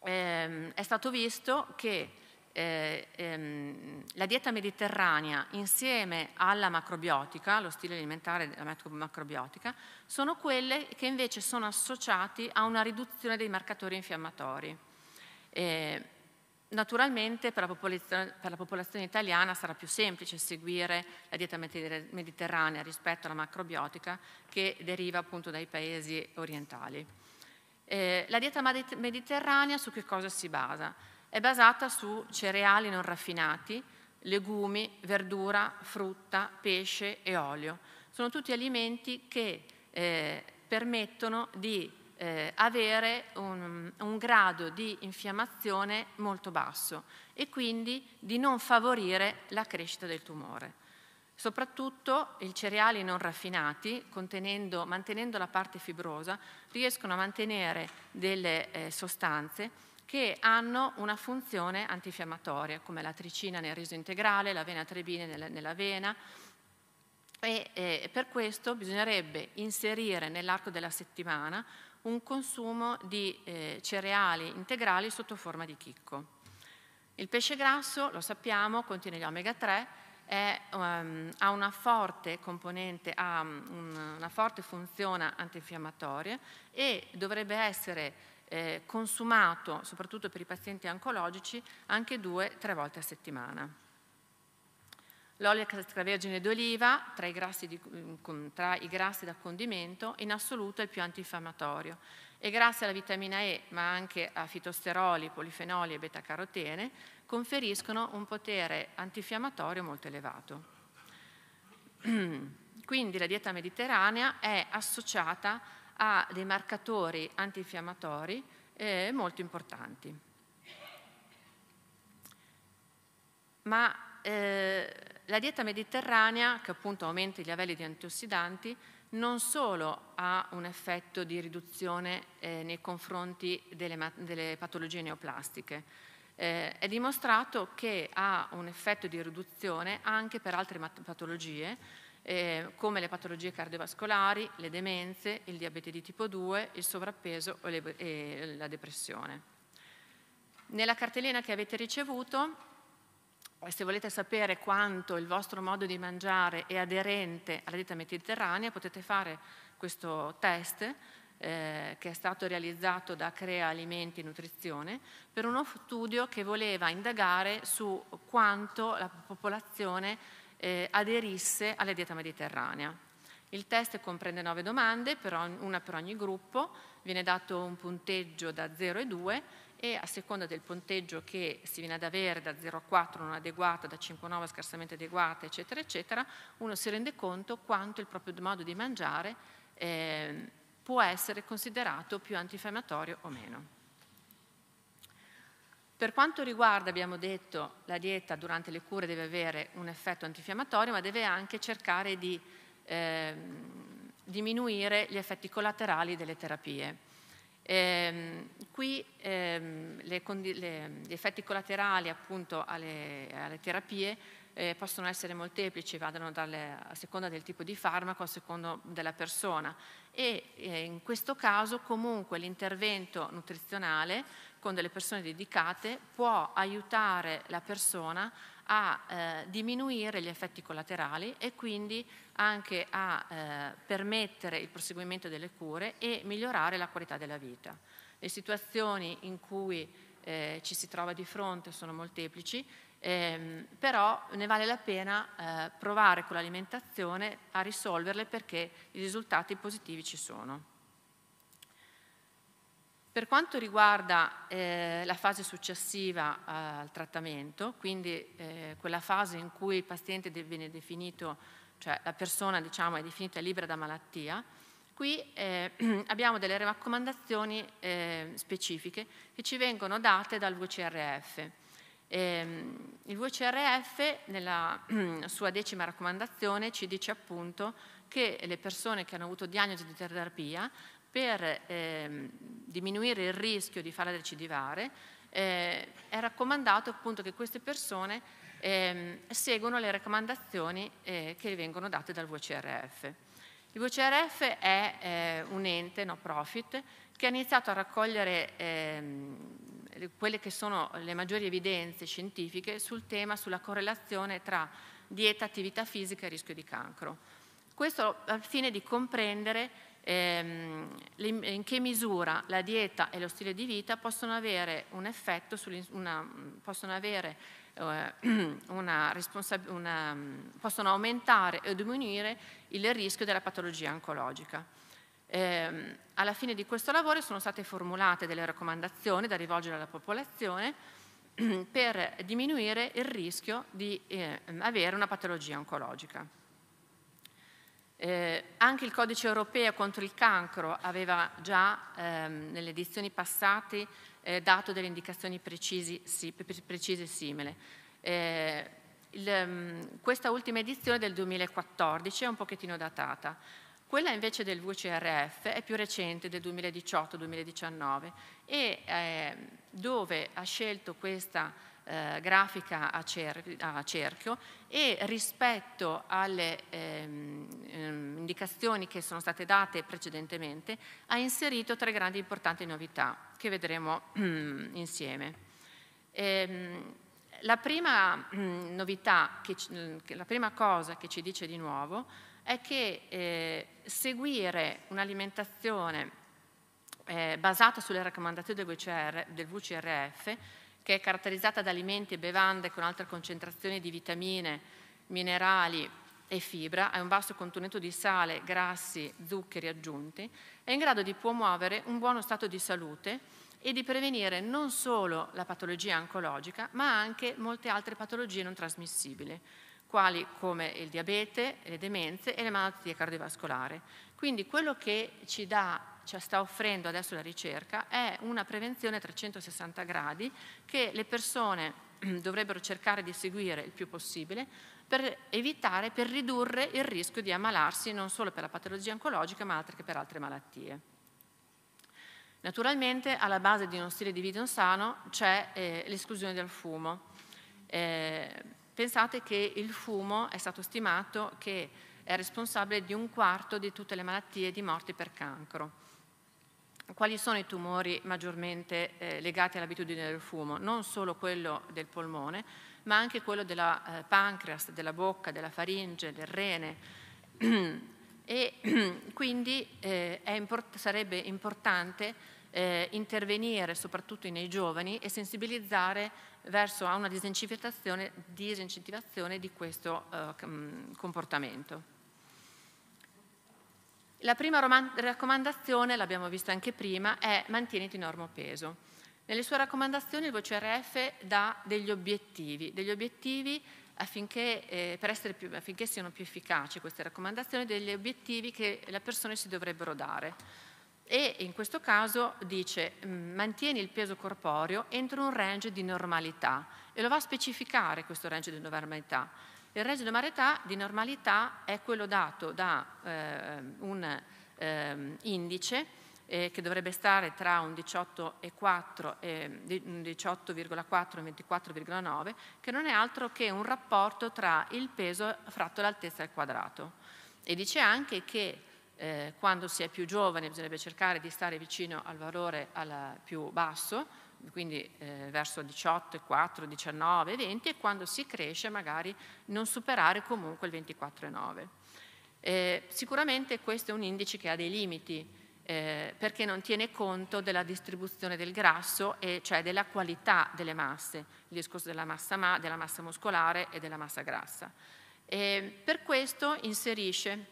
eh, è stato visto che eh, ehm, la dieta mediterranea insieme alla macrobiotica, lo stile alimentare della macrobiotica, sono quelle che invece sono associate a una riduzione dei marcatori infiammatori. Eh, naturalmente per la, per la, popolazione italiana sarà più semplice seguire la dieta mediterranea rispetto alla macrobiotica che deriva appunto dai paesi orientali. Eh, la dieta mediterranea su che cosa si basa? è basata su cereali non raffinati, legumi, verdura, frutta, pesce e olio. Sono tutti alimenti che eh, permettono di eh, avere un, un grado di infiammazione molto basso e quindi di non favorire la crescita del tumore. Soprattutto i cereali non raffinati, mantenendo la parte fibrosa, riescono a mantenere delle eh, sostanze che hanno una funzione antifiammatoria, come la tricina nel riso integrale, la vena trebine nell'avena, e eh, per questo bisognerebbe inserire nell'arco della settimana un consumo di eh, cereali integrali sotto forma di chicco. Il pesce grasso, lo sappiamo, contiene gli omega 3, è, um, ha una forte componente, ha um, una forte funzione antinfiammatoria e dovrebbe essere eh, consumato, soprattutto per i pazienti oncologici, anche due o tre volte a settimana. L'olio extravergine d'oliva, tra i, di, mm, tra i, grassi da condimento, in assoluto è il più antinfiammatorio e grazie alla vitamina E, ma anche a fitosteroli, polifenoli e beta-carotene, conferiscono un potere antinfiammatorio molto elevato. Quindi la dieta mediterranea è associata ha dei marcatori antinfiammatori eh, molto importanti. Ma eh, la dieta mediterranea, che appunto aumenta i livelli di antiossidanti, non solo ha un effetto di riduzione eh, nei confronti delle, delle patologie neoplastiche, eh, è dimostrato che ha un effetto di riduzione anche per altre patologie, eh, come le patologie cardiovascolari, le demenze, il diabete di tipo 2, il sovrappeso le, e eh, la depressione. Nella cartellina che avete ricevuto se volete sapere quanto il vostro modo di mangiare è aderente alla dieta mediterranea, potete fare questo test eh, che è stato realizzato da Crea Alimenti e Nutrizione per uno studio che voleva indagare su quanto la popolazione eh, aderisse alla dieta mediterranea. Il test comprende nove domande, per ogni, una per ogni gruppo, viene dato un punteggio da 0 e 2 e a seconda del punteggio che si viene ad avere da 0 a 4 non adeguata, da 5 a 9 scarsamente adeguata, eccetera, eccetera, uno si rende conto quanto il proprio modo di mangiare eh, può essere considerato più antinfiammatorio o meno. Per quanto riguarda, abbiamo detto, la dieta durante le cure deve avere un effetto antinfiammatorio, ma deve anche cercare di eh, diminuire gli effetti collaterali delle terapie. Eh, qui ehm, le, le, gli effetti collaterali appunto alle, alle terapie eh, possono essere molteplici, vadano dalle, a seconda del tipo di farmaco, a seconda della persona e eh, in questo caso comunque l'intervento nutrizionale con delle persone dedicate può aiutare la persona a eh, diminuire gli effetti collaterali e quindi anche a eh, permettere il proseguimento delle cure e migliorare la qualità della vita. Le situazioni in cui eh, ci si trova di fronte sono molteplici, ehm, però ne vale la pena eh, provare con l'alimentazione a risolverle perché i risultati positivi ci sono. Per quanto riguarda eh, la fase successiva eh, al trattamento, quindi eh, quella fase in cui il paziente viene definito, cioè la persona diciamo, è definita libera da malattia, qui eh, abbiamo delle raccomandazioni eh, specifiche che ci vengono date dal VCRF. Ehm, il VCRF nella sua decima raccomandazione ci dice appunto che le persone che hanno avuto diagnosi di terapia per ehm, diminuire il rischio di fare recidivare, eh, è raccomandato appunto che queste persone ehm, seguano le raccomandazioni eh, che vengono date dal VCRF. Il VCRF è eh, un ente no profit che ha iniziato a raccogliere ehm, quelle che sono le maggiori evidenze scientifiche sul tema, sulla correlazione tra dieta, attività fisica e rischio di cancro. Questo al fine di comprendere Ehm, in che misura la dieta e lo stile di vita possono avere un effetto, una, possono, avere eh, una una, possono aumentare o diminuire il rischio della patologia oncologica. Ehm, alla fine di questo lavoro sono state formulate delle raccomandazioni da rivolgere alla popolazione per diminuire il rischio di eh, avere una patologia oncologica. Eh, anche il codice europeo contro il cancro aveva già ehm, nelle edizioni passate eh, dato delle indicazioni precisi, sì, precise e simili. Eh, il, ehm, questa ultima edizione del 2014 è un pochettino datata. Quella invece del VCRF è più recente, del 2018-2019, e ehm, dove ha scelto questa eh, grafica a, cer- a, cerchio e rispetto alle ehm, ehm, indicazioni che sono state date precedentemente ha inserito tre grandi importanti novità che vedremo insieme. Ehm, la prima novità, che, la prima cosa che ci dice di nuovo è che eh, seguire un'alimentazione eh, basata sulle raccomandazioni del, VCR, del VCRF che è caratterizzata da alimenti e bevande con alte concentrazioni di vitamine, minerali e fibra, ha un basso contenuto di sale, grassi, zuccheri aggiunti, è in grado di promuovere un buono stato di salute e di prevenire non solo la patologia oncologica, ma anche molte altre patologie non trasmissibili, quali come il diabete, le demenze e le malattie cardiovascolari. Quindi quello che ci dà cioè sta offrendo adesso la ricerca, è una prevenzione a 360 gradi che le persone dovrebbero cercare di seguire il più possibile per evitare, per ridurre il rischio di ammalarsi non solo per la patologia oncologica ma anche per altre malattie. Naturalmente alla base di uno stile di vita sano c'è eh, l'esclusione del fumo. Eh, pensate che il fumo è stato stimato che è responsabile di un quarto di tutte le malattie di morti per cancro quali sono i tumori maggiormente eh, legati all'abitudine del fumo, non solo quello del polmone, ma anche quello della eh, pancreas, della bocca, della faringe, del rene. e quindi eh, import sarebbe importante eh, intervenire soprattutto nei giovani e sensibilizzare verso una disincentivazione, disincentivazione di questo eh, mm, comportamento. La prima raccomandazione, l'abbiamo visto anche prima, è mantieniti normo peso. Nelle sue raccomandazioni il VCRF dà degli obiettivi, degli obiettivi affinché, eh, più, affinché siano più efficaci queste raccomandazioni, degli obiettivi che le persone si dovrebbero dare. E in questo caso dice mantieni il peso corporeo entro un range di normalità e lo va a specificare questo range di normalità il regio di maretà di normalità è quello dato da eh, un eh, indice eh, che dovrebbe stare tra un 18,4 e, eh, un 24,9, che non è altro che un rapporto tra il peso fratto l'altezza al quadrato. E dice anche che eh, quando si è più giovani bisognerebbe cercare di stare vicino al valore più basso quindi eh, verso 18, 4, 19, 20 e quando si cresce magari non superare comunque il 24,9. Eh, sicuramente questo è un indice che ha dei limiti eh, perché non tiene conto della distribuzione del grasso e cioè della qualità delle masse, il discorso della massa, ma, della massa muscolare e della massa grassa. E per questo inserisce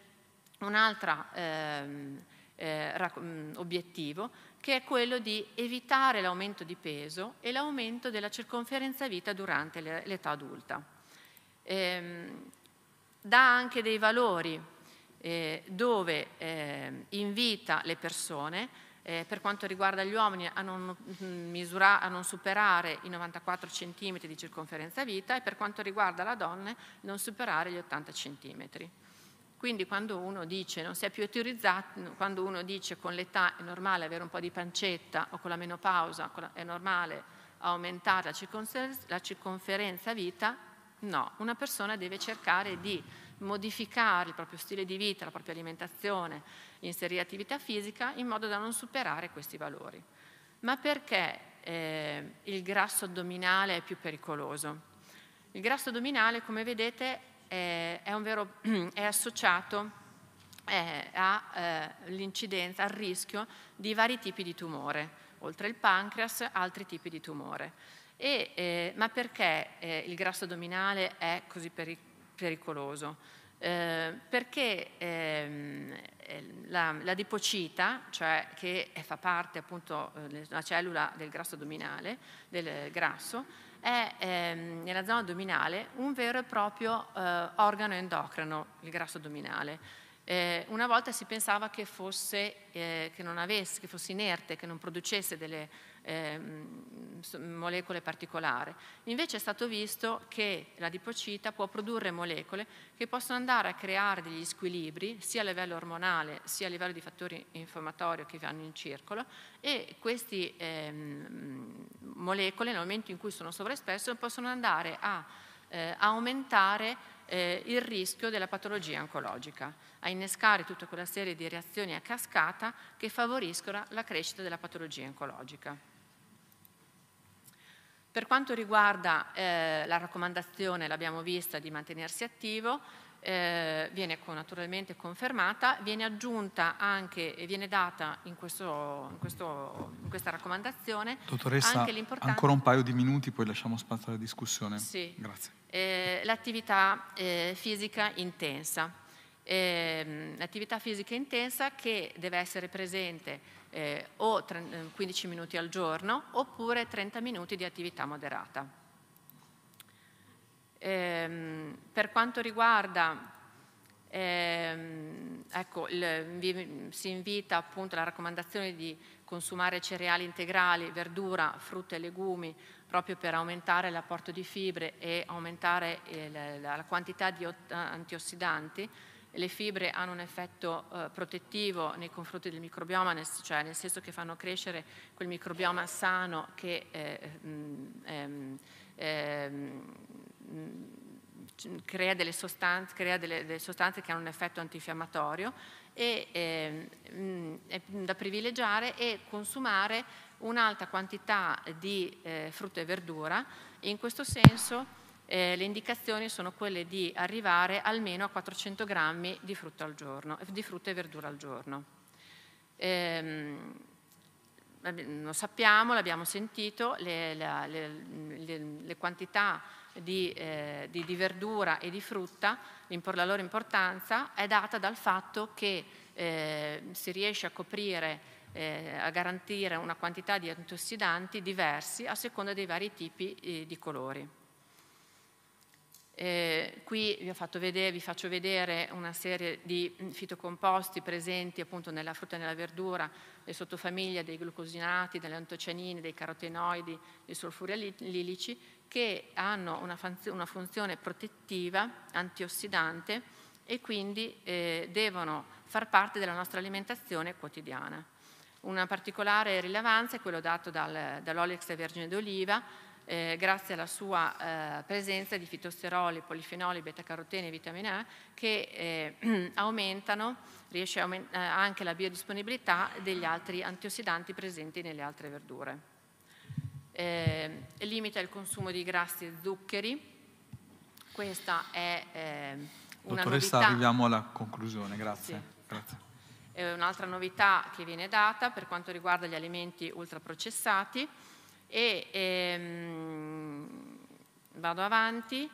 un altro ehm, eh, mm, obiettivo che è quello di evitare l'aumento di peso e l'aumento della circonferenza vita durante l'età adulta. Ehm, dà anche dei valori eh, dove eh, invita le persone eh, per quanto riguarda gli uomini a non, mm, misura, a non, superare i 94 cm di circonferenza vita e per quanto riguarda la donna non superare gli 80 cm. Quindi quando uno dice non si è più autorizzato, quando uno dice con l'età è normale avere un po' di pancetta o con la menopausa è normale aumentare la circonferenza, la circonferenza vita, no, una persona deve cercare di modificare il proprio stile di vita, la propria alimentazione, inserire attività fisica in modo da non superare questi valori. Ma perché eh, il grasso addominale è più pericoloso? Il grasso addominale, come vedete, eh, è, vero, è, associato eh, all'incidenza, eh, al rischio di vari tipi di tumore, oltre il pancreas altri tipi di tumore. E, eh, ma perché eh, il grasso addominale è così pericoloso? Eh, perché ehm, eh, la, dipocita, cioè che fa parte appunto della cellula del grasso addominale, del grasso, è ehm, nella zona addominale un vero e proprio eh, organo endocrino, il grasso addominale. Eh, una volta si pensava che fosse, eh, che avesse, che fosse inerte, che non producesse delle ehm, molecole particolari. Invece è stato visto che l'adipocita può produrre molecole che possono andare a creare degli squilibri sia a livello ormonale sia a livello di fattori infiammatori che vanno in circolo e queste ehm, molecole nel momento in cui sono sovraespresse possono andare a eh, aumentare eh, il rischio della patologia oncologica, a innescare tutta quella serie di reazioni a cascata che favoriscono la crescita della patologia oncologica. Per quanto riguarda eh, la raccomandazione, l'abbiamo vista, di mantenersi attivo, eh, viene naturalmente confermata, viene aggiunta anche e viene data in, questo, in, questo, in questa raccomandazione Dottoressa, anche l'importanza... ancora un paio di minuti, poi lasciamo spazio alla discussione. Sì. Grazie. Eh, l'attività eh, fisica intensa. Ehm, l'attività fisica intensa che deve essere presente eh, o 15 eh, minuti al giorno oppure 30 minuti di attività moderata. Ehm, per quanto riguarda ehm, ecco, il, vi, si invita appunto la raccomandazione di consumare cereali integrali, verdura, frutta e legumi proprio per aumentare l'apporto di fibre e aumentare il, eh, la, la quantità di antiossidanti le fibre hanno un effetto eh, protettivo nei confronti del microbioma, nel, cioè nel senso che fanno crescere quel microbioma sano che eh, mm, ehm, ehm, mm, crea, delle sostanze, crea delle, delle sostanze, che hanno un effetto antinfiammatorio e ehm, mm, è da privilegiare e consumare un'alta quantità di eh, frutta e verdura. In questo senso eh, le indicazioni sono quelle di arrivare almeno a 400 grammi di frutta, al giorno, eh, di frutta e verdura al giorno. Ehm, lo sappiamo, l'abbiamo sentito, le, la, le, le, le quantità di, eh, di, di, verdura e di frutta, la loro importanza è data dal fatto che eh, si riesce a coprire eh, a garantire una quantità di antiossidanti diversi a seconda dei vari tipi eh, di colori. Eh, qui vi, vedere, vi, faccio vedere una serie di mm, fitocomposti presenti appunto nella frutta e nella verdura, le sottofamiglie dei glucosinati, delle antocianine, dei carotenoidi, dei solfuri lilici, che hanno una, funzione, una funzione protettiva, antiossidante e quindi eh, devono far parte della nostra alimentazione quotidiana. Una particolare rilevanza è quello dato dal, dall'olio extravergine d'oliva, eh, grazie alla sua eh, presenza di fitosteroli, polifenoli, beta-carotene e vitamina A che eh, aumentano, riesce aument eh, anche la biodisponibilità degli altri antiossidanti presenti nelle altre verdure. Eh, limita il consumo di grassi e zuccheri, questa è eh, una Dottoressa, novità. arriviamo alla conclusione, grazie. Sì. grazie. Un'altra novità che viene data per quanto riguarda gli alimenti ultraprocessati, e ehm, vado avanti.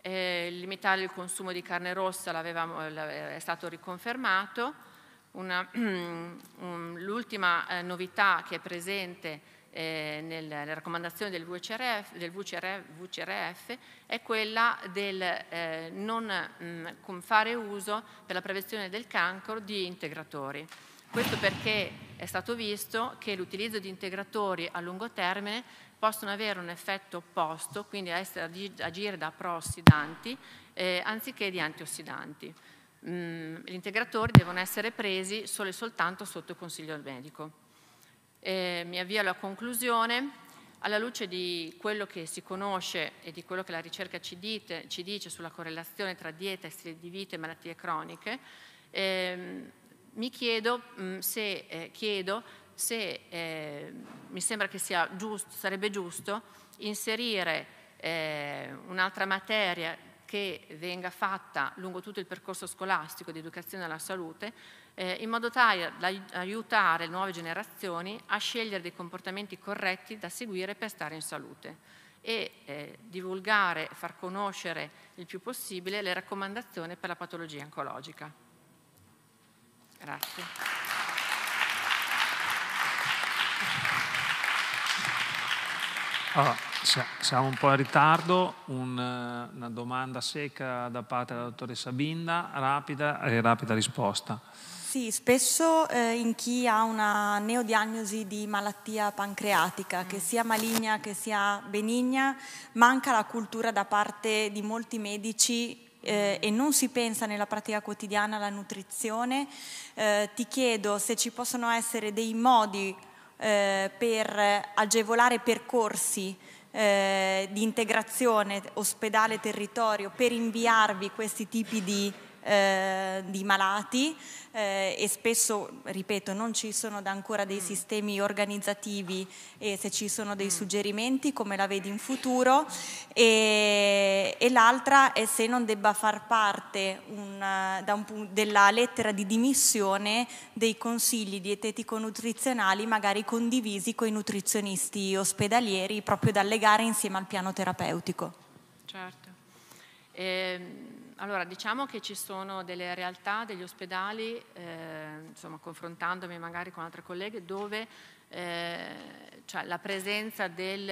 Eh, limitare il consumo di carne rossa eh, è stato riconfermato. Um, l'ultima eh, novità che è presente eh, nelle raccomandazioni del, VCRF, del VCRF, VCRF è quella del eh, non mh, mm, fare uso per la prevenzione del cancro di integratori. Questo perché è stato visto che l'utilizzo di integratori a lungo termine possono avere un effetto opposto, quindi essere, agire da pro-ossidanti eh, anziché di antiossidanti. Mm, gli integratori devono essere presi solo e soltanto sotto consiglio del medico. Eh, mi avvio alla conclusione. Alla luce di quello che si conosce e di quello che la ricerca ci, dite, ci dice sulla correlazione tra dieta e stile di vita e malattie croniche, ehm, mi chiedo mm, se, eh, chiedo se eh, mi sembra che giusto, sarebbe giusto inserire eh, un'altra materia che venga fatta lungo tutto il percorso scolastico di educazione alla salute, eh, in modo tale da aiutare le nuove generazioni a scegliere dei comportamenti corretti da seguire per stare in salute e eh, divulgare, far conoscere il più possibile le raccomandazioni per la patologia oncologica. Grazie. Allora, siamo un po' in ritardo, un, una domanda secca da parte della dottoressa Binda, rapida e rapida risposta. Sì, spesso eh, in chi ha una neodiagnosi di malattia pancreatica, che sia maligna che sia benigna, manca la cultura da parte di molti medici eh, e non si pensa nella pratica quotidiana alla nutrizione, eh, ti chiedo se ci possono essere dei modi eh, per agevolare percorsi eh, di integrazione ospedale-territorio per inviarvi questi tipi di eh, di malati eh, e spesso, ripeto, non ci sono ancora dei mm. sistemi organizzativi e se ci sono dei mm. suggerimenti, come la vedi in futuro, e, e l'altra è se non debba far parte una, un, della lettera di dimissione dei consigli dietetico-nutrizionali magari condivisi con i nutrizionisti ospedalieri proprio da legare insieme al piano terapeutico. Certo. E ehm, allora, diciamo che ci sono delle realtà, degli ospedali, eh, insomma, confrontandomi magari con altre colleghe, dove eh, cioè, la presenza del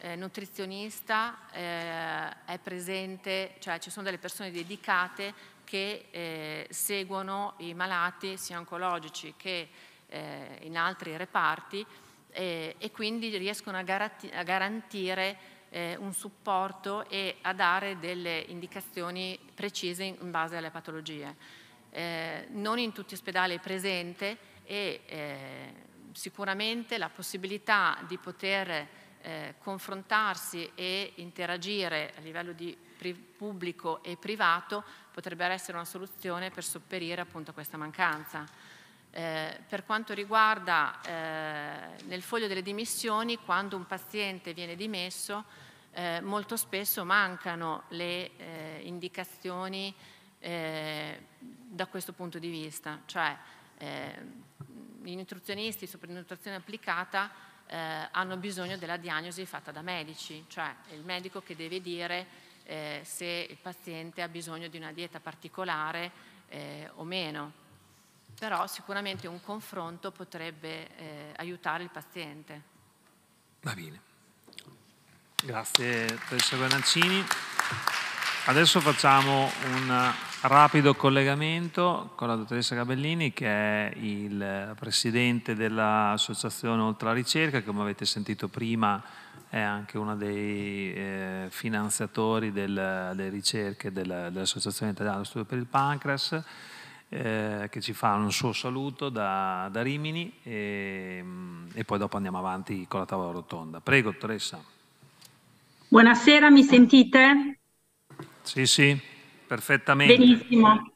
eh, nutrizionista eh, è presente, cioè ci sono delle persone dedicate che eh, seguono i malati sia oncologici che eh, in altri reparti e quindi riescono a, garanti a garantire eh, un supporto e a dare delle indicazioni precise in base alle patologie. Eh, non in tutti gli ospedali è presente e eh, sicuramente la possibilità di poter eh, confrontarsi e interagire a livello di pubblico e privato potrebbe essere una soluzione per sopperire appunto a questa mancanza. Eh, per quanto riguarda eh, nel foglio delle dimissioni, quando un paziente viene dimesso, eh, molto spesso mancano le eh, indicazioni eh, da questo punto di vista, cioè eh, i nutrizionisti su nutrizione applicata hanno bisogno della diagnosi fatta da medici, cioè è il medico che deve dire se il paziente ha bisogno di una dieta particolare o meno però sicuramente un confronto potrebbe eh, aiutare il paziente. Va bene. Grazie Teresa Guanaccini. Adesso facciamo un rapido collegamento con la dottoressa Gabellini che è il presidente dell'associazione Oltre la Ricerca, che come avete sentito prima è anche uno dei eh, finanziatori del, delle ricerche dell'Associazione Italiana dello Studio per il Pancreas. Eh, che ci fa un suo saluto da, da Rimini e, e poi dopo andiamo avanti con la tavola rotonda. Prego, Teresa. Buonasera, mi sentite? Sì, sì, perfettamente. Benissimo.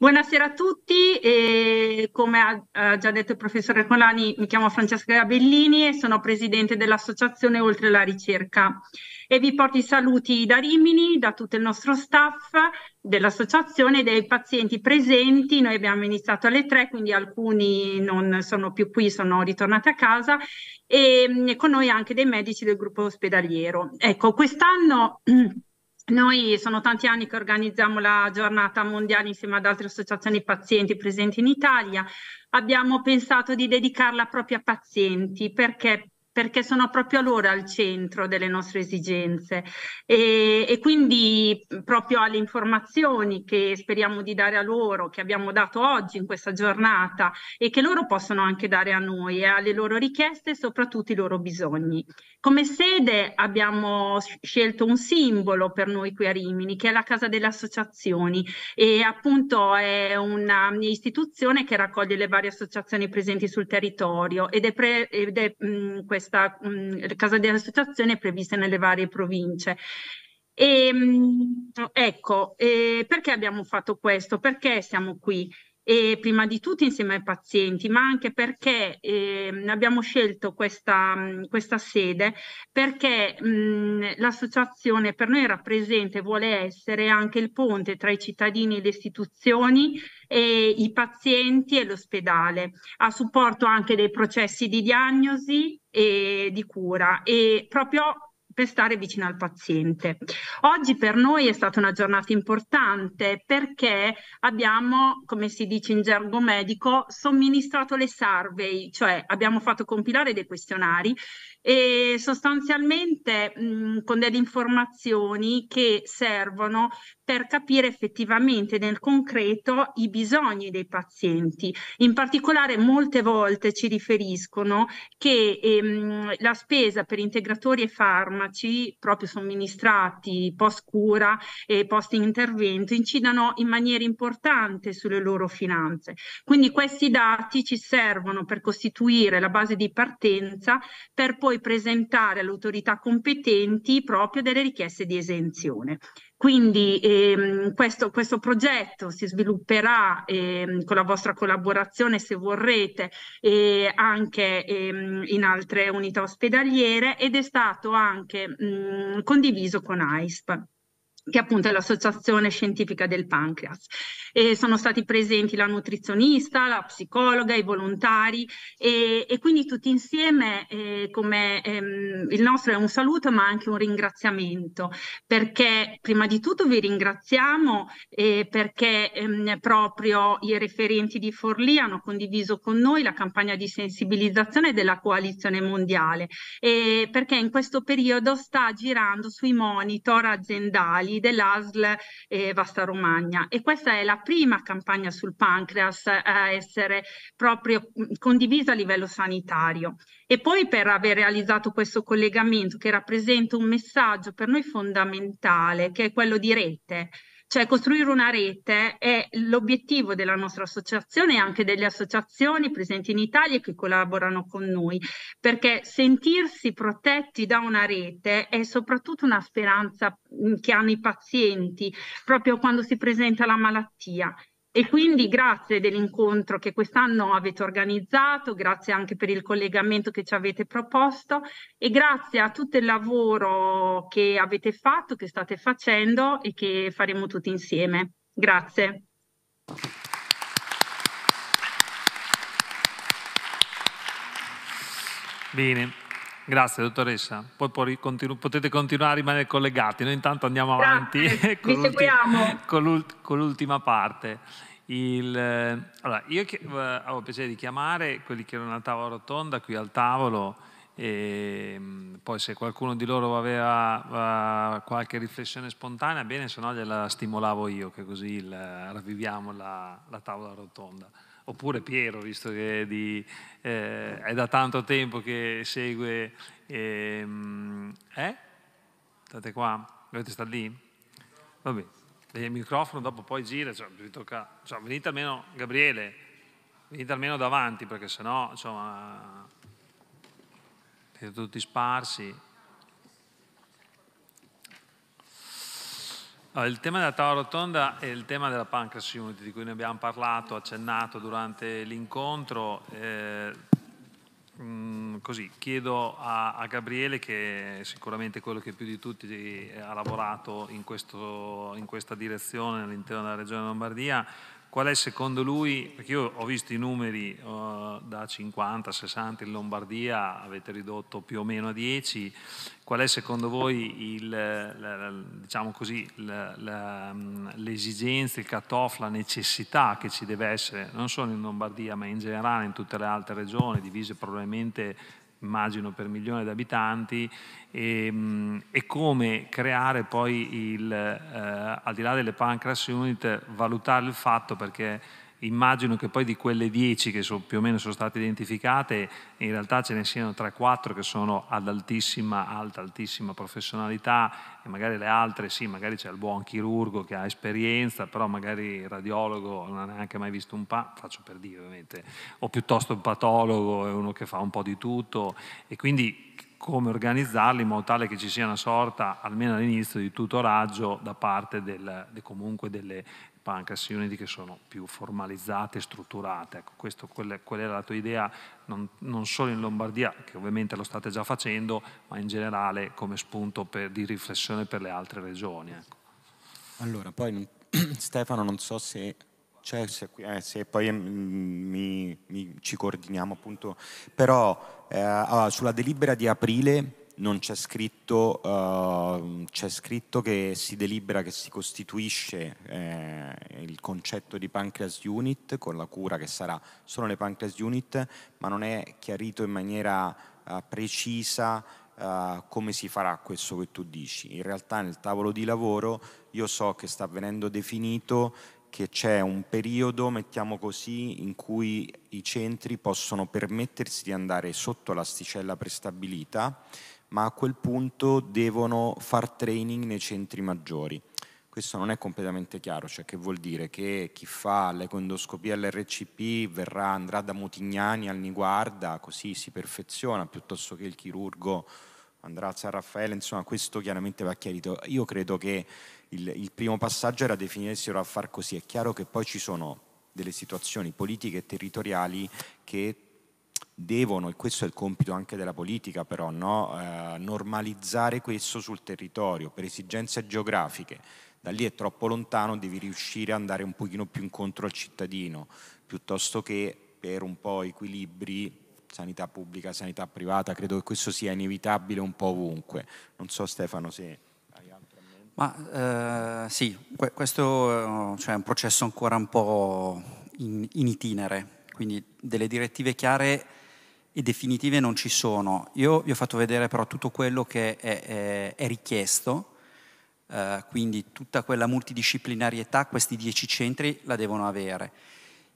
Buonasera a tutti, e come ha già detto il professore Colani, mi chiamo Francesca Gabellini e sono presidente dell'associazione Oltre la ricerca e vi porto i saluti da Rimini, da tutto il nostro staff dell'associazione e dei pazienti presenti. Noi abbiamo iniziato alle tre, quindi alcuni non sono più qui, sono ritornati a casa e mm, con noi anche dei medici del gruppo ospedaliero. Ecco, quest'anno noi sono tanti anni che organizziamo la giornata mondiale insieme ad altre associazioni pazienti presenti in Italia. Abbiamo pensato di dedicarla proprio a pazienti perché perché sono proprio loro al centro delle nostre esigenze e, e, quindi proprio alle informazioni che speriamo di dare a loro, che abbiamo dato oggi in questa giornata e che loro possono anche dare a noi e alle loro richieste e soprattutto i loro bisogni. Come sede abbiamo scelto un simbolo per noi qui a Rimini che è la Casa delle Associazioni e appunto è un'istituzione che raccoglie le varie associazioni presenti sul territorio ed è, pre, ed è mh, questa mh, mm, casa di associazione è prevista nelle varie province. E, ehm, ecco, eh, perché abbiamo fatto questo? Perché siamo qui? e prima di tutto insieme ai pazienti, ma anche perché eh, abbiamo scelto questa, mm, questa sede perché mh, mm, l'associazione per noi rappresenta e vuole essere anche il ponte tra i cittadini e le istituzioni e i pazienti e l'ospedale, a supporto anche dei processi di diagnosi e di cura e proprio per stare vicino al paziente. Oggi per noi è stata una giornata importante perché abbiamo, come si dice in gergo medico, somministrato le survey, cioè abbiamo fatto compilare dei questionari e sostanzialmente mh, con delle informazioni che servono per capire effettivamente nel concreto i bisogni dei pazienti. In particolare molte volte ci riferiscono che ehm, la spesa per integratori e farmaci proprio somministrati post cura e post intervento incidano in maniera importante sulle loro finanze. Quindi questi dati ci servono per costituire la base di partenza per poi presentare alle autorità competenti proprio delle richieste di esenzione. Quindi ehm, questo, questo, progetto si svilupperà ehm, con la vostra collaborazione se vorrete eh, anche ehm, in altre unità ospedaliere ed è stato anche mh, condiviso con AISP che appunto è l'Associazione Scientifica del Pancreas. E sono stati presenti la nutrizionista, la psicologa, i volontari e, e quindi tutti insieme eh, come ehm, il nostro è un saluto ma anche un ringraziamento perché prima di tutto vi ringraziamo eh, perché ehm, proprio i referenti di Forlì hanno condiviso con noi la campagna di sensibilizzazione della coalizione mondiale e perché in questo periodo sta girando sui monitor aziendali locali dell'ASL e Vasta Romagna e questa è la prima campagna sul pancreas eh, a essere proprio mm, condivisa a livello sanitario e poi per aver realizzato questo collegamento che rappresenta un messaggio per noi fondamentale che è quello di rete cioè costruire una rete è l'obiettivo della nostra associazione e anche delle associazioni presenti in Italia che collaborano con noi, perché sentirsi protetti da una rete è soprattutto una speranza che hanno i pazienti proprio quando si presenta la malattia. E quindi grazie dell'incontro che quest'anno avete organizzato, grazie anche per il collegamento che ci avete proposto e grazie a tutto il lavoro che avete fatto, che state facendo e che faremo tutti insieme. Grazie. Bene. Grazie dottoressa, poi continu- potete continuare a rimanere collegati, noi intanto andiamo avanti con, l'ulti- con, l'ult- con, l'ultima parte. Il, allora, io che, eh, avevo il piacere di chiamare quelli che erano alla tavola rotonda qui al tavolo, e, ehm, poi se qualcuno di loro aveva, aveva qualche riflessione spontanea, bene, se no gliela stimolavo io, che così il, ravviviamo la, la tavola rotonda oppure Piero, visto che è, di, eh, è da tanto tempo che segue... Eh, eh? State qua? Dovete stare lì? Va bene. Il microfono dopo poi gira, cioè, vi tocca... Cioè, venite almeno, Gabriele, venite almeno davanti, perché sennò, insomma, siete tutti sparsi. Il tema della tavola rotonda è il tema della Pancras Unity, di cui ne abbiamo parlato, accennato durante l'incontro. Eh, mm, così, chiedo a, a, Gabriele, che è sicuramente quello che più di tutti ha lavorato in, questo, in questa direzione all'interno della Regione Lombardia, Qual è secondo lui, perché io ho visto i numeri uh, da 50 60 in Lombardia, avete ridotto più o meno a 10, qual è secondo voi il, la, diciamo così, la, la, mm, l'esigenza, il cut-off, la necessità che ci deve essere, non solo in Lombardia ma in generale in tutte le altre regioni, divise probabilmente immagino per milione di abitanti, e, ehm, e come creare poi, il, eh, al di là delle pancreas unit, valutare il fatto perché immagino che poi di quelle 10 che so, più o meno sono state identificate, in realtà ce ne siano 3-4 che sono ad altissima, alta, altissima professionalità e magari le altre sì, magari c'è il buon chirurgo che ha esperienza, però magari il radiologo non ha neanche mai visto un pa, faccio per dire ovviamente, o piuttosto il patologo è uno che fa un po' di tutto e quindi come organizzarli in modo tale che ci sia una sorta, almeno all'inizio, di tutoraggio da parte del, comunque delle, pancreas eh, unity che sono più formalizzate, strutturate. Ecco, questo, quella, era la tua idea non, non, solo in Lombardia, che ovviamente lo state già facendo, ma in generale come spunto per, di riflessione per le altre regioni. Ecco. Allora, poi Stefano, non so se, cioè, se, eh, se poi mm, mi, mi, ci coordiniamo appunto, però eh, ah, sulla delibera di aprile non c'è scritto, uh, c'è scritto che si delibera che si costituisce eh, il concetto di pancreas unit con la cura che sarà solo le pancreas unit, ma non è chiarito in maniera uh, precisa Uh, come si farà questo che tu dici. In realtà nel tavolo di lavoro io so che sta venendo definito che c'è un periodo, mettiamo così, in cui i centri possono permettersi di andare sotto l'asticella prestabilita ma a quel punto devono far training nei centri maggiori. Questo non è completamente chiaro, cioè che vuol dire che chi fa l'ecoendoscopia all'RCP verrà, andrà da Mutignani al Niguarda, così si perfeziona, piuttosto che il chirurgo andrà a San Raffaele, insomma questo chiaramente va chiarito. Io credo che il, il primo passaggio era definirsi a far così, è chiaro che poi ci sono delle situazioni politiche e territoriali che devono, e questo è il compito anche della politica però, no? eh, normalizzare questo sul territorio per esigenze geografiche. Da lì è troppo lontano, devi riuscire ad andare un pochino più incontro al cittadino, piuttosto che per un po' equilibri sanità pubblica, sanità privata, credo che questo sia inevitabile un po' ovunque. Non so Stefano se Ma eh, sì, questo eh, cioè, è un processo ancora un po' in, in itinere, quindi delle direttive chiare e definitive non ci sono. Io vi ho fatto vedere però tutto quello che è, è, è richiesto, eh, quindi tutta quella multidisciplinarietà questi dieci centri la devono avere.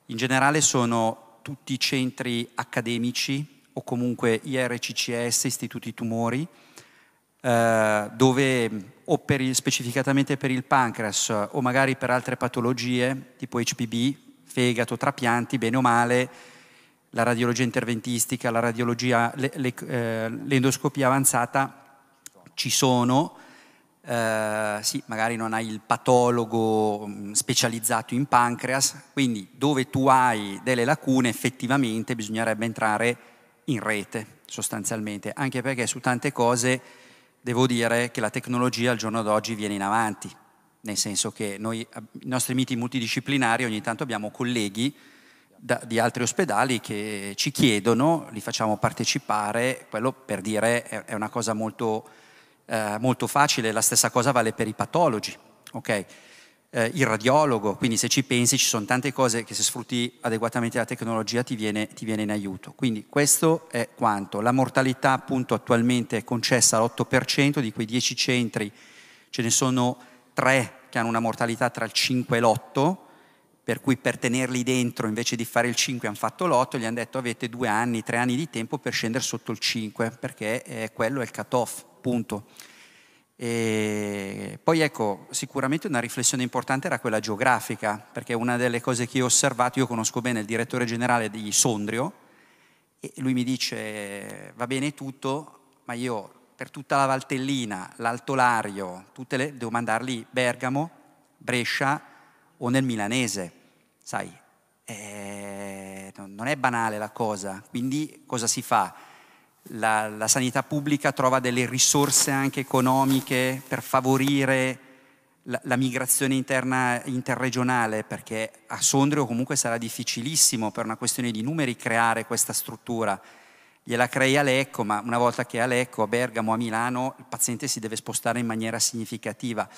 In generale sono tutti centri accademici o comunque IRCCS, istituti tumori, eh, dove o per il, specificatamente per il pancreas o magari per altre patologie tipo HPB, fegato, trapianti, bene o male, la radiologia interventistica, la radiologia, le, le, eh, l'endoscopia avanzata ci sono, eh, sì, magari non hai il patologo mm, specializzato in pancreas, quindi dove tu hai delle lacune effettivamente bisognerebbe entrare in rete sostanzialmente, anche perché su tante cose devo dire che la tecnologia al giorno d'oggi viene in avanti, nel senso che noi, i nostri miti multidisciplinari ogni tanto abbiamo colleghi da, di altri ospedali che ci chiedono, li facciamo partecipare, quello per dire è, è una cosa molto, eh, molto, facile, la stessa cosa vale per i patologi, okay? eh, il radiologo, quindi se ci pensi ci sono tante cose che se sfrutti adeguatamente la tecnologia ti viene, ti viene in aiuto. Quindi questo è quanto. La mortalità appunto attualmente è concessa all'8%, di quei 10 centri ce ne sono 3 che hanno una mortalità tra il 5 e l'8%, per cui per tenerli dentro invece di fare il 5 hanno fatto l'8, gli hanno detto avete due anni, tre anni di tempo per scendere sotto il 5, perché eh, quello è il cut-off, punto. E poi ecco, sicuramente una riflessione importante era quella geografica, perché una delle cose che io ho osservato, io conosco bene il direttore generale di Sondrio, e lui mi dice va bene tutto, ma io per tutta la Valtellina, l'Altolario, le, devo mandarli Bergamo, Brescia, o nel milanese, sai, eh, non è banale la cosa, quindi cosa si fa? La, la sanità pubblica trova delle risorse anche economiche per favorire la, la, migrazione interna, interregionale, perché a Sondrio comunque sarà difficilissimo per una questione di numeri creare questa struttura. Gliela crei a Lecco, ma una volta che è a Lecco, a Bergamo, a Milano, il paziente si deve spostare in maniera significativa.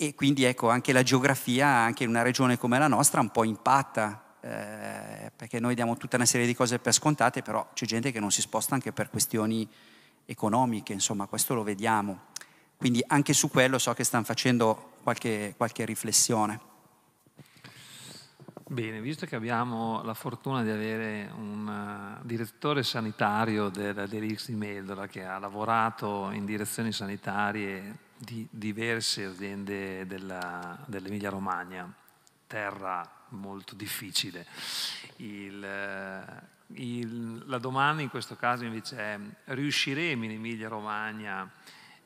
E quindi ecco, anche la geografia, anche in una regione come la nostra, un po' impatta, eh, perché noi diamo tutta una serie di cose per scontate, però c'è gente che non si sposta anche per questioni economiche, insomma, questo lo vediamo. Quindi anche su quello so che stanno facendo qualche, qualche riflessione. Bene, visto che abbiamo la fortuna di avere un eh, direttore sanitario dell'Irix di Meldola che ha lavorato in direzioni sanitarie di diverse aziende dell'Emilia Romagna, terra molto difficile. Il, eh, il, la domanda in questo caso invece è riusciremo in Emilia Romagna,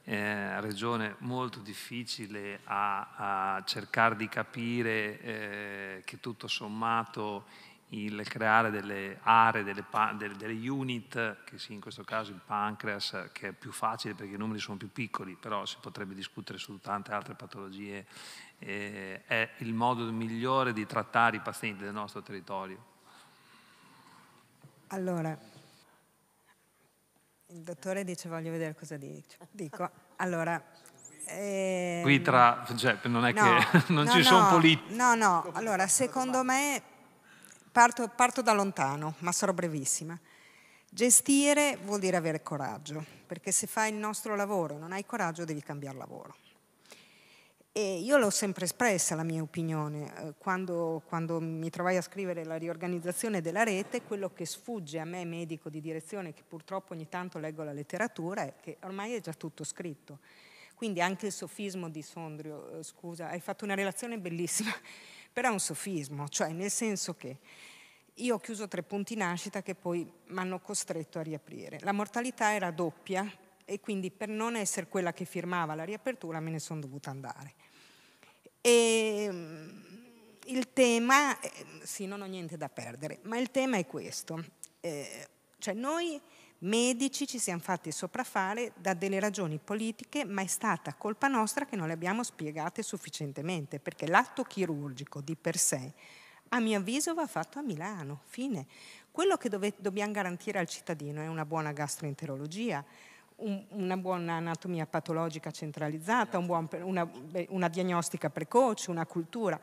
eh, regione molto difficile, a, a cercare di capire eh, che tutto sommato il creare delle aree, delle, delle, delle, unit, che sì, in questo caso il pancreas, che è più facile perché i numeri sono più piccoli, però si potrebbe discutere su tante altre patologie, eh, è il modo migliore di trattare i pazienti del nostro territorio. Allora, il dottore dice voglio vedere cosa dice. dico. Allora, ehm... Qui tra, cioè, non è no, che non no, ci no, sono politici. No, no, allora secondo me Parto, parto, da lontano, ma sarò brevissima. Gestire vuol dire avere coraggio, perché se fai il nostro lavoro e non hai coraggio devi cambiare lavoro. E io l'ho sempre espressa la mia opinione, eh, quando, quando mi trovai a scrivere la riorganizzazione della rete, quello che sfugge a me medico di direzione, che purtroppo ogni tanto leggo la letteratura, è che ormai è già tutto scritto. Quindi anche il sofismo di Sondrio, eh, scusa, hai fatto una relazione bellissima però è un sofismo, cioè nel senso che io ho chiuso tre punti nascita che poi mi hanno costretto a riaprire. La mortalità era doppia e quindi per non essere quella che firmava la riapertura me ne sono dovuta andare. E ehm, il tema, eh, sì, non ho niente da perdere, ma il tema è questo. Eh, cioè noi medici ci siamo fatti sopraffare da delle ragioni politiche, ma è stata colpa nostra che non le abbiamo spiegate sufficientemente, perché l'atto chirurgico di per sé, a mio avviso, va fatto a Milano, fine. Quello che dove, dobbiamo garantire al cittadino è una buona gastroenterologia, un, una buona anatomia patologica centralizzata, un buon, una, una diagnostica precoce, una cultura.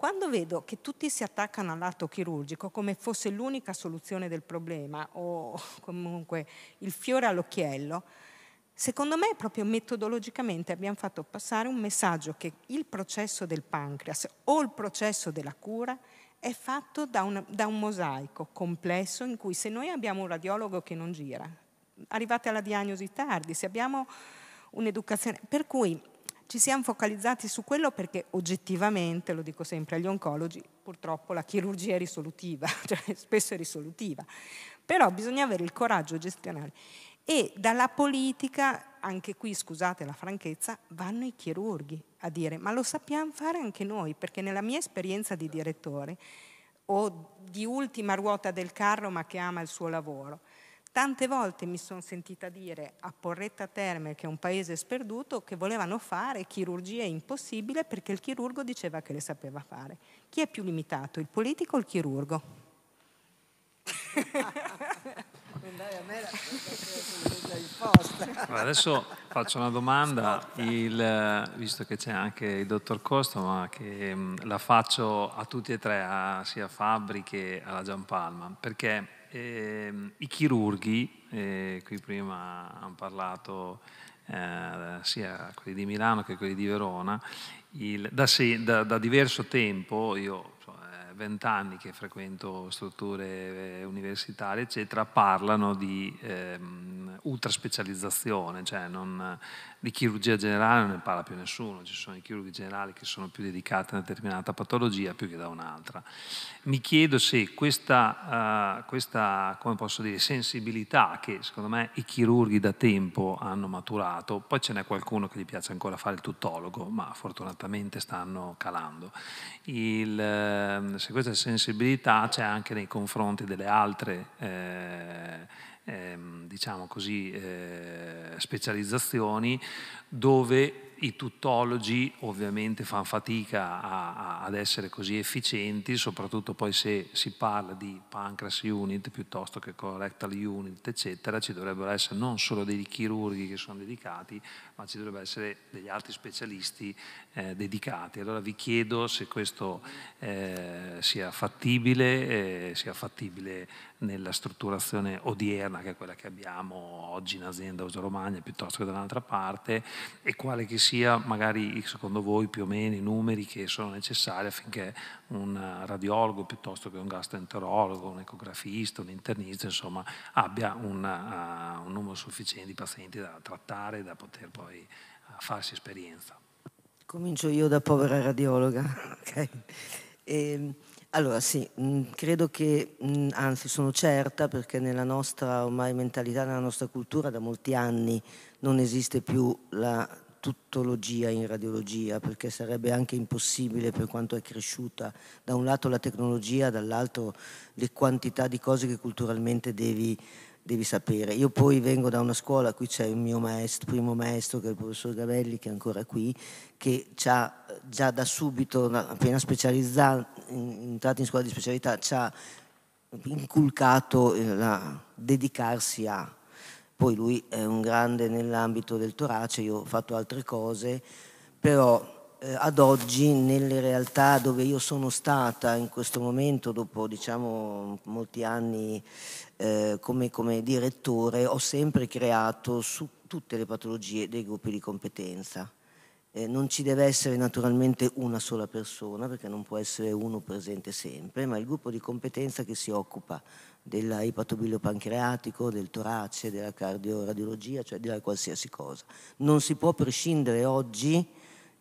Quando vedo che tutti si attaccano al lato chirurgico come fosse l'unica soluzione del problema o comunque il fiore all'occhiello, secondo me proprio metodologicamente abbiamo fatto passare un messaggio che il processo del pancreas o il processo della cura è fatto da un, da un mosaico complesso in cui se noi abbiamo un radiologo che non gira, arrivate alla diagnosi tardi, se abbiamo un'educazione, per cui ci siamo focalizzati su quello perché oggettivamente, lo dico sempre agli oncologi, purtroppo la chirurgia è risolutiva, cioè spesso è risolutiva, però bisogna avere il coraggio gestionale. E dalla politica, anche qui scusate la franchezza, vanno i chirurghi a dire ma lo sappiamo fare anche noi, perché nella mia esperienza di direttore o di ultima ruota del carro ma che ama il suo lavoro, Tante volte mi sono sentita dire a Porretta Terme, che è un paese sperduto, che volevano fare chirurgia impossibile perché il chirurgo diceva che le sapeva fare. Chi è più limitato, il politico o il chirurgo? Adesso faccio una domanda, il, eh, visto che c'è anche il dottor Costa, ma che mm, la faccio a tutti e tre, a, sia a Fabri che alla Gianpalma, perché eh, i chirurghi, eh, qui prima hanno parlato eh, sia quelli di Milano che quelli di Verona, il, da, se, da, da, diverso tempo, io ho eh, vent'anni che frequento strutture eh, universitarie, eccetera, parlano di ehm, ultraspecializzazione, cioè non, di chirurgia generale non ne parla più nessuno, ci sono i chirurghi generali che sono più dedicati a una determinata patologia più che da un'altra. Mi chiedo se questa, uh, questa dire, sensibilità che secondo me i chirurghi da tempo hanno maturato, poi ce n'è qualcuno che gli piace ancora fare il tuttologo, ma fortunatamente stanno calando, il, ehm, se questa sensibilità c'è anche nei confronti delle altre... Eh, Ehm, diciamo così, eh, specializzazioni dove i tuttologi ovviamente fanno fatica a, a, ad essere così efficienti, soprattutto poi se si parla di pancreas unit piuttosto che correctal unit, eccetera, ci dovrebbero essere non solo dei chirurghi che sono dedicati, ma ci dovrebbero essere degli altri specialisti eh, dedicati. Allora vi chiedo se questo eh, sia fattibile, eh, sia fattibile nella strutturazione odierna, che è quella che abbiamo oggi in azienda Uso Romagna, piuttosto che da un'altra parte, e quale che sia magari secondo voi più o meno i numeri che sono necessari affinché un radiologo piuttosto che un gastroenterologo, un ecografista, un internista, insomma, abbia una, uh, eh, un numero sufficiente di pazienti da trattare e da poter poi noi eh, a farsi esperienza. Comincio io da povera radiologa. Okay. E, ehm, allora sì, mm, credo che, mm, anzi sono certa perché nella nostra ormai mentalità, nella nostra cultura da molti anni non esiste più la tuttologia in radiologia perché sarebbe anche impossibile per quanto è cresciuta da un lato la tecnologia, dall'altro le quantità di cose che culturalmente devi devi sapere. Io poi vengo da una scuola, qui c'è il mio maestro, primo maestro che è il professor Gavelli che è ancora qui, che ha già da subito, appena specializzato, entrato in scuola di specialità, ci ha inculcato eh, a dedicarsi a. Poi lui è un grande nell'ambito del torace, io ho fatto altre cose, però eh, ad oggi nelle realtà dove io sono stata in questo momento, dopo diciamo molti anni eh, come, come, direttore ho sempre creato su tutte le patologie dei gruppi di competenza. Eh, non ci deve essere naturalmente una sola persona perché non può essere uno presente sempre, ma il gruppo di competenza che si occupa dell'ipatobilio pancreatico, del torace, della cardioradiologia, cioè della qualsiasi cosa. Non si può prescindere oggi,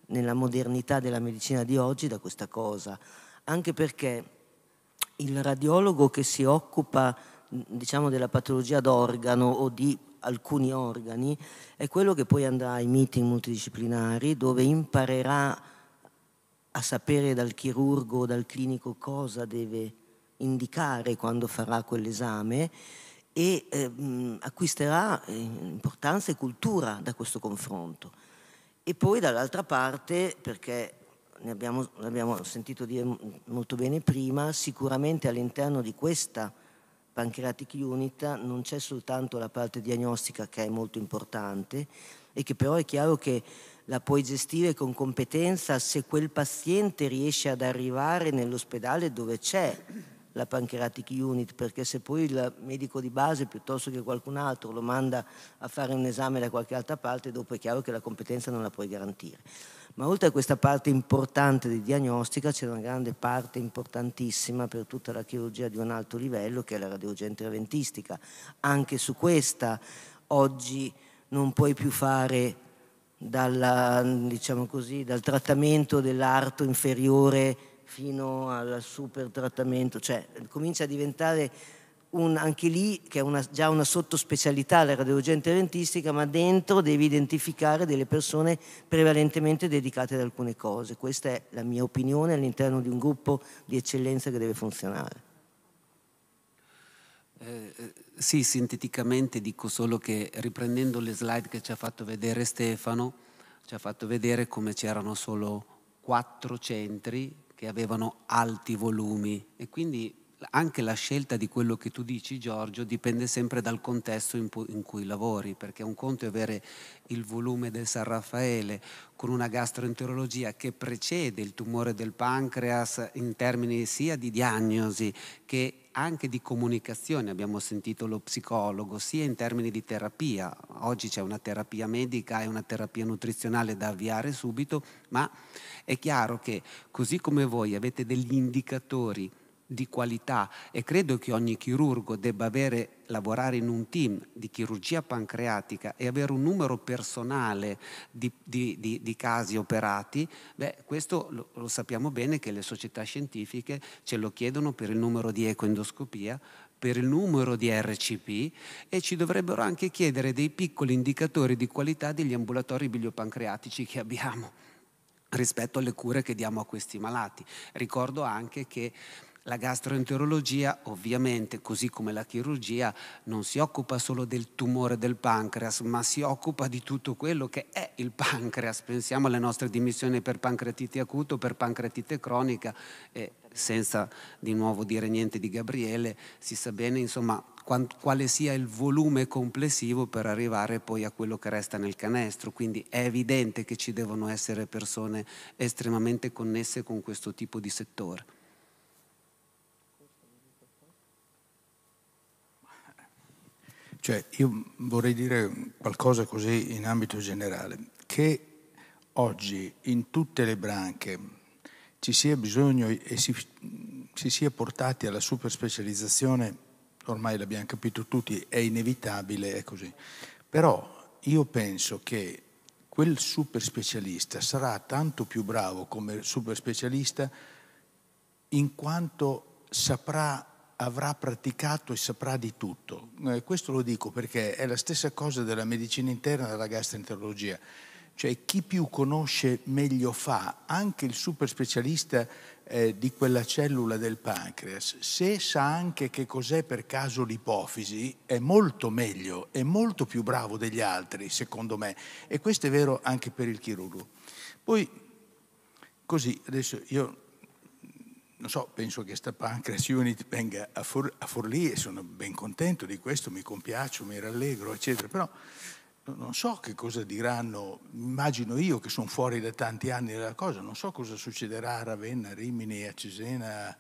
nella modernità della medicina di oggi, da questa cosa, anche perché il radiologo che si occupa diciamo, della patologia d'organo o di alcuni organi, è quello che poi andrà ai meeting multidisciplinari dove imparerà a sapere dal chirurgo o dal clinico cosa deve indicare quando farà quell'esame e ehm, acquisterà eh, importanza e cultura da questo confronto. E poi dall'altra parte, perché ne abbiamo, l'abbiamo sentito dire molto bene prima, sicuramente all'interno di questa Pancreatic Unit non c'è soltanto la parte diagnostica che è molto importante e che però è chiaro che la puoi gestire con competenza se quel paziente riesce ad arrivare nell'ospedale dove c'è la pancreatic unit, perché se poi il medico di base piuttosto che qualcun altro lo manda a fare un esame da qualche altra parte, dopo è chiaro che la competenza non la puoi garantire ma oltre a questa parte importante di diagnostica c'è una grande parte importantissima per tutta la chirurgia di un alto livello che è la radiologia interventistica. Anche su questa oggi non puoi più fare dalla, diciamo così, dal trattamento dell'arto inferiore fino al super trattamento, cioè comincia a diventare un, anche lì, che è una, già una sottospecialità della radiologia interventistica, ma dentro devi identificare delle persone prevalentemente dedicate ad alcune cose. Questa è la mia opinione all'interno di un gruppo di eccellenza che deve funzionare. Eh, eh, sì, sinteticamente dico solo che riprendendo le slide che ci ha fatto vedere Stefano, ci ha fatto vedere come c'erano solo quattro centri che avevano alti volumi e quindi anche la scelta di quello che tu dici Giorgio dipende sempre dal contesto in, in, cui lavori, perché un conto è avere il volume del San Raffaele con una gastroenterologia che precede il tumore del pancreas in termini sia di diagnosi che anche di comunicazione, abbiamo sentito lo psicologo, sia in termini di terapia, oggi c'è una terapia medica e una terapia nutrizionale da avviare subito, ma è chiaro che così come voi avete degli indicatori di qualità e credo che ogni chirurgo debba avere, lavorare in un team di chirurgia pancreatica e avere un numero personale di, di, di, di casi operati, beh, questo lo, lo, sappiamo bene che le società scientifiche ce lo chiedono per il numero di ecoendoscopia, per il numero di RCP e ci dovrebbero anche chiedere dei piccoli indicatori di qualità degli ambulatori biliopancreatici che abbiamo rispetto alle cure che diamo a questi malati. Ricordo anche che la gastroenterologia ovviamente, così come la chirurgia, non si occupa solo del tumore del pancreas, ma si occupa di tutto quello che è il pancreas. Pensiamo alle nostre dimissioni per pancreatite acuto, per pancreatite cronica e senza di nuovo dire niente di Gabriele, si sa bene insomma quale sia il volume complessivo per arrivare poi a quello che resta nel canestro. Quindi è evidente che ci devono essere persone estremamente connesse con questo tipo di settore. Cioè, io vorrei dire qualcosa così in ambito generale, che oggi in tutte le branche ci sia bisogno e si, si sia portati alla superspecializzazione, ormai l'abbiamo capito tutti, è inevitabile, è così. Però io penso che quel superspecialista sarà tanto più bravo come superspecialista in quanto saprà avrà praticato e saprà di tutto. Eh, questo lo dico perché è la stessa cosa della medicina interna e della gastroenterologia. Cioè chi più conosce meglio fa, anche il super specialista eh, di quella cellula del pancreas, se sa anche che cos'è per caso l'ipofisi, è molto meglio, è molto più bravo degli altri, secondo me. E questo è vero anche per il chirurgo. Poi, così, adesso io non so, penso che sta Pancras Unit venga a, For- a Forlì e sono ben contento di questo, mi compiaccio, mi rallegro, eccetera, però non so che cosa diranno, immagino io che sono fuori da tanti anni dalla cosa, non so cosa succederà a Ravenna, a Rimini, a Cesena,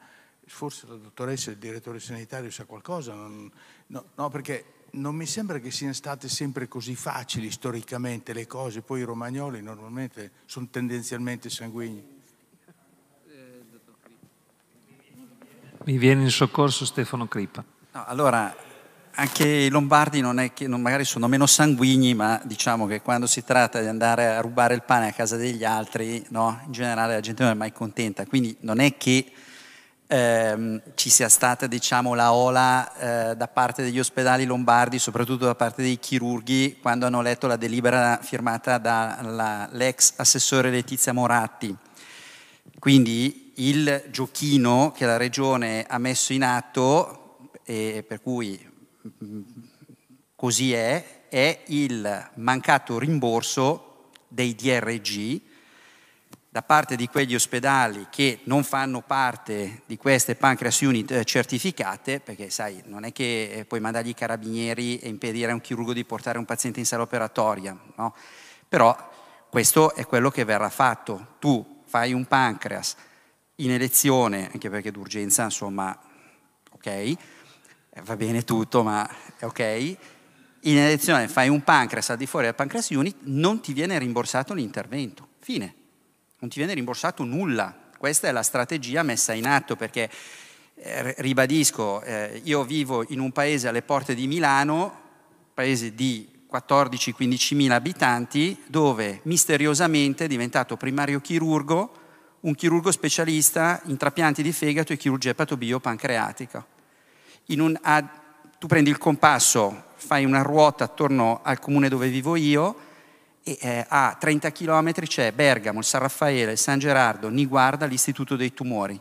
forse la dottoressa, il direttore sanitario sa qualcosa, non, no, no, perché non mi sembra che siano state sempre così facili storicamente le cose, poi i romagnoli normalmente sono tendenzialmente sanguigni. Mi viene in soccorso Stefano Crippa. No, allora, anche i lombardi non è che, non, magari sono meno sanguigni, ma diciamo che quando si tratta di andare a rubare il pane a casa degli altri, no, in generale la gente non è mai contenta. Quindi non è che ehm, ci sia stata diciamo, la ola eh, da parte degli ospedali lombardi, soprattutto da parte dei chirurghi, quando hanno letto la delibera firmata dall'ex assessore Letizia Moratti quindi il giochino che la Regione ha messo in atto, e per cui mm, così è, è il mancato rimborso dei DRG da parte di quegli ospedali che non fanno parte di queste pancreas unit eh, certificate, perché sai, non è che eh, puoi mandargli i carabinieri e impedire a un chirurgo di portare un paziente in sala operatoria, no? però questo è quello che verrà fatto. Tu fai un pancreas in elezione, anche perché d'urgenza, insomma, ok, eh, va bene tutto, ma è ok, in elezione fai un pancreas al di fuori del pancreas unit, non ti viene rimborsato l'intervento, fine, non ti viene rimborsato nulla. Questa è la strategia messa in atto perché, eh, ribadisco, eh, io vivo in un paese alle porte di Milano, paese di 14-15 mila abitanti, dove misteriosamente è diventato primario chirurgo, un chirurgo specialista in trapianti di fegato e chirurgia epatobio-pancreatica. Un, a, tu prendi il compasso, fai una ruota attorno al comune dove vivo io, e, eh, a 30 km c'è Bergamo, San Raffaele, San Gerardo, Niguarda, l'Istituto dei Tumori.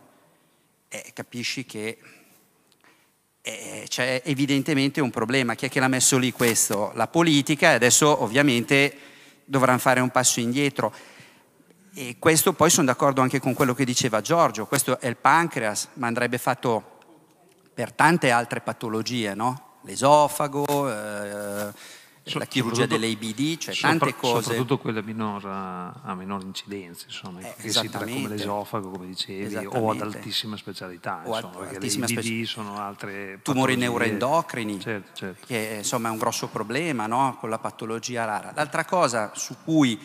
E capisci che eh, eh, c'è evidentemente un problema. Chi è che l'ha messo lì questo? La politica e adesso ovviamente dovranno fare un passo indietro. E questo poi sono d'accordo anche con quello che diceva Giorgio, questo è il pancreas, ma andrebbe fatto per tante altre patologie, no? L'esofago, eh, so, cioè, la chirurgia dell'ABD, cioè tante cose. Soprattutto quella minor, a minore incidenza, insomma, eh, che si tratta come l'esofago, come dicevi, o ad altissima specialità, insomma, perché l'ABD sono altre Tumori neuroendocrini, certo, certo. che insomma è un grosso problema no? con la patologia rara. L'altra cosa su cui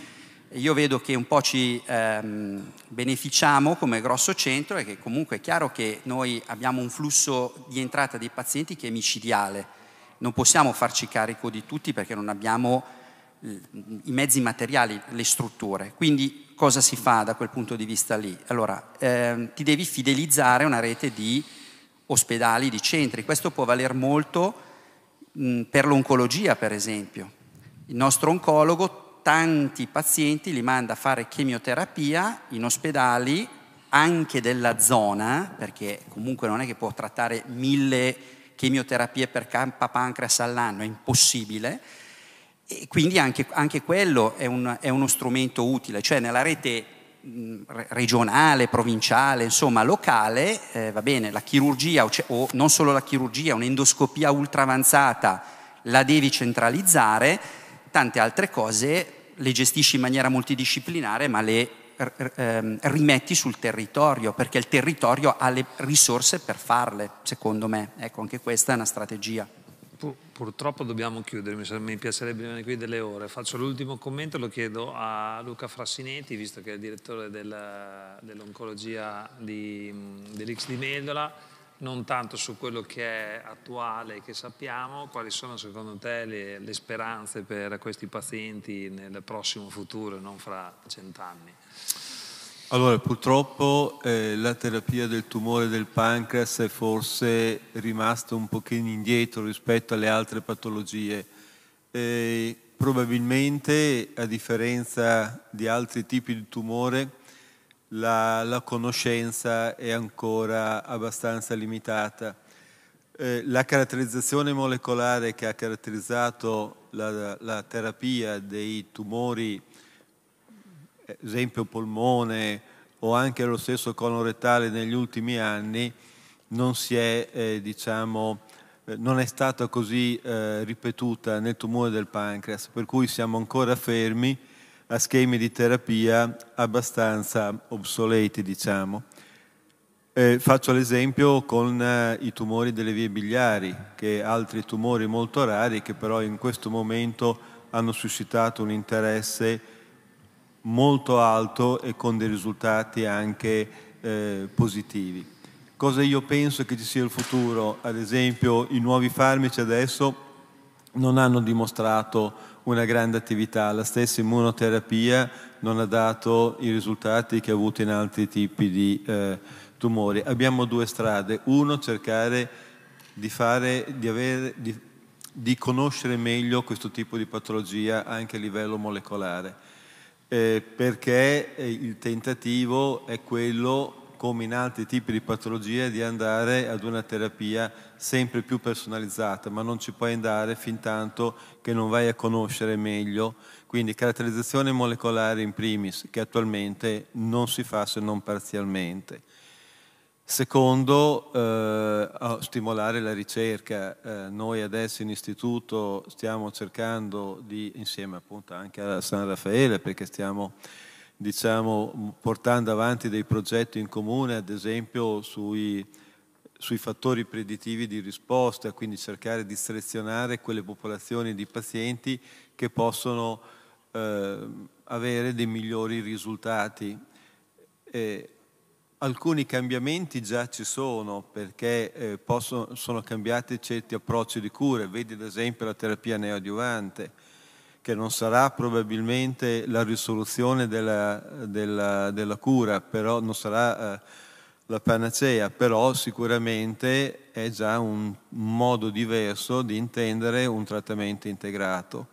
io vedo che un po' ci ehm, beneficiamo come grosso centro è che comunque è chiaro che noi abbiamo un flusso di entrata dei pazienti che è micidiale non possiamo farci carico di tutti perché non abbiamo mm, i mezzi materiali, le strutture. Quindi cosa si fa da quel punto di vista lì? Allora, ehm, ti devi fidelizzare una rete di ospedali, di centri. Questo può valer molto mh, mm, per l'oncologia, per esempio. Il nostro oncologo tanti pazienti li manda a fare chemioterapia in ospedali anche della zona, perché comunque non è che può trattare mille chemioterapie per campa pancreas all'anno, è impossibile. E quindi anche, anche quello è, un, è, uno strumento utile, cioè nella rete regionale, provinciale, insomma locale, eh, va bene, la chirurgia o, c- o non solo la chirurgia, un'endoscopia ultra avanzata la devi centralizzare, tante altre cose le gestisci in maniera multidisciplinare ma le Ehm, rimetti sul territorio, perché il territorio ha le risorse per farle, secondo me. Ecco, anche questa è una strategia. Purtroppo dobbiamo chiudere, mi piacerebbe rimanere qui delle ore. Faccio l'ultimo commento, lo chiedo a Luca Frassinetti, visto che è il direttore del, dell'oncologia di, dell'X di Meldola, non tanto su quello che è attuale che sappiamo, quali sono secondo te le, le speranze per questi pazienti nel prossimo futuro, non fra cent'anni? Allora, purtroppo eh, la terapia del tumore del pancreas è forse rimasta un pochino indietro rispetto alle altre patologie. Eh, probabilmente, a differenza di altri tipi di tumore, la, la conoscenza è ancora abbastanza limitata. Eh, la caratterizzazione molecolare che ha caratterizzato la, la terapia dei tumori esempio polmone o anche lo stesso colon rettale negli ultimi anni non, si è, eh, diciamo, eh, non è, stata così eh, ripetuta nel tumore del pancreas, per cui siamo ancora fermi a schemi di terapia abbastanza obsoleti, diciamo. eh, faccio l'esempio con eh, i tumori delle vie biliari, che altri tumori molto rari che però in questo momento hanno suscitato un interesse molto alto e con dei risultati anche eh, positivi. Cosa io penso che ci sia il futuro? Ad esempio i nuovi farmaci adesso non hanno dimostrato una grande attività, la stessa immunoterapia non ha dato i risultati che ha avuto in altri tipi di eh, tumori. Abbiamo due strade, uno cercare di, fare, di, avere, di, di conoscere meglio questo tipo di patologia anche a livello molecolare eh, perché eh, il tentativo è quello, come in altri tipi di patologie, di andare ad una terapia sempre più personalizzata, ma non ci puoi andare fin tanto che non vai a conoscere meglio. Quindi caratterizzazione molecolare in primis, che attualmente non si fa se non parzialmente Secondo, eh, stimolare la ricerca. Eh, noi adesso in istituto stiamo cercando di, insieme appunto anche a San Raffaele, perché stiamo diciamo, portando avanti dei progetti in comune, ad esempio sui, sui fattori predittivi di risposta, quindi cercare di selezionare quelle popolazioni di pazienti che possono eh, avere dei migliori risultati. E, Alcuni cambiamenti già ci sono perché eh, possono, sono cambiati certi approcci di cure, vedi ad esempio la terapia neoadiuvante, che non sarà probabilmente la risoluzione della, della, della cura, però non sarà eh, la panacea, però sicuramente è già un modo diverso di intendere un trattamento integrato.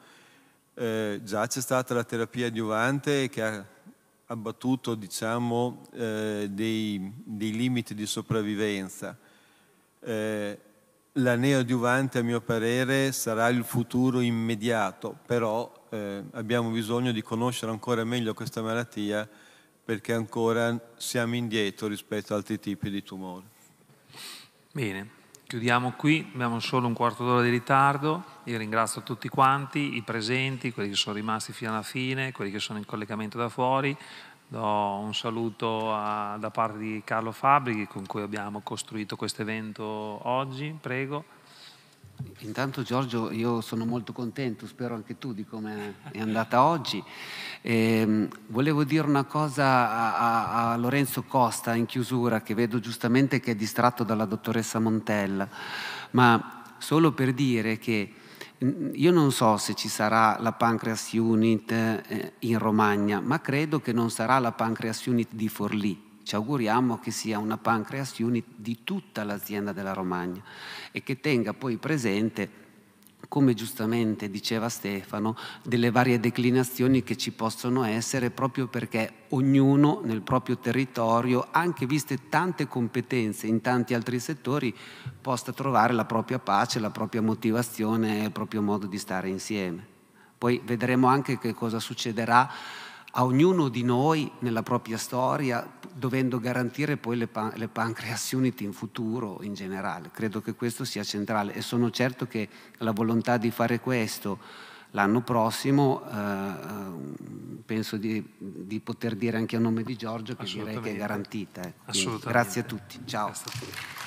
Eh, già c'è stata la terapia adiuvante che ha abbattuto diciamo, eh, dei, dei, limiti di sopravvivenza. Eh, la neoadiuvante a mio parere sarà il futuro immediato, però eh, abbiamo bisogno di conoscere ancora meglio questa malattia perché ancora siamo indietro rispetto ad altri tipi di tumori. Bene, chiudiamo qui, abbiamo solo un quarto d'ora di ritardo. Io ringrazio tutti quanti, i presenti, quelli che sono rimasti fino alla fine, quelli che sono in collegamento da fuori. Do un saluto a, da parte di Carlo Fabri con cui abbiamo costruito questo evento oggi, prego. Intanto Giorgio, io sono molto contento, spero anche tu di come è andata oggi. E, ehm, volevo dire una cosa a, a, a, Lorenzo Costa in chiusura, che vedo giustamente che è distratto dalla dottoressa Montella, ma solo per dire che io non so se ci sarà la Pancreas Unit eh, in Romagna, ma credo che non sarà la Pancreas Unit di Forlì. Ci auguriamo che sia una Pancreas Unit di tutta l'azienda della Romagna e che tenga poi presente come giustamente diceva Stefano, delle varie declinazioni che ci possono essere proprio perché ognuno nel proprio territorio, anche viste tante competenze in tanti altri settori, possa trovare la propria pace, la propria motivazione e il proprio modo di stare insieme. Poi vedremo anche che cosa succederà a ognuno di noi nella propria storia dovendo garantire poi le, pan- le pancreas unity in futuro in generale. Credo che questo sia centrale e sono certo che la volontà di fare questo l'anno prossimo eh, penso di, di, poter dire anche a nome di Giorgio che direi che è garantita. Ecco. Quindi, grazie a tutti. Ciao.